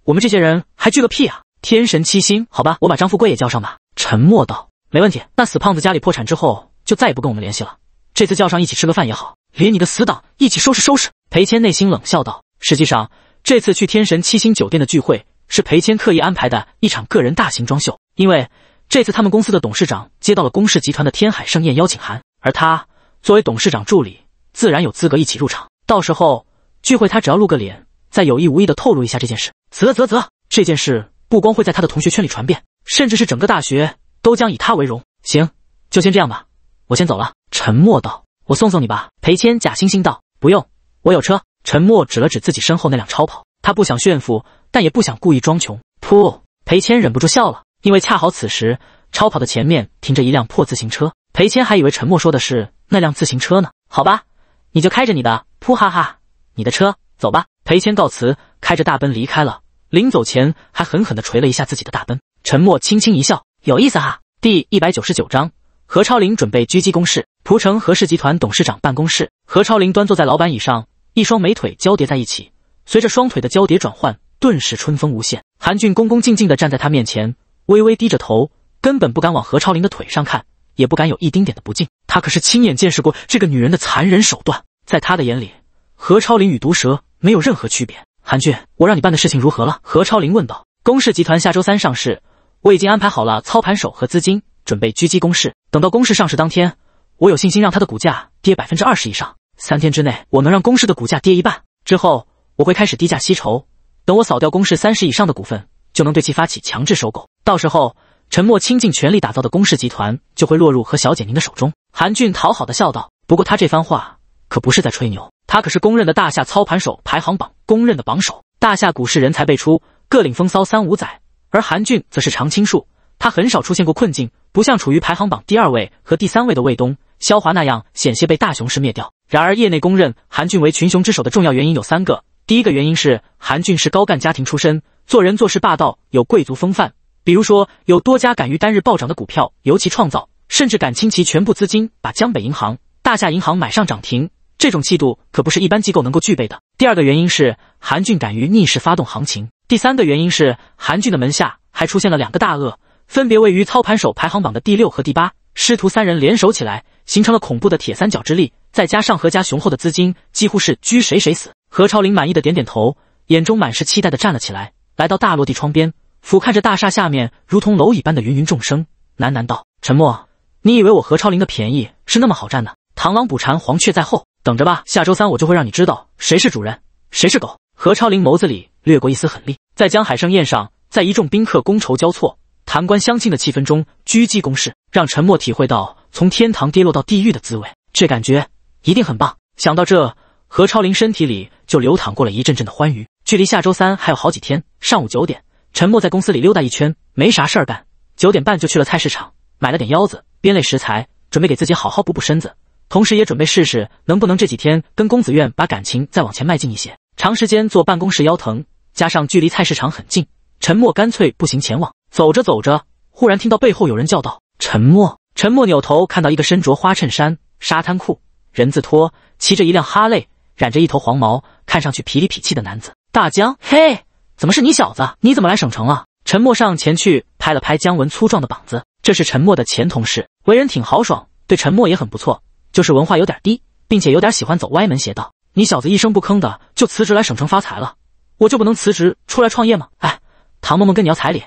我们这些人还聚个屁啊！天神七星，好吧，我把张富贵也叫上吧。沉默道，没问题。那死胖子家里破产之后，就再也不跟我们联系了。这次叫上一起吃个饭也好，连你的死党一起收拾收拾。裴谦内心冷笑道。实际上，这次去天神七星酒店的聚会，是裴谦刻意安排的一场个人大型装秀。因为这次他们公司的董事长接到了公氏集团的天海盛宴邀请函，而他作为董事长助理，自然有资格一起入场。到时候聚会，他只要露个脸。再有意无意的透露一下这件事，啧啧啧，这件事不光会在他的同学圈里传遍，甚至是整个大学都将以他为荣。行，就先这样吧，我先走了。”沉默道，“我送送你吧。”裴谦假惺惺道，“不用，我有车。”沉默指了指自己身后那辆超跑，他不想炫富，但也不想故意装穷。噗，裴谦忍不住笑了，因为恰好此时超跑的前面停着一辆破自行车。裴谦还以为沉默说的是那辆自行车呢。好吧，你就开着你的，噗哈哈，你的车。走吧，裴谦告辞，开着大奔离开了。临走前还狠狠地捶了一下自己的大奔。沉默，轻轻一笑，有意思哈。第一百九十九章，何超林准备狙击攻势。蒲城何氏集团董事长办公室，何超林端坐在老板椅上，一双美腿交叠在一起，随着双腿的交叠转换，顿时春风无限。韩俊恭恭敬敬地站在他面前，微微低着头，根本不敢往何超林的腿上看，也不敢有一丁点的不敬。他可是亲眼见识过这个女人的残忍手段，在他的眼里，何超林与毒蛇。没有任何区别，韩俊，我让你办的事情如何了？何超林问道。公示集团下周三上市，我已经安排好了操盘手和资金，准备狙击公示。等到公示上市当天，我有信心让他的股价跌百分之二十以上。三天之内，我能让公示的股价跌一半。之后，我会开始低价吸筹，等我扫掉公示三十以上的股份，就能对其发起强制收购。到时候，陈默倾尽全力打造的公示集团就会落入何小姐您的手中。韩俊讨好的笑道。不过他这番话可不是在吹牛。他可是公认的大夏操盘手排行榜公认的榜首。大夏股市人才辈出，各领风骚三五载。而韩俊则是常青树，他很少出现过困境，不像处于排行榜第二位和第三位的卫东、肖华那样险些被大熊市灭掉。然而，业内公认韩俊为群雄之首的重要原因有三个。第一个原因是韩俊是高干家庭出身，做人做事霸道，有贵族风范。比如说，有多家敢于单日暴涨的股票尤其创造，甚至敢倾其全部资金把江北银行、大夏银行买上涨停。这种气度可不是一般机构能够具备的。第二个原因是韩俊敢于逆势发动行情。第三个原因是韩俊的门下还出现了两个大鳄，分别位于操盘手排行榜的第六和第八。师徒三人联手起来，形成了恐怖的铁三角之力。再加上何家雄厚的资金，几乎是狙谁谁死。何超林满意的点点头，眼中满是期待的站了起来，来到大落地窗边，俯瞰着大厦下面如同蝼蚁般的芸芸众生，喃喃道：“陈默，你以为我何超林的便宜是那么好占的？螳螂捕蝉，黄雀在后。”等着吧，下周三我就会让你知道谁是主人，谁是狗。何超林眸子里掠过一丝狠厉，在江海盛宴上，在一众宾客觥筹交错、谈官相庆的气氛中，狙击攻势让陈默体会到从天堂跌落到地狱的滋味，这感觉一定很棒。想到这，何超林身体里就流淌过了一阵阵的欢愉。距离下周三还有好几天，上午九点，陈默在公司里溜达一圈，没啥事儿干，九点半就去了菜市场，买了点腰子、边类食材，准备给自己好好补补身子。同时也准备试试能不能这几天跟公子院把感情再往前迈进一些。长时间坐办公室腰疼，加上距离菜市场很近，陈默干脆步行前往。走着走着，忽然听到背后有人叫道：“陈默！”沉默扭头看到一个身着花衬衫、沙滩裤、人字拖，骑着一辆哈雷，染着一头黄毛，看上去痞里痞气的男子。大江，嘿，怎么是你小子？你怎么来省城了？陈默上前去拍了拍姜文粗壮的膀子。这是陈默的前同事，为人挺豪爽，对陈默也很不错。就是文化有点低，并且有点喜欢走歪门邪道。你小子一声不吭的就辞职来省城发财了，我就不能辞职出来创业吗？哎，唐嬷嬷跟你要彩礼，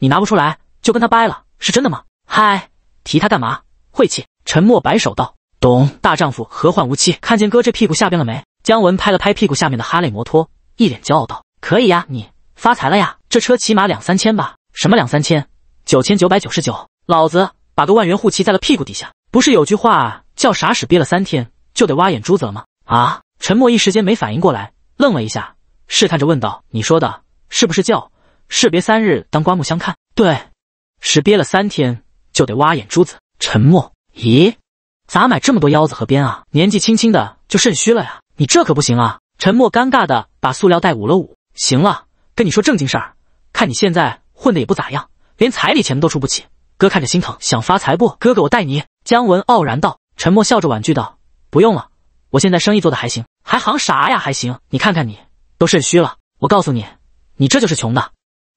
你拿不出来就跟他掰了，是真的吗？嗨，提他干嘛？晦气！沉默摆手道，懂。大丈夫何患无妻？看见哥这屁股下边了没？姜文拍了拍屁股下面的哈雷摩托，一脸骄傲道：“可以呀，你发财了呀！这车起码两三千吧？什么两三千？九千九百九十九！老子把个万元户骑在了屁股底下。不是有句话？”叫啥屎憋了三天就得挖眼珠子了吗？啊！陈默一时间没反应过来，愣了一下，试探着问道：“你说的是不是叫‘士别三日，当刮目相看’？对，屎憋了三天就得挖眼珠子。”陈默，咦，咋买这么多腰子和鞭啊？年纪轻轻的就肾虚了呀？你这可不行啊！陈默尴尬的把塑料袋捂了捂。行了，跟你说正经事儿，看你现在混的也不咋样，连彩礼钱都出不起，哥看着心疼，想发财不？哥哥我带你。姜文傲然道。沉默笑着婉拒道：“不用了，我现在生意做得还行，还行啥呀？还行？你看看你，都肾虚了。我告诉你，你这就是穷的。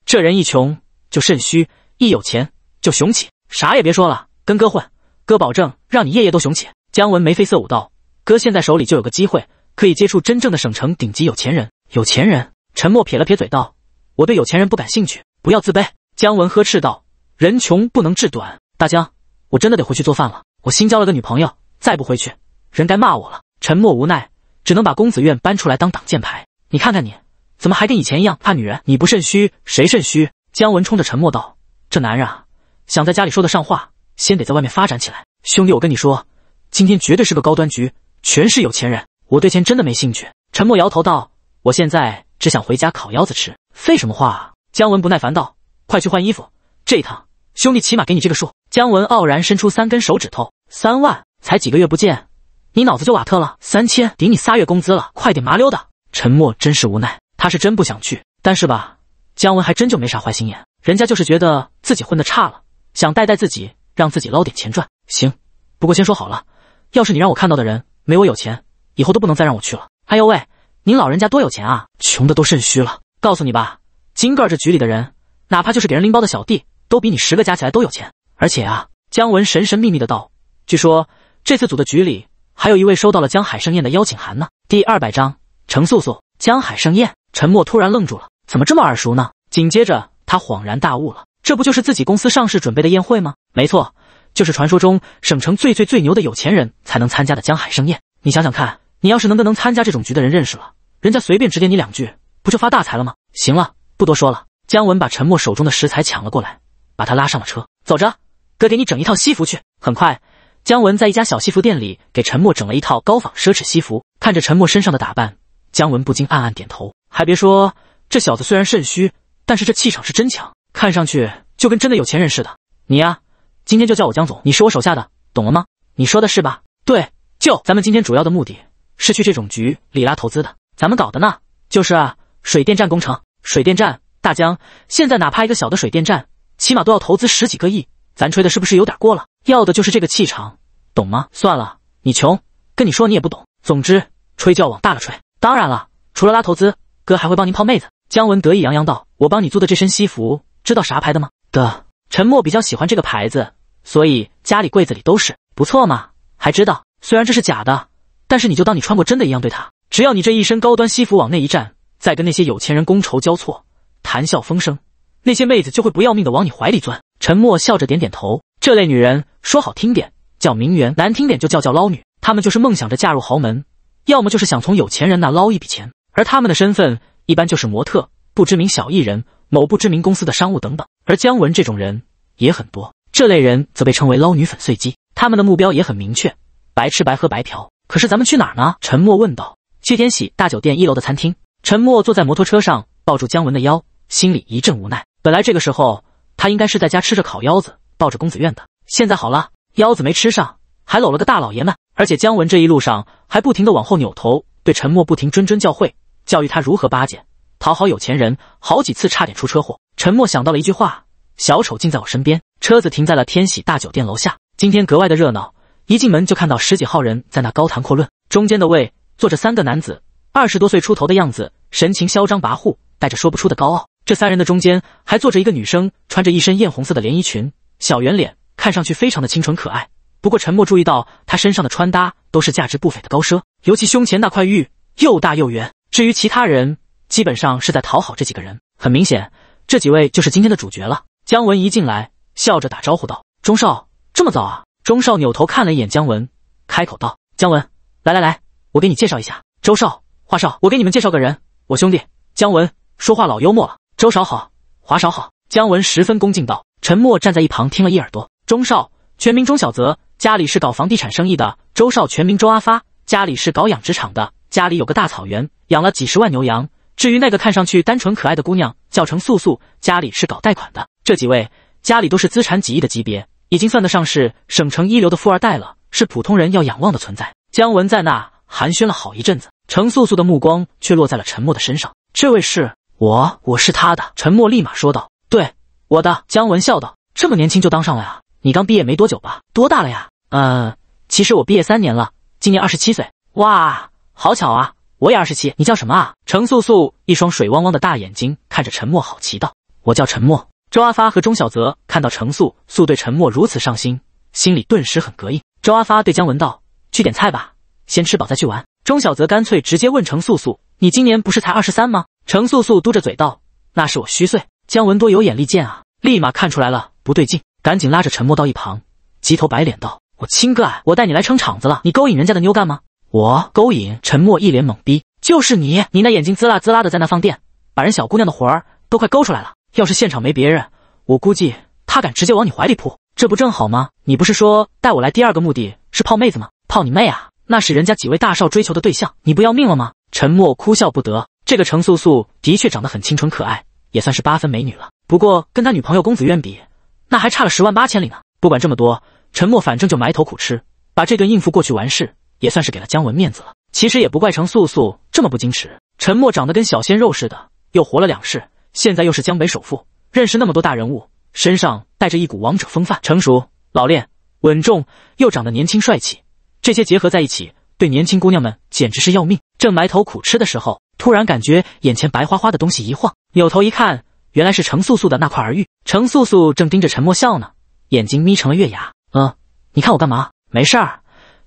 这人一穷就肾虚，一有钱就雄起。啥也别说了，跟哥混，哥保证让你夜夜都雄起。”姜文眉飞色舞道：“哥现在手里就有个机会，可以接触真正的省城顶级有钱人。”有钱人，沉默撇了撇嘴道：“我对有钱人不感兴趣，不要自卑。”姜文呵斥道：“人穷不能志短，大江，我真的得回去做饭了。”我新交了个女朋友，再不回去，人该骂我了。沉默无奈，只能把公子苑搬出来当挡箭牌。你看看你，怎么还跟以前一样怕女人？你不肾虚谁肾虚？姜文冲着沉默道：“这男人啊，想在家里说得上话，先得在外面发展起来。兄弟，我跟你说，今天绝对是个高端局，全是有钱人。我对钱真的没兴趣。”沉默摇头道：“我现在只想回家烤腰子吃。”废什么话？啊！姜文不耐烦道：“快去换衣服，这一趟兄弟起码给你这个数。”姜文傲然伸出三根手指头。三万才几个月不见，你脑子就瓦特了？三千顶你仨月工资了，快点麻溜的！陈默真是无奈，他是真不想去，但是吧，姜文还真就没啥坏心眼，人家就是觉得自己混的差了，想带带自己，让自己捞点钱赚。行，不过先说好了，要是你让我看到的人没我有钱，以后都不能再让我去了。哎呦喂，您老人家多有钱啊，穷的都肾虚了。告诉你吧，金盖这局里的人，哪怕就是给人拎包的小弟，都比你十个加起来都有钱。而且啊，姜文神神秘秘的道。据说这次组的局里还有一位收到了江海盛宴的邀请函呢。第二百章，程素素，江海盛宴。陈默突然愣住了，怎么这么耳熟呢？紧接着他恍然大悟了，这不就是自己公司上市准备的宴会吗？没错，就是传说中省城最最最牛的有钱人才能参加的江海盛宴。你想想看，你要是能跟能参加这种局的人认识了，人家随便指点你两句，不就发大财了吗？行了，不多说了。姜文把陈默手中的食材抢了过来，把他拉上了车，走着，哥给你整一套西服去。很快。姜文在一家小西服店里给陈默整了一套高仿奢侈西服，看着陈默身上的打扮，姜文不禁暗暗点头。还别说，这小子虽然肾虚，但是这气场是真强，看上去就跟真的有钱人似的。你呀，今天就叫我姜总，你是我手下的，懂了吗？你说的是吧？对，就咱们今天主要的目的是去这种局里拉投资的。咱们搞的呢，就是啊，水电站工程。水电站，大江现在哪怕一个小的水电站，起码都要投资十几个亿。咱吹的是不是有点过了？要的就是这个气场，懂吗？算了，你穷，跟你说你也不懂。总之，吹就要往大了吹。当然了，除了拉投资，哥还会帮您泡妹子。姜文得意洋洋道：“我帮你租的这身西服，知道啥牌的吗？”的，陈默比较喜欢这个牌子，所以家里柜子里都是。不错嘛，还知道。虽然这是假的，但是你就当你穿过真的一样。对他，只要你这一身高端西服往那一站，再跟那些有钱人觥筹交错、谈笑风生，那些妹子就会不要命的往你怀里钻。陈默笑着点点头。这类女人，说好听点叫名媛，难听点就叫叫捞女。她们就是梦想着嫁入豪门，要么就是想从有钱人那捞一笔钱。而她们的身份一般就是模特、不知名小艺人、某不知名公司的商务等等。而姜文这种人也很多。这类人则被称为捞女粉碎机。他们的目标也很明确：白吃白喝白嫖。可是咱们去哪儿呢？陈默问道。去天喜大酒店一楼的餐厅。陈默坐在摩托车上，抱住姜文的腰，心里一阵无奈。本来这个时候。他应该是在家吃着烤腰子，抱着公子苑的。现在好了，腰子没吃上，还搂了个大老爷们。而且姜文这一路上还不停的往后扭头，对陈默不停谆谆教诲，教育他如何巴结讨好有钱人，好几次差点出车祸。陈默想到了一句话：小丑竟在我身边。车子停在了天喜大酒店楼下，今天格外的热闹。一进门就看到十几号人在那高谈阔论，中间的位坐着三个男子，二十多岁出头的样子，神情嚣张跋扈，带着说不出的高傲。这三人的中间还坐着一个女生，穿着一身艳红色的连衣裙，小圆脸，看上去非常的清纯可爱。不过，陈默注意到她身上的穿搭都是价值不菲的高奢，尤其胸前那块玉又大又圆。至于其他人，基本上是在讨好这几个人。很明显，这几位就是今天的主角了。姜文一进来，笑着打招呼道：“钟少，这么早啊？”钟少扭头看了一眼姜文，开口道：“姜文，来来来，我给你介绍一下，周少、华少，我给你们介绍个人，我兄弟姜文，说话老幽默了。”周少好，华少好，姜文十分恭敬道。陈默站在一旁听了一耳朵。钟少，全名钟小泽，家里是搞房地产生意的。周少，全名周阿发，家里是搞养殖场的，家里有个大草原，养了几十万牛羊。至于那个看上去单纯可爱的姑娘，叫程素素，家里是搞贷款的。这几位家里都是资产几亿的级别，已经算得上是省城一流的富二代了，是普通人要仰望的存在。姜文在那寒暄了好一阵子，程素素的目光却落在了沉默的身上，这位是。我我是他的，陈默立马说道：“对，我的。”姜文笑道：“这么年轻就当上了呀？你刚毕业没多久吧？多大了呀？”“呃，其实我毕业三年了，今年二十七岁。”“哇，好巧啊！我也二十七。”“你叫什么啊？”程素素一双水汪汪的大眼睛看着陈默，好奇道：“我叫陈默。”周阿发和钟小泽看到程素素对陈默如此上心，心里顿时很膈应。周阿发对姜文道：“去点菜吧，先吃饱再去玩。”钟小泽干脆直接问程素素：“你今年不是才二十三吗？”程素素嘟着嘴道：“那是我虚岁。”姜文多有眼力见啊，立马看出来了不对劲，赶紧拉着陈默到一旁，急头白脸道：“我亲哥啊，我带你来撑场子了，你勾引人家的妞干吗？”“我勾引？”陈默一脸懵逼。“就是你，你那眼睛滋啦滋啦的在那放电，把人小姑娘的魂儿都快勾出来了。要是现场没别人，我估计他敢直接往你怀里扑，这不正好吗？你不是说带我来第二个目的是泡妹子吗？泡你妹啊！那是人家几位大少追求的对象，你不要命了吗？”陈默哭笑不得。这个程素素的确长得很清纯可爱，也算是八分美女了。不过跟她女朋友公子渊比，那还差了十万八千里呢。不管这么多，陈默反正就埋头苦吃，把这顿应付过去完事，也算是给了姜文面子了。其实也不怪程素素这么不矜持，陈默长得跟小鲜肉似的，又活了两世，现在又是江北首富，认识那么多大人物，身上带着一股王者风范，成熟、老练、稳重，又长得年轻帅气，这些结合在一起，对年轻姑娘们简直是要命。正埋头苦吃的时候。突然感觉眼前白花花的东西一晃，扭头一看，原来是程素素的那块儿玉。程素素正盯着陈默笑呢，眼睛眯成了月牙。嗯，你看我干嘛？没事儿，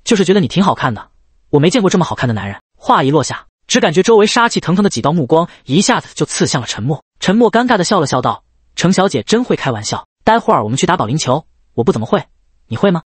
就是觉得你挺好看的，我没见过这么好看的男人。话一落下，只感觉周围杀气腾腾的几道目光一下子就刺向了陈默。陈默尴尬的笑了笑道：“程小姐真会开玩笑，待会儿我们去打保龄球，我不怎么会，你会吗？”